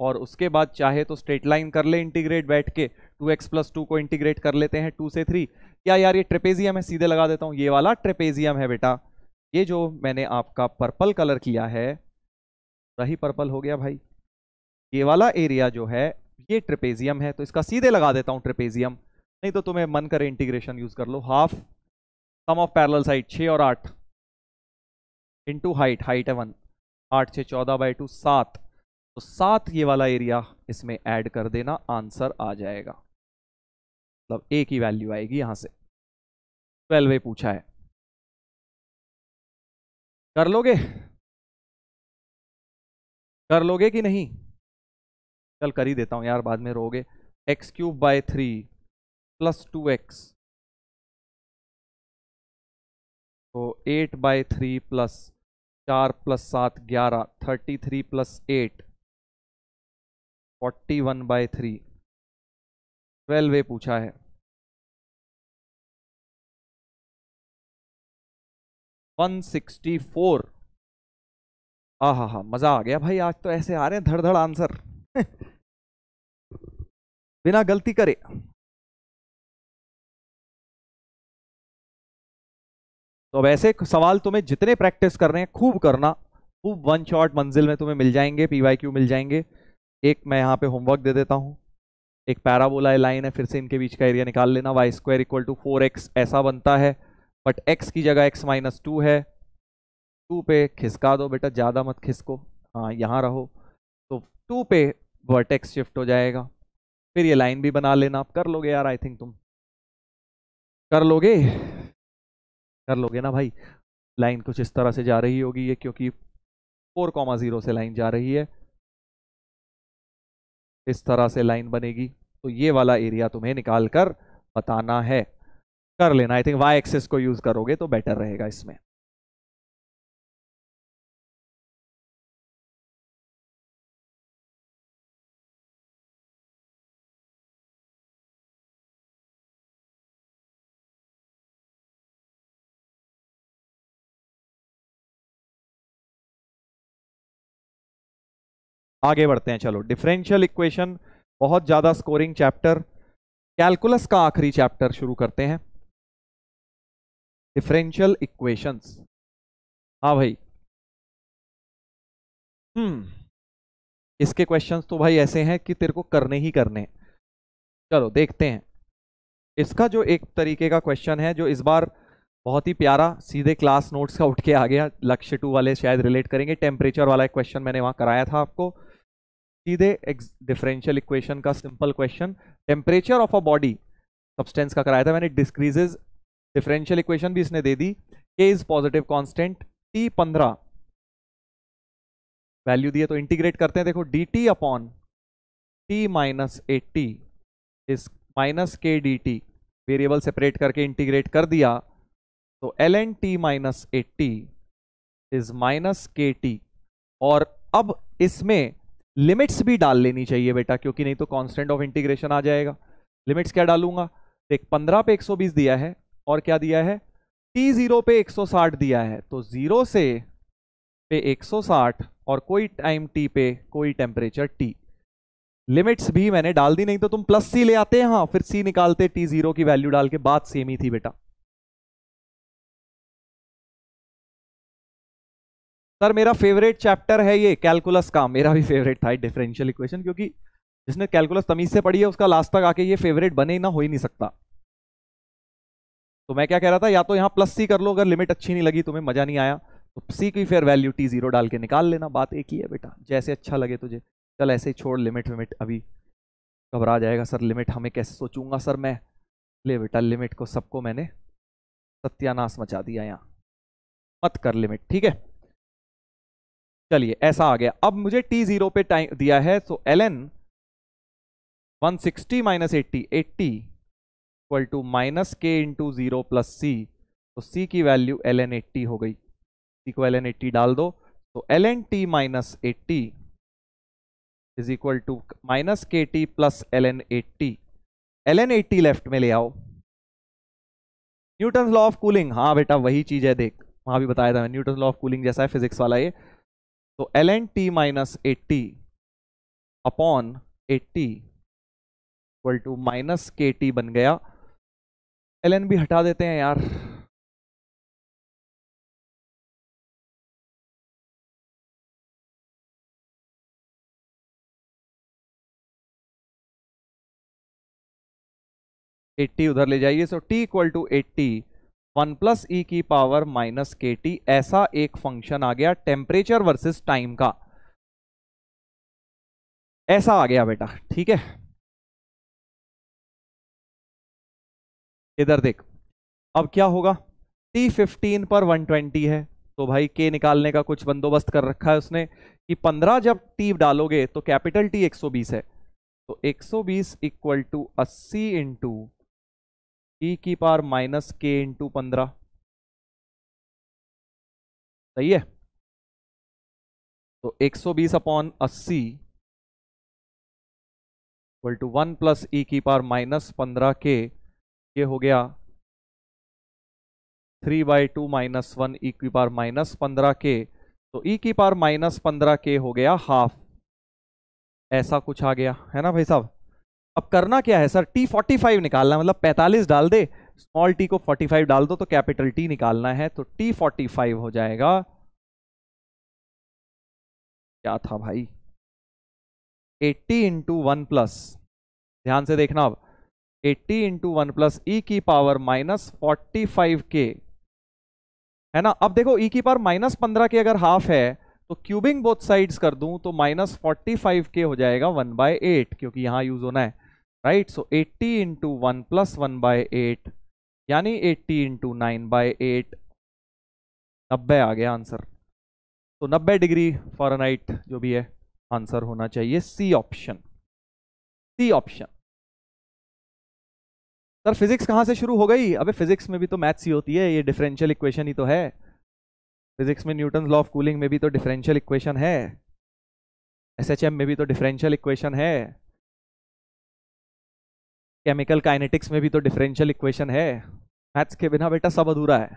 और उसके बाद चाहे तो स्ट्रेट लाइन कर ले इंटीग्रेट बैठ के टू एक्स प्लस टू को इंटीग्रेट कर लेते हैं टू से थ्री या यार ये ट्रेपेजियम है सीधे लगा देता हूँ ये वाला ट्रेपेजियम है बेटा ये जो मैंने आपका पर्पल कलर किया है रही पर्पल हो गया भाई ये वाला एरिया जो है ये ट्रिपेजियम है तो इसका सीधे लगा देता हूँ ट्रिपेजियम नहीं तो तुम्हें मन करे इंटीग्रेशन यूज कर लो half sum of parallel side छः और आठ इंटू हाइट हाइट है वन आठ छः चौदह बाई टू सात तो सात ये वाला एरिया इसमें ऐड कर देना आंसर आ जाएगा मतलब ए की वैल्यू आएगी यहां से ट्वेल्व पूछा है कर लोगे कर लोगे कि नहीं चल कर ही देता हूं यार बाद में रोगे x cube by three plus two x तो एट बाय थ्री प्लस चार प्लस सात ग्यारह thirty three plus eight forty one by three twelve ए पूछा है वन सिक्सटी फोर हाँ हाँ हाँ मज़ा आ गया भाई आज तो ऐसे आ रहे हैं धड़धड़ आंसर बिना गलती करे तो वैसे ऐसे सवाल तुम्हें जितने प्रैक्टिस कर रहे हैं खूब करना खूब वन शॉट मंजिल में तुम्हें मिल जाएंगे पीवाईक्यू मिल जाएंगे एक मैं यहाँ पे होमवर्क दे देता हूँ एक पैराबोला लाइन है फिर से इनके बीच का एरिया निकाल लेना y square equal to four x ऐसा बनता है बट एक्स की जगह एक्स माइनस टू है टू पे खिसका दो बेटा ज़्यादा मत खिसको हाँ यहाँ रहो तो टू पे वर्टेक्स शिफ्ट हो जाएगा फिर ये लाइन भी बना लेना आप कर लोगे यार आई थिंक तुम कर लोगे कर लोगे ना भाई लाइन कुछ इस तरह से जा रही होगी ये क्योंकि फोर कॉमा जीरो से लाइन जा रही है इस तरह से लाइन बनेगी तो ये वाला एरिया तुम्हें निकाल कर बताना है कर लेना आई थिंक वाई एक्सेस को यूज करोगे तो बेटर रहेगा इसमें आगे बढ़ते हैं चलो डिफरेंशियल इक्वेशन बहुत ज़्यादा स्कोरिंग चैप्टर कैलकुलस का आखिरी चैप्टर शुरू करते हैं डिफरेंशियल इक्वेशंस हाँ भाई हम्म इसके क्वेश्चंस तो भाई ऐसे हैं कि तेरे को करने ही करने चलो देखते हैं इसका जो एक तरीके का क्वेश्चन है जो इस बार बहुत ही प्यारा सीधे क्लास नोट्स का उठ के आ गया लक्ष्य टू वाले शायद रिलेट करेंगे टेम्परेचर वाला एक क्वेश्चन मैंने वहाँ कराया था आपको सीधे डिफरेंशियल इक्वेशन का simple question temperature of a body substance का कराया था मैंने डिस्क्रीजेज डिफरेंशियल इक्वेशन भी इसने दे दी k is positive constant t पंद्रह वैल्यू दिए तो इंटीग्रेट करते हैं देखो d T upon t minus eighty is minus k d t variable separate करके इंटीग्रेट कर दिया तो l n t minus eighty is minus k t और अब इसमें लिमिट्स भी डाल लेनी चाहिए बेटा क्योंकि नहीं तो कांस्टेंट ऑफ इंटीग्रेशन आ जाएगा लिमिट्स क्या डालूंगा देख 15 पे 120 दिया है और क्या दिया है टी जीरो पे 160 दिया है तो जीरो से पे 160 और कोई टाइम टी पे कोई टेम्परेचर टी लिमिट्स भी मैंने डाल दी नहीं तो तुम प्लस सी ले आते हैं हाँ फिर सी निकालते टी जीरो की वैल्यू डाल के बात सेम ही थी बेटा सर मेरा फेवरेट चैप्टर है ये कैलकुलस का मेरा भी फेवरेट था डिफरेंशियल इक्वेशन क्योंकि जिसने कैलकुलस तमीज से पढ़ी है उसका लास्ट तक आके ये फेवरेट बने ही ना हो ही नहीं सकता तो मैं क्या कह रहा था या तो यहाँ प्लस सी कर लो अगर लिमिट अच्छी नहीं लगी तुम्हें मजा नहीं आया तो सी की फेयर वैल्यू टी जीरो डाल के निकाल लेना बात एक ही है बेटा जैसे अच्छा लगे तुझे चल ऐसे ही छोड़ लिमिट विमिट अभी घबरा जाएगा सर लिमिट हमें कैसे सोचूंगा सर मैं ले बेटा लिमिट को सबको मैंने सत्यानाश मचा दिया यहाँ मत कर लिमिट ठीक है चलिए ऐसा आ गया अब मुझे टी जीरो पे टाइम दिया है so L N one sixty minus eighty eighty equal to minus K into zero plus सी तो सी की वैल्यू एल एन एट्टी हो गई सी को एल एन एट्टी डाल दो तो l n t minus eighty is equal to minus k t plus L n eighty l n eighty left में ले आओ न्यूटन लॉ ऑफ कूलिंग हाँ बेटा वही चीज है देख वहां भी बताया था न्यूटन लॉ ऑफ कूलिंग जैसा है फिजिक्स वाला ये तो l n t minus eighty upon eighty equal to minus k t बन गया एल एन भी हटा देते हैं यार एट्टी उधर ले जाइए so t equal to eighty one plus ई की पावर माइनस के टी ऐसा एक फंक्शन आ गया टेम्परेचर वर्सेस टाइम का ऐसा आ गया बेटा ठीक है इधर देख अब क्या होगा टी फिफ्टीन पर वन ट्वेंटी है तो भाई के निकालने का कुछ बंदोबस्त कर रखा है उसने कि पंद्रह जब टी डालोगे तो कैपिटल टी एक सौ बीस है तो एक सौ बीस इक्वल टू अस्सी इंटू ई e की पार माइनस के इंटू पंद्रह सही है तो 120 अपॉन अस्सी इक्वल टू वन प्लस ई की पार माइनस पंद्रह के ये हो गया three by two minus one e की पार माइनस पंद्रह के तो ई e की पार माइनस पंद्रह के हो गया हाफ ऐसा कुछ आ गया है ना भाई साहब अब करना क्या है सर टी फोर्टी फाइव निकालना मतलब पैंतालीस डाल दे स्मॉल टी को फोर्टी फाइव डाल दो तो कैपिटल टी निकालना है तो टी फोर्टी फाइव हो जाएगा क्या था भाई एट्टी इंटू वन प्लस ध्यान से देखना अब eighty into one plus e e की पावर माइनस फोर्टी फाइव के है ना अब देखो ई e की पावर माइनस पंद्रह के अगर हाफ है तो क्यूबिंग बोथ साइड्स कर दूं तो माइनस फोर्टी फाइव के हो जाएगा वन बाय एट क्योंकि यहां यूज होना है right so 80 into one plus one by eight यानी 80 इंटू नाइन बाय एट नब्बे आ गया आंसर तो नब्बे डिग्री फॉरनाइट जो भी है आंसर होना चाहिए C option C option sir physics कहाँ से शुरू हो गई अबे फिजिक्स में भी तो मैथ्स ही होती है ये डिफरेंशियल इक्वेशन ही तो है फिजिक्स में न्यूटन लॉ ऑफ कूलिंग में भी तो डिफरेंशियल इक्वेशन है एस में भी तो डिफरेंशियल इक्वेशन है केमिकल काइनेटिक्स में भी तो डिफरेंशियल इक्वेशन है मैथ्स के बिना बेटा सब अधूरा है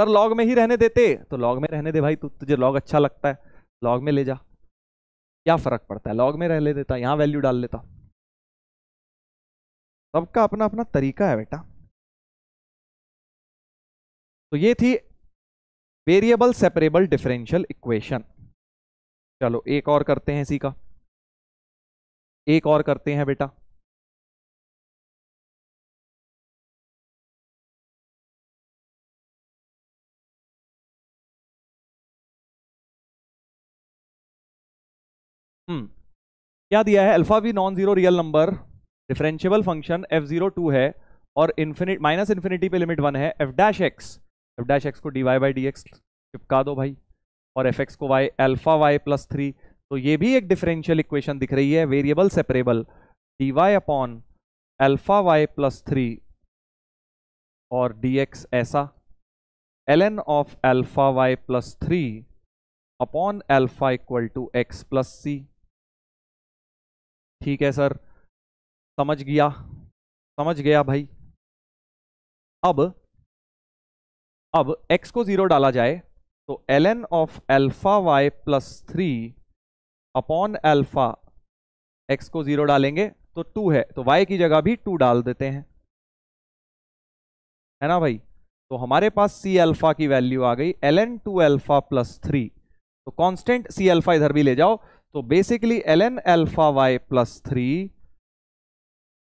सर लॉग में ही रहने देते तो लॉग में रहने दे भाई तू तुझे लॉग अच्छा लगता है लॉग में ले जा क्या फर्क पड़ता है लॉग में रह ले देता यहां वैल्यू डाल लेता सबका अपना अपना तरीका है बेटा तो ये थी वेरिएबल सेपरेबल डिफरेंशियल इक्वेशन चलो एक और करते हैं इसी का एक और करते हैं बेटा हम्म क्या दिया है अल्फा भी non zero real number differentiable function f zero two है और इन्फिनिट माइनस इन्फिनिटी पे लिमिट वन है f dash x f dash x को d y by d x चिपका दो भाई और एफ एक्स को y alpha y plus three तो ये भी एक डिफरेंशियल इक्वेशन दिख रही है variable separable d y upon alpha y plus three और डी एक्स ऐसा l n of alpha y plus three upon alpha equal to x plus c ठीक है सर समझ गया समझ गया भाई अब अब x को जीरो डाला जाए तो l n of alpha y plus three upon alpha x को जीरो डालेंगे तो टू है तो वाई की जगह भी टू डाल देते हैं है ना भाई तो हमारे पास सी अल्फा की वैल्यू आ गई l n two alpha plus three तो कांस्टेंट सी अल्फा इधर भी ले जाओ तो basically l n alpha y plus three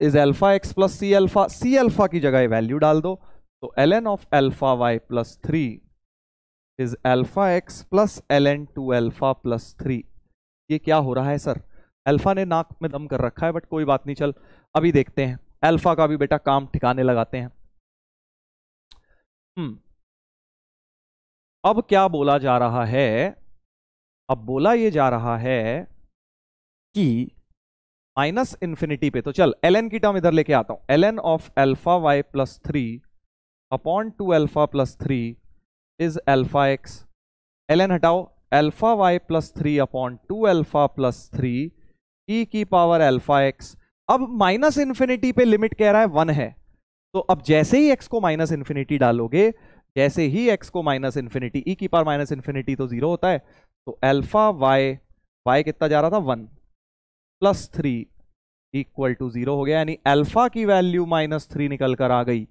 is alpha x plus c alpha c alpha की जगह वैल्यू डाल दो तो n of alpha y plus three is alpha x plus L n two alpha plus three ये क्या हो रहा है सर एल्फा ने नाक में दम कर रखा है बट कोई बात नहीं चल अभी देखते हैं एल्फा का भी बेटा काम ठिकाने लगाते हैं हम्म अब क्या बोला जा रहा है अब बोला ये जा रहा है कि माइनस इन्फिनिटी पे तो चल एल की टर्म इधर लेके आता हूं n of alpha y plus three upon two alpha plus three is alpha x L n हटाओ alpha y plus three upon two alpha plus three e e की पावर एल्फा एक्स अब minus infinity पे limit कह रहा है one है तो अब जैसे ही एक्स को माइनस इन्फिनिटी डालोगे जैसे ही एक्स को माइनस इन्फिनिटी ई e की पावर माइनस इन्फिनिटी तो जीरो होता है तो एल्फा वाई वाई कितना जा रहा था one plus three equal to zero हो गया यानी एल्फा की वैल्यू माइनस थ्री निकल कर आ गई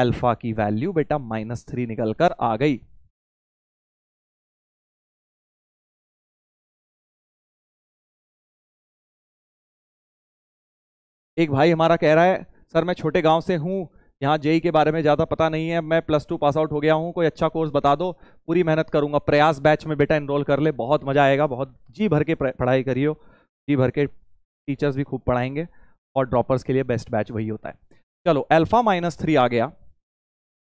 अल्फा की वैल्यू बेटा माइनस थ्री निकल कर आ गई एक भाई हमारा कह रहा है सर मैं छोटे गांव से हूं यहाँ जेई के बारे में ज़्यादा पता नहीं है मैं प्लस टू पास आउट हो गया हूँ कोई अच्छा कोर्स बता दो पूरी मेहनत करूंगा प्रयास बैच में बेटा इनरोल कर ले बहुत मज़ा आएगा बहुत जी भर के पढ़ाई करियो जी भर के टीचर्स भी खूब पढ़ाएंगे और ड्रॉपर्स के लिए बेस्ट बैच वही होता है चलो अल्फा माइनस थ्री आ गया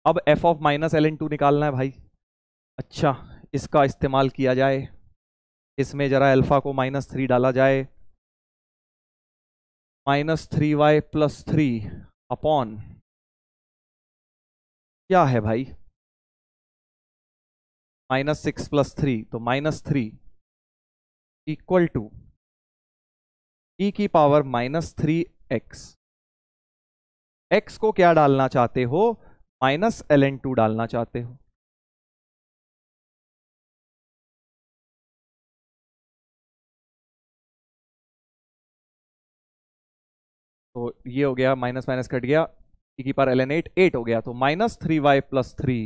अब f of minus L n two निकालना है भाई अच्छा इसका इस्तेमाल किया जाए इसमें ज़रा अल्फ़ा को माइनस थ्री डाला जाए minus three y plus three upon क्या है भाई माइनस सिक्स प्लस थ्री तो minus three equal to e की power minus three x x को क्या डालना चाहते हो माइनस एल एन टू डालना चाहते हो तो ये हो गया माइनस माइनस कट गया e की पर एल एन एट एट हो गया तो minus three y plus three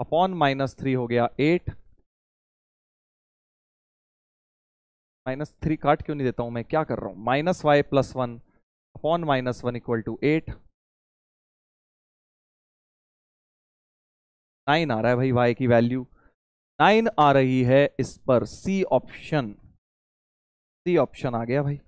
upon minus three हो गया एट माइनस थ्री काट क्यों नहीं देता हूं मैं क्या कर रहा हूं minus y plus one upon minus one equal to eight nine आ रहा है भाई वाई की वैल्यू नाइन आ रही है इस पर सी ऑप्शन सी ऑप्शन आ गया भाई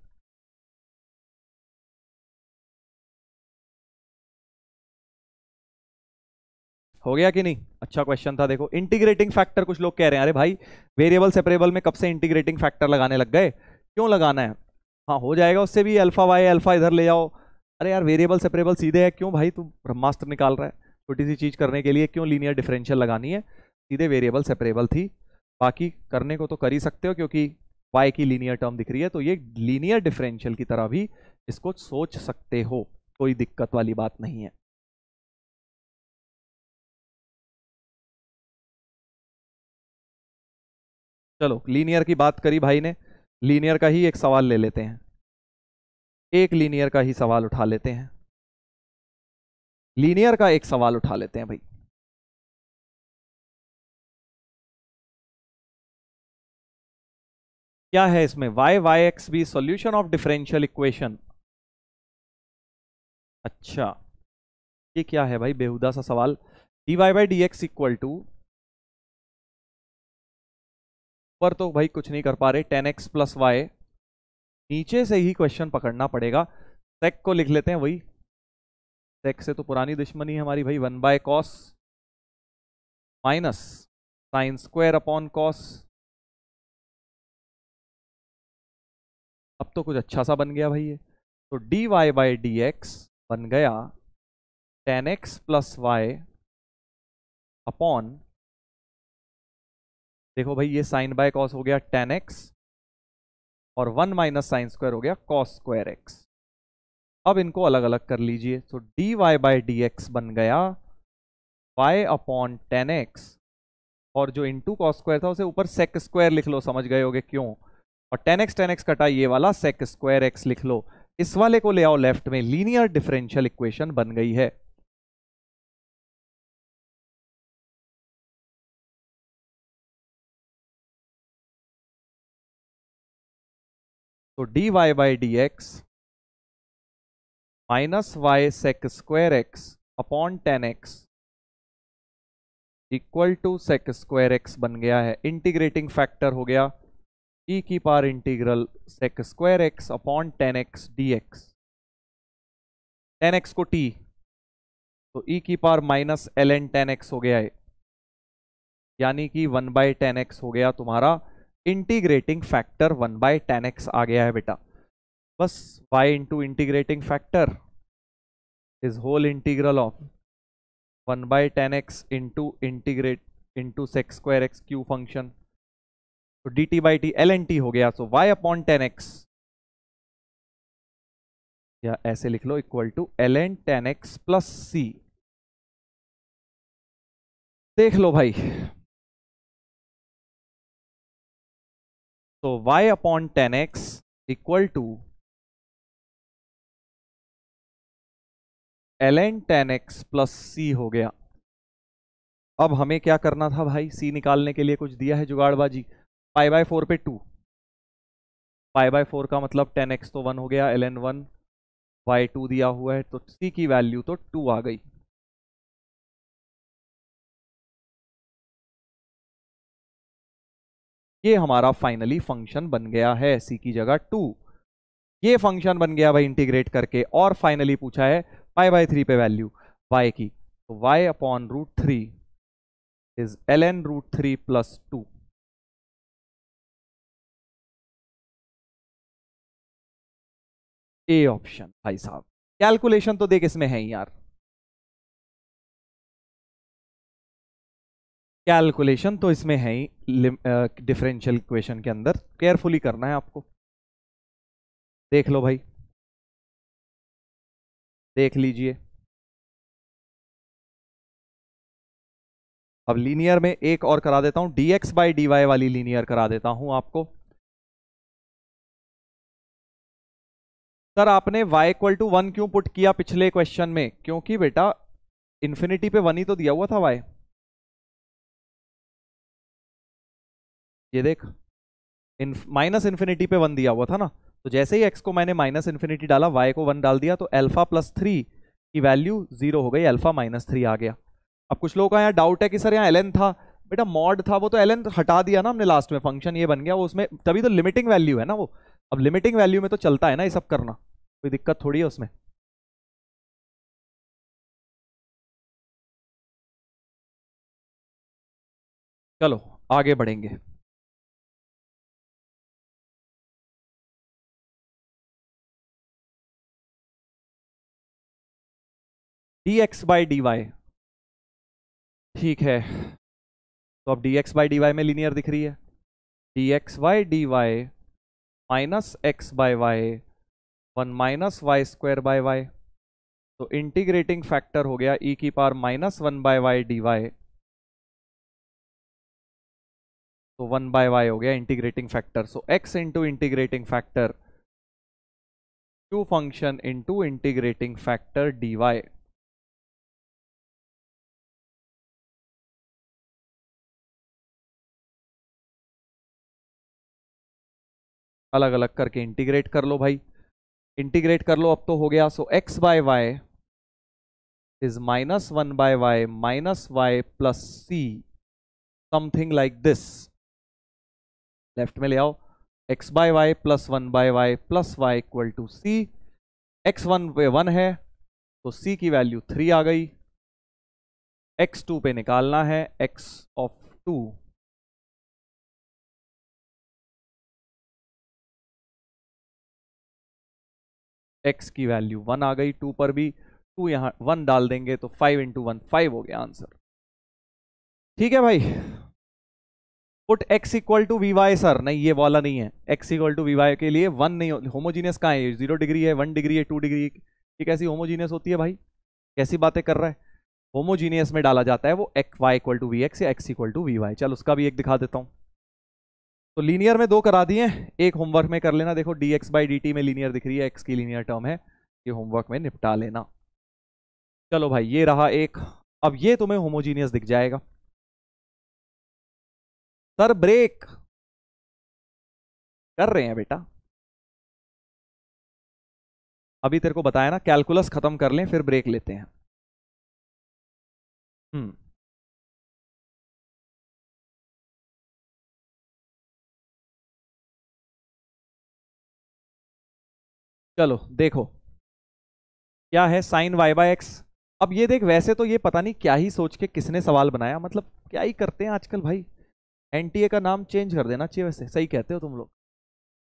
हो गया कि नहीं अच्छा क्वेश्चन था देखो इंटीग्रेटिंग फैक्टर कुछ लोग कह रहे हैं अरे भाई वेरिएबल सेपरेबल में कब से इंटीग्रेटिंग फैक्टर लगाने लग गए क्यों लगाना है हाँ हो जाएगा उससे भी अल्फा वाई अल्फा इधर ले जाओ अरे यार वेरिएबल सेपरेबल सीधे है क्यों भाई तू ब्रह्मास्त्र निकाल रहा है छोटी सी चीज़ करने के लिए क्यों लीनियर डिफरेंशियल लगानी है सीधे वेरिएबल सेपरेबल थी बाकी करने को तो कर ही सकते हो क्योंकि वाई की लीनियर टर्म दिख रही है तो ये लीनियर डिफरेंशियल की तरह भी इसको सोच सकते हो कोई दिक्कत वाली बात नहीं है चलो लीनियर की बात करी भाई ने लीनियर का ही एक सवाल ले लेते हैं एक लीनियर का ही सवाल उठा लेते हैं लीनियर का एक सवाल उठा लेते हैं भाई क्या है इसमें y y x भी सॉल्यूशन ऑफ डिफरेंशियल इक्वेशन अच्छा ये क्या है भाई बेहुदा सा सवाल d y by d x equal to ऊपर तो भाई कुछ नहीं कर पा रहे टेन एक्स प्लस वाई नीचे से ही क्वेश्चन पकड़ना पड़ेगा सेक को लिख लेते हैं वही सेक्स से तो पुरानी दुश्मनी हमारी भाई one by cos minus sine square upon cos अब तो कुछ अच्छा सा बन गया भाई ये तो d y by d x बन गया tan x plus y upon देखो भाई ये साइन बाय कॉस हो गया टेन एक्स और वन माइनस साइन स्क्वायर हो गया कॉस स्क्वायर एक्स अब इनको अलग अलग कर लीजिए तो d y by d x बन गया वाई अपॉन टेन एक्स और जो इंटू कॉस स्क्वायर था उसे ऊपर सेक स्क्वायर लिख लो समझ गए होगे क्यों और टेन एक्स टेन एक्स कटा ये वाला सेक स्क्वायर एक्स लिख लो इस वाले को ले आओ लेफ्ट में लीनियर डिफरेंशियल इक्वेशन बन गई है तो d y by d x minus y sec square x upon tan x equal to sec square x बन गया है इंटीग्रेटिंग फैक्टर हो गया ई e की पार integral sec square x upon tan x d x tan x को t तो ई e की पार minus L n tan x हो गया है यानी कि वन बाय टेन एक्स हो गया तुम्हारा integrating factor one by tan x आ गया है बेटा बस y into integrating factor is whole integral of one by tan x into integrate into sec square x q function तो d t by t l n t हो गया so y upon tan x या ऐसे लिख लो equal to l n tan x plus c देख लो भाई तो y upon tan x equal to l n tan x plus c हो गया अब हमें क्या करना था भाई सी निकालने के लिए कुछ दिया है जुगाड़बाजी पाई बाय फोर पे टू पाई बाय फोर का मतलब टेन एक्स तो वन हो गया l N one y two दिया हुआ है तो सी की वैल्यू तो टू आ गई ये हमारा फाइनली फंक्शन बन गया है सी की जगह टू ये फंक्शन बन गया भाई इंटीग्रेट करके और फाइनली पूछा है पाई बाई थ्री पे वैल्यू वाई की तो y upon root three is l n root three plus two A option भाई साहब कैलकुलेशन तो देख इसमें है यार कैलकुलेशन तो इसमें है ही डिफरेंशियल इक्वेशन के अंदर केयरफुली करना है आपको देख लो भाई देख लीजिए अब लीनियर में एक और करा देता हूं dx बाई डी वाली लीनियर करा देता हूं आपको सर आपने y इक्वल टू वन क्यों पुट किया पिछले क्वेश्चन में क्योंकि बेटा इन्फिनिटी पे वन ही तो दिया हुआ था y ये देख माइनस इन्फिनिटी पे वन दिया हुआ था ना तो जैसे ही एक्स को मैंने माइनस इन्फिनिटी डाला वाई को वन डाल दिया तो अल्फा प्लस थ्री की वैल्यू जीरो हो गई अल्फा माइनस थ्री आ गया अब कुछ लोगों का यहाँ डाउट है कि सर यहाँ एलेन था बेटा मॉड था वो तो एलेन हटा दिया ना हमने लास्ट में फंक्शन ये बन गया वो उसमें तभी तो लिमिटिंग वैल्यू है ना वो अब लिमिटिंग वैल्यू में तो चलता है ना ये सब करना कोई दिक्कत थोड़ी है उसमें चलो आगे बढ़ेंगे d x by d y ठीक है तो अब d x by d y में लीनियर दिख रही है d x y d y minus x by y one minus y square by y तो इंटीग्रेटिंग फैक्टर हो गया ई e की power minus one by y d y तो one by y हो गया integrating factor so x into integrating factor to function into integrating factor d y अलग अलग करके इंटीग्रेट कर लो भाई इंटीग्रेट कर लो अब तो हो गया so x by y is minus one by y minus y plus c something like this left में ले आओ x by y plus one by y plus y equal to c x one पे one है तो C की value three आ गई x to पे निकालना है एक्स ऑफ टू एक्स की वैल्यू वन आ गई टू पर भी टू यहाँ वन डाल देंगे तो फाइव इंटू वन फाइव हो गया आंसर ठीक है भाई put x equal to v y sir नहीं ये वाला नहीं है x equal to v y के लिए वन नहीं होमोजीनियस कहाँ है जीरो डिग्री है वन डिग्री है टू डिग्री ये कैसी होमोजीनियस होती है भाई कैसी बातें कर रहा है होमोजीनियस में डाला जाता है वो x y equal to v x या x equal to v y चल उसका भी एक दिखा देता हूँ तो लीनियर में दो करा दिए एक होमवर्क में कर लेना देखो d x by d t में लीनियर दिख रही है एक्स की लीनियर टर्म है ये होमवर्क में निपटा लेना चलो भाई ये रहा एक अब ये तुम्हें होमोजीनियस दिख जाएगा सर ब्रेक कर रहे हैं बेटा अभी तेरे को बताया ना कैलकुलस खत्म कर लें फिर ब्रेक लेते हैं हम्म चलो देखो क्या है साइन वाई बाय एक्स अब ये देख वैसे तो ये पता नहीं क्या ही सोच के किसने सवाल बनाया मतलब क्या ही करते हैं आजकल भाई ए का नाम चेंज कर देना चाहिए वैसे सही कहते हो तुम लोग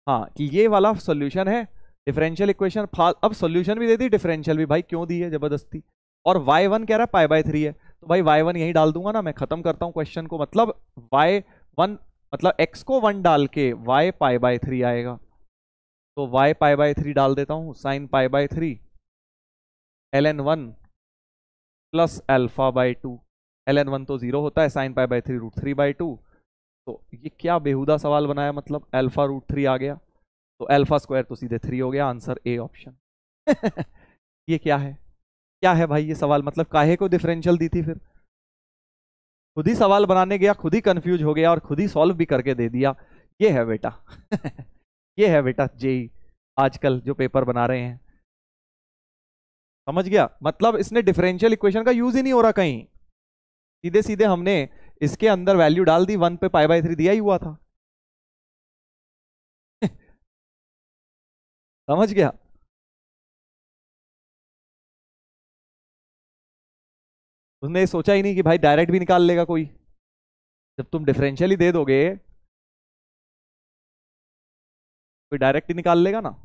हाँ कि ये वाला सोल्यूशन है डिफरेंशियल इक्वेशन फाल अब सोल्यूशन भी दे दी डिफरेंशियल भी भाई क्यों दी है जबरदस्ती और वाई वन कह रहा है पाई बाय थ्री है तो भाई वाई वन यहीं डाल दूंगा ना मैं खत्म करता हूँ क्वेश्चन को मतलब वाई वन मतलब एक्स को वन डाल के वाई पाई बाय थ्री आएगा तो y पाई बाई थ्री डाल देता हूँ sine pi by three l N one plus alpha by two l N one तो जीरो होता है sine pi by three root three by two तो ये क्या बेहुदा सवाल बनाया मतलब एल्फा रूट थ्री आ गया तो एल्फा स्क्वायर तो सीधे थ्री हो गया आंसर ए ऑप्शन ये क्या है क्या है भाई ये सवाल मतलब काहे को डिफरेंशियल दी थी फिर खुद ही सवाल बनाने गया खुद ही कंफ्यूज हो गया और खुद ही सॉल्व भी करके दे दिया ये है बेटा ये है बेटा जेई आजकल जो पेपर बना रहे हैं समझ गया मतलब इसने डिफरेंशियल इक्वेशन का यूज ही नहीं हो रहा कहीं सीधे सीधे हमने इसके अंदर वैल्यू डाल दी वन पे पाई बाई थ्री दिया ही हुआ था समझ गया उसने सोचा ही नहीं कि भाई डायरेक्ट भी निकाल लेगा कोई जब तुम डिफरेंशियल ही दे दोगे कोई डायरेक्ट ही निकाल लेगा ना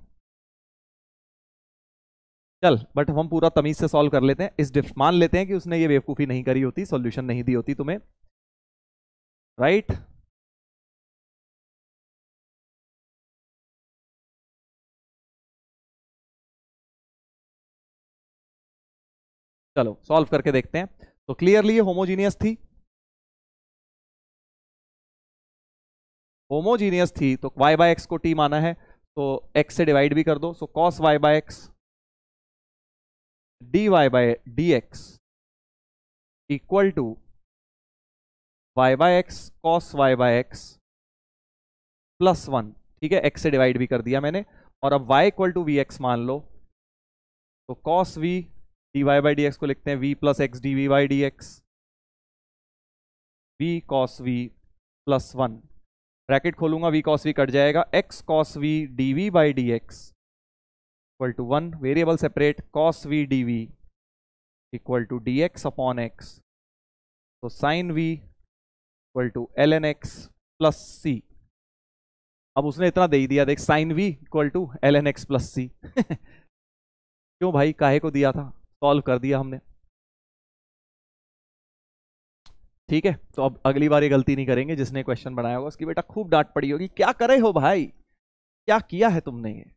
चल बट हम पूरा तमीज से सॉल्व कर लेते हैं इस डिफ मान लेते हैं कि उसने ये बेवकूफ़ी नहीं करी होती सॉल्यूशन नहीं दी होती तुम्हें राइट चलो सॉल्व करके देखते हैं तो क्लियरली ये होमोजीनियस थी होमोजीनियस थी तो वाई बाय एक्स को टी माना है तो एक्स से डिवाइड भी कर दो so cos y by x d y by d x equal to y by x cos y by x plus one ठीक है एक्स से डिवाइड भी कर दिया मैंने और अब y equal to v x मान लो तो cos v d y by d x को लिखते हैं v plus x d v y d x v cos v plus one bracket खोलूंगा वी कॉस वी कट जाएगा x cos v d v by d x equal to one variable separate cos v d v equal to d x upon x तो sine v equal to l N x plus c अब उसने इतना दे ही दिया देख sine v equal to l N x plus c क्यों भाई काहे को दिया था सॉल्व कर दिया हमने ठीक है तो अब अगली बार ये गलती नहीं करेंगे जिसने क्वेश्चन बनाया होगा उसकी बेटा खूब डांट पड़ी होगी क्या करे हो भाई क्या किया है तुमने ये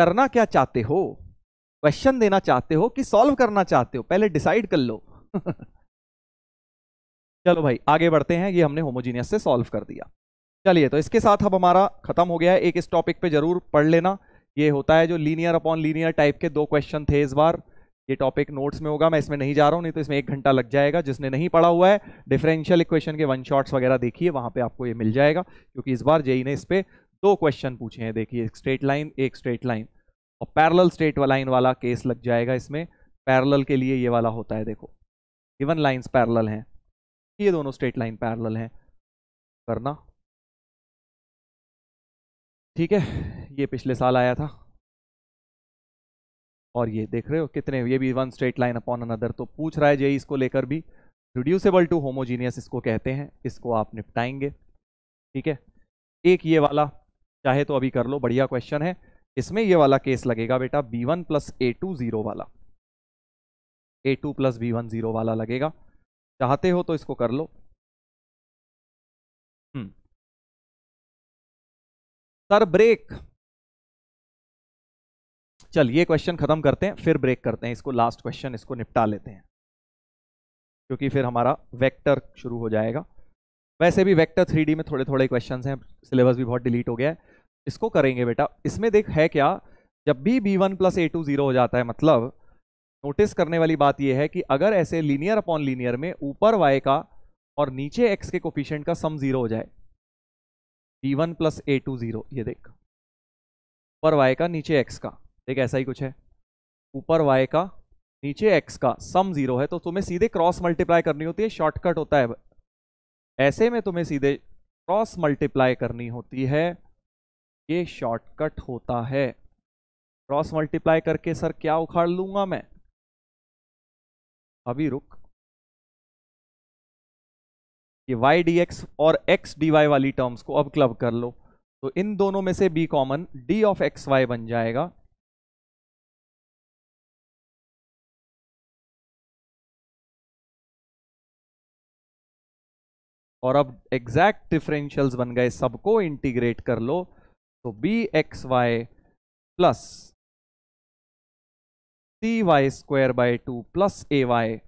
करना क्या चाहते हो क्वेश्चन देना चाहते हो कि सॉल्व करना चाहते हो पहले डिसाइड कर लो चलो भाई आगे बढ़ते हैं ये हमने होमोजीनियस से सॉल्व कर दिया चलिए तो इसके साथ अब हमारा खत्म हो गया है एक इस टॉपिक पे जरूर पढ़ लेना ये होता है जो लीनियर अपॉन लीनियर टाइप के दो क्वेश्चन थे इस बार ये टॉपिक नोट्स में होगा मैं इसमें नहीं जा रहा हूँ नहीं तो इसमें एक घंटा लग जाएगा जिसने नहीं पढ़ा हुआ है डिफरेंशियल इक्वेशन के वन शॉट्स वगैरह देखिए वहाँ पे आपको ये मिल जाएगा क्योंकि इस बार जेई e ने इस पर दो क्वेश्चन पूछे हैं देखिए एक स्ट्रेट लाइन एक स्ट्रेट लाइन और पैरल स्ट्रेट लाइन वाला केस लग जाएगा इसमें पैरल के लिए ये वाला होता है देखो इवन लाइन्स पैरल हैं ये दोनों स्ट्रेट लाइन पैरल हैं करना ठीक है ये पिछले साल आया था और ये देख रहे हो कितने ये भी one straight line upon another तो पूछ रहा है जेई e इसको लेकर भी रिड्यूसेबल टू होमोजीनियस इसको कहते हैं इसको आप निपटाएंगे ठीक है एक ये वाला चाहे तो अभी कर लो बढ़िया क्वेश्चन है इसमें ये वाला केस लगेगा बेटा b one plus a two zero वाला a two plus b one zero वाला लगेगा चाहते हो तो इसको कर लो सर हम्म। ब्रेक चल ये क्वेश्चन खत्म करते हैं फिर ब्रेक करते हैं इसको लास्ट क्वेश्चन इसको निपटा लेते हैं क्योंकि फिर हमारा वेक्टर शुरू हो जाएगा वैसे भी वेक्टर थ्री में थोड़े थोड़े क्वेश्चन हैं सिलेबस भी बहुत डिलीट हो गया है इसको करेंगे बेटा इसमें देख है क्या जब भी b one plus a two zero हो जाता है मतलब नोटिस करने वाली बात यह है कि अगर ऐसे लीनियर अपॉन लीनियर में ऊपर वाई का और नीचे एक्स के कोफिशियंट का सम जीरो हो जाए b one plus a two zero ये देख ऊपर वाई का नीचे एक्स का ठीक ऐसा ही कुछ है ऊपर वाई का नीचे एक्स का सम जीरो है तो तुम्हें सीधे क्रॉस मल्टीप्लाई करनी होती है शॉर्टकट होता है ऐसे में तुम्हें सीधे क्रॉस मल्टीप्लाई करनी होती है ये शॉर्टकट होता है क्रॉस मल्टीप्लाई करके सर क्या उखाड़ लूंगा मैं अभी रुक ये वाई डी एक्स और एक्स डी वाई वाली टर्म्स को अब क्लब कर लो तो इन दोनों में से b common d of x y बन जाएगा और अब एग्जैक्ट डिफरेंशियल्स बन गए सबको इंटीग्रेट कर लो तो b x y plus c y square by two plus a y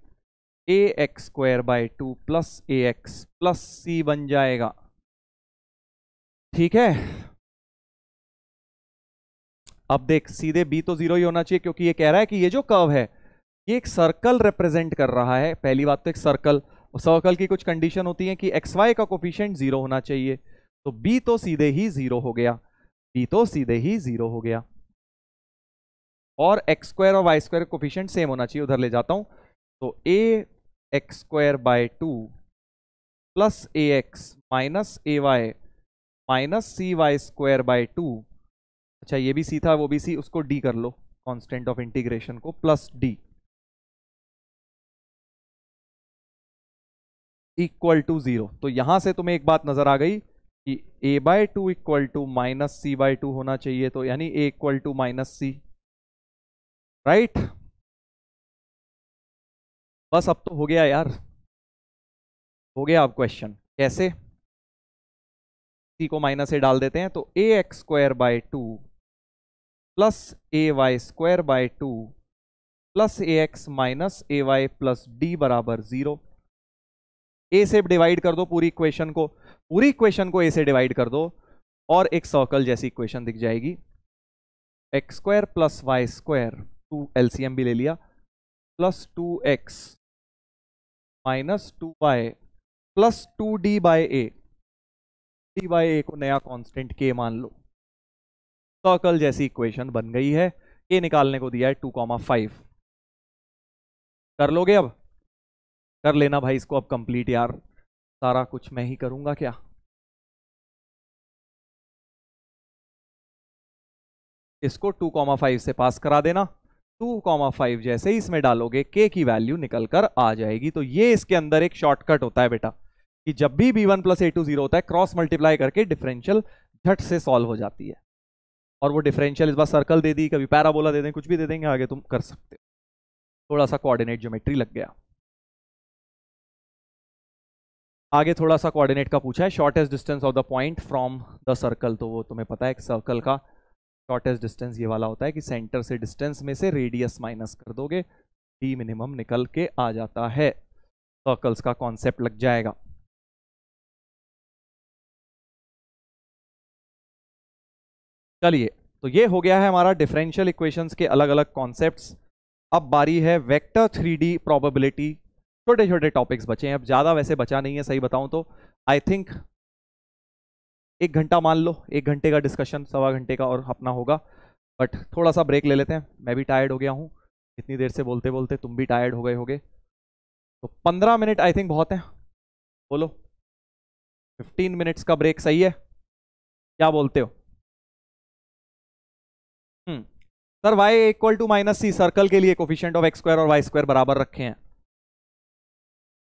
a x square by two plus a x plus c बन जाएगा ठीक है अब देख सीधे बी तो जीरो ही होना चाहिए क्योंकि ये कह रहा है कि ये जो कर्व है ये एक सर्कल रिप्रेजेंट कर रहा है पहली बात तो एक सर्कल और सर्कल की कुछ कंडीशन होती है कि एक्स वाई का कोफिशियंट जीरो होना चाहिए तो बी तो सीधे ही जीरो हो गया बी तो सीधे ही जीरो हो गया और एक्स स्क्वायर और वाई स्क्वायर कोफिशियंट सेम होना चाहिए उधर ले जाता हूं तो a x square by two plus a x minus a y minus c y square by two अच्छा ये भी सी था वो भी सी उसको डी कर लो कांस्टेंट ऑफ इंटीग्रेशन को plus D equal to zero तो यहां से तुम्हें एक बात नजर आ गई कि a by two equal to minus c by two होना चाहिए तो यानी a equal to minus c right बस अब तो हो गया यार हो गया अब क्वेश्चन कैसे सी को माइनस ए डाल देते हैं तो a x square by two plus a y square by two plus a x minus a y plus D बराबर जीरो ए से डिवाइड कर दो पूरी इक्वेशन को पूरी इक्वेशन को ए से डिवाइड कर दो और एक सर्कल जैसी इक्वेशन दिख जाएगी x square plus y square two LCM भी ले लिया plus two x minus two Y plus two d by a d by a को नया कांस्टेंट के मान लो सर्कल जैसी इक्वेशन बन गई है के निकालने को दिया है टू कॉमा फाइव कर लोगे अब कर लेना भाई इसको अब कंप्लीट यार सारा कुछ मैं ही करूंगा क्या इसको टू कॉमा फाइव से पास करा देना टू कॉमा फाइव जैसे ही इसमें डालोगे के की वैल्यू निकल कर आ जाएगी तो ये इसके अंदर एक शॉर्टकट होता है बेटा कि जब भी b one plus a two zero होता है क्रॉस मल्टीप्लाई करके डिफरेंशियल झट से सॉल्व हो जाती है और वो डिफरेंशियल इस बार सर्कल दे दी कभी पैराबोला दे दें कुछ भी दे देंगे आगे तुम कर सकते हो थोड़ा सा कोऑर्डिनेट ज्योमेट्री लग गया आगे थोड़ा सा कोऑर्डिनेट का पूछा है shortest distance of the point from the circle तो वो तुम्हें पता है एक सर्कल का शॉर्टेस्ट डिस्टेंस ये वाला होता है कि सेंटर से डिस्टेंस में से रेडियस माइनस कर दोगे डी मिनिमम निकल के आ जाता है सर्कल्स का कॉन्सेप्ट लग जाएगा चलिए तो ये हो गया है हमारा डिफरेंशियल इक्वेशंस के अलग अलग कॉन्सेप्ट्स अब बारी है वेक्टर डी प्रोबेबिलिटी छोटे छोटे टॉपिक्स बचे हैं अब ज़्यादा वैसे बचा नहीं है सही बताऊँ तो आई थिंक एक घंटा मान लो एक घंटे का डिस्कशन सवा घंटे का और अपना होगा बट थोड़ा सा ब्रेक ले लेते हैं मैं भी टायर्ड हो गया हूँ इतनी देर से बोलते बोलते तुम भी टायर्ड हो गए होगे तो पंद्रह मिनट आई थिंक बहुत हैं बोलो फिफ्टीन मिनट्स का ब्रेक सही है क्या बोलते हो हम्म। Sir y equal to minus c circle के लिए कोफिशियंट ऑफ एक्स स्क्वायर और वाई स्क्वायर बराबर रखे हैं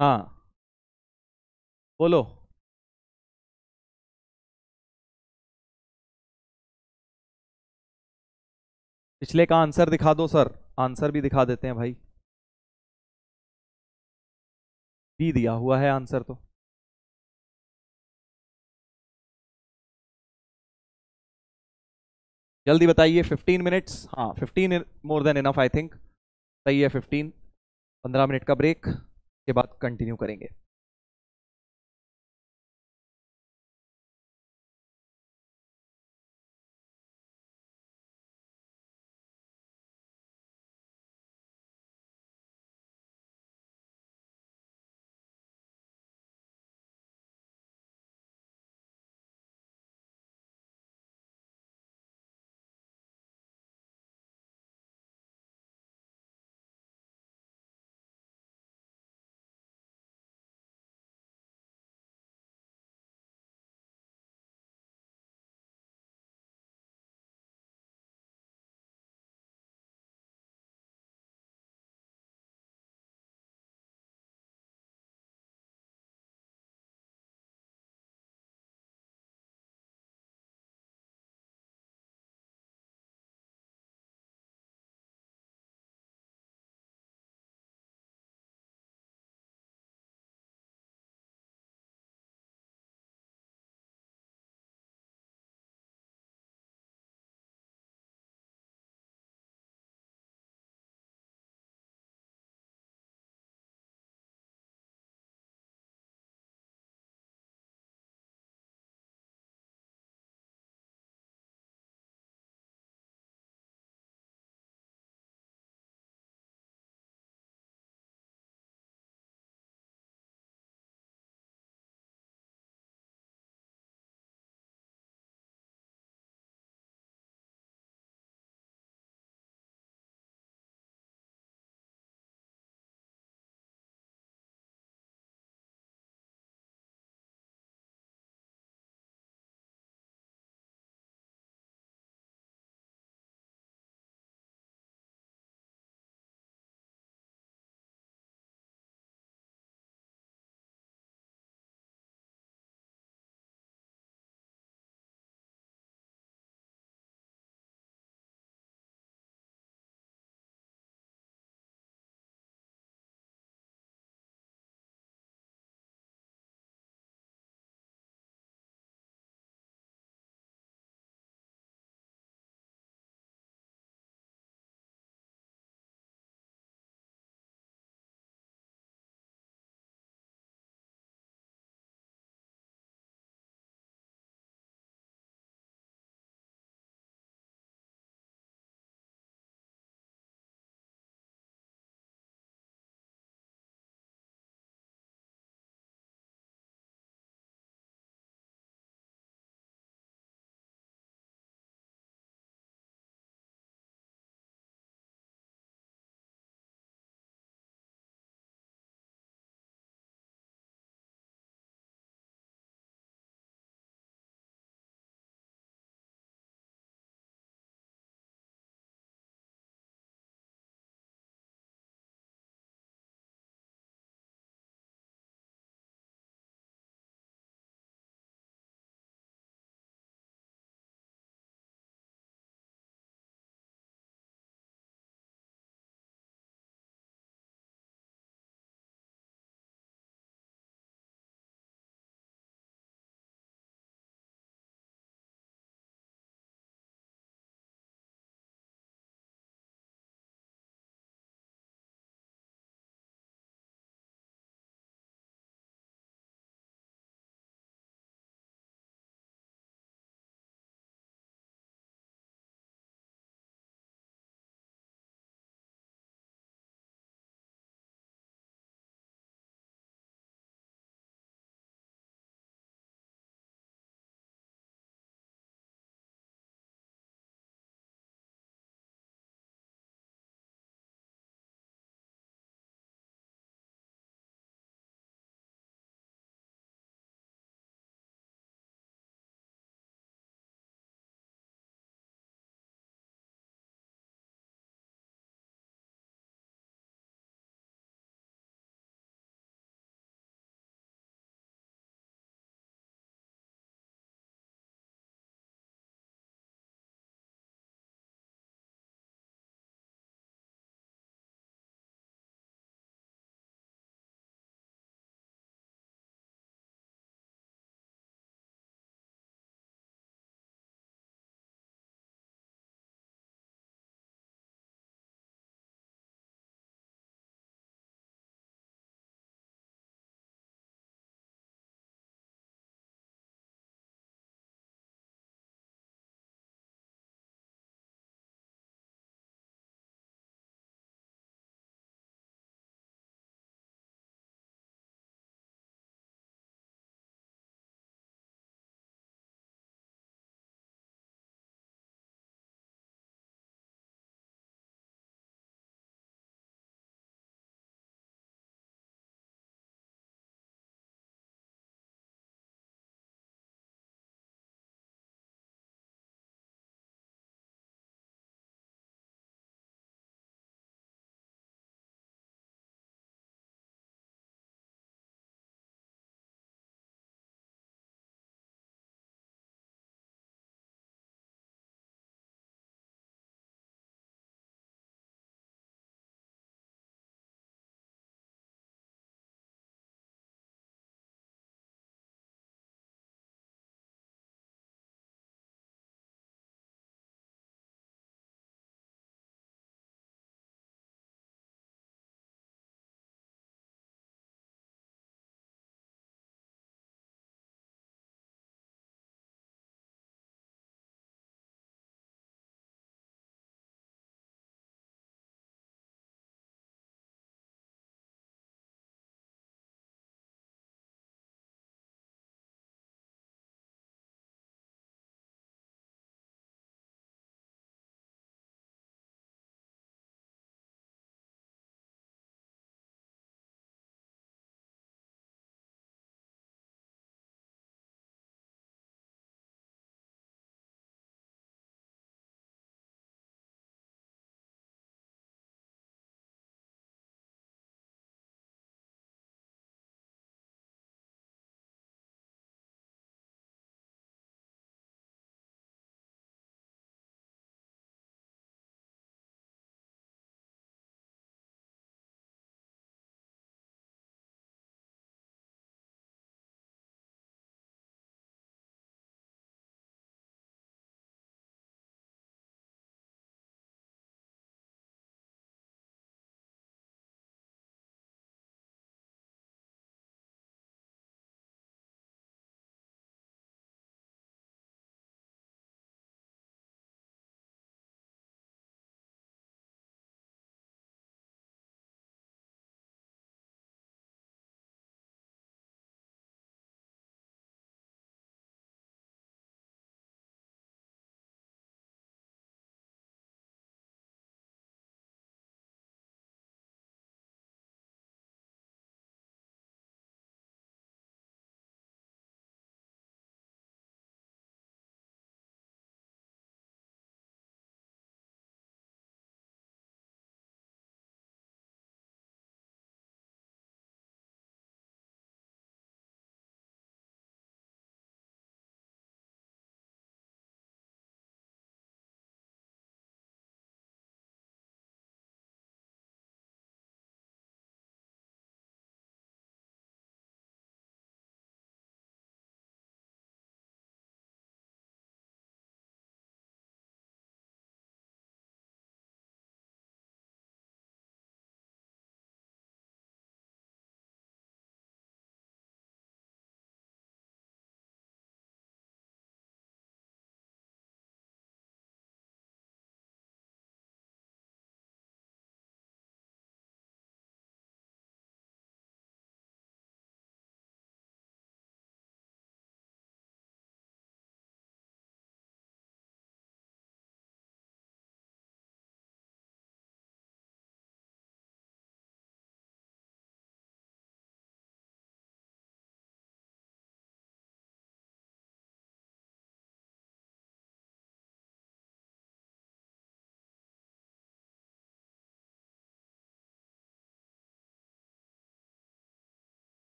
हाँ बोलो पिछले का आंसर दिखा दो सर आंसर भी दिखा देते हैं भाई बी दिया हुआ है आंसर तो जल्दी बताइए 15 मिनट्स हाँ 15 more than enough I think सही है 15 15 मिनट का ब्रेक उसके बाद कंटिन्यू करेंगे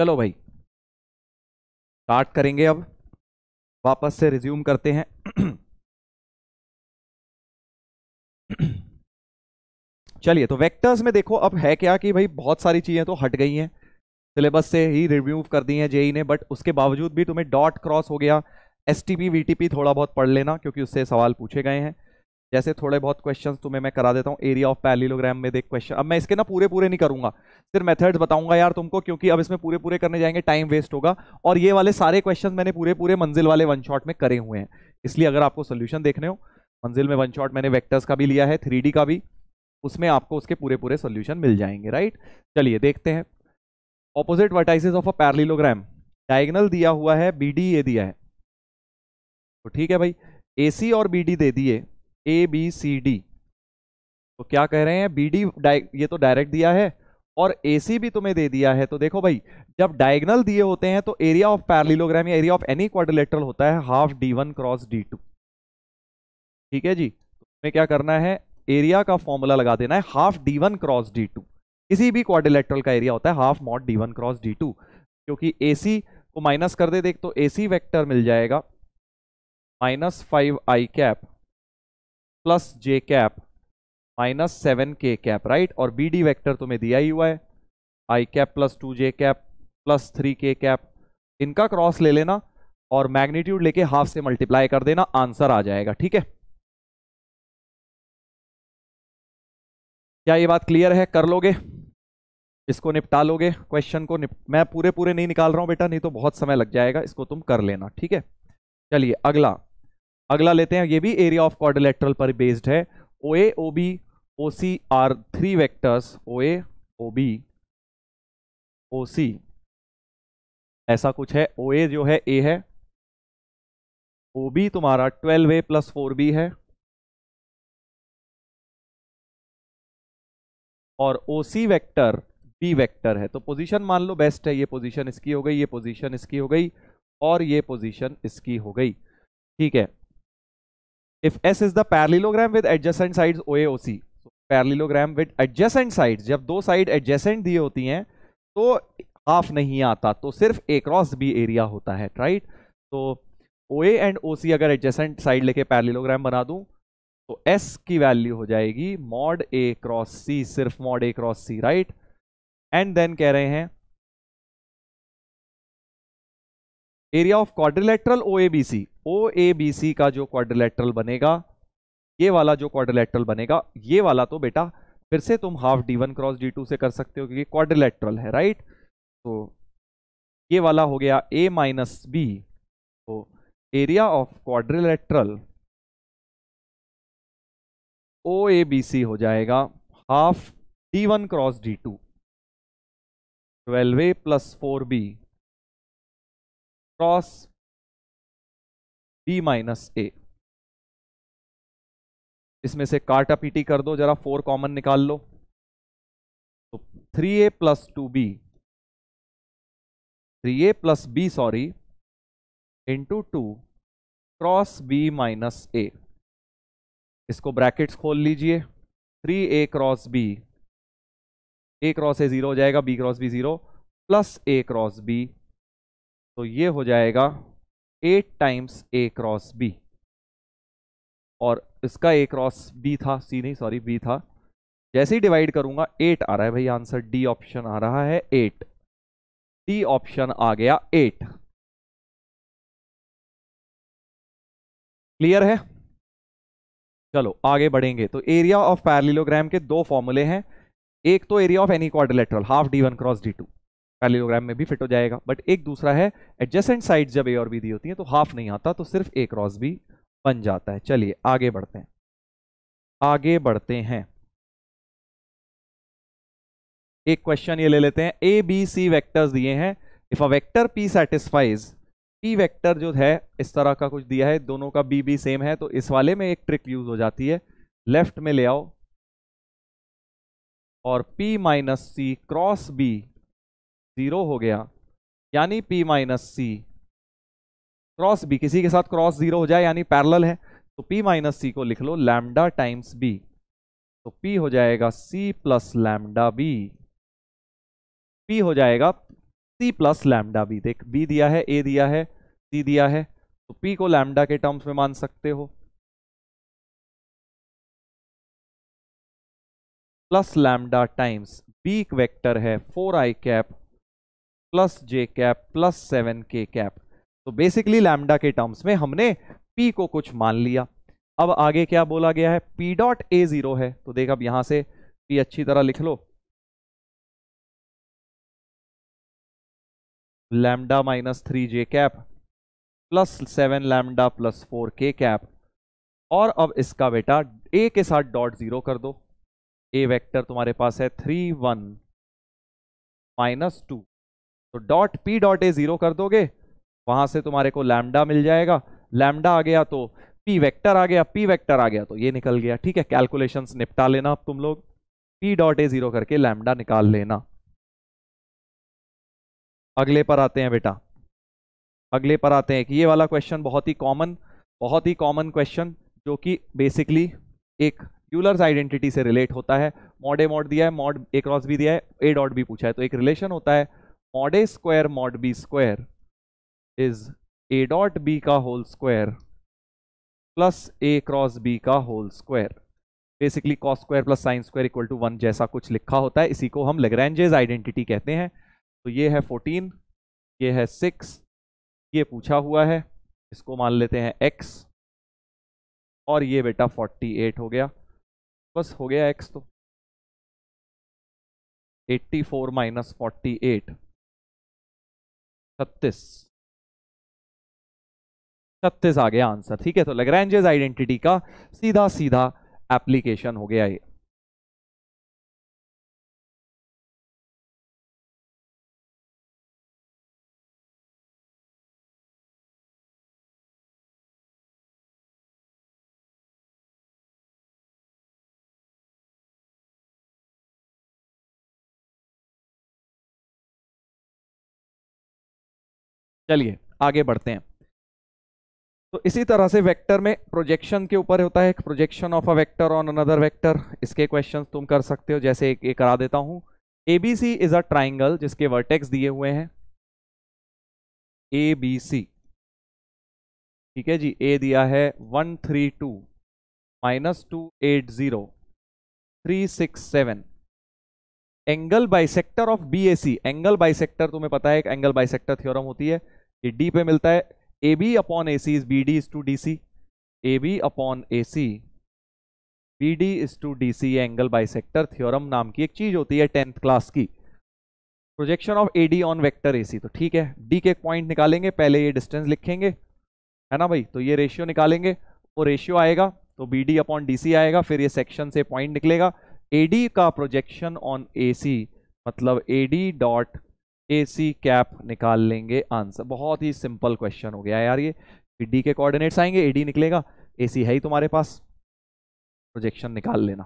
चलो भाई स्टार्ट करेंगे अब वापस से रिज्यूम करते हैं चलिए तो वेक्टर्स में देखो अब है क्या कि भाई बहुत सारी चीज़ें तो हट गई हैं सिलेबस से ही रिव्यूव कर दी हैं जेई ने बट उसके बावजूद भी तुम्हें डॉट क्रॉस हो गया एस वीटीपी थोड़ा बहुत पढ़ लेना क्योंकि उससे सवाल पूछे गए हैं जैसे थोड़े बहुत क्वेश्चन तुम्हें मैं करा देता हूँ एरिया ऑफ पैलिलोग्राम में देख क्वेश्चन अब मैं इसके ना पूरे पूरे नहीं करूंगा सिर्फ मेथड्स बताऊंगा यार तुमको क्योंकि अब इसमें पूरे पूरे करने जाएंगे टाइम वेस्ट होगा और ये वाले सारे क्वेश्चन मैंने पूरे पूरे मंजिल वाले वन शॉट में करे हुए हैं इसलिए अगर आपको सोल्यूशन देखने हो मंजिल में वन शॉट मैंने वैक्टर्स का भी लिया है थ्री का भी उसमें आपको उसके पूरे पूरे सोल्यूशन मिल जाएंगे राइट चलिए देखते हैं opposite vertices of a parallelogram diagonal दिया हुआ है बी डी ये दिया है तो ठीक है भाई ए सी और बी डी दे दिए ए बी सी डी तो क्या कह रहे हैं बी डी ये तो डायरेक्ट दिया है और ए सी भी तुम्हें दे दिया है तो देखो भाई जब डायगनल दिए होते हैं तो एरिया ऑफ पैरलीलोग्राम या एरिया ऑफ एनी क्वाड्रिलेटरल होता है half d one cross d two ठीक है जी तुम्हें क्या करना है एरिया का फॉर्मूला लगा देना है half d one cross d two किसी भी क्वाड्रिलेटरल का एरिया होता है half mod d one cross d two क्योंकि ए सी को माइनस कर दे देख तो ए सी वैक्टर मिल जाएगा minus five i cap plus j cap minus seven k cap right और बी डी वैक्टर तुम्हें दिया ही हुआ है i cap plus two J cap plus three के कैप इनका क्रॉस ले लेना और मैग्नीट्यूड लेके हाफ से मल्टीप्लाई कर देना आंसर आ जाएगा ठीक है क्या ये बात क्लियर है कर लोगे इसको निपटा लोगे क्वेश्चन को निप... मैं पूरे पूरे नहीं निकाल रहा हूं बेटा नहीं तो बहुत समय लग जाएगा इसको तुम कर लेना ठीक है चलिए अगला अगला लेते हैं ये भी एरिया ऑफ कॉर्डिलेट्रल पर बेस्ड है O A O B O C are three vectors O A O B O C ऐसा कुछ है ओ ए जो है ए है ओ बी तुम्हारा twelve a plus four b है और O C vector b vector है तो पोजीशन मान लो बेस्ट है ये पोजीशन इसकी हो गई ये पोजीशन इसकी हो गई और ये पोजीशन इसकी हो गई ठीक है if S is the parallelogram with adjacent sides OAOC. Parallelogram with adjacent side जब दो साइड एडजेसेंट दी होती हैं तो हाफ नहीं आता तो सिर्फ ए क्रॉस बी एरिया होता है राइट तो ओ ए एंड ओ सी अगर एडजेसेंट साइड लेके पैरलीलोग्राम बना दूं तो एस की वैल्यू हो जाएगी मॉड ए क्रॉस सी सिर्फ mod a cross c right and then कह रहे हैं area of quadrilateral b c का जो क्वाड्रिलेटरल बनेगा ये वाला जो क्वाड्रिलेटरल बनेगा ये वाला तो बेटा फिर से तुम half d one cross d two से कर सकते हो क्योंकि क्वाड्रिलेटरल है राइट तो ये वाला हो गया ए माइनस बी तो area of quadrilateral O A B C हो जाएगा half d one cross d two twelve a plus four b cross b minus a इसमें से काटा पीटी कर दो जरा फोर कॉमन निकाल लो तो three a plus two b three a plus b sorry into two cross b minus a इसको ब्रैकेट्स खोल लीजिए three a cross b a cross a zero हो जाएगा b cross b zero plus a cross b तो ये हो जाएगा eight times a cross b और इसका ए क्रॉस बी था सी नहीं सॉरी बी था जैसे ही डिवाइड करूंगा एट आ रहा है भाई आंसर डी ऑप्शन आ रहा है एट डी ऑप्शन आ गया एट क्लियर है चलो आगे बढ़ेंगे तो एरिया ऑफ पैरलीलोग्राम के दो फॉर्मूले हैं एक तो area of any quadrilateral half d one cross d two parallelogram में भी फिट हो जाएगा बट एक दूसरा है एडजेसेंट साइड जब ए और बी दी होती है तो हाफ नहीं आता तो सिर्फ ए क्रॉस बी बन जाता है चलिए आगे बढ़ते हैं आगे बढ़ते हैं एक क्वेश्चन ये ले लेते हैं ए बी सी वैक्टर्स दिए हैं if a vector p satisfies p vector जो है इस तरह का कुछ दिया है दोनों का बी बी सेम है तो इस वाले में एक ट्रिक यूज हो जाती है लेफ्ट में ले आओ और p minus c cross b zero हो गया यानी p minus c cross b किसी के साथ क्रॉस जीरो हो जाए यानी पैरल है तो पी माइनस सी को लिख लो लैमडा टाइम्स बी तो पी हो जाएगा c plus lambda b p हो जाएगा सी प्लस लैमडा बी देख बी दिया है ए दिया है सी दिया है तो पी को लैमडा के टर्म्स में मान सकते हो plus lambda times b vector है four i cap plus j cap plus seven k cap तो बेसिकली लैमडा के टर्म्स में हमने पी को कुछ मान लिया अब आगे क्या बोला गया है पी डॉट ए जीरो है तो देख अब यहां से पी अच्छी तरह लिख लो lambda minus three j cap plus seven lambda plus four k cap और अब इसका बेटा ए के साथ डॉट जीरो कर दो ए वेक्टर तुम्हारे पास है थ्री वन माइनस टू तो dot p dot a zero कर दोगे वहां से तुम्हारे को लैमडा मिल जाएगा लैमडा आ गया तो पी वेक्टर आ गया पी वेक्टर आ गया तो ये निकल गया ठीक है कैलकुलेशंस निपटा लेना अब तुम लोग पी डॉट ए जीरो करके लैमडा निकाल लेना अगले पर आते हैं बेटा अगले पर आते हैं कि ये वाला क्वेश्चन बहुत ही कॉमन बहुत ही कॉमन क्वेश्चन जो कि बेसिकली एक यूलर्स आइडेंटिटी से रिलेट होता है मॉड ए मॉड दिया है मॉड ए क्रॉस भी दिया है ए डॉट भी पूछा है तो एक रिलेशन होता है mod a square mod b square is a dot b का whole square plus a cross b का whole square basically cos square plus sign square equal to one जैसा कुछ लिखा होता है इसी को हम लेग्रेंजेज आइडेंटिटी कहते हैं तो ये है फोर्टीन ये है सिक्स ये पूछा हुआ है इसको मान लेते हैं एक्स और ये बेटा फोर्टी एट हो गया बस हो गया एक्स तो eighty four minus forty eight छत्तीस छत्तीस आ गया आंसर ठीक है तो लग्रेंजेज आइडेंटिटी का सीधा सीधा एप्लीकेशन हो गया ये चलिए आगे बढ़ते हैं तो इसी तरह से वेक्टर में प्रोजेक्शन के ऊपर होता है projection of a vector on another vector इसके क्वेश्चन तुम कर सकते हो जैसे एक, एक करा देता हूं A B C is a triangle जिसके वर्टेक्स दिए हुए हैं ए बी सी ठीक है जी ए दिया है one three two minus two eight zero three six seven angle bisector of B A C angle bisector तुम्हें पता है एक एंगल बाइसेक्टर थियोरम होती है ये डी पे मिलता है ए B upon A C is B D is to D C A B upon A C B D is to D C angle bisector theorem नाम की एक चीज होती है टेंथ क्लास की projection of A D on vector A C तो ठीक है डी के एक पॉइंट निकालेंगे पहले ये डिस्टेंस लिखेंगे है ना भाई तो ये रेशियो निकालेंगे वो रेशियो आएगा तो B D upon D C आएगा फिर ये सेक्शन से पॉइंट निकलेगा ए डी का प्रोजेक्शन ऑन ए सी मतलब A D dot A C cap निकाल लेंगे आंसर बहुत ही सिंपल क्वेश्चन हो गया यार ये डी के कोऑर्डिनेट्स आएंगे ए डी निकलेगा ए सी है ही तुम्हारे पास प्रोजेक्शन निकाल लेना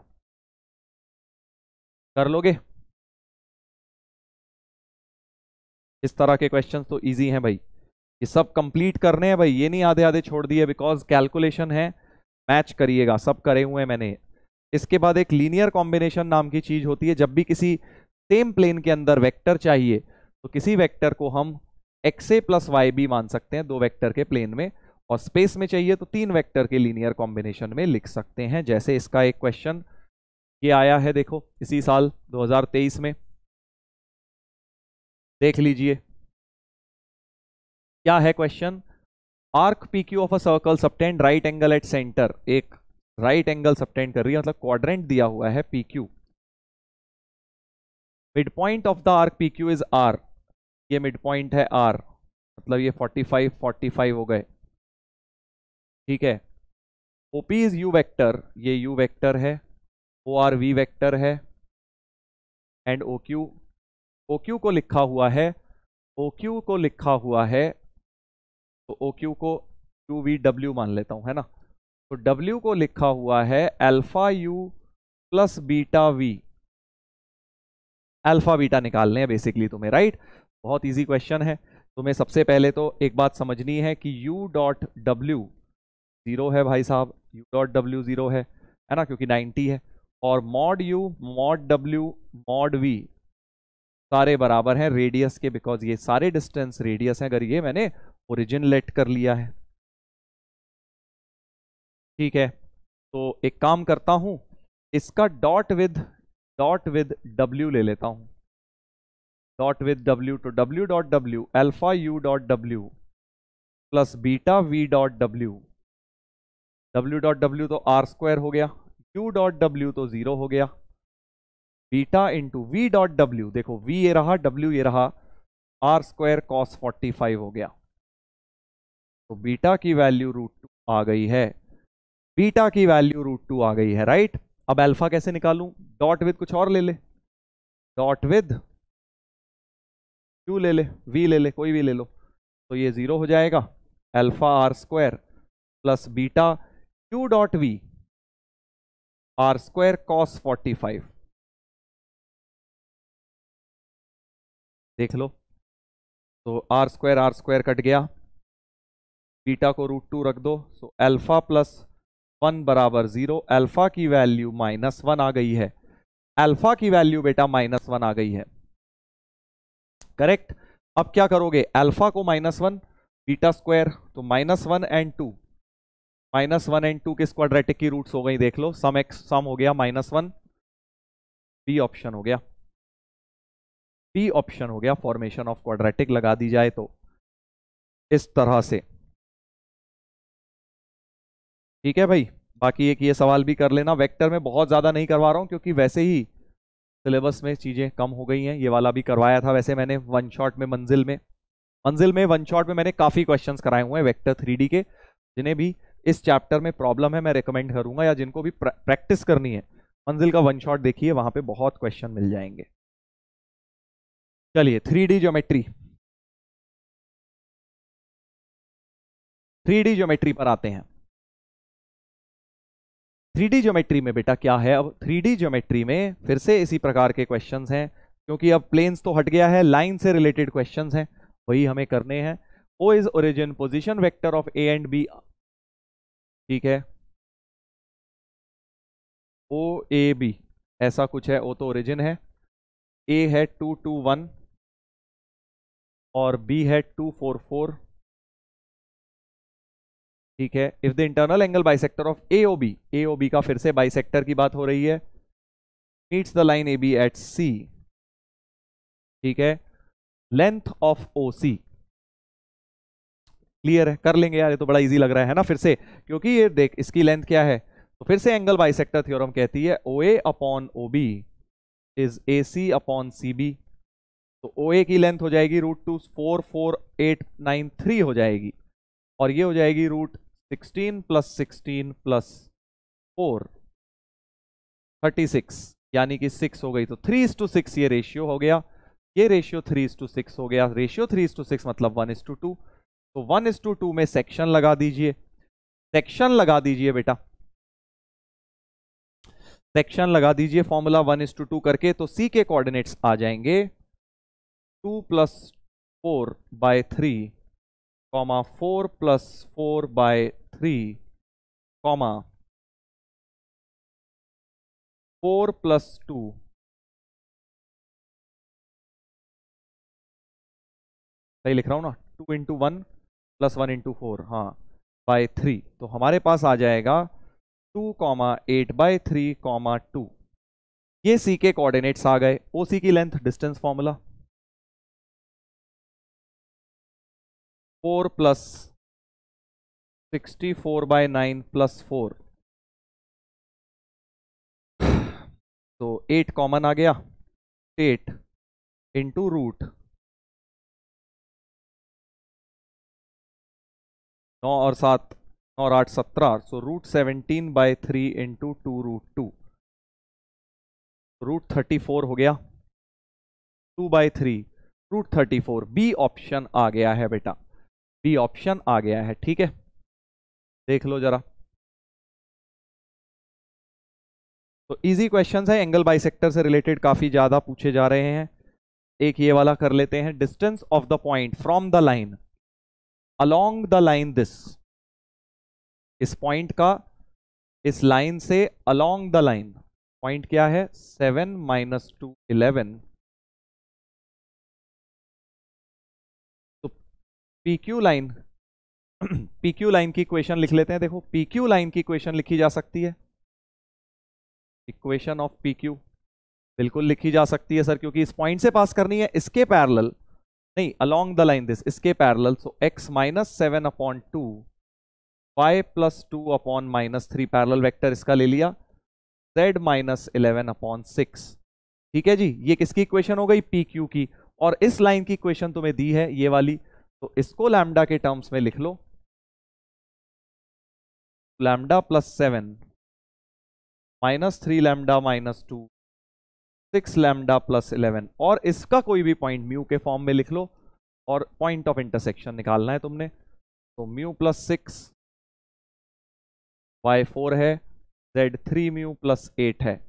कर लोगे इस तरह के क्वेश्चंस तो इजी हैं भाई ये सब कंप्लीट करने हैं भाई ये नहीं आधे आधे छोड़ दिए बिकॉज कैलकुलेशन है मैच करिएगा सब करे हुए हैं मैंने इसके बाद एक लीनियर कॉम्बिनेशन नाम की चीज होती है जब भी किसी सेम प्लेन के अंदर वेक्टर चाहिए तो किसी वेक्टर को हम X A plus Y B मान सकते हैं दो वेक्टर के प्लेन में और स्पेस में चाहिए तो तीन वेक्टर के लीनियर कॉम्बिनेशन में लिख सकते हैं जैसे इसका एक क्वेश्चन ये आया है देखो इसी साल 2023 में देख लीजिए क्या है question arc P Q of a circle subtend right angle at centre एक राइट एंगल सबटेंड कर रही है मतलब क्वाड्रेंट दिया हुआ है P Q mid point of the arc P Q is R ये मिड पॉइंट है आर मतलब ये 45 45 हो गए ठीक है O P is U vector ये यू वैक्टर है ओ आर वी वैक्टर है and O Q O Q को लिखा हुआ है ओ क्यू को लिखा हुआ है तो ओ क्यू को क्यू वी डब्ल्यू मान लेता हूँ है ना तो डब्ल्यू को लिखा हुआ है alpha U plus beta V alpha beta निकालने हैं बेसिकली तुम्हें राइट right? बहुत इजी क्वेश्चन है तुम्हें सबसे पहले तो एक बात समझनी है कि u डॉट डब्ल्यू ज़ीरो है भाई साहब u डॉट डब्ल्यू ज़ीरो है है ना क्योंकि 90 है और mod u mod w mod v सारे बराबर हैं रेडियस के बिकॉज ये सारे डिस्टेंस रेडियस हैं अगर ये मैंने ओरिजिन लेट कर लिया है ठीक है तो एक काम करता हूँ इसका dot with dot with W ले लेता हूँ dot with w to w dot w alpha u dot w plus beta V dot W W dot W तो आर स्क्वायर हो गया यू डॉट डब्ल्यू तो जीरो हो गया beta into V dot W देखो वी ये रहा W ये रहा R square cos forty five हो गया तो बीटा की वैल्यू रूट टू आ गई है बीटा की वैल्यू रूट टू आ गई है राइट अब अल्फा कैसे निकालूं डॉट विद कुछ और ले ले डॉट विद क्यू ले ले वी ले ले कोई भी ले लो तो ये ज़ीरो हो जाएगा alpha R square plus beta Q dot V R square cos forty five देख लो तो R square R square cut गया बीटा को रूट टू रख दो सो अल्फा प्लस वन बराबर जीरो अल्फा की वैल्यू माइनस वन आ गई है अल्फा की वैल्यू बेटा माइनस वन आ गई है करेक्ट अब क्या करोगे अल्फा को माइनस वन बीटा स्क्वायर तो minus one and two minus one and two के स्क्वाड्रेटिक की रूट्स हो गई देख लो सम एक्स सम हो गया माइनस वन बी ऑप्शन हो गया बी ऑप्शन हो गया फॉर्मेशन ऑफ क्वाड्रेटिक लगा दी जाए तो इस तरह से ठीक है भाई बाकी एक ये सवाल भी कर लेना वेक्टर में बहुत ज़्यादा नहीं करवा रहा हूं क्योंकि वैसे ही सिलेबस में चीज़ें कम हो गई हैं ये वाला भी करवाया था वैसे मैंने वन शॉट में मंजिल में मंजिल में वन शॉट में मैंने काफ़ी क्वेश्चन कराए हुए हैं वैक्टर थ्री के जिन्हें भी इस चैप्टर में प्रॉब्लम है मैं रिकमेंड करूँगा या जिनको भी प्रैक्टिस करनी है मंजिल का वन शॉट देखिए वहाँ पर बहुत क्वेश्चन मिल जाएंगे चलिए three D geometry three D geometry पर आते हैं थ्री ज्योमेट्री में बेटा क्या है अब थ्री ज्योमेट्री में फिर से इसी प्रकार के क्वेश्चन हैं क्योंकि अब प्लेन्स तो हट गया है लाइन से रिलेटेड क्वेश्चन हैं वही हमें करने हैं O is origin position vector of A and B ठीक है ओ ए बी ऐसा कुछ है ओ तो ओरिजिन है ए है टू टू वन और बी है टू फोर फोर ठीक है if the internal angle bisector of A O A O का फिर से बाइसेक्टर की बात हो रही है meets the line A B at C ठीक है length of O C clear है कर लेंगे यार ये तो बड़ा इजी लग रहा है ना फिर से क्योंकि ये देख इसकी लेंथ क्या है तो फिर से एंगल बाइसेक्टर थ्योरम कहती है O A upon O B is A C upon C B तो ओ ए की लेंथ हो जाएगी root two four four eight nine three हो जाएगी और ये हो जाएगी root sixteen plus sixteen plus four thirty six यानी कि सिक्स हो गई तो थ्री इज टू सिक्स ये रेशियो हो गया ये ratio three is to six हो गया ratio three is to six मतलब वन इज टू टू तो one is to two two section लगा दीजिए सेक्शन लगा दीजिए बेटा सेक्शन लगा दीजिए formula one is to two करके तो सी के कोऑर्डिनेट्स आ जाएंगे two plus four by three comma 4 plus 4 by 3 comma 4 plus 2 सही लिख रहा हूँ ना two into one plus one into four हाँ बाय थ्री तो हमारे पास आ जाएगा two comma eight by three comma two ये सी के कोऑर्डिनेट्स आ गए ओ सी की length distance formula four plus sixty four by nine plus four तो एट कॉमन आ गया एट इंटू रूट नौ और सात नौ और आठ सत्रह so root seventeen by three into two root two root thirty four हो गया two by three root thirty four B option आ गया है बेटा बी ऑप्शन आ गया है ठीक है देख लो जरा तो इजी क्वेश्चन है एंगल बाइसेक्टर से रिलेटेड काफी ज्यादा पूछे जा रहे हैं एक ये वाला कर लेते हैं distance of the point from the line along the line this इस पॉइंट का इस लाइन से अलोंग द लाइन पॉइंट क्या है seven minus two eleven P Q line P Q line की इक्वेशन लिख लेते हैं देखो पी क्यू लाइन की इक्वेशन लिखी जा सकती है इक्वेशन ऑफ पी क्यू बिल्कुल लिखी जा सकती है सर क्योंकि इस पॉइंट से पास करनी है इसके पैरेलल नहीं अलोंग द लाइन दिस इसके parallel so X minus seven upon two Y plus two upon minus three parallel vector इसका ले लिया Z minus eleven upon six ठीक है जी ये किसकी इक्वेशन हो गई पी क्यू की और इस लाइन की इक्वेशन तुम्हें दी है ये वाली तो इसको लैमडा के टर्म्स में लिख लो lambda plus seven minus three lambda minus two six lambda plus eleven और इसका कोई भी पॉइंट म्यू के फॉर्म में लिख लो और पॉइंट ऑफ इंटरसेक्शन निकालना है तुमने तो mu plus six Y four है Z three mu plus eight है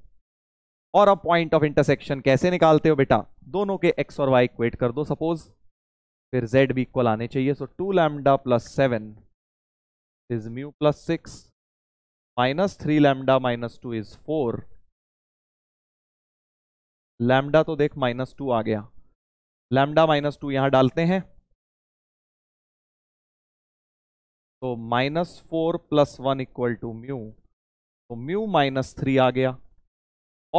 और अब पॉइंट ऑफ इंटरसेक्शन कैसे निकालते हो बेटा दोनों के एक्स और वाई इक्वेट कर दो सपोज फिर z भी इक्वल आने चाहिए so two lambda plus seven is mu plus six minus three lambda minus two is four lambda तो देख माइनस टू आ गया लैमडा माइनस टू यहां डालते हैं तो minus four plus one equal to mu तो म्यू माइनस थ्री आ गया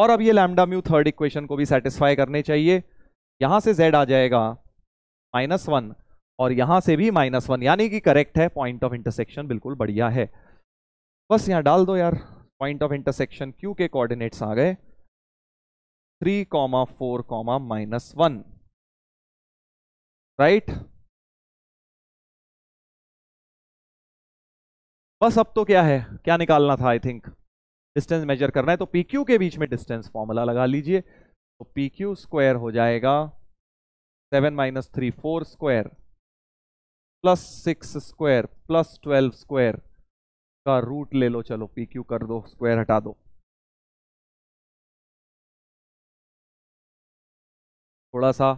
और अब ये लैमडा म्यू थर्ड इक्वेशन को भी सेटिस्फाई करने चाहिए यहां से z आ जाएगा माइनस वन और यहां से भी माइनस वन यानी कि करेक्ट है पॉइंट ऑफ इंटरसेक्शन बिल्कुल बढ़िया है बस यहां डाल दो यार पॉइंट ऑफ इंटरसेक्शन क्यू के कोऑर्डिनेट्स आ गए three comma four comma minus one right बस अब तो क्या है क्या निकालना था आई थिंक डिस्टेंस मेजर करना है तो पी क्यू के बीच में डिस्टेंस फॉर्मूला लगा लीजिए तो पी क्यू स्क्वायर हो जाएगा seven minus three four square plus six square plus twelve square का रूट ले लो चलो पी क्यू कर दो स्क्वायर हटा दो थोड़ा सा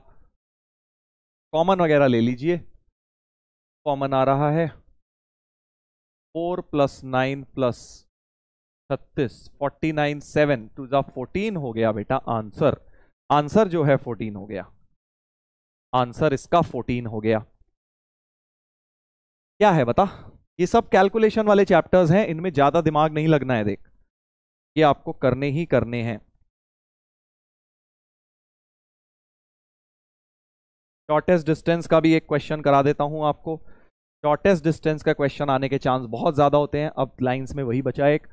कॉमन वगैरह ले लीजिए कॉमन आ रहा है फोर प्लस नाइन प्लस छत्तीस फोर्टी नाइन सेवन टू जा फोर्टीन हो गया बेटा आंसर आंसर जो है फोर्टीन हो गया आंसर इसका 14 हो गया क्या है बता ये सब कैलकुलेशन वाले चैप्टर्स हैं इनमें ज़्यादा दिमाग नहीं लगना है देख ये आपको करने ही करने हैं शॉर्टेस्ट डिस्टेंस का भी एक क्वेश्चन करा देता हूं आपको शॉर्टेस्ट डिस्टेंस का क्वेश्चन आने के चांस बहुत ज़्यादा होते हैं अब लाइंस में वही बचा एक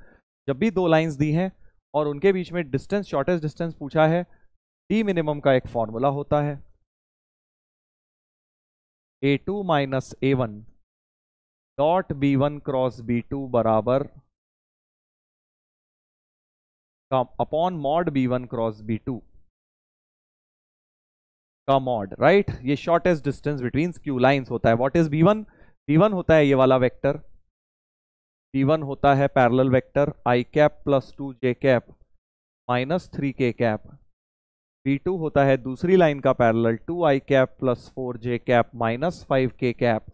जब भी दो लाइंस दी हैं और उनके बीच में डिस्टेंस शॉर्टेस्ट डिस्टेंस पूछा है डी मिनिमम का एक फॉर्मूला होता है A two minus A one dot B one cross B two बराबर upon mod B one cross B two का मॉड राइट ये shortest distance between Q lines होता है what is B one B one होता है ये वाला vector B one होता है parallel vector I cap plus two J cap minus three के कैप V2 होता है दूसरी लाइन का parallel 2i cap plus four J cap minus five K cap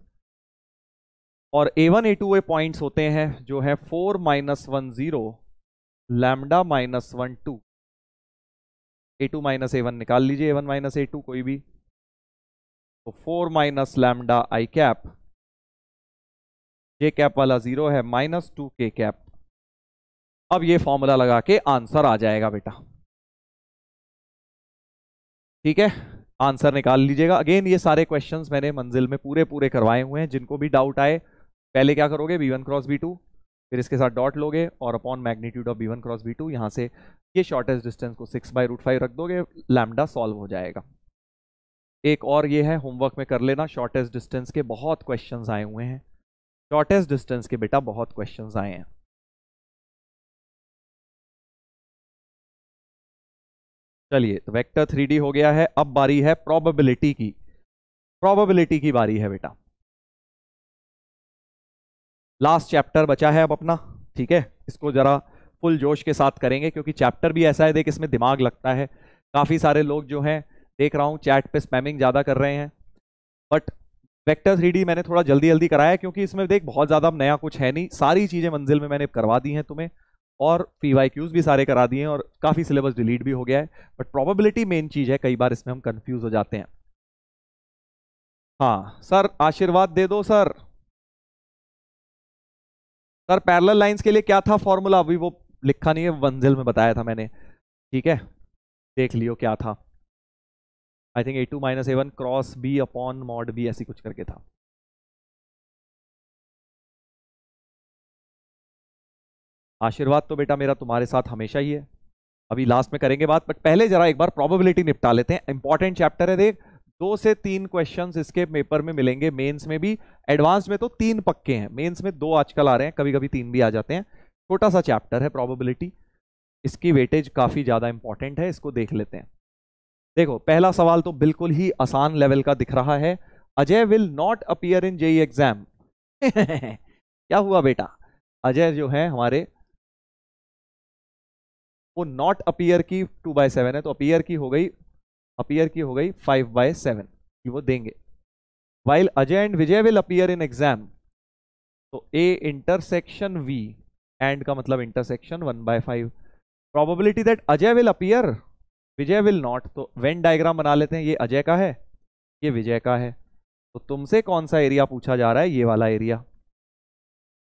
और A1 A2 ए पॉइंट्स होते हैं जो है 4 minus one zero lambda minus one two A two minus A one निकाल लीजिए A one minus A two कोई भी तो four minus lambda I cap J cap वाला जीरो है माइनस टू के कैप अब ये फॉर्मूला लगा के आंसर आ जाएगा बेटा ठीक है आंसर निकाल लीजिएगा अगेन ये सारे क्वेश्चन मैंने मंजिल में पूरे पूरे करवाए हुए हैं जिनको भी डाउट आए पहले क्या करोगे B one cross B two फिर इसके साथ डॉट लोगे और upon magnitude of B one cross B two यहाँ से ये शॉर्टेस्ट डिस्टेंस को सिक्स बाई रूट फाइव रख दोगे लैमडा सॉल्व हो जाएगा एक और ये है होमवर्क में कर लेना शॉर्टेस्ट डिस्टेंस के बहुत क्वेश्चंस आए हुए हैं शॉर्टेस्ट डिस्टेंस के बेटा बहुत क्वेश्चंस आए हैं चलिए तो वेक्टर थ्री हो गया है अब बारी है प्रोबेबिलिटी की प्रोबेबिलिटी की बारी है बेटा लास्ट चैप्टर बचा है अब अपना ठीक है इसको जरा फुल जोश के साथ करेंगे क्योंकि चैप्टर भी ऐसा है देख इसमें दिमाग लगता है काफ़ी सारे लोग जो हैं देख रहा हूँ चैट पे स्पैमिंग ज़्यादा कर रहे हैं बट वेक्टर थ्री मैंने थोड़ा जल्दी जल्दी कराया क्योंकि इसमें देख बहुत ज़्यादा नया कुछ है नहीं सारी चीज़ें मंजिल में मैंने करवा दी हैं तुम्हें और पी वाई क्यूज़ भी सारे करा दिए और काफ़ी सिलेबस डिलीट भी हो गया है बट प्रॉबिलिटी मेन चीज़ है कई बार इसमें हम कन्फ्यूज़ हो जाते हैं हाँ सर आशीर्वाद दे दो सर सर पैरल लाइंस के लिए क्या था फॉर्मूला अभी वो लिखा नहीं है वंजिल में बताया था मैंने ठीक है देख लियो क्या था I think A two minus A one cross B upon mod B ऐसी कुछ करके था आशीर्वाद तो बेटा मेरा तुम्हारे साथ हमेशा ही है अभी लास्ट में करेंगे बात बट पहले जरा एक बार प्रोबेबिलिटी निपटा लेते हैं इंपॉर्टेंट चैप्टर है देख दो से तीन क्वेश्चन इसके पेपर में मिलेंगे मेन्स में भी एडवांस में तो तीन पक्के हैं मेन्स में दो आजकल आ रहे हैं कभी कभी तीन भी आ जाते हैं छोटा सा चैप्टर है प्रोबेबिलिटी इसकी वेटेज काफ़ी ज़्यादा इंपॉर्टेंट है इसको देख लेते हैं देखो पहला सवाल तो बिल्कुल ही आसान लेवल का दिख रहा है Ajay will not appear in JEE exam क्या हुआ बेटा अजय जो है हमारे वो नॉट अपियर की टू बाय सेवन है तो अपियर की हो गई अपियर की हो गई फाइव बाय सेवन कि वो देंगे while Ajay and Vijay will appear in exam तो ए इंटरसेक्शन वी एंड का मतलब intersection one by five probability that Ajay will appear Vijay will not तो वेन डायग्राम बना लेते हैं ये अजय का है ये विजय का है तो तुमसे कौन सा एरिया पूछा जा रहा है ये वाला एरिया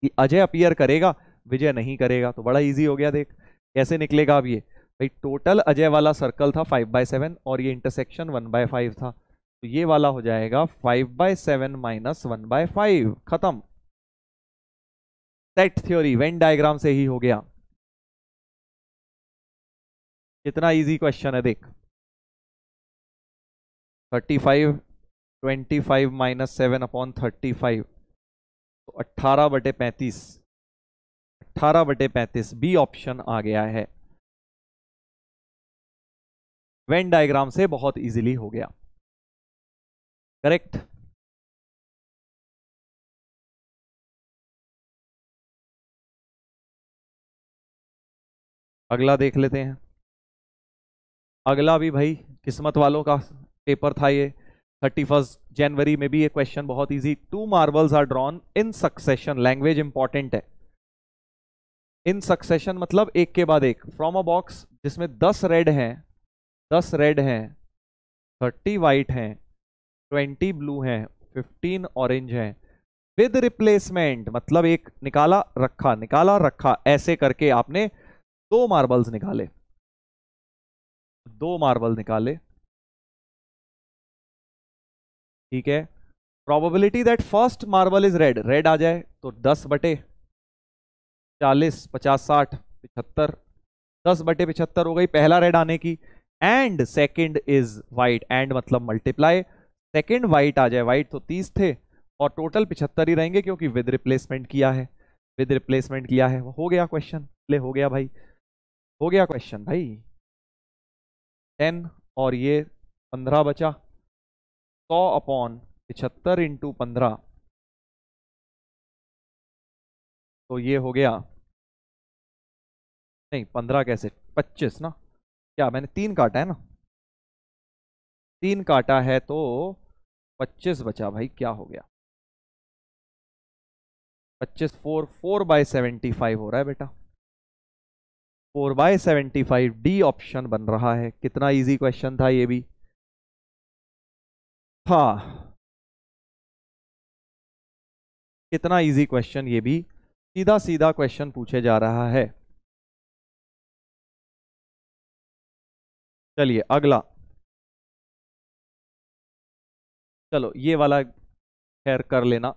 कि अजय अपियर करेगा विजय नहीं करेगा तो बड़ा इजी हो गया देख कैसे निकलेगा अब ये भाई टोटल अजय वाला सर्कल था फाइव बाय सेवन और ये इंटरसेक्शन वन बाय फाइव था तो ये वाला हो जाएगा five by seven minus one by five खत्म सेट थ्योरी वेन डायग्राम से ही हो गया कितना इजी क्वेश्चन है देख thirty five twenty five minus seven upon thirty five तो अट्ठारह बटे पैंतीस अट्ठारह बटे पैंतीस बी ऑप्शन आ गया है वेन डायग्राम से बहुत इजीली हो गया करेक्ट अगला देख लेते हैं अगला भी भाई किस्मत वालों का पेपर था ये थर्टी फर्स्ट जनवरी में भी ये क्वेश्चन बहुत easy two marbles are drawn in succession language important है इन सक्सेशन मतलब एक के बाद एक फ्रॉम अ बॉक्स जिसमें दस रेड हैं दस रेड हैं थर्टी वाइट हैं ट्वेंटी ब्लू हैं फिफ्टीन ऑरेंज हैं विद रिप्लेसमेंट मतलब एक निकाला रखा निकाला रखा ऐसे करके आपने दो मार्बल्स निकाले दो मार्बल निकाले ठीक है probability that first marble is red red आ जाए तो दस बटे चालीस पचास साठ पिछहत्तर दस बटे पिछहत्तर हो गई पहला रेड आने की and second is white and मतलब मल्टीप्लाई सेकेंड वाइट आ जाए वाइट तो तीस थे और टोटल पिछहत्तर ही रहेंगे क्योंकि विद रिप्लेसमेंट किया है विद रिप्लेसमेंट किया है हो गया क्वेश्चन ले हो गया भाई हो गया क्वेश्चन भाई टेन और ये पंद्रह बचा सौ अपॉन पिछहत्तर इंटू पंद्रह तो ये हो गया नहीं पंद्रह कैसे पच्चीस ना क्या मैंने तीन काटा है ना तीन काटा है तो पच्चीस बचा भाई क्या हो गया पच्चीस four four by seventy five हो रहा है बेटा four by seventy five D option बन रहा है कितना इजी क्वेश्चन था ये भी हाँ कितना इजी क्वेश्चन ये भी सीधा सीधा क्वेश्चन पूछे जा रहा है चलिए अगला चलो ये वाला खैर कर लेना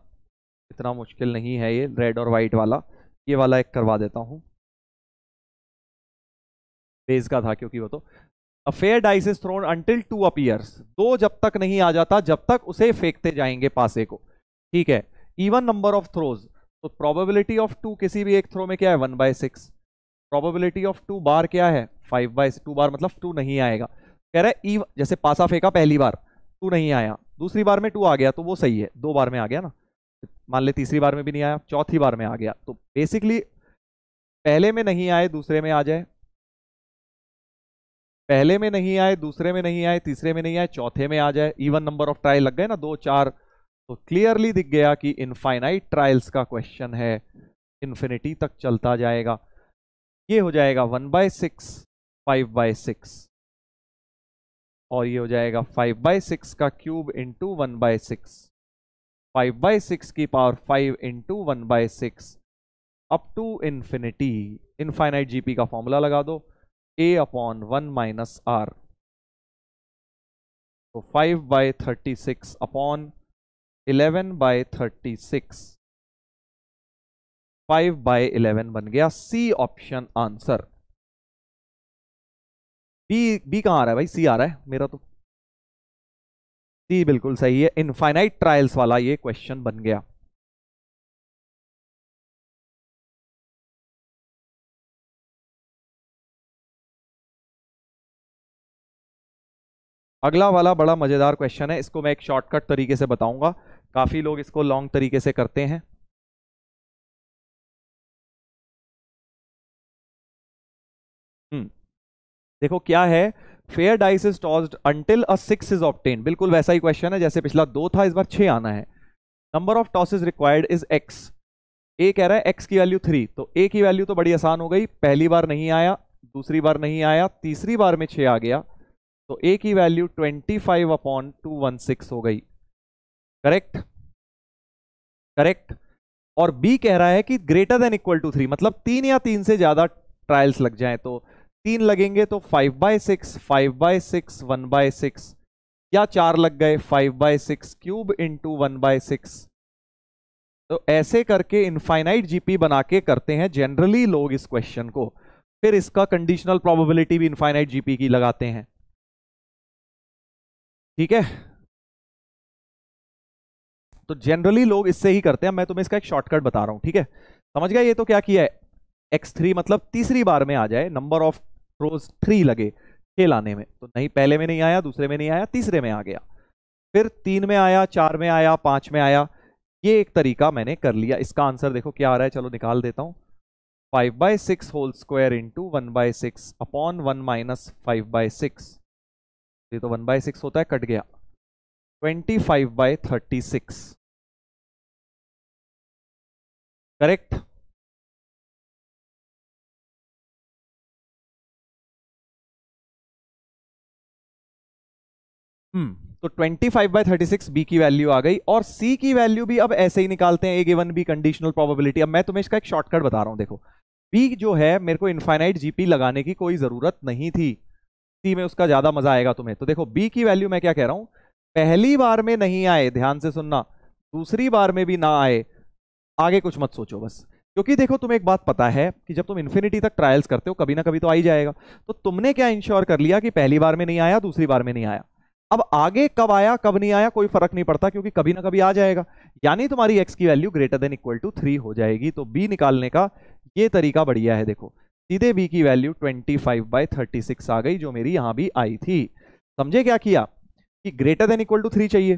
इतना मुश्किल नहीं है ये रेड और वाइट वाला ये वाला एक करवा देता हूं बेस का था क्योंकि वो तो a fair dice is thrown until two appears दो जब तक नहीं आ जाता जब तक उसे फेंकते जाएंगे पासे को ठीक है इवन नंबर ऑफ थ्रोज तो प्रोबेबिलिटी ऑफ टू किसी भी एक थ्रो में क्या है one by six probability of two बार क्या है फाइव बाई टू बार मतलब टू नहीं आएगा कह रहा है ई e, जैसे पासा फेंका पहली बार टू नहीं आया दूसरी बार में टू आ गया तो वो सही है दो बार में आ गया ना मान ले तीसरी बार में भी नहीं आया चौथी बार में आ गया तो बेसिकली पहले में नहीं आए दूसरे में आ जाए पहले में नहीं आए दूसरे में नहीं आए तीसरे में नहीं आए चौथे में आ जाए इवन नंबर ऑफ ट्रायल लग गए ना दो चार तो क्लियरली दिख गया कि इनफाइनाइट ट्रायल्स का क्वेश्चन है इन्फिनिटी तक चलता जाएगा ये हो जाएगा one by six five by six और ये हो जाएगा फाइव बाय सिक्स का cube into one by six five by six की power five into one by six up to infinity infinite GP का फॉर्मूला लगा दो a upon one minus r तो five by thirty six upon eleven by thirty six five bye eleven बन गया C option answer B B कहां आ रहा है भाई सी आ रहा है मेरा तो सी बिल्कुल सही है इनफाइनाइट ट्रायल्स वाला ये क्वेश्चन बन गया अगला वाला बड़ा मजेदार क्वेश्चन है इसको मैं एक शॉर्टकट तरीके से बताऊंगा काफी लोग इसको लॉन्ग तरीके से करते हैं देखो क्या है fair dice is tossed until a six is obtain बिल्कुल वैसा ही क्वेश्चन है जैसे पिछला दो था इस बार छह आना है number of tosses required is x A कह रहा है एक्स की वैल्यू थ्री तो ए की वैल्यू तो बड़ी आसान हो गई पहली बार नहीं आया दूसरी बार नहीं आया तीसरी बार में छ आ गया तो ए की value twenty five upon two one six हो गई करेक्ट करेक्ट और बी कह रहा है कि greater than equal to three मतलब तीन या तीन से ज्यादा ट्रायल्स लग जाए तो तीन लगेंगे तो five by six five by six one by six या चार लग गए five by six cube into one by six तो ऐसे करके इनफाइनाइट जीपी बना के करते हैं जनरली लोग इस क्वेश्चन को फिर इसका कंडीशनल प्रोबेबिलिटी भी इनफाइनाइट जीपी की लगाते हैं ठीक है तो जनरली लोग इससे ही करते हैं मैं तुम्हें इसका एक शॉर्टकट बता रहा हूं ठीक है समझ गया ये तो क्या किया है एक्स थ्री मतलब तीसरी बार में आ जाए नंबर ऑफ रोज थ्री लगे छः लाने में तो नहीं पहले में नहीं आया दूसरे में नहीं आया तीसरे में आ गया फिर तीन में आया चार में आया पांच में आया ये एक तरीका मैंने कर लिया इसका आंसर देखो क्या आ रहा है चलो निकाल देता हूं five by six whole square into one by six upon one minus five by six ये तो वन बाय सिक्स होता है कट गया twenty five by thirty six correct hmm. तो 25 फाइव बाई थर्टी बी की वैल्यू आ गई और सी की वैल्यू भी अब ऐसे ही निकालते हैं A given B conditional probability अब मैं तुम्हें इसका एक शॉर्टकट बता रहा हूं देखो बी जो है मेरे को इन्फाइनाइट जीपी लगाने की कोई ज़रूरत नहीं थी सी में उसका ज़्यादा मज़ा आएगा तुम्हें तो देखो बी की वैल्यू मैं क्या कह रहा हूं पहली बार में नहीं आए ध्यान से सुनना दूसरी बार में भी ना आए आगे कुछ मत सोचो बस क्योंकि देखो तुम्हें एक बात पता है कि जब तुम इन्फिनिटी तक ट्रायल्स करते हो कभी ना कभी तो आ ही जाएगा तो तुमने क्या इंश्योर कर लिया कि पहली बार में नहीं आया दूसरी बार में नहीं आया अब आगे कब आया कब नहीं आया कोई फर्क नहीं पड़ता क्योंकि कभी ना कभी आ जाएगा यानी तुम्हारी एक्स की value greater than equal to three हो जाएगी तो बी निकालने का ये तरीका बढ़िया है देखो सीधे बी की value twenty five by thirty six आ गई जो मेरी यहां भी आई थी समझे क्या किया कि greater than equal to three चाहिए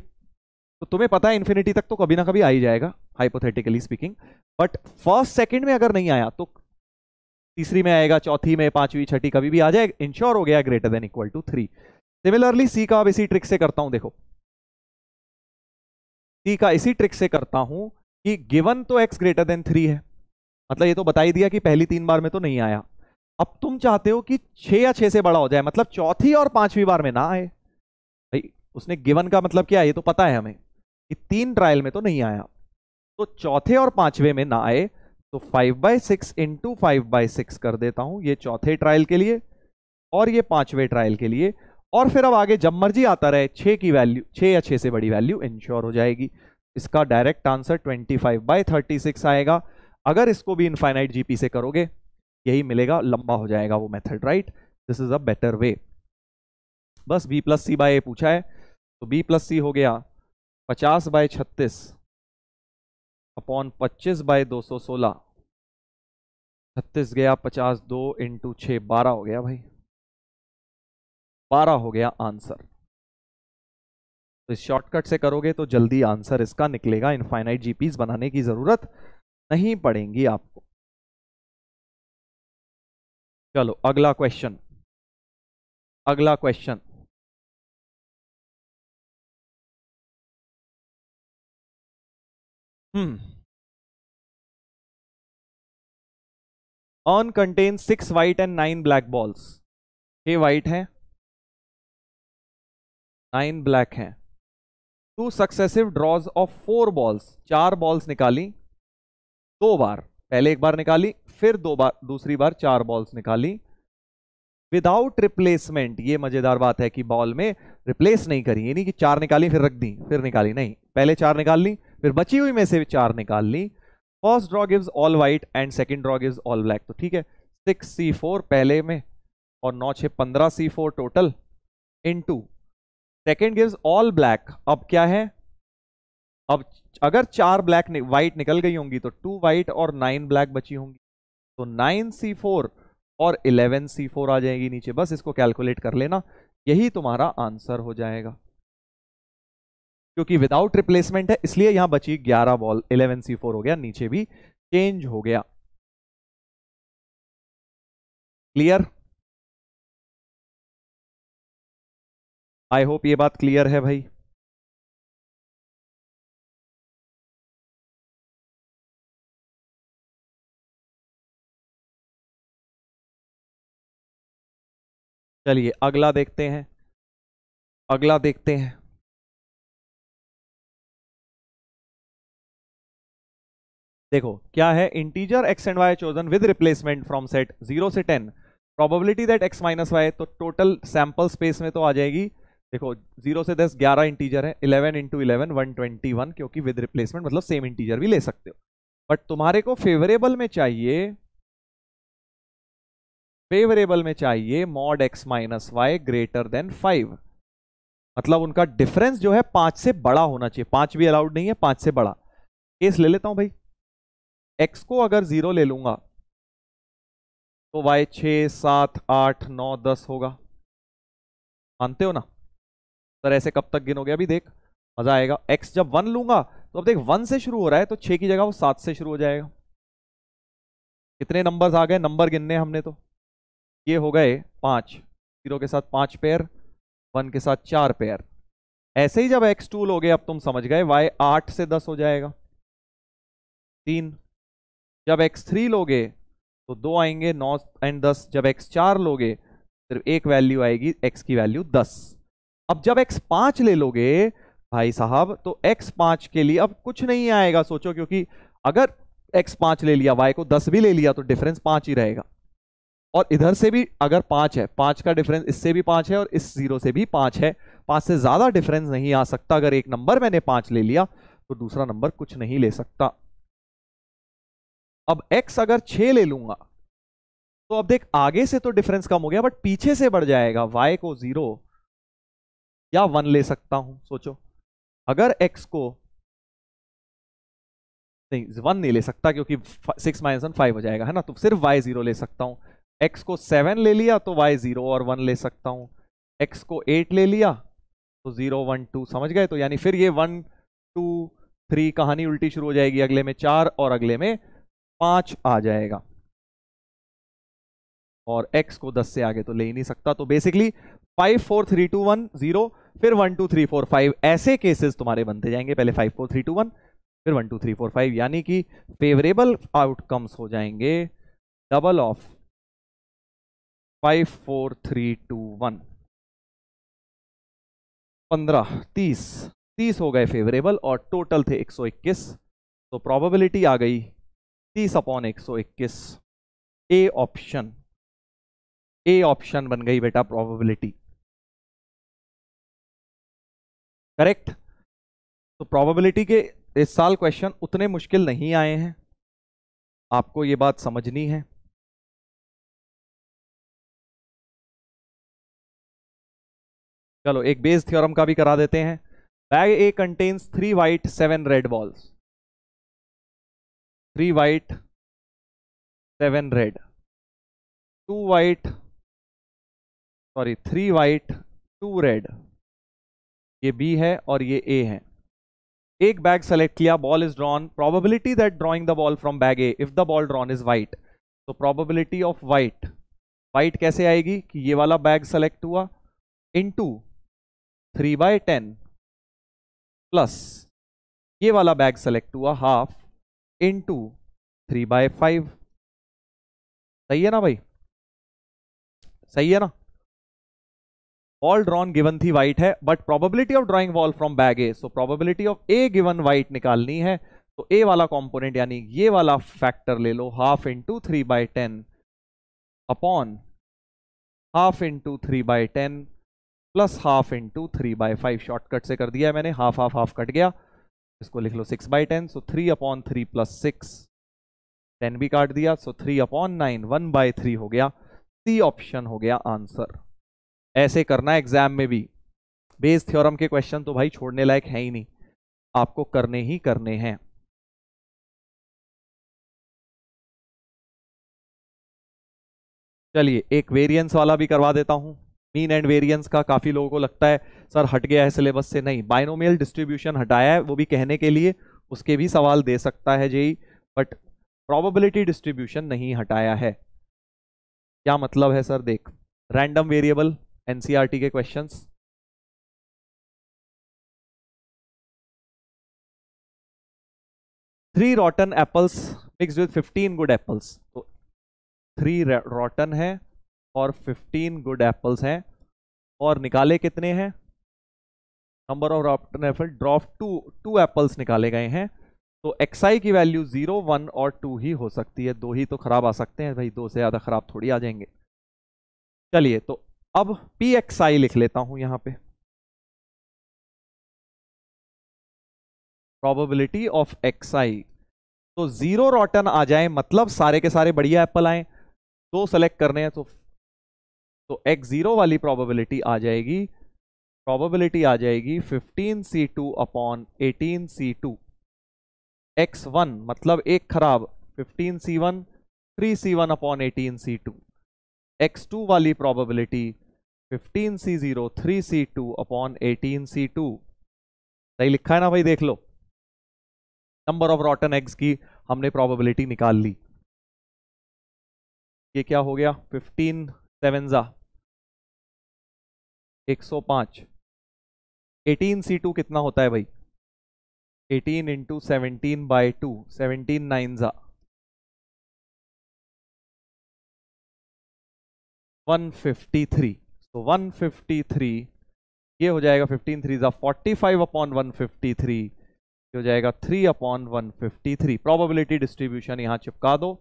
तो तुम्हें पता है इन्फिनिटी तक तो कभी ना कभी आ ही जाएगा hypothetically speaking but first second में अगर नहीं आया तो तीसरी में आएगा चौथी में पांचवी छठी कभी भी आ जाएगा इंश्योर हो गया greater than equal to three similarly C का अब इसी ट्रिक से करता हूं देखो सी का इसी ट्रिक से करता हूं कि गिवन तो एक्स ग्रेटर देन थ्री है मतलब ये तो बता ही दिया कि पहली तीन बार में तो नहीं आया अब तुम चाहते हो कि छह या छह से बड़ा हो जाए मतलब चौथी और पांचवी बार में ना आए भाई उसने गिवन का मतलब क्या है ये तो पता है हमें कि तीन ट्रायल में तो नहीं आया तो चौथे और पांचवे में ना आए तो five by six into five by six कर देता हूं ये चौथे ट्रायल के लिए और ये पांचवे ट्रायल के लिए और फिर अब आगे जब मर्जी आता रहे छः की वैल्यू छः या छः से बड़ी वैल्यू इंश्योर हो जाएगी इसका direct answer 25 five by thirty आएगा अगर इसको भी इनफाइनाइट जीपी से करोगे यही मिलेगा लंबा हो जाएगा वो method right this is a better way बस बी प्लस सी बाय पूछा है तो बी प्लस सी हो गया पचास बाय छत्तीस अपॉन पच्चीस बाय दो सौ सोलह छत्तीस गया पचास दो इंटू छः बारह हो गया भाई बारह हो गया आंसर तो इस शॉर्टकट से करोगे तो जल्दी आंसर इसका निकलेगा इनफाइनाइट जीपीज बनाने की जरूरत नहीं पड़ेगी आपको चलो अगला क्वेश्चन अगला question hmm urn contain six white and nine black balls ये व्हाइट हैं नाइन ब्लैक हैं two successive draws of four balls चार बॉल्स निकाली दो बार पहले एक बार निकाली फिर दो बार दूसरी बार चार बॉल्स निकाली विदाउट रिप्लेसमेंट ये मजेदार बात है कि बॉल में रिप्लेस नहीं करी यानी कि चार निकाली फिर रख दी फिर निकाली नहीं पहले चार निकाल ली फिर बची हुई में से चार निकाल ली first draw gives all white and second draw gives all black तो ठीक है सिक्स सी फोर पहले में और नौ छः पंद्रह C four total into second gives all black अब क्या है अब अगर चार ब्लैक व्हाइट निकल गई होंगी तो टू व्हाइट और नाइन ब्लैक बची होंगी तो नाइन सी फोर और इलेवन सी फोर आ जाएगी नीचे बस इसको कैलकुलेट कर लेना यही तुम्हारा आंसर हो जाएगा क्योंकि विदाउट रिप्लेसमेंट है इसलिए यहां बची ग्यारह बॉल इलेवन सी फोर हो गया नीचे भी चेंज हो गया क्लियर आई होप ये बात क्लियर है भाई चलिए अगला देखते हैं अगला देखते हैं देखो क्या है integer x and y chosen with replacement from set zero से ten probability that x minus y तो टोटल सैंपल स्पेस में तो आ जाएगी देखो जीरो से दस ग्यारह इंटीजर है eleven into eleven one twenty one क्योंकि विद रिप्लेसमेंट मतलब सेम इंटीजर भी ले सकते हो बट तुम्हारे को फेवरेबल में चाहिए फेवरेबल में चाहिए mod x minus y greater than five मतलब उनका डिफरेंस जो है पांच से बड़ा होना चाहिए पांच भी अलाउड नहीं है पांच से बड़ा केस ले लेता हूं भाई एक्स को अगर जीरो ले लूंगा तो वाई छ सात आठ नौ दस होगा मानते हो ना सर ऐसे कब तक गिनोगे अभी देख मजा आएगा एक्स जब वन लूंगा तो अब देख वन से शुरू हो रहा है तो छह की जगह वो सात से शुरू हो जाएगा कितने नंबर आ गए नंबर गिनने हमने तो ये हो गए पांच जीरो के साथ पांच पेयर वन के साथ चार पेयर ऐसे ही जब एक्स टू लोगे अब तुम समझ गए वाई आठ से दस हो जाएगा तीन जब एक्स थ्री लोगे तो दो आएंगे नौ एंड दस जब एक्स चार लोगे सिर्फ एक वैल्यू आएगी एक्स की वैल्यू दस अब जब x पांच ले लोगे भाई साहब तो x पांच के लिए अब कुछ नहीं आएगा सोचो क्योंकि अगर x पांच ले लिया y को दस भी ले लिया तो डिफरेंस पांच ही रहेगा और इधर से भी अगर पांच है पांच का डिफरेंस इससे भी पांच है और इस जीरो से भी पांच है पांच से ज्यादा डिफरेंस नहीं आ सकता अगर एक नंबर मैंने पांच ले लिया तो दूसरा नंबर कुछ नहीं ले सकता अब x अगर छ ले लूंगा तो अब देख आगे से तो डिफरेंस कम हो गया बट पीछे से बढ़ जाएगा y को जीरो या वन ले सकता हूं सोचो अगर एक्स को नहीं वन नहीं ले सकता क्योंकि सिक्स माइनस वन फाइव हो जाएगा है ना तो सिर्फ वाई जीरो ले सकता हूं एक्स को सेवन ले लिया तो वाई जीरो और वन ले सकता हूं एक्स को एट ले लिया तो जीरो वन टू समझ गए तो यानी फिर ये वन टू थ्री कहानी उल्टी शुरू हो जाएगी अगले में चार और अगले में पांच आ जाएगा और x को 10 से आगे तो ले ही नहीं सकता तो basically five four three two one zero फिर one two three four five ऐसे केसेस तुम्हारे बनते जाएंगे पहले five four three two one फिर one two three four five यानी कि फेवरेबल आउटकम्स हो जाएंगे double of five four three two one पंद्रह तीस तीस हो गए फेवरेबल और टोटल थे एक सौ इक्कीस तो प्रोबेबिलिटी आ गई तीस अपॉन एक सौ इक्कीस ए ऑप्शन ए ऑप्शन बन गई बेटा प्रोबेबिलिटी करेक्ट तो प्रोबेबिलिटी के इस साल क्वेश्चन उतने मुश्किल नहीं आए हैं आपको ये बात समझनी है चलो एक बेस थ्योरम का भी करा देते हैं bag A contains three white seven red balls three white seven red two white sorry three white two red ये बी है और ये ए है एक बैग सेलेक्ट किया ball is drawn probability that drawing the ball from bag A if the ball drawn is white तो probability of white white कैसे आएगी कि ये वाला बैग सेलेक्ट हुआ इन to three by ten plus ये वाला बैग सेलेक्ट हुआ half in to three by five सही है ना भाई सही है ना ऑल ड्रॉन गिवन थी व्हाइट है but probability of drawing ball from bag A so probability of A given white निकालनी है तो ए वाला कॉम्पोनेंट यानी ये वाला फैक्टर ले लो half into three by ten upon half into three by ten plus half into three by five shortcut से कर दिया है मैंने हाफ हाफ हाफ कट गया इसको लिख लो six by ten so three upon three plus six ten भी काट दिया so three upon nine one by three हो गया सी ऑप्शन हो गया आंसर ऐसे करना एग्जाम में भी बेस थ्योरम के क्वेश्चन तो भाई छोड़ने लायक है ही नहीं आपको करने ही करने हैं चलिए एक वेरिएंस वाला भी करवा देता हूं मीन एंड वेरिएंस का काफी लोगों को लगता है सर हट गया है सिलेबस से नहीं बाइनोमियल डिस्ट्रीब्यूशन हटाया है वो भी कहने के लिए उसके भी सवाल दे सकता है जेई बट प्रोबेबिलिटी डिस्ट्रीब्यूशन नहीं हटाया है क्या मतलब है सर देख रैंडम वेरिएबल एनसीईआरटी e के questions three rotten apples mix with fifteen good apples तो थ्री रॉटन है और फिफ्टीन गुड एप्पल्स हैं और निकाले कितने हैं number of rotten apple drop two two apples निकाले गए हैं तो एक्सआई की वैल्यू जीरो वन और टू ही हो सकती है दो ही तो खराब आ सकते हैं भाई दो से ज़्यादा खराब थोड़ी आ जाएंगे चलिए तो अब पी एक्स आई लिख लेता हूं यहां पे प्रोबेबिलिटी ऑफ एक्स आई तो जीरो रॉटन आ जाए मतलब सारे के सारे बढ़िया एप्पल आए दो सेलेक्ट करने हैं तो तो एक्स जीरो वाली प्रोबेबिलिटी आ जाएगी प्रोबेबिलिटी आ जाएगी 15 C two upon eighteen C two x one मतलब एक खराब 15 C one three C one upon eighteen C two x two वाली probability fifteen C zero three C two upon eighteen C two सही लिखा है ना भाई देख लो नंबर ऑफ रॉटन एग्स की हमने प्रोबेबिलिटी निकाल ली ये क्या हो गया फिफ्टीन सेवेंजा एक सौ पांच एटीन सी टू कितना होता है भाई eighteen into seventeen by two seventeen nines one fifty three तो 153 ये हो जाएगा 15 थ्री ज़ा फोर्टी फाइव अपॉन वन हो जाएगा 3 अपॉन 153 प्रोबेबिलिटी डिस्ट्रीब्यूशन यहां चिपका दो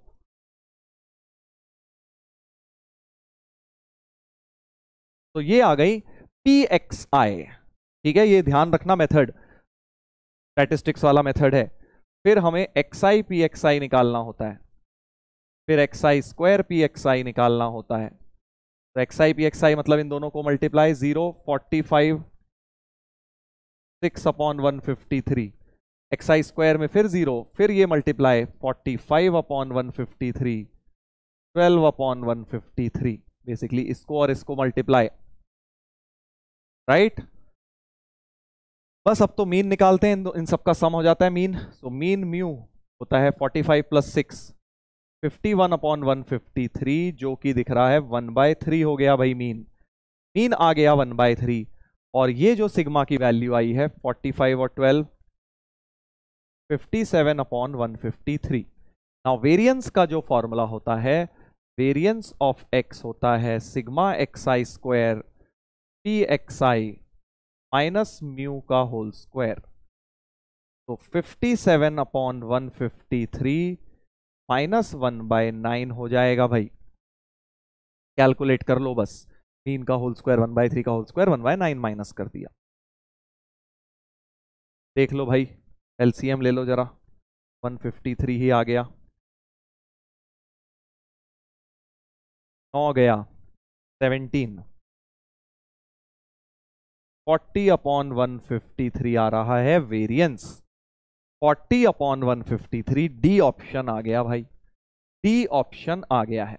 तो ये आ गई पी एक्स आई ठीक है ये ध्यान रखना मेथड स्टैटिस्टिक्स वाला मेथड है फिर हमें x i p x i निकालना होता है फिर x i square p x i निकालना होता है तो x i p x i मतलब इन दोनों को multiply zero forty five six upon one fifty three x i square में फिर जीरो फिर ये multiply forty five upon one fifty three twelve upon one fifty three basically इसको और इसको मल्टीप्लाई राइट बस अब तो मीन निकालते हैं इन सबका सम हो जाता है मीन सो मीन म्यू होता है forty five plus six fifty one upon one fifty three जो कि दिख रहा है वन बाय थ्री हो गया भाई मीन मीन आ गया वन बाय थ्री और ये जो सिग्मा की वैल्यू आई है फोर्टी फाइव और twelve fifty seven upon one fifty three now variance का जो फॉर्मूला होता है वेरियंस ऑफ एक्स होता है sigma x i square p x i minus mu का होल स्क्वायर तो 57 upon three minus one by nine हो जाएगा भाई कैलकुलेट कर लो बस तीन का whole square one by three का whole square one by nine minus कर दिया देख लो भाई एलसीएम ले लो जरा वन फिफ्टी थ्री ही आ गया नौ गया seventeen forty upon one fifty three आ रहा है वेरिएंस 40 अपॉन 153 डी ऑप्शन आ गया भाई डी ऑप्शन आ गया है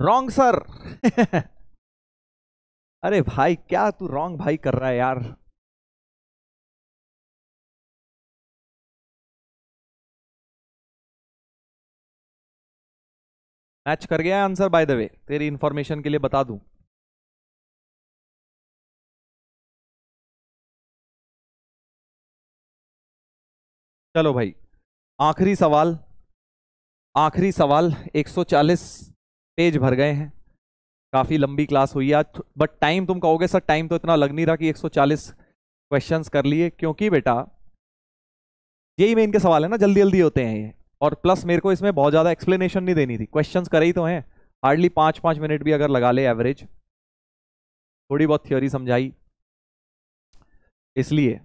रॉन्ग सर अरे भाई क्या तू रॉन्ग भाई कर रहा है यार मैच कर गया आंसर बाय द वे तेरी इंफॉर्मेशन के लिए बता दूं चलो भाई आखिरी सवाल आखिरी सवाल 140 पेज भर गए हैं काफ़ी लंबी क्लास हुई आज बट टाइम तुम कहोगे सर टाइम तो इतना लग नहीं रहा कि 140 क्वेश्चंस कर लिए क्योंकि बेटा यही में इनके सवाल है ना जल्दी जल्दी होते हैं ये और प्लस मेरे को इसमें बहुत ज़्यादा एक्सप्लेनेशन नहीं देनी थी क्वेश्चंस करे ही तो हैं हार्डली पाँच पाँच मिनट भी अगर लगा ले एवरेज थोड़ी बहुत थ्योरी समझाई इसलिए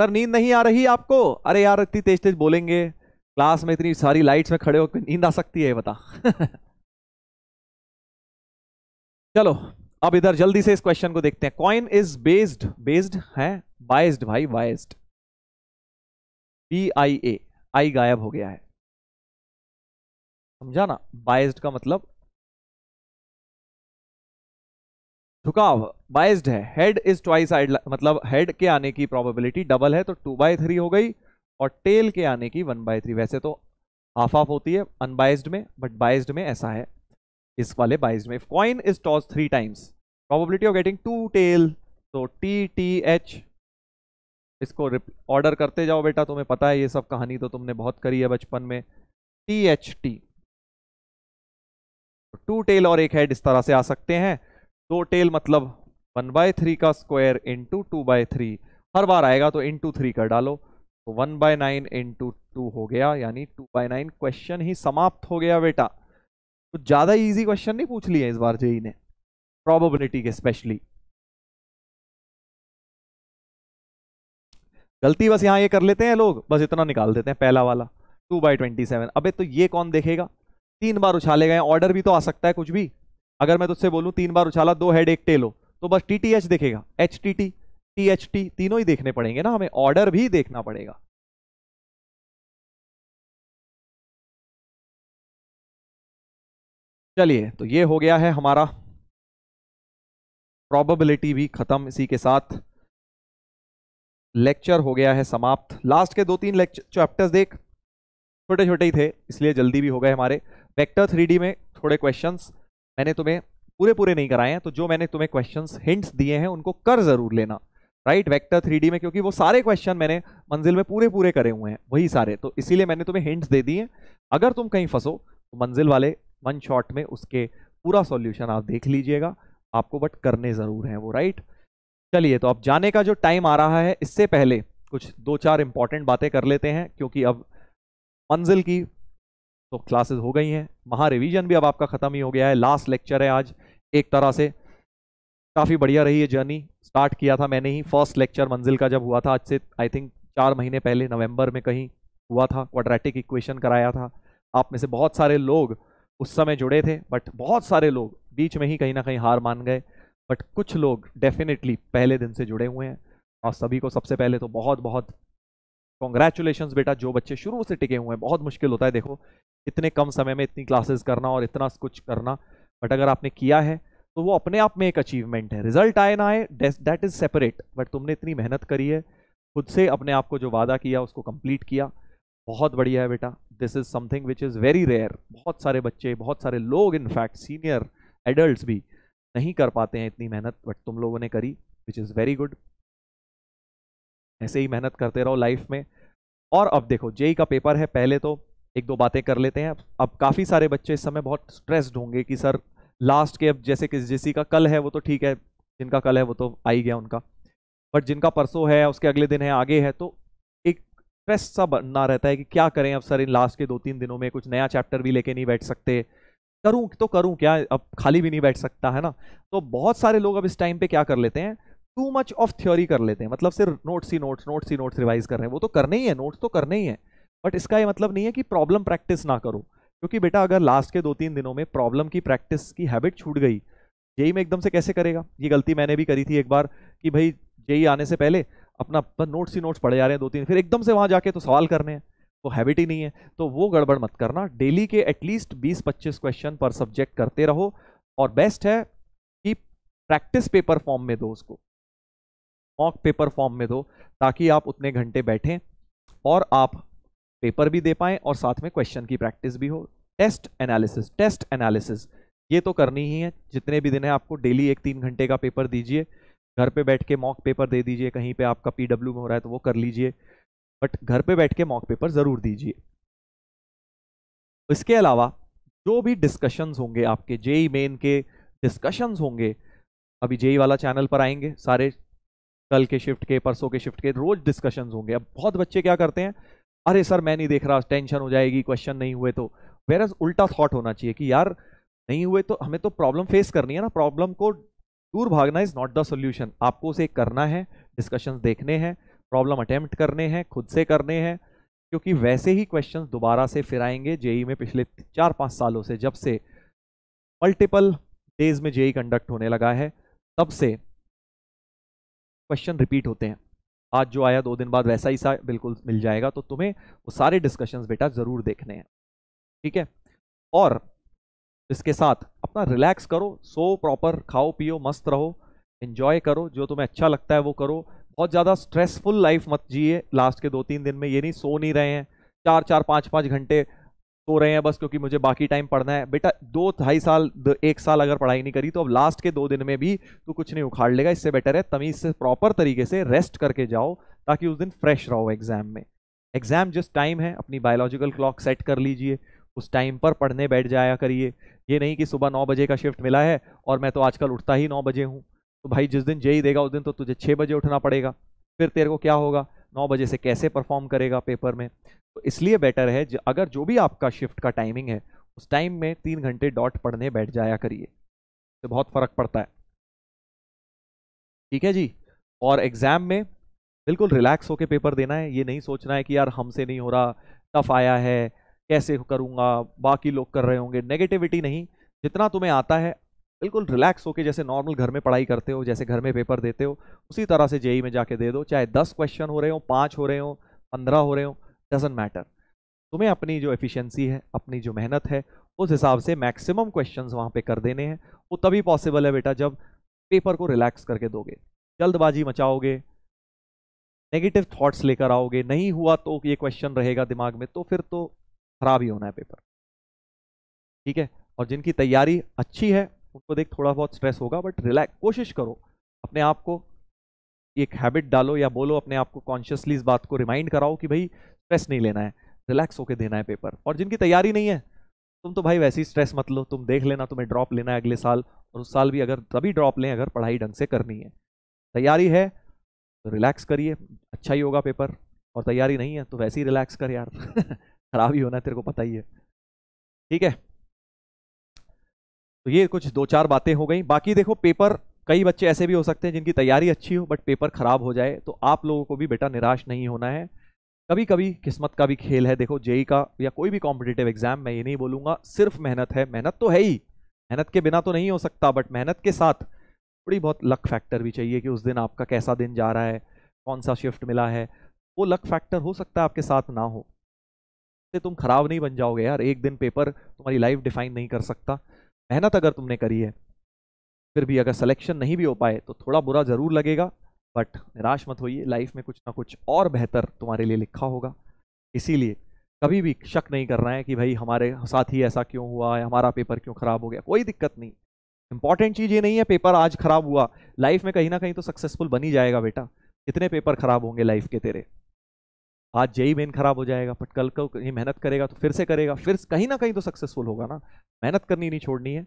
सर नींद नहीं आ रही आपको अरे यार इतनी तेज तेज बोलेंगे क्लास में इतनी सारी लाइट्स में खड़े होकर नींद आ सकती है बता चलो अब इधर जल्दी से इस क्वेश्चन को देखते हैं कॉइन इज बेस्ड बेस्ड है बाइस्ड भाई biased B I A I गायब हो गया है समझा ना बाइस्ड का मतलब झुकाव बाइज्ड है हेड इज ट्वाइस आइड मतलब हेड के आने की प्रोबेबिलिटी डबल है तो टू बाई थ्री हो गई और टेल के आने की वन बाई थ्री वैसे तो हाफ ऑफ होती है अनबाइज्ड में बट बाइज्ड में ऐसा है इस वाले बाइज्ड में coin is toss three times probability of getting two tail तो टी टी एच इसको ऑर्डर करते जाओ बेटा तुम्हें पता है ये सब कहानी तो तुमने बहुत करी है बचपन में T H T two tail और एक हेड इस तरह से आ सकते हैं दो टेल मतलब वन बाय थ्री का square into two by three हर बार आएगा तो इंटू थ्री कर डालो तो one by nine into two हो गया यानी टू बाय नाइन क्वेश्चन ही समाप्त हो गया बेटा तो ज़्यादा इजी क्वेश्चन नहीं पूछ लिया इस बार जेई ने प्रोबेबिलिटी के स्पेशली गलती बस यहाँ ये कर लेते हैं लोग बस इतना निकाल देते हैं पहला वाला टू बाई ट्वेंटी सेवन अबे तो ये कौन देखेगा तीन बार उछाले गए ऑर्डर भी तो आ सकता है कुछ भी अगर मैं तुझसे बोलूं तीन बार उछाला दो हेड एक टेलो तो बस टी टी एच देखेगा H T T T H T तीनों ही देखने पड़ेंगे ना हमें ऑर्डर भी देखना पड़ेगा चलिए तो ये हो गया है हमारा प्रॉबिलिटी भी खत्म इसी के साथ लेक्चर हो गया है समाप्त लास्ट के दो तीन लेक्चर चैप्टर्स देख छोटे छोटे ही थे इसलिए जल्दी भी हो गए हमारे वेक्टर थ्री में थोड़े क्वेश्चंस मैंने तुम्हें पूरे पूरे नहीं कराए हैं तो जो मैंने तुम्हें क्वेश्चन हिंट्स दिए हैं उनको कर जरूर लेना राइट वेक्टर थ्री में क्योंकि वो सारे क्वेश्चन मैंने मंजिल में पूरे पूरे करे हुए हैं वही सारे तो इसीलिए मैंने तुम्हें हिंट्स दे दिए अगर तुम कहीं फंसो तो मंजिल वाले वन शॉट में उसके पूरा सोल्यूशन आप देख लीजिएगा आपको बट करने ज़रूर हैं वो राइट चलिए तो अब जाने का जो टाइम आ रहा है इससे पहले कुछ दो चार इंपॉर्टेंट बातें कर लेते हैं क्योंकि अब मंजिल की तो क्लासेस हो गई हैं महा रिवीजन भी अब आपका ख़त्म ही हो गया है लास्ट लेक्चर है आज एक तरह से काफ़ी बढ़िया रही है जर्नी स्टार्ट किया था मैंने ही फर्स्ट लेक्चर मंजिल का जब हुआ था आज से आई थिंक चार महीने पहले नवंबर में कहीं हुआ था क्वाड्रेटिक इक्वेशन कराया था आप में से बहुत सारे लोग उस समय जुड़े थे बट बहुत सारे लोग बीच में ही कहीं ना कहीं हार मान गए बट कुछ लोग डेफिनेटली पहले दिन से जुड़े हुए हैं और सभी को सबसे पहले तो बहुत बहुत कॉन्ग्रेचुलेशन बेटा जो बच्चे शुरू से टिके हुए हैं बहुत मुश्किल होता है देखो इतने कम समय में इतनी क्लासेस करना और इतना कुछ करना बट अगर आपने किया है तो वो अपने आप में एक अचीवमेंट है रिजल्ट आए ना आए दैट इज सेपरेट बट तुमने इतनी मेहनत करी है खुद से अपने आप को जो वादा किया उसको कंप्लीट किया बहुत बढ़िया है बेटा this is something which is very rare बहुत सारे बच्चे बहुत सारे लोग इनफैक्ट सीनियर एडल्ट भी नहीं कर पाते हैं इतनी मेहनत बट तुम लोगों ने करी विच इज़ वेरी गुड ऐसे ही मेहनत करते रहो लाइफ में और अब देखो जेई e e का पेपर है पहले तो एक दो बातें कर लेते हैं अब काफ़ी सारे बच्चे इस समय बहुत स्ट्रेस्ड होंगे कि सर लास्ट के अब जैसे कि जिस e का कल है वो तो ठीक है जिनका कल है वो तो आ ही गया उनका बट जिनका परसों है उसके अगले दिन है आगे है तो एक स्ट्रेस सा बनना रहता है कि क्या करें अब सर इन लास्ट के दो तीन दिनों में कुछ नया चैप्टर भी लेके नहीं बैठ सकते करूँ तो करूं क्या अब खाली भी नहीं बैठ सकता है ना तो बहुत सारे लोग अब इस टाइम पे क्या कर लेते हैं टू मच ऑफ थ्योरी कर लेते हैं मतलब सिर्फ नोट्स ही नोट्स नोट्स ही नोट्स रिवाइज कर रहे हैं वो तो करने ही है नोट्स तो करने ही है बट इसका ये मतलब नहीं है कि प्रॉब्लम प्रैक्टिस ना करो क्योंकि बेटा अगर लास्ट के दो तीन दिनों में प्रॉब्लम की प्रैक्टिस की हैबिट छूट गई जेई e e में एकदम से कैसे करेगा ये गलती मैंने भी करी थी एक बार कि भाई जेई e आने से पहले अपना नोट्स ही नोट्स पढ़े जा रहे हैं दो तीन फिर एकदम से वहाँ जाके तो सवाल करने हैं तो हैबिट ही नहीं है तो वो गड़बड़ मत करना डेली के एटलीस्ट 20-25 क्वेश्चन पर सब्जेक्ट करते रहो और बेस्ट है कि प्रैक्टिस पेपर फॉर्म में दो उसको मॉक पेपर फॉर्म में दो ताकि आप उतने घंटे बैठें और आप पेपर भी दे पाएँ और साथ में क्वेश्चन की प्रैक्टिस भी हो टेस्ट एनालिसिस टेस्ट एनालिसिस ये तो करनी ही है जितने भी दिन है आपको डेली एक तीन घंटे का पेपर दीजिए घर पे बैठ के मॉक पेपर दे दीजिए कहीं पे आपका पी में हो रहा है तो वो कर लीजिए बट घर पे बैठ के मॉक पेपर ज़रूर दीजिए इसके अलावा जो भी डिस्कशंस होंगे आपके जेई मेन के डिस्कशंस होंगे अभी जेई वाला चैनल पर आएंगे सारे कल के शिफ्ट के परसों के शिफ्ट के रोज डिस्कशंस होंगे अब बहुत बच्चे क्या करते हैं अरे सर मैं नहीं देख रहा टेंशन हो जाएगी क्वेश्चन नहीं हुए तो वेरस उल्टा थॉट होना चाहिए कि यार नहीं हुए तो हमें तो प्रॉब्लम फेस करनी है ना प्रॉब्लम को दूर भागना इज नॉट द सोल्यूशन आपको उसे करना है डिस्कशंस देखने हैं प्रॉब्लम अटैम्प्ट करने हैं खुद से करने हैं क्योंकि वैसे ही क्वेश्चन दोबारा से फिर आएंगे जेई में पिछले चार पाँच सालों से जब से मल्टीपल डेज में जेई कंडक्ट होने लगा है तब से क्वेश्चन रिपीट होते हैं आज जो आया दो दिन बाद वैसा ही सा बिल्कुल मिल जाएगा तो तुम्हें वो सारे डिस्कशंस बेटा ज़रूर देखने हैं ठीक है और इसके साथ अपना रिलैक्स करो सो प्रॉपर खाओ पियो मस्त रहो इन्जॉय करो जो तुम्हें अच्छा लगता है वो करो बहुत ज़्यादा स्ट्रेसफुल लाइफ मत जिए लास्ट के दो तीन दिन में ये नहीं सो नहीं रहे हैं चार चार पाँच पाँच घंटे सो रहे हैं बस क्योंकि मुझे बाकी टाइम पढ़ना है बेटा दो ढाई साल एक साल अगर पढ़ाई नहीं करी तो अब लास्ट के दो दिन में भी तो कुछ नहीं उखाड़ लेगा इससे बेटर है तमीज़ से प्रॉपर तरीके से रेस्ट करके जाओ ताकि उस दिन फ्रेश रहो एग्जाम में एग्जाम जिस टाइम है अपनी बायोलॉजिकल क्लॉक सेट कर लीजिए उस टाइम पर पढ़ने बैठ जाया करिए ये नहीं कि सुबह नौ बजे का शिफ्ट मिला है और मैं तो आजकल उठता ही नौ बजे हूँ तो भाई जिस दिन जेई e e देगा उस दिन तो तुझे छः बजे उठना पड़ेगा फिर तेरे को क्या होगा नौ बजे से कैसे परफॉर्म करेगा पेपर में तो इसलिए बेटर है अगर जो भी आपका शिफ्ट का टाइमिंग है उस टाइम में तीन घंटे डॉट पढ़ने बैठ जाया करिए तो बहुत फ़र्क पड़ता है ठीक है जी और एग्ज़ाम में बिल्कुल रिलैक्स होकर पेपर देना है ये नहीं सोचना है कि यार हमसे नहीं हो रहा टफ आया है कैसे करूँगा बाकी लोग कर रहे होंगे नेगेटिविटी नहीं जितना तुम्हें आता है बिल्कुल रिलैक्स होकर जैसे नॉर्मल घर में पढ़ाई करते हो जैसे घर में पेपर देते हो उसी तरह से जेई में जाके दे दो चाहे दस क्वेश्चन हो रहे हो पाँच हो रहे हो पंद्रह हो रहे हो डजेंट मैटर तुम्हें अपनी जो एफिशिएंसी है अपनी जो मेहनत है उस हिसाब से मैक्सिमम क्वेश्चंस वहाँ पे कर देने हैं वो तभी पॉसिबल है बेटा जब पेपर को रिलैक्स करके दोगे जल्दबाजी मचाओगे नेगेटिव थॉट्स लेकर आओगे नहीं हुआ तो ये क्वेश्चन रहेगा दिमाग में तो फिर तो खराब ही होना है पेपर ठीक है और जिनकी तैयारी अच्छी है उनको देख थोड़ा बहुत स्ट्रेस होगा बट रिलैक्स कोशिश करो अपने आप को एक हैबिट डालो या बोलो अपने आप को कॉन्शियसली इस बात को रिमाइंड कराओ कि भाई स्ट्रेस नहीं लेना है रिलैक्स होकर देना है पेपर और जिनकी तैयारी नहीं है तुम तो भाई वैसे ही स्ट्रेस मत लो तुम देख लेना तुम्हें ड्रॉप लेना है अगले साल और उस साल भी अगर तभी ड्रॉप लें अगर पढ़ाई ढंग से करनी है तैयारी है तो रिलैक्स करिए अच्छा ही होगा पेपर और तैयारी नहीं है तो वैसे ही रिलैक्स कर यार खराब ही होना तेरे को पता ही है ठीक है तो ये कुछ दो चार बातें हो गई बाकी देखो पेपर कई बच्चे ऐसे भी हो सकते हैं जिनकी तैयारी अच्छी हो बट पेपर खराब हो जाए तो आप लोगों को भी बेटा निराश नहीं होना है कभी कभी किस्मत का भी खेल है देखो जेई का या कोई भी कॉम्पिटेटिव एग्जाम मैं ये नहीं बोलूँगा सिर्फ मेहनत है मेहनत तो है ही मेहनत के बिना तो नहीं हो सकता बट मेहनत के साथ थोड़ी बहुत लक फैक्टर भी चाहिए कि उस दिन आपका कैसा दिन जा रहा है कौन सा शिफ्ट मिला है वो लक फैक्टर हो सकता है आपके साथ ना हो तुम खराब नहीं बन जाओगे यार एक दिन पेपर तुम्हारी लाइफ डिफाइन नहीं कर सकता मेहनत अगर तुमने करी है फिर भी अगर सिलेक्शन नहीं भी हो पाए तो थोड़ा बुरा ज़रूर लगेगा बट निराश मत होइए लाइफ में कुछ ना कुछ और बेहतर तुम्हारे लिए लिखा होगा इसीलिए कभी भी शक नहीं कर रहा है कि भाई हमारे साथ ही ऐसा क्यों हुआ है हमारा पेपर क्यों ख़राब हो गया कोई दिक्कत नहीं इंपॉर्टेंट चीज़ ये नहीं है पेपर आज ख़राब हुआ लाइफ में कहीं ना कहीं तो सक्सेसफुल बन ही जाएगा बेटा कितने पेपर ख़राब होंगे लाइफ के तेरे आज जेई मेन खराब हो जाएगा बट कल को ये मेहनत करेगा तो फिर से करेगा फिर कहीं ना कहीं तो सक्सेसफुल होगा ना मेहनत करनी नहीं छोड़नी है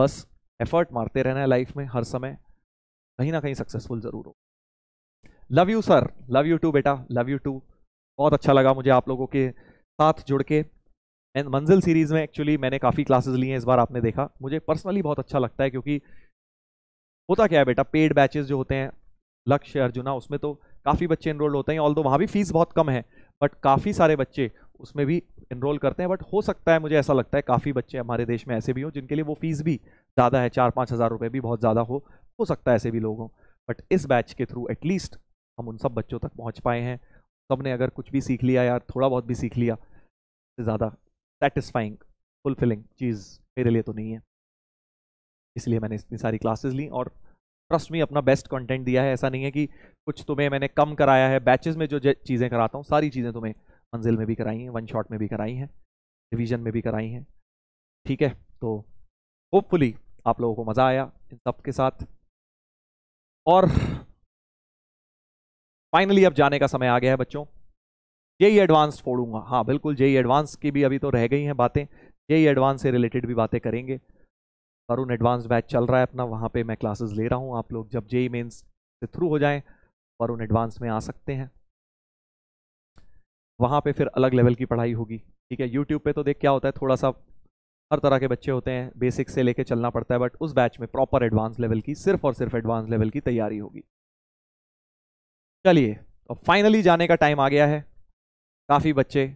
बस एफर्ट मारते रहना है लाइफ में हर समय कहीं ना कहीं सक्सेसफुल जरूर हो love you sir love you too बेटा लव यू टू बहुत अच्छा लगा मुझे आप लोगों के साथ जुड़ के एंड मंजिल सीरीज़ में एक्चुअली मैंने काफ़ी क्लासेस ली हैं इस बार आपने देखा मुझे पर्सनली बहुत अच्छा लगता है क्योंकि होता क्या है बेटा पेड बैचेस जो होते हैं लक्ष्य अर्जुना उसमें तो काफ़ी बच्चे इनरोल होते हैं ऑल दो वहाँ भी फीस बहुत कम है बट काफ़ी सारे बच्चे उसमें भी इनरोल करते हैं बट हो सकता है मुझे ऐसा लगता है काफ़ी बच्चे हमारे देश में ऐसे भी हों जिनके लिए वो फीस भी ज़्यादा है चार पाँच हज़ार रुपये भी बहुत ज़्यादा हो हो सकता है ऐसे भी लोगों बट इस बैच के थ्रू एटलीस्ट हम उन सब बच्चों तक पहुँच पाए हैं सब ने अगर कुछ भी सीख लिया यार थोड़ा बहुत भी सीख लिया ज़्यादा सेटिस्फाइंग फुलफिलिंग चीज़ मेरे लिए तो नहीं है इसलिए मैंने इतनी सारी क्लासेस ली और ट्रस्ट में अपना बेस्ट कंटेंट दिया है ऐसा नहीं है कि कुछ तुम्हें मैंने कम कराया है बैचेज में जो चीज़ें कराता हूँ सारी चीज़ें तुम्हें मंजिल में भी कराई हैं वन शॉट में भी कराई हैं रिविजन में भी कराई हैं ठीक है तो होपफुली आप लोगों को मज़ा आया इन सब के साथ और फाइनली अब जाने का समय आ गया है बच्चों जेई एडवांस e फोड़ूंगा हाँ बिल्कुल जेई एडवांस e की भी अभी तो रह गई हैं बातें जेई एडवांस e से रिलेटेड भी बातें करेंगे वरुण एडवांस बैच चल रहा है अपना वहाँ पे मैं क्लासेस ले रहा हूँ आप लोग जब जेई मेन्स से थ्रू हो जाएं वरुण एडवांस में आ सकते हैं वहाँ पे फिर अलग लेवल की पढ़ाई होगी ठीक है यूट्यूब पे तो देख क्या होता है थोड़ा सा हर तरह के बच्चे होते हैं बेसिक से लेके चलना पड़ता है बट उस बैच में प्रॉपर एडवांस लेवल की सिर्फ और सिर्फ एडवांस लेवल की तैयारी होगी चलिए अब फाइनली जाने का टाइम आ गया है काफ़ी बच्चे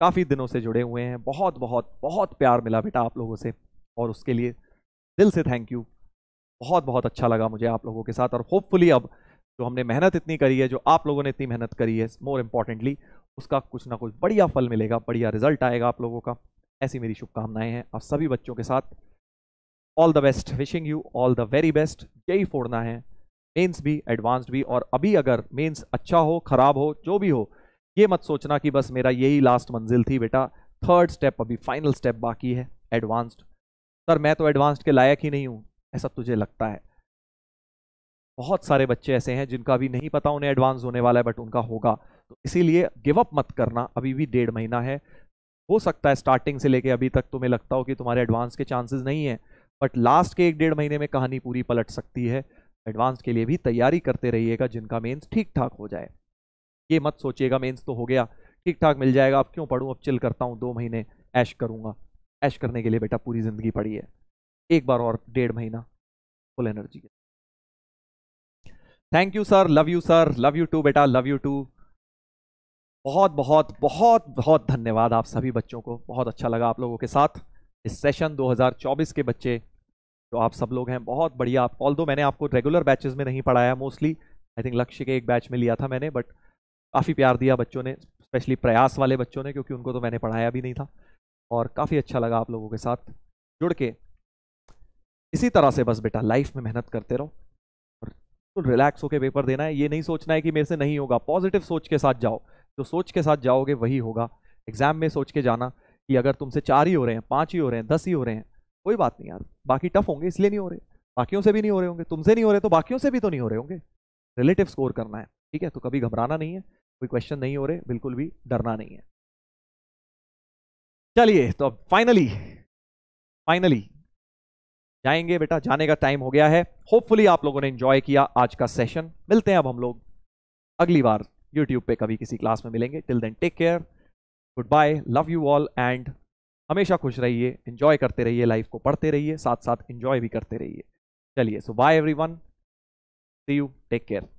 काफ़ी दिनों से जुड़े हुए हैं बहुत बहुत बहुत प्यार मिला बेटा आप लोगों से और उसके लिए दिल से थैंक यू बहुत बहुत अच्छा लगा मुझे आप लोगों के साथ और होपफुली अब जो हमने मेहनत इतनी करी है जो आप लोगों ने इतनी मेहनत करी है मोर इम्पॉर्टेंटली उसका कुछ ना कुछ बढ़िया फल मिलेगा बढ़िया रिजल्ट आएगा आप लोगों का ऐसी मेरी शुभकामनाएं हैं आप सभी बच्चों के साथ all the best wishing you all the very best यही फोड़ना है मेंस भी एडवांस्ड भी और अभी अगर मेंस अच्छा हो खराब हो जो भी हो ये मत सोचना कि बस मेरा यही लास्ट मंजिल थी बेटा थर्ड स्टेप अभी फाइनल स्टेप बाकी है एडवांस्ड सर मैं तो एडवांस्ड के लायक ही नहीं हूं ऐसा तुझे लगता है बहुत सारे बच्चे ऐसे हैं जिनका अभी नहीं पता उन्हें एडवांस होने वाला है बट उनका होगा तो इसीलिए गिव अप मत करना अभी भी डेढ़ महीना है हो सकता है स्टार्टिंग से लेके अभी तक तुम्हें लगता हो कि तुम्हारे एडवांस के चांसेस नहीं है बट लास्ट के एक डेढ़ महीने में कहानी पूरी पलट सकती है एडवांस के लिए भी तैयारी करते रहिएगा जिनका मेंस ठीक ठाक हो जाए ये मत सोचिएगा मेंस तो हो गया ठीक ठाक मिल जाएगा अब क्यों पढ़ूँ अब चिल करता हूँ दो महीने ऐश करूँगा ऐश करने के लिए बेटा पूरी जिंदगी पड़ी है एक बार और डेढ़ महीना फुल एनर्जी के thank you sir love you sir love you too बेटा लव यू टू बहुत बहुत बहुत बहुत धन्यवाद आप सभी बच्चों को बहुत अच्छा लगा आप लोगों के साथ इस सेशन 2024 के बच्चे जो तो आप सब लोग हैं बहुत बढ़िया आप ऑल मैंने आपको रेगुलर बैचेस में नहीं पढ़ाया मोस्टली आई थिंक लक्ष्य के एक बैच में लिया था मैंने बट काफ़ी प्यार दिया बच्चों ने स्पेशली प्रयास वाले बच्चों ने क्योंकि उनको तो मैंने पढ़ाया भी नहीं था और काफ़ी अच्छा लगा आप लोगों के साथ जुड़ के इसी तरह से बस बेटा लाइफ में मेहनत करते रहो और तो रिलैक्स होकर पेपर देना है ये नहीं सोचना है कि मेरे से नहीं होगा पॉजिटिव सोच के साथ जाओ जो सोच के साथ जाओगे वही होगा एग्जाम में सोच के जाना कि अगर तुमसे चार ही हो रहे हैं पाँच ही हो रहे हैं दस ही हो रहे हैं कोई बात नहीं यार बाकी टफ होंगे इसलिए नहीं हो रहे बाकियों से भी नहीं हो रहे होंगे तुमसे नहीं हो रहे तो बाकियों से भी तो नहीं हो रहे होंगे रिलेटिव स्कोर करना है ठीक है तो कभी घबराना नहीं है कोई क्वेश्चन नहीं हो रहे बिल्कुल भी डरना नहीं है चलिए तो अब फाइनली फाइनली जाएंगे बेटा जाने का टाइम हो गया है होपफुली आप लोगों ने एंजॉय किया आज का सेशन मिलते हैं अब हम लोग अगली बार यूट्यूब पे कभी किसी क्लास में मिलेंगे till then take care goodbye love you all and हमेशा खुश रहिए इंजॉय करते रहिए लाइफ को पढ़ते रहिए साथ साथ एंजॉय भी करते रहिए चलिए so bye one see you take care